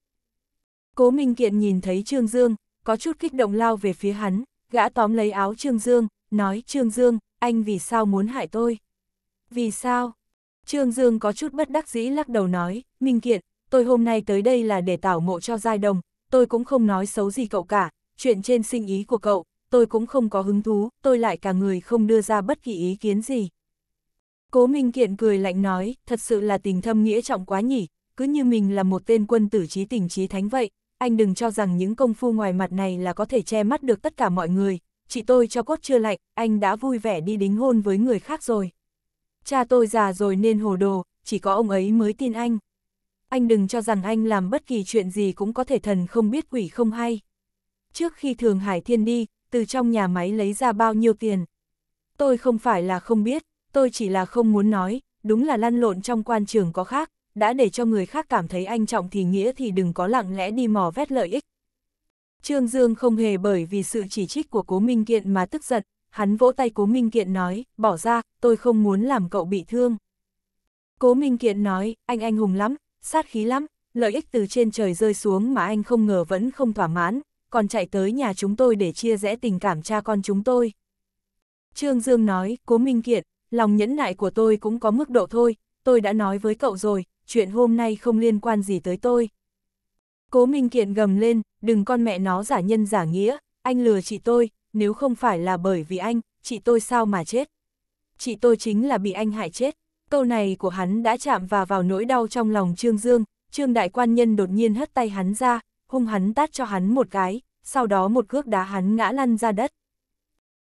Cố Minh Kiện nhìn thấy Trương Dương, có chút kích động lao về phía hắn, gã tóm lấy áo Trương Dương, nói Trương Dương, anh vì sao muốn hại tôi? Vì sao? Trương Dương có chút bất đắc dĩ lắc đầu nói, Minh Kiện, tôi hôm nay tới đây là để tảo mộ cho giai đồng, tôi cũng không nói xấu gì cậu cả, chuyện trên sinh ý của cậu, tôi cũng không có hứng thú, tôi lại cả người không đưa ra bất kỳ ý kiến gì. Cố Minh Kiện cười lạnh nói, thật sự là tình thâm nghĩa trọng quá nhỉ, cứ như mình là một tên quân tử trí tình trí thánh vậy, anh đừng cho rằng những công phu ngoài mặt này là có thể che mắt được tất cả mọi người, chị tôi cho cốt chưa lạnh, anh đã vui vẻ đi đính hôn với người khác rồi. Cha tôi già rồi nên hồ đồ, chỉ có ông ấy mới tin anh anh đừng cho rằng anh làm bất kỳ chuyện gì cũng có thể thần không biết quỷ không hay. Trước khi Thường Hải Thiên đi, từ trong nhà máy lấy ra bao nhiêu tiền. Tôi không phải là không biết, tôi chỉ là không muốn nói, đúng là lăn lộn trong quan trường có khác, đã để cho người khác cảm thấy anh trọng thì nghĩa thì đừng có lặng lẽ đi mò vét lợi ích. Trương Dương không hề bởi vì sự chỉ trích của Cố Minh Kiện mà tức giận, hắn vỗ tay Cố Minh Kiện nói, bỏ ra, tôi không muốn làm cậu bị thương. Cố Minh Kiện nói, anh anh hùng lắm, sát khí lắm, lợi ích từ trên trời rơi xuống mà anh không ngờ vẫn không thỏa mãn, còn chạy tới nhà chúng tôi để chia rẽ tình cảm cha con chúng tôi. Trương Dương nói, cố minh kiện, lòng nhẫn nại của tôi cũng có mức độ thôi, tôi đã nói với cậu rồi, chuyện hôm nay không liên quan gì tới tôi. Cố minh kiện gầm lên, đừng con mẹ nó giả nhân giả nghĩa, anh lừa chị tôi, nếu không phải là bởi vì anh, chị tôi sao mà chết. Chị tôi chính là bị anh hại chết. Câu này của hắn đã chạm vào vào nỗi đau trong lòng Trương Dương, Trương Đại Quan Nhân đột nhiên hất tay hắn ra, hung hắn tát cho hắn một cái, sau đó một cước đá hắn ngã lăn ra đất.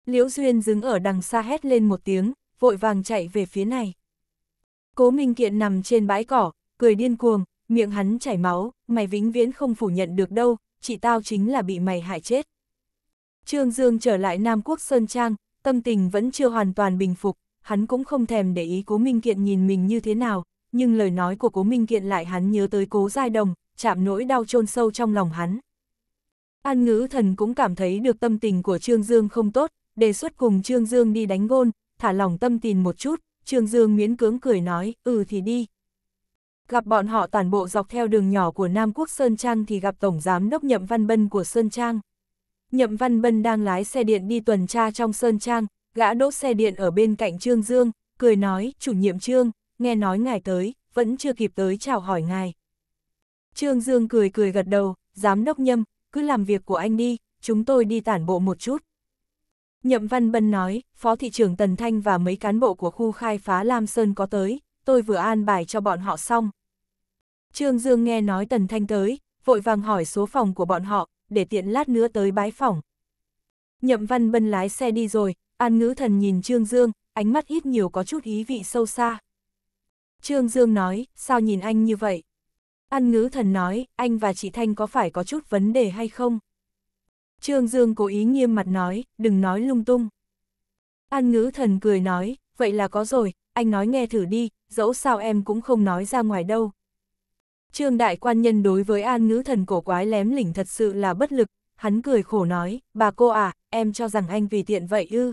Liễu Duyên đứng ở đằng xa hét lên một tiếng, vội vàng chạy về phía này. Cố Minh Kiện nằm trên bãi cỏ, cười điên cuồng, miệng hắn chảy máu, mày vĩnh viễn không phủ nhận được đâu, chị tao chính là bị mày hại chết. Trương Dương trở lại Nam Quốc Sơn Trang, tâm tình vẫn chưa hoàn toàn bình phục, hắn cũng không thèm để ý Cố Minh Kiện nhìn mình như thế nào, nhưng lời nói của Cố Minh Kiện lại hắn nhớ tới Cố Giai Đồng, chạm nỗi đau chôn sâu trong lòng hắn. An ngữ thần cũng cảm thấy được tâm tình của Trương Dương không tốt, đề xuất cùng Trương Dương đi đánh gôn, thả lòng tâm tình một chút, Trương Dương miễn cưỡng cười nói, ừ thì đi. Gặp bọn họ toàn bộ dọc theo đường nhỏ của Nam Quốc Sơn Trang thì gặp Tổng Giám đốc Nhậm Văn Bân của Sơn Trang. Nhậm Văn Bân đang lái xe điện đi tuần tra trong Sơn Trang, Gã đỗ xe điện ở bên cạnh Trương Dương, cười nói, chủ nhiệm Trương, nghe nói ngài tới, vẫn chưa kịp tới chào hỏi ngài. Trương Dương cười cười gật đầu, giám đốc nhâm, cứ làm việc của anh đi, chúng tôi đi tản bộ một chút. Nhậm Văn Bân nói, Phó Thị trưởng Tần Thanh và mấy cán bộ của khu khai phá Lam Sơn có tới, tôi vừa an bài cho bọn họ xong. Trương Dương nghe nói Tần Thanh tới, vội vàng hỏi số phòng của bọn họ, để tiện lát nữa tới bái phòng. Nhậm Văn Bân lái xe đi rồi, An ngữ thần nhìn Trương Dương, ánh mắt ít nhiều có chút ý vị sâu xa. Trương Dương nói, sao nhìn anh như vậy? An ngữ thần nói, anh và chị Thanh có phải có chút vấn đề hay không? Trương Dương cố ý nghiêm mặt nói, đừng nói lung tung. An ngữ thần cười nói, vậy là có rồi, anh nói nghe thử đi, dẫu sao em cũng không nói ra ngoài đâu. Trương đại quan nhân đối với an ngữ thần cổ quái lém lỉnh thật sự là bất lực, hắn cười khổ nói, bà cô à, em cho rằng anh vì tiện vậy ư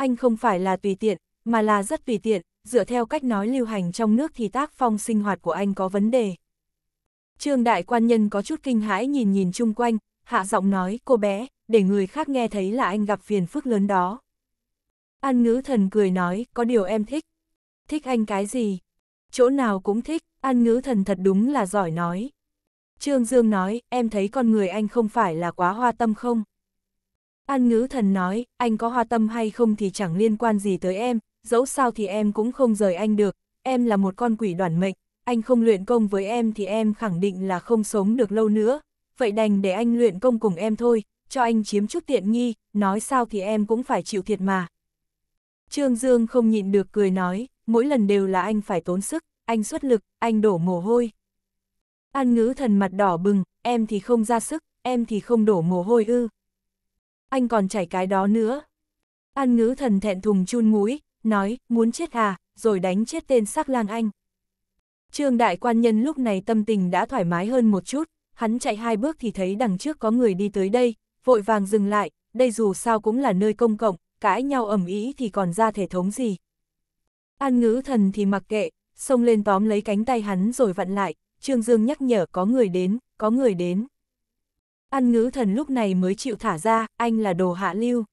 anh không phải là tùy tiện, mà là rất tùy tiện, dựa theo cách nói lưu hành trong nước thì tác phong sinh hoạt của anh có vấn đề. Trương đại quan nhân có chút kinh hãi nhìn nhìn chung quanh, hạ giọng nói cô bé, để người khác nghe thấy là anh gặp phiền phức lớn đó. An ngữ thần cười nói, có điều em thích. Thích anh cái gì? Chỗ nào cũng thích, an ngữ thần thật đúng là giỏi nói. Trương Dương nói, em thấy con người anh không phải là quá hoa tâm không? An ngữ thần nói, anh có hoa tâm hay không thì chẳng liên quan gì tới em, dẫu sao thì em cũng không rời anh được, em là một con quỷ đoàn mệnh, anh không luyện công với em thì em khẳng định là không sống được lâu nữa, vậy đành để anh luyện công cùng em thôi, cho anh chiếm chút tiện nghi, nói sao thì em cũng phải chịu thiệt mà. Trương Dương không nhịn được cười nói, mỗi lần đều là anh phải tốn sức, anh xuất lực, anh đổ mồ hôi. An ngữ thần mặt đỏ bừng, em thì không ra sức, em thì không đổ mồ hôi ư anh còn chảy cái đó nữa. An ngữ thần thẹn thùng chun mũi, nói, muốn chết à, rồi đánh chết tên sắc lang anh. Trương đại quan nhân lúc này tâm tình đã thoải mái hơn một chút, hắn chạy hai bước thì thấy đằng trước có người đi tới đây, vội vàng dừng lại, đây dù sao cũng là nơi công cộng, cãi nhau ẩm ý thì còn ra thể thống gì. An ngữ thần thì mặc kệ, xông lên tóm lấy cánh tay hắn rồi vặn lại, Trương Dương nhắc nhở có người đến, có người đến ăn ngữ thần lúc này mới chịu thả ra, anh là đồ hạ lưu.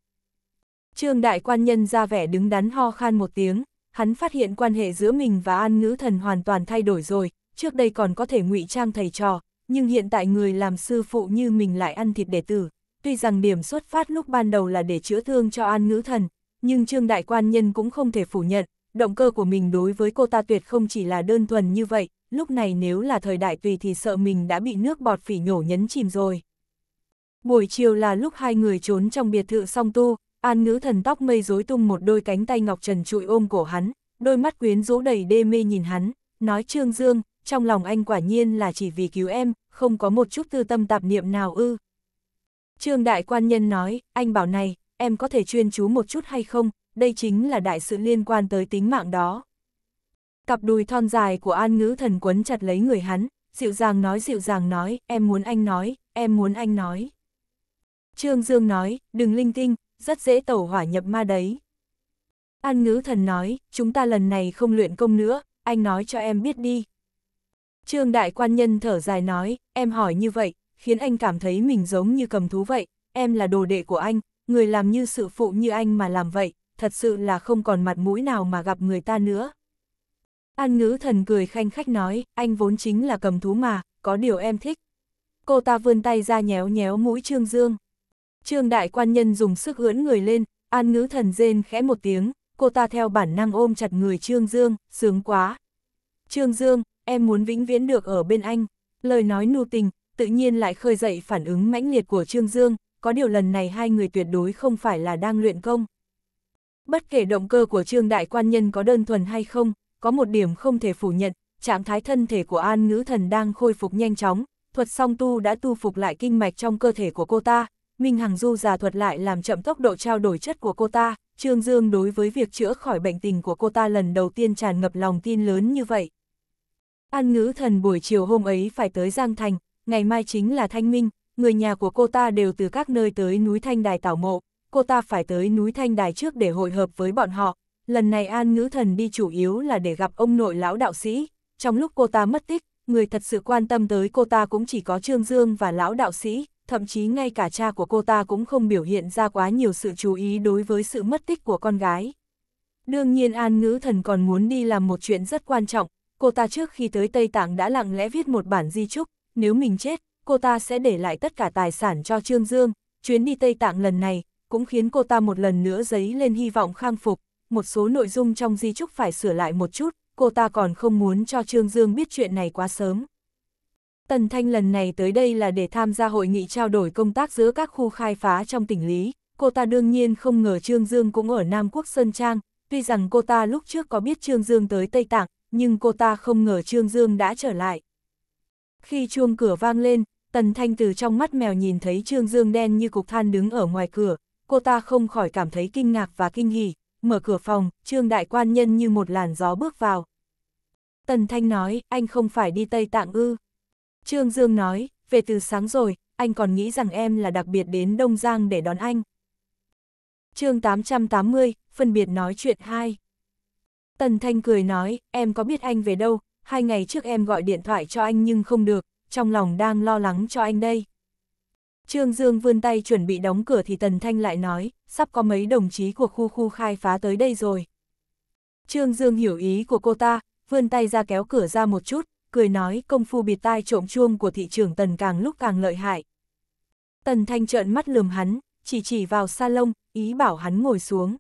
Trương đại quan nhân ra vẻ đứng đắn ho khan một tiếng, hắn phát hiện quan hệ giữa mình và an ngữ thần hoàn toàn thay đổi rồi, trước đây còn có thể ngụy trang thầy trò, nhưng hiện tại người làm sư phụ như mình lại ăn thịt đệ tử. Tuy rằng điểm xuất phát lúc ban đầu là để chữa thương cho an ngữ thần, nhưng trương đại quan nhân cũng không thể phủ nhận, động cơ của mình đối với cô ta tuyệt không chỉ là đơn thuần như vậy, lúc này nếu là thời đại tùy thì sợ mình đã bị nước bọt phỉ nhổ nhấn chìm rồi. Buổi chiều là lúc hai người trốn trong biệt thự song tu, an ngữ thần tóc mây rối tung một đôi cánh tay ngọc trần trụi ôm cổ hắn, đôi mắt quyến rũ đầy đê mê nhìn hắn, nói Trương Dương, trong lòng anh quả nhiên là chỉ vì cứu em, không có một chút tư tâm tạp niệm nào ư. Trương đại quan nhân nói, anh bảo này, em có thể chuyên chú một chút hay không, đây chính là đại sự liên quan tới tính mạng đó. Cặp đùi thon dài của an ngữ thần quấn chặt lấy người hắn, dịu dàng nói dịu dàng nói, em muốn anh nói, em muốn anh nói. Trương Dương nói, đừng linh tinh, rất dễ tẩu hỏa nhập ma đấy. An ngữ thần nói, chúng ta lần này không luyện công nữa, anh nói cho em biết đi. Trương đại quan nhân thở dài nói, em hỏi như vậy, khiến anh cảm thấy mình giống như cầm thú vậy, em là đồ đệ của anh, người làm như sự phụ như anh mà làm vậy, thật sự là không còn mặt mũi nào mà gặp người ta nữa. An ngữ thần cười khanh khách nói, anh vốn chính là cầm thú mà, có điều em thích. Cô ta vươn tay ra nhéo nhéo mũi Trương Dương. Trương đại quan nhân dùng sức ưỡn người lên, an ngữ thần rên khẽ một tiếng, cô ta theo bản năng ôm chặt người Trương Dương, sướng quá. Trương Dương, em muốn vĩnh viễn được ở bên anh, lời nói nu tình, tự nhiên lại khơi dậy phản ứng mãnh liệt của Trương Dương, có điều lần này hai người tuyệt đối không phải là đang luyện công. Bất kể động cơ của Trương Đại Quan Nhân có đơn thuần hay không, có một điểm không thể phủ nhận, trạng thái thân thể của An Ngữ Thần đang khôi phục nhanh chóng, thuật song tu đã tu phục lại kinh mạch trong cơ thể của cô ta, Minh Hằng Du giả thuật lại làm chậm tốc độ trao đổi chất của cô ta, Trương Dương đối với việc chữa khỏi bệnh tình của cô ta lần đầu tiên tràn ngập lòng tin lớn như vậy. An ngữ thần buổi chiều hôm ấy phải tới Giang Thành, ngày mai chính là Thanh Minh, người nhà của cô ta đều từ các nơi tới núi Thanh Đài tảo mộ, cô ta phải tới núi Thanh Đài trước để hội hợp với bọn họ. Lần này An ngữ thần đi chủ yếu là để gặp ông nội lão đạo sĩ, trong lúc cô ta mất tích, người thật sự quan tâm tới cô ta cũng chỉ có Trương Dương và lão đạo sĩ, thậm chí ngay cả cha của cô ta cũng không biểu hiện ra quá nhiều sự chú ý đối với sự mất tích của con gái. Đương nhiên An Ngữ Thần còn muốn đi làm một chuyện rất quan trọng, cô ta trước khi tới Tây Tạng đã lặng lẽ viết một bản di chúc. nếu mình chết, cô ta sẽ để lại tất cả tài sản cho Trương Dương, chuyến đi Tây Tạng lần này cũng khiến cô ta một lần nữa giấy lên hy vọng khang phục, một số nội dung trong di chúc phải sửa lại một chút, cô ta còn không muốn cho Trương Dương biết chuyện này quá sớm. Tần Thanh lần này tới đây là để tham gia hội nghị trao đổi công tác giữa các khu khai phá trong tỉnh Lý. Cô ta đương nhiên không ngờ Trương Dương cũng ở Nam Quốc Sơn Trang, tuy rằng cô ta lúc trước có biết Trương Dương tới Tây Tạng, nhưng cô ta không ngờ Trương Dương đã trở lại. Khi chuông cửa vang lên, Tần Thanh từ trong mắt mèo nhìn thấy Trương Dương đen như cục than đứng ở ngoài cửa, cô ta không khỏi cảm thấy kinh ngạc và kinh hỉ, mở cửa phòng, Trương Đại Quan Nhân như một làn gió bước vào. Tần Thanh nói, anh không phải đi Tây Tạng ư. Trương Dương nói, về từ sáng rồi, anh còn nghĩ rằng em là đặc biệt đến Đông Giang để đón anh. chương 880, phân biệt nói chuyện 2. Tần Thanh cười nói, em có biết anh về đâu, hai ngày trước em gọi điện thoại cho anh nhưng không được, trong lòng đang lo lắng cho anh đây. Trương Dương vươn tay chuẩn bị đóng cửa thì Tần Thanh lại nói, sắp có mấy đồng chí của khu khu khai phá tới đây rồi. Trương Dương hiểu ý của cô ta, vươn tay ra kéo cửa ra một chút, cười nói công phu bịt tai trộm chuông của thị trường Tần càng lúc càng lợi hại. Tần Thanh trợn mắt lườm hắn, chỉ chỉ vào salon, ý bảo hắn ngồi xuống.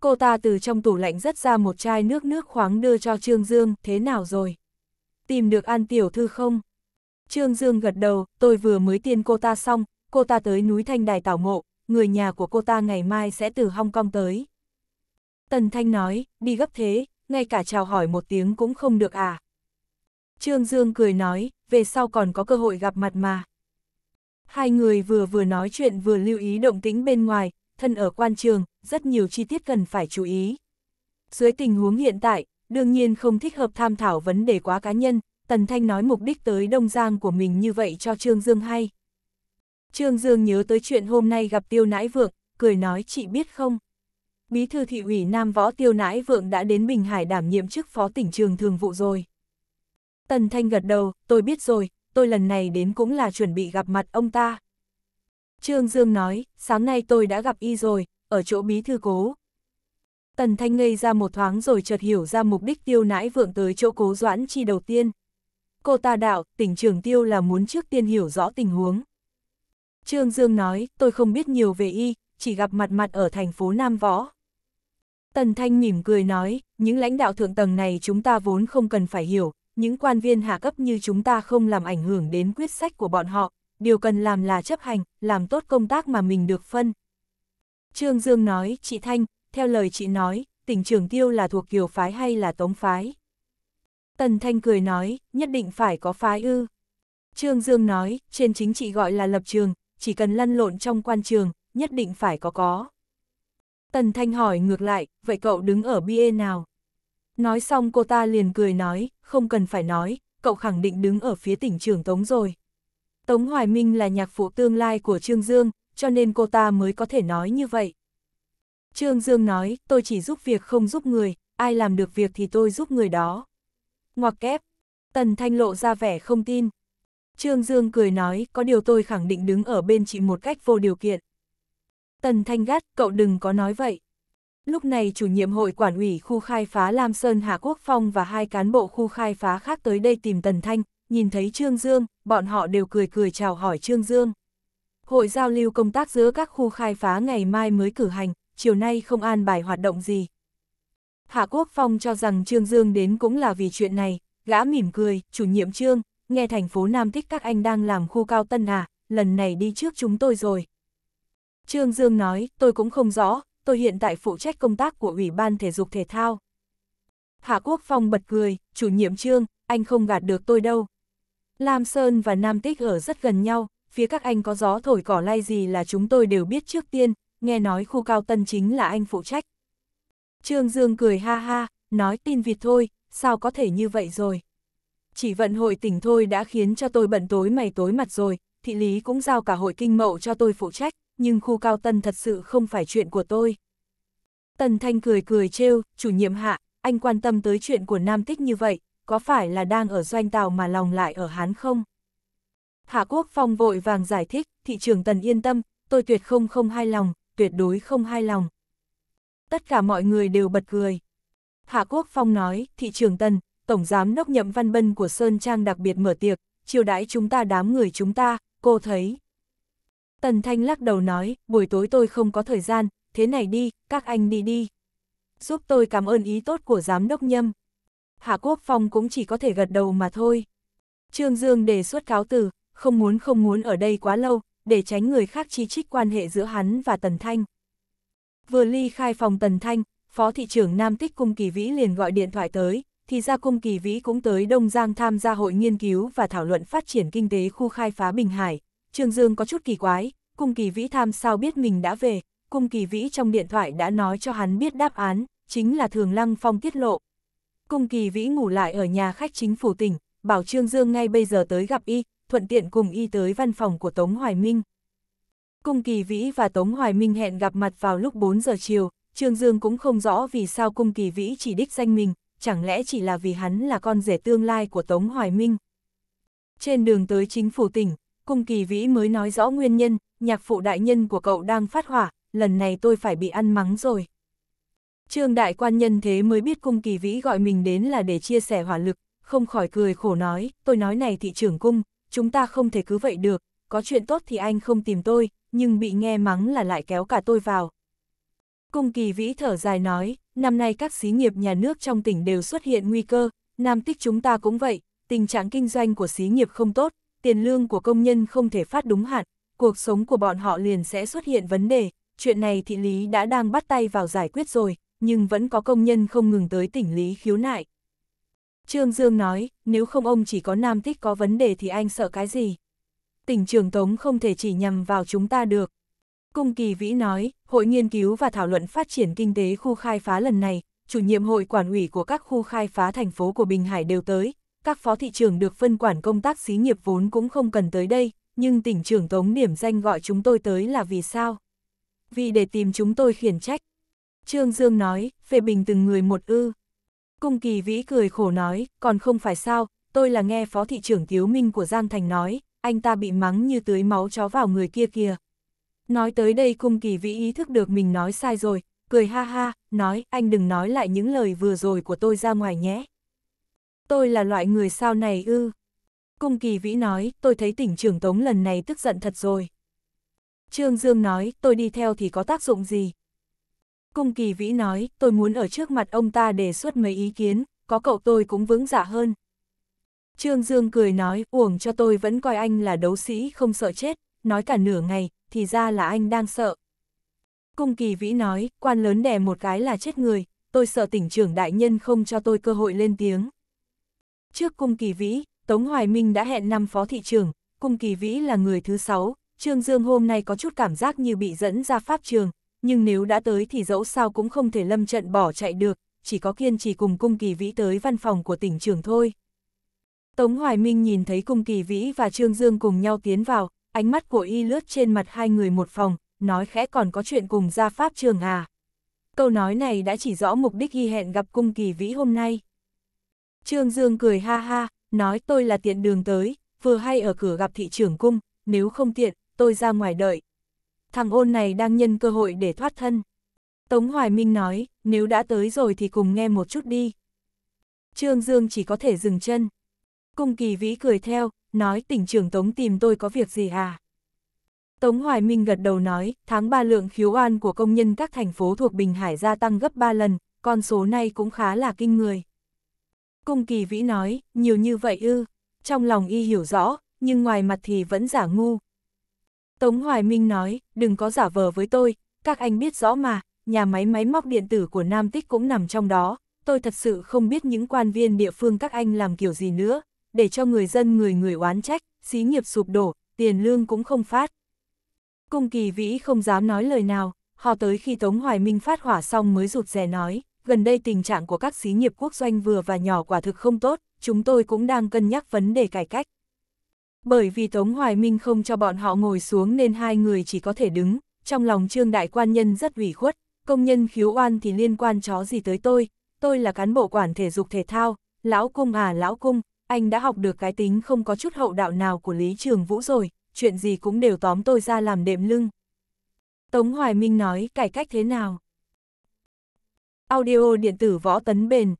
Cô ta từ trong tủ lạnh rất ra một chai nước nước khoáng đưa cho Trương Dương, thế nào rồi? Tìm được An Tiểu Thư không? Trương Dương gật đầu, tôi vừa mới tiên cô ta xong, cô ta tới núi Thanh Đài Tảo Mộ, người nhà của cô ta ngày mai sẽ từ Hong Kong tới. Tần Thanh nói, đi gấp thế, ngay cả chào hỏi một tiếng cũng không được à. Trương Dương cười nói, về sau còn có cơ hội gặp mặt mà. Hai người vừa vừa nói chuyện vừa lưu ý động tĩnh bên ngoài, thân ở quan trường, rất nhiều chi tiết cần phải chú ý. Dưới tình huống hiện tại, đương nhiên không thích hợp tham thảo vấn đề quá cá nhân, Tần Thanh nói mục đích tới Đông Giang của mình như vậy cho Trương Dương hay. Trương Dương nhớ tới chuyện hôm nay gặp Tiêu Nãi Vượng, cười nói chị biết không. Bí thư thị ủy Nam Võ Tiêu Nãi Vượng đã đến Bình Hải đảm nhiệm chức phó tỉnh trường thường vụ rồi. Tần Thanh gật đầu, tôi biết rồi, tôi lần này đến cũng là chuẩn bị gặp mặt ông ta. Trương Dương nói, sáng nay tôi đã gặp y rồi, ở chỗ bí thư cố. Tần Thanh ngây ra một thoáng rồi chợt hiểu ra mục đích tiêu nãi vượng tới chỗ cố doãn chi đầu tiên. Cô ta đạo, tỉnh trưởng tiêu là muốn trước tiên hiểu rõ tình huống. Trương Dương nói, tôi không biết nhiều về y, chỉ gặp mặt mặt ở thành phố Nam Võ. Tần Thanh mỉm cười nói, những lãnh đạo thượng tầng này chúng ta vốn không cần phải hiểu, những quan viên hạ cấp như chúng ta không làm ảnh hưởng đến quyết sách của bọn họ, điều cần làm là chấp hành, làm tốt công tác mà mình được phân. Trương Dương nói, chị Thanh, theo lời chị nói, tỉnh Trường Tiêu là thuộc kiều phái hay là tống phái? Tần Thanh cười nói, nhất định phải có phái ư. Trương Dương nói, trên chính trị gọi là lập trường, chỉ cần lăn lộn trong quan trường, nhất định phải có có. Tần Thanh hỏi ngược lại, vậy cậu đứng ở bia nào? Nói xong cô ta liền cười nói, không cần phải nói, cậu khẳng định đứng ở phía tỉnh trưởng Tống rồi. Tống Hoài Minh là nhạc phụ tương lai của Trương Dương, cho nên cô ta mới có thể nói như vậy. Trương Dương nói, tôi chỉ giúp việc không giúp người, ai làm được việc thì tôi giúp người đó. Ngoặc kép, Tần Thanh lộ ra vẻ không tin. Trương Dương cười nói, có điều tôi khẳng định đứng ở bên chị một cách vô điều kiện. Tần Thanh gắt, cậu đừng có nói vậy. Lúc này chủ nhiệm hội quản ủy khu khai phá Lam Sơn Hà Quốc Phong và hai cán bộ khu khai phá khác tới đây tìm Tần Thanh, nhìn thấy Trương Dương, bọn họ đều cười cười chào hỏi Trương Dương. Hội giao lưu công tác giữa các khu khai phá ngày mai mới cử hành, chiều nay không an bài hoạt động gì. Hạ Quốc Phong cho rằng Trương Dương đến cũng là vì chuyện này, gã mỉm cười, chủ nhiệm Trương, nghe thành phố Nam Thích các anh đang làm khu cao tân à, lần này đi trước chúng tôi rồi. Trương Dương nói, tôi cũng không rõ, tôi hiện tại phụ trách công tác của Ủy ban Thể dục Thể thao. Hạ Quốc Phong bật cười, chủ nhiệm trương, anh không gạt được tôi đâu. Lam Sơn và Nam Tích ở rất gần nhau, phía các anh có gió thổi cỏ lay gì là chúng tôi đều biết trước tiên, nghe nói khu cao tân chính là anh phụ trách. Trương Dương cười ha ha, nói tin vịt thôi, sao có thể như vậy rồi. Chỉ vận hội tỉnh thôi đã khiến cho tôi bận tối mày tối mặt rồi, thị lý cũng giao cả hội kinh mậu cho tôi phụ trách nhưng khu cao tân thật sự không phải chuyện của tôi. Tần Thanh cười cười trêu, chủ nhiệm hạ, anh quan tâm tới chuyện của Nam Tích như vậy, có phải là đang ở doanh tàu mà lòng lại ở Hán không? Hạ Quốc Phong vội vàng giải thích, thị trường Tần yên tâm, tôi tuyệt không không hài lòng, tuyệt đối không hài lòng. Tất cả mọi người đều bật cười. Hạ Quốc Phong nói, thị trường Tần, Tổng Giám Đốc Nhậm Văn Bân của Sơn Trang đặc biệt mở tiệc, chiều đãi chúng ta đám người chúng ta, cô thấy, Tần Thanh lắc đầu nói, buổi tối tôi không có thời gian, thế này đi, các anh đi đi. Giúp tôi cảm ơn ý tốt của giám đốc nhâm. Hạ Quốc Phong cũng chỉ có thể gật đầu mà thôi. Trương Dương đề xuất cáo từ, không muốn không muốn ở đây quá lâu, để tránh người khác chỉ trích quan hệ giữa hắn và Tần Thanh. Vừa ly khai phòng Tần Thanh, Phó Thị trưởng Nam Tích Cung Kỳ Vĩ liền gọi điện thoại tới, thì ra Cung Kỳ Vĩ cũng tới Đông Giang tham gia hội nghiên cứu và thảo luận phát triển kinh tế khu khai phá Bình Hải, Trương Dương có chút kỳ quái, cung kỳ vĩ tham sao biết mình đã về, cung kỳ vĩ trong điện thoại đã nói cho hắn biết đáp án, chính là thường lăng phong tiết lộ. Cung kỳ vĩ ngủ lại ở nhà khách chính phủ tỉnh, bảo Trương Dương ngay bây giờ tới gặp y, thuận tiện cùng y tới văn phòng của Tống Hoài Minh. Cung kỳ vĩ và Tống Hoài Minh hẹn gặp mặt vào lúc 4 giờ chiều, Trương Dương cũng không rõ vì sao cung kỳ vĩ chỉ đích danh mình, chẳng lẽ chỉ là vì hắn là con rể tương lai của Tống Hoài Minh. Trên đường tới chính phủ tỉnh, Cung kỳ vĩ mới nói rõ nguyên nhân, nhạc phụ đại nhân của cậu đang phát hỏa, lần này tôi phải bị ăn mắng rồi. Trương đại quan nhân thế mới biết cung kỳ vĩ gọi mình đến là để chia sẻ hỏa lực, không khỏi cười khổ nói, tôi nói này thị trưởng cung, chúng ta không thể cứ vậy được, có chuyện tốt thì anh không tìm tôi, nhưng bị nghe mắng là lại kéo cả tôi vào. Cung kỳ vĩ thở dài nói, năm nay các xí nghiệp nhà nước trong tỉnh đều xuất hiện nguy cơ, Nam Tích chúng ta cũng vậy, tình trạng kinh doanh của xí nghiệp không tốt, tiền lương của công nhân không thể phát đúng hạn, cuộc sống của bọn họ liền sẽ xuất hiện vấn đề. Chuyện này thị lý đã đang bắt tay vào giải quyết rồi, nhưng vẫn có công nhân không ngừng tới tỉnh lý khiếu nại. Trương Dương nói, nếu không ông chỉ có nam tích có vấn đề thì anh sợ cái gì? Tỉnh trường Tống không thể chỉ nhằm vào chúng ta được. Cung Kỳ Vĩ nói, Hội nghiên cứu và thảo luận phát triển kinh tế khu khai phá lần này, chủ nhiệm hội quản ủy của các khu khai phá thành phố của Bình Hải đều tới, các phó thị trưởng được phân quản công tác xí nghiệp vốn cũng không cần tới đây, nhưng tỉnh trưởng Tống điểm danh gọi chúng tôi tới là vì sao? Vì để tìm chúng tôi khiển trách. Trương Dương nói, phê bình từng người một ư. Cung kỳ vĩ cười khổ nói, còn không phải sao, tôi là nghe phó thị trưởng Tiếu Minh của Giang Thành nói, anh ta bị mắng như tưới máu chó vào người kia kìa. Nói tới đây cung kỳ vĩ ý thức được mình nói sai rồi, cười ha ha, nói anh đừng nói lại những lời vừa rồi của tôi ra ngoài nhé tôi là loại người sao này ư. Cung kỳ vĩ nói, tôi thấy tỉnh trưởng Tống lần này tức giận thật rồi. Trương Dương nói, tôi đi theo thì có tác dụng gì? Cung kỳ vĩ nói, tôi muốn ở trước mặt ông ta đề xuất mấy ý kiến, có cậu tôi cũng vững dạ hơn. Trương Dương cười nói, uổng cho tôi vẫn coi anh là đấu sĩ không sợ chết, nói cả nửa ngày, thì ra là anh đang sợ. Cung kỳ vĩ nói, quan lớn đè một cái là chết người, tôi sợ tỉnh trưởng đại nhân không cho tôi cơ hội lên tiếng. Trước Cung Kỳ Vĩ, Tống Hoài Minh đã hẹn năm phó thị trường, Cung Kỳ Vĩ là người thứ sáu, Trương Dương hôm nay có chút cảm giác như bị dẫn ra pháp trường, nhưng nếu đã tới thì dẫu sao cũng không thể lâm trận bỏ chạy được, chỉ có kiên trì cùng Cung Kỳ Vĩ tới văn phòng của tỉnh trường thôi. Tống Hoài Minh nhìn thấy Cung Kỳ Vĩ và Trương Dương cùng nhau tiến vào, ánh mắt của y lướt trên mặt hai người một phòng, nói khẽ còn có chuyện cùng ra pháp trường à. Câu nói này đã chỉ rõ mục đích y hẹn gặp Cung Kỳ Vĩ hôm nay. Trương Dương cười ha ha, nói tôi là tiện đường tới, vừa hay ở cửa gặp thị trưởng cung, nếu không tiện, tôi ra ngoài đợi. Thằng ôn này đang nhân cơ hội để thoát thân. Tống Hoài Minh nói, nếu đã tới rồi thì cùng nghe một chút đi. Trương Dương chỉ có thể dừng chân. Cung kỳ vĩ cười theo, nói tỉnh trưởng Tống tìm tôi có việc gì à? Tống Hoài Minh gật đầu nói, tháng 3 lượng khiếu oan của công nhân các thành phố thuộc Bình Hải gia tăng gấp 3 lần, con số này cũng khá là kinh người. Cung kỳ vĩ nói, nhiều như vậy ư, trong lòng y hiểu rõ, nhưng ngoài mặt thì vẫn giả ngu. Tống Hoài Minh nói, đừng có giả vờ với tôi, các anh biết rõ mà, nhà máy máy móc điện tử của Nam Tích cũng nằm trong đó, tôi thật sự không biết những quan viên địa phương các anh làm kiểu gì nữa, để cho người dân người người oán trách, xí nghiệp sụp đổ, tiền lương cũng không phát. Cung kỳ vĩ không dám nói lời nào, họ tới khi Tống Hoài Minh phát hỏa xong mới rụt rè nói gần đây tình trạng của các xí nghiệp quốc doanh vừa và nhỏ quả thực không tốt, chúng tôi cũng đang cân nhắc vấn đề cải cách. Bởi vì Tống Hoài Minh không cho bọn họ ngồi xuống nên hai người chỉ có thể đứng, trong lòng trương đại quan nhân rất ủy khuất, công nhân khiếu oan thì liên quan chó gì tới tôi, tôi là cán bộ quản thể dục thể thao, lão cung à lão cung, anh đã học được cái tính không có chút hậu đạo nào của Lý Trường Vũ rồi, chuyện gì cũng đều tóm tôi ra làm đệm lưng. Tống Hoài Minh nói cải cách thế nào? Audio điện tử võ tấn bền.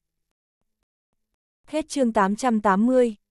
Hết chương 880.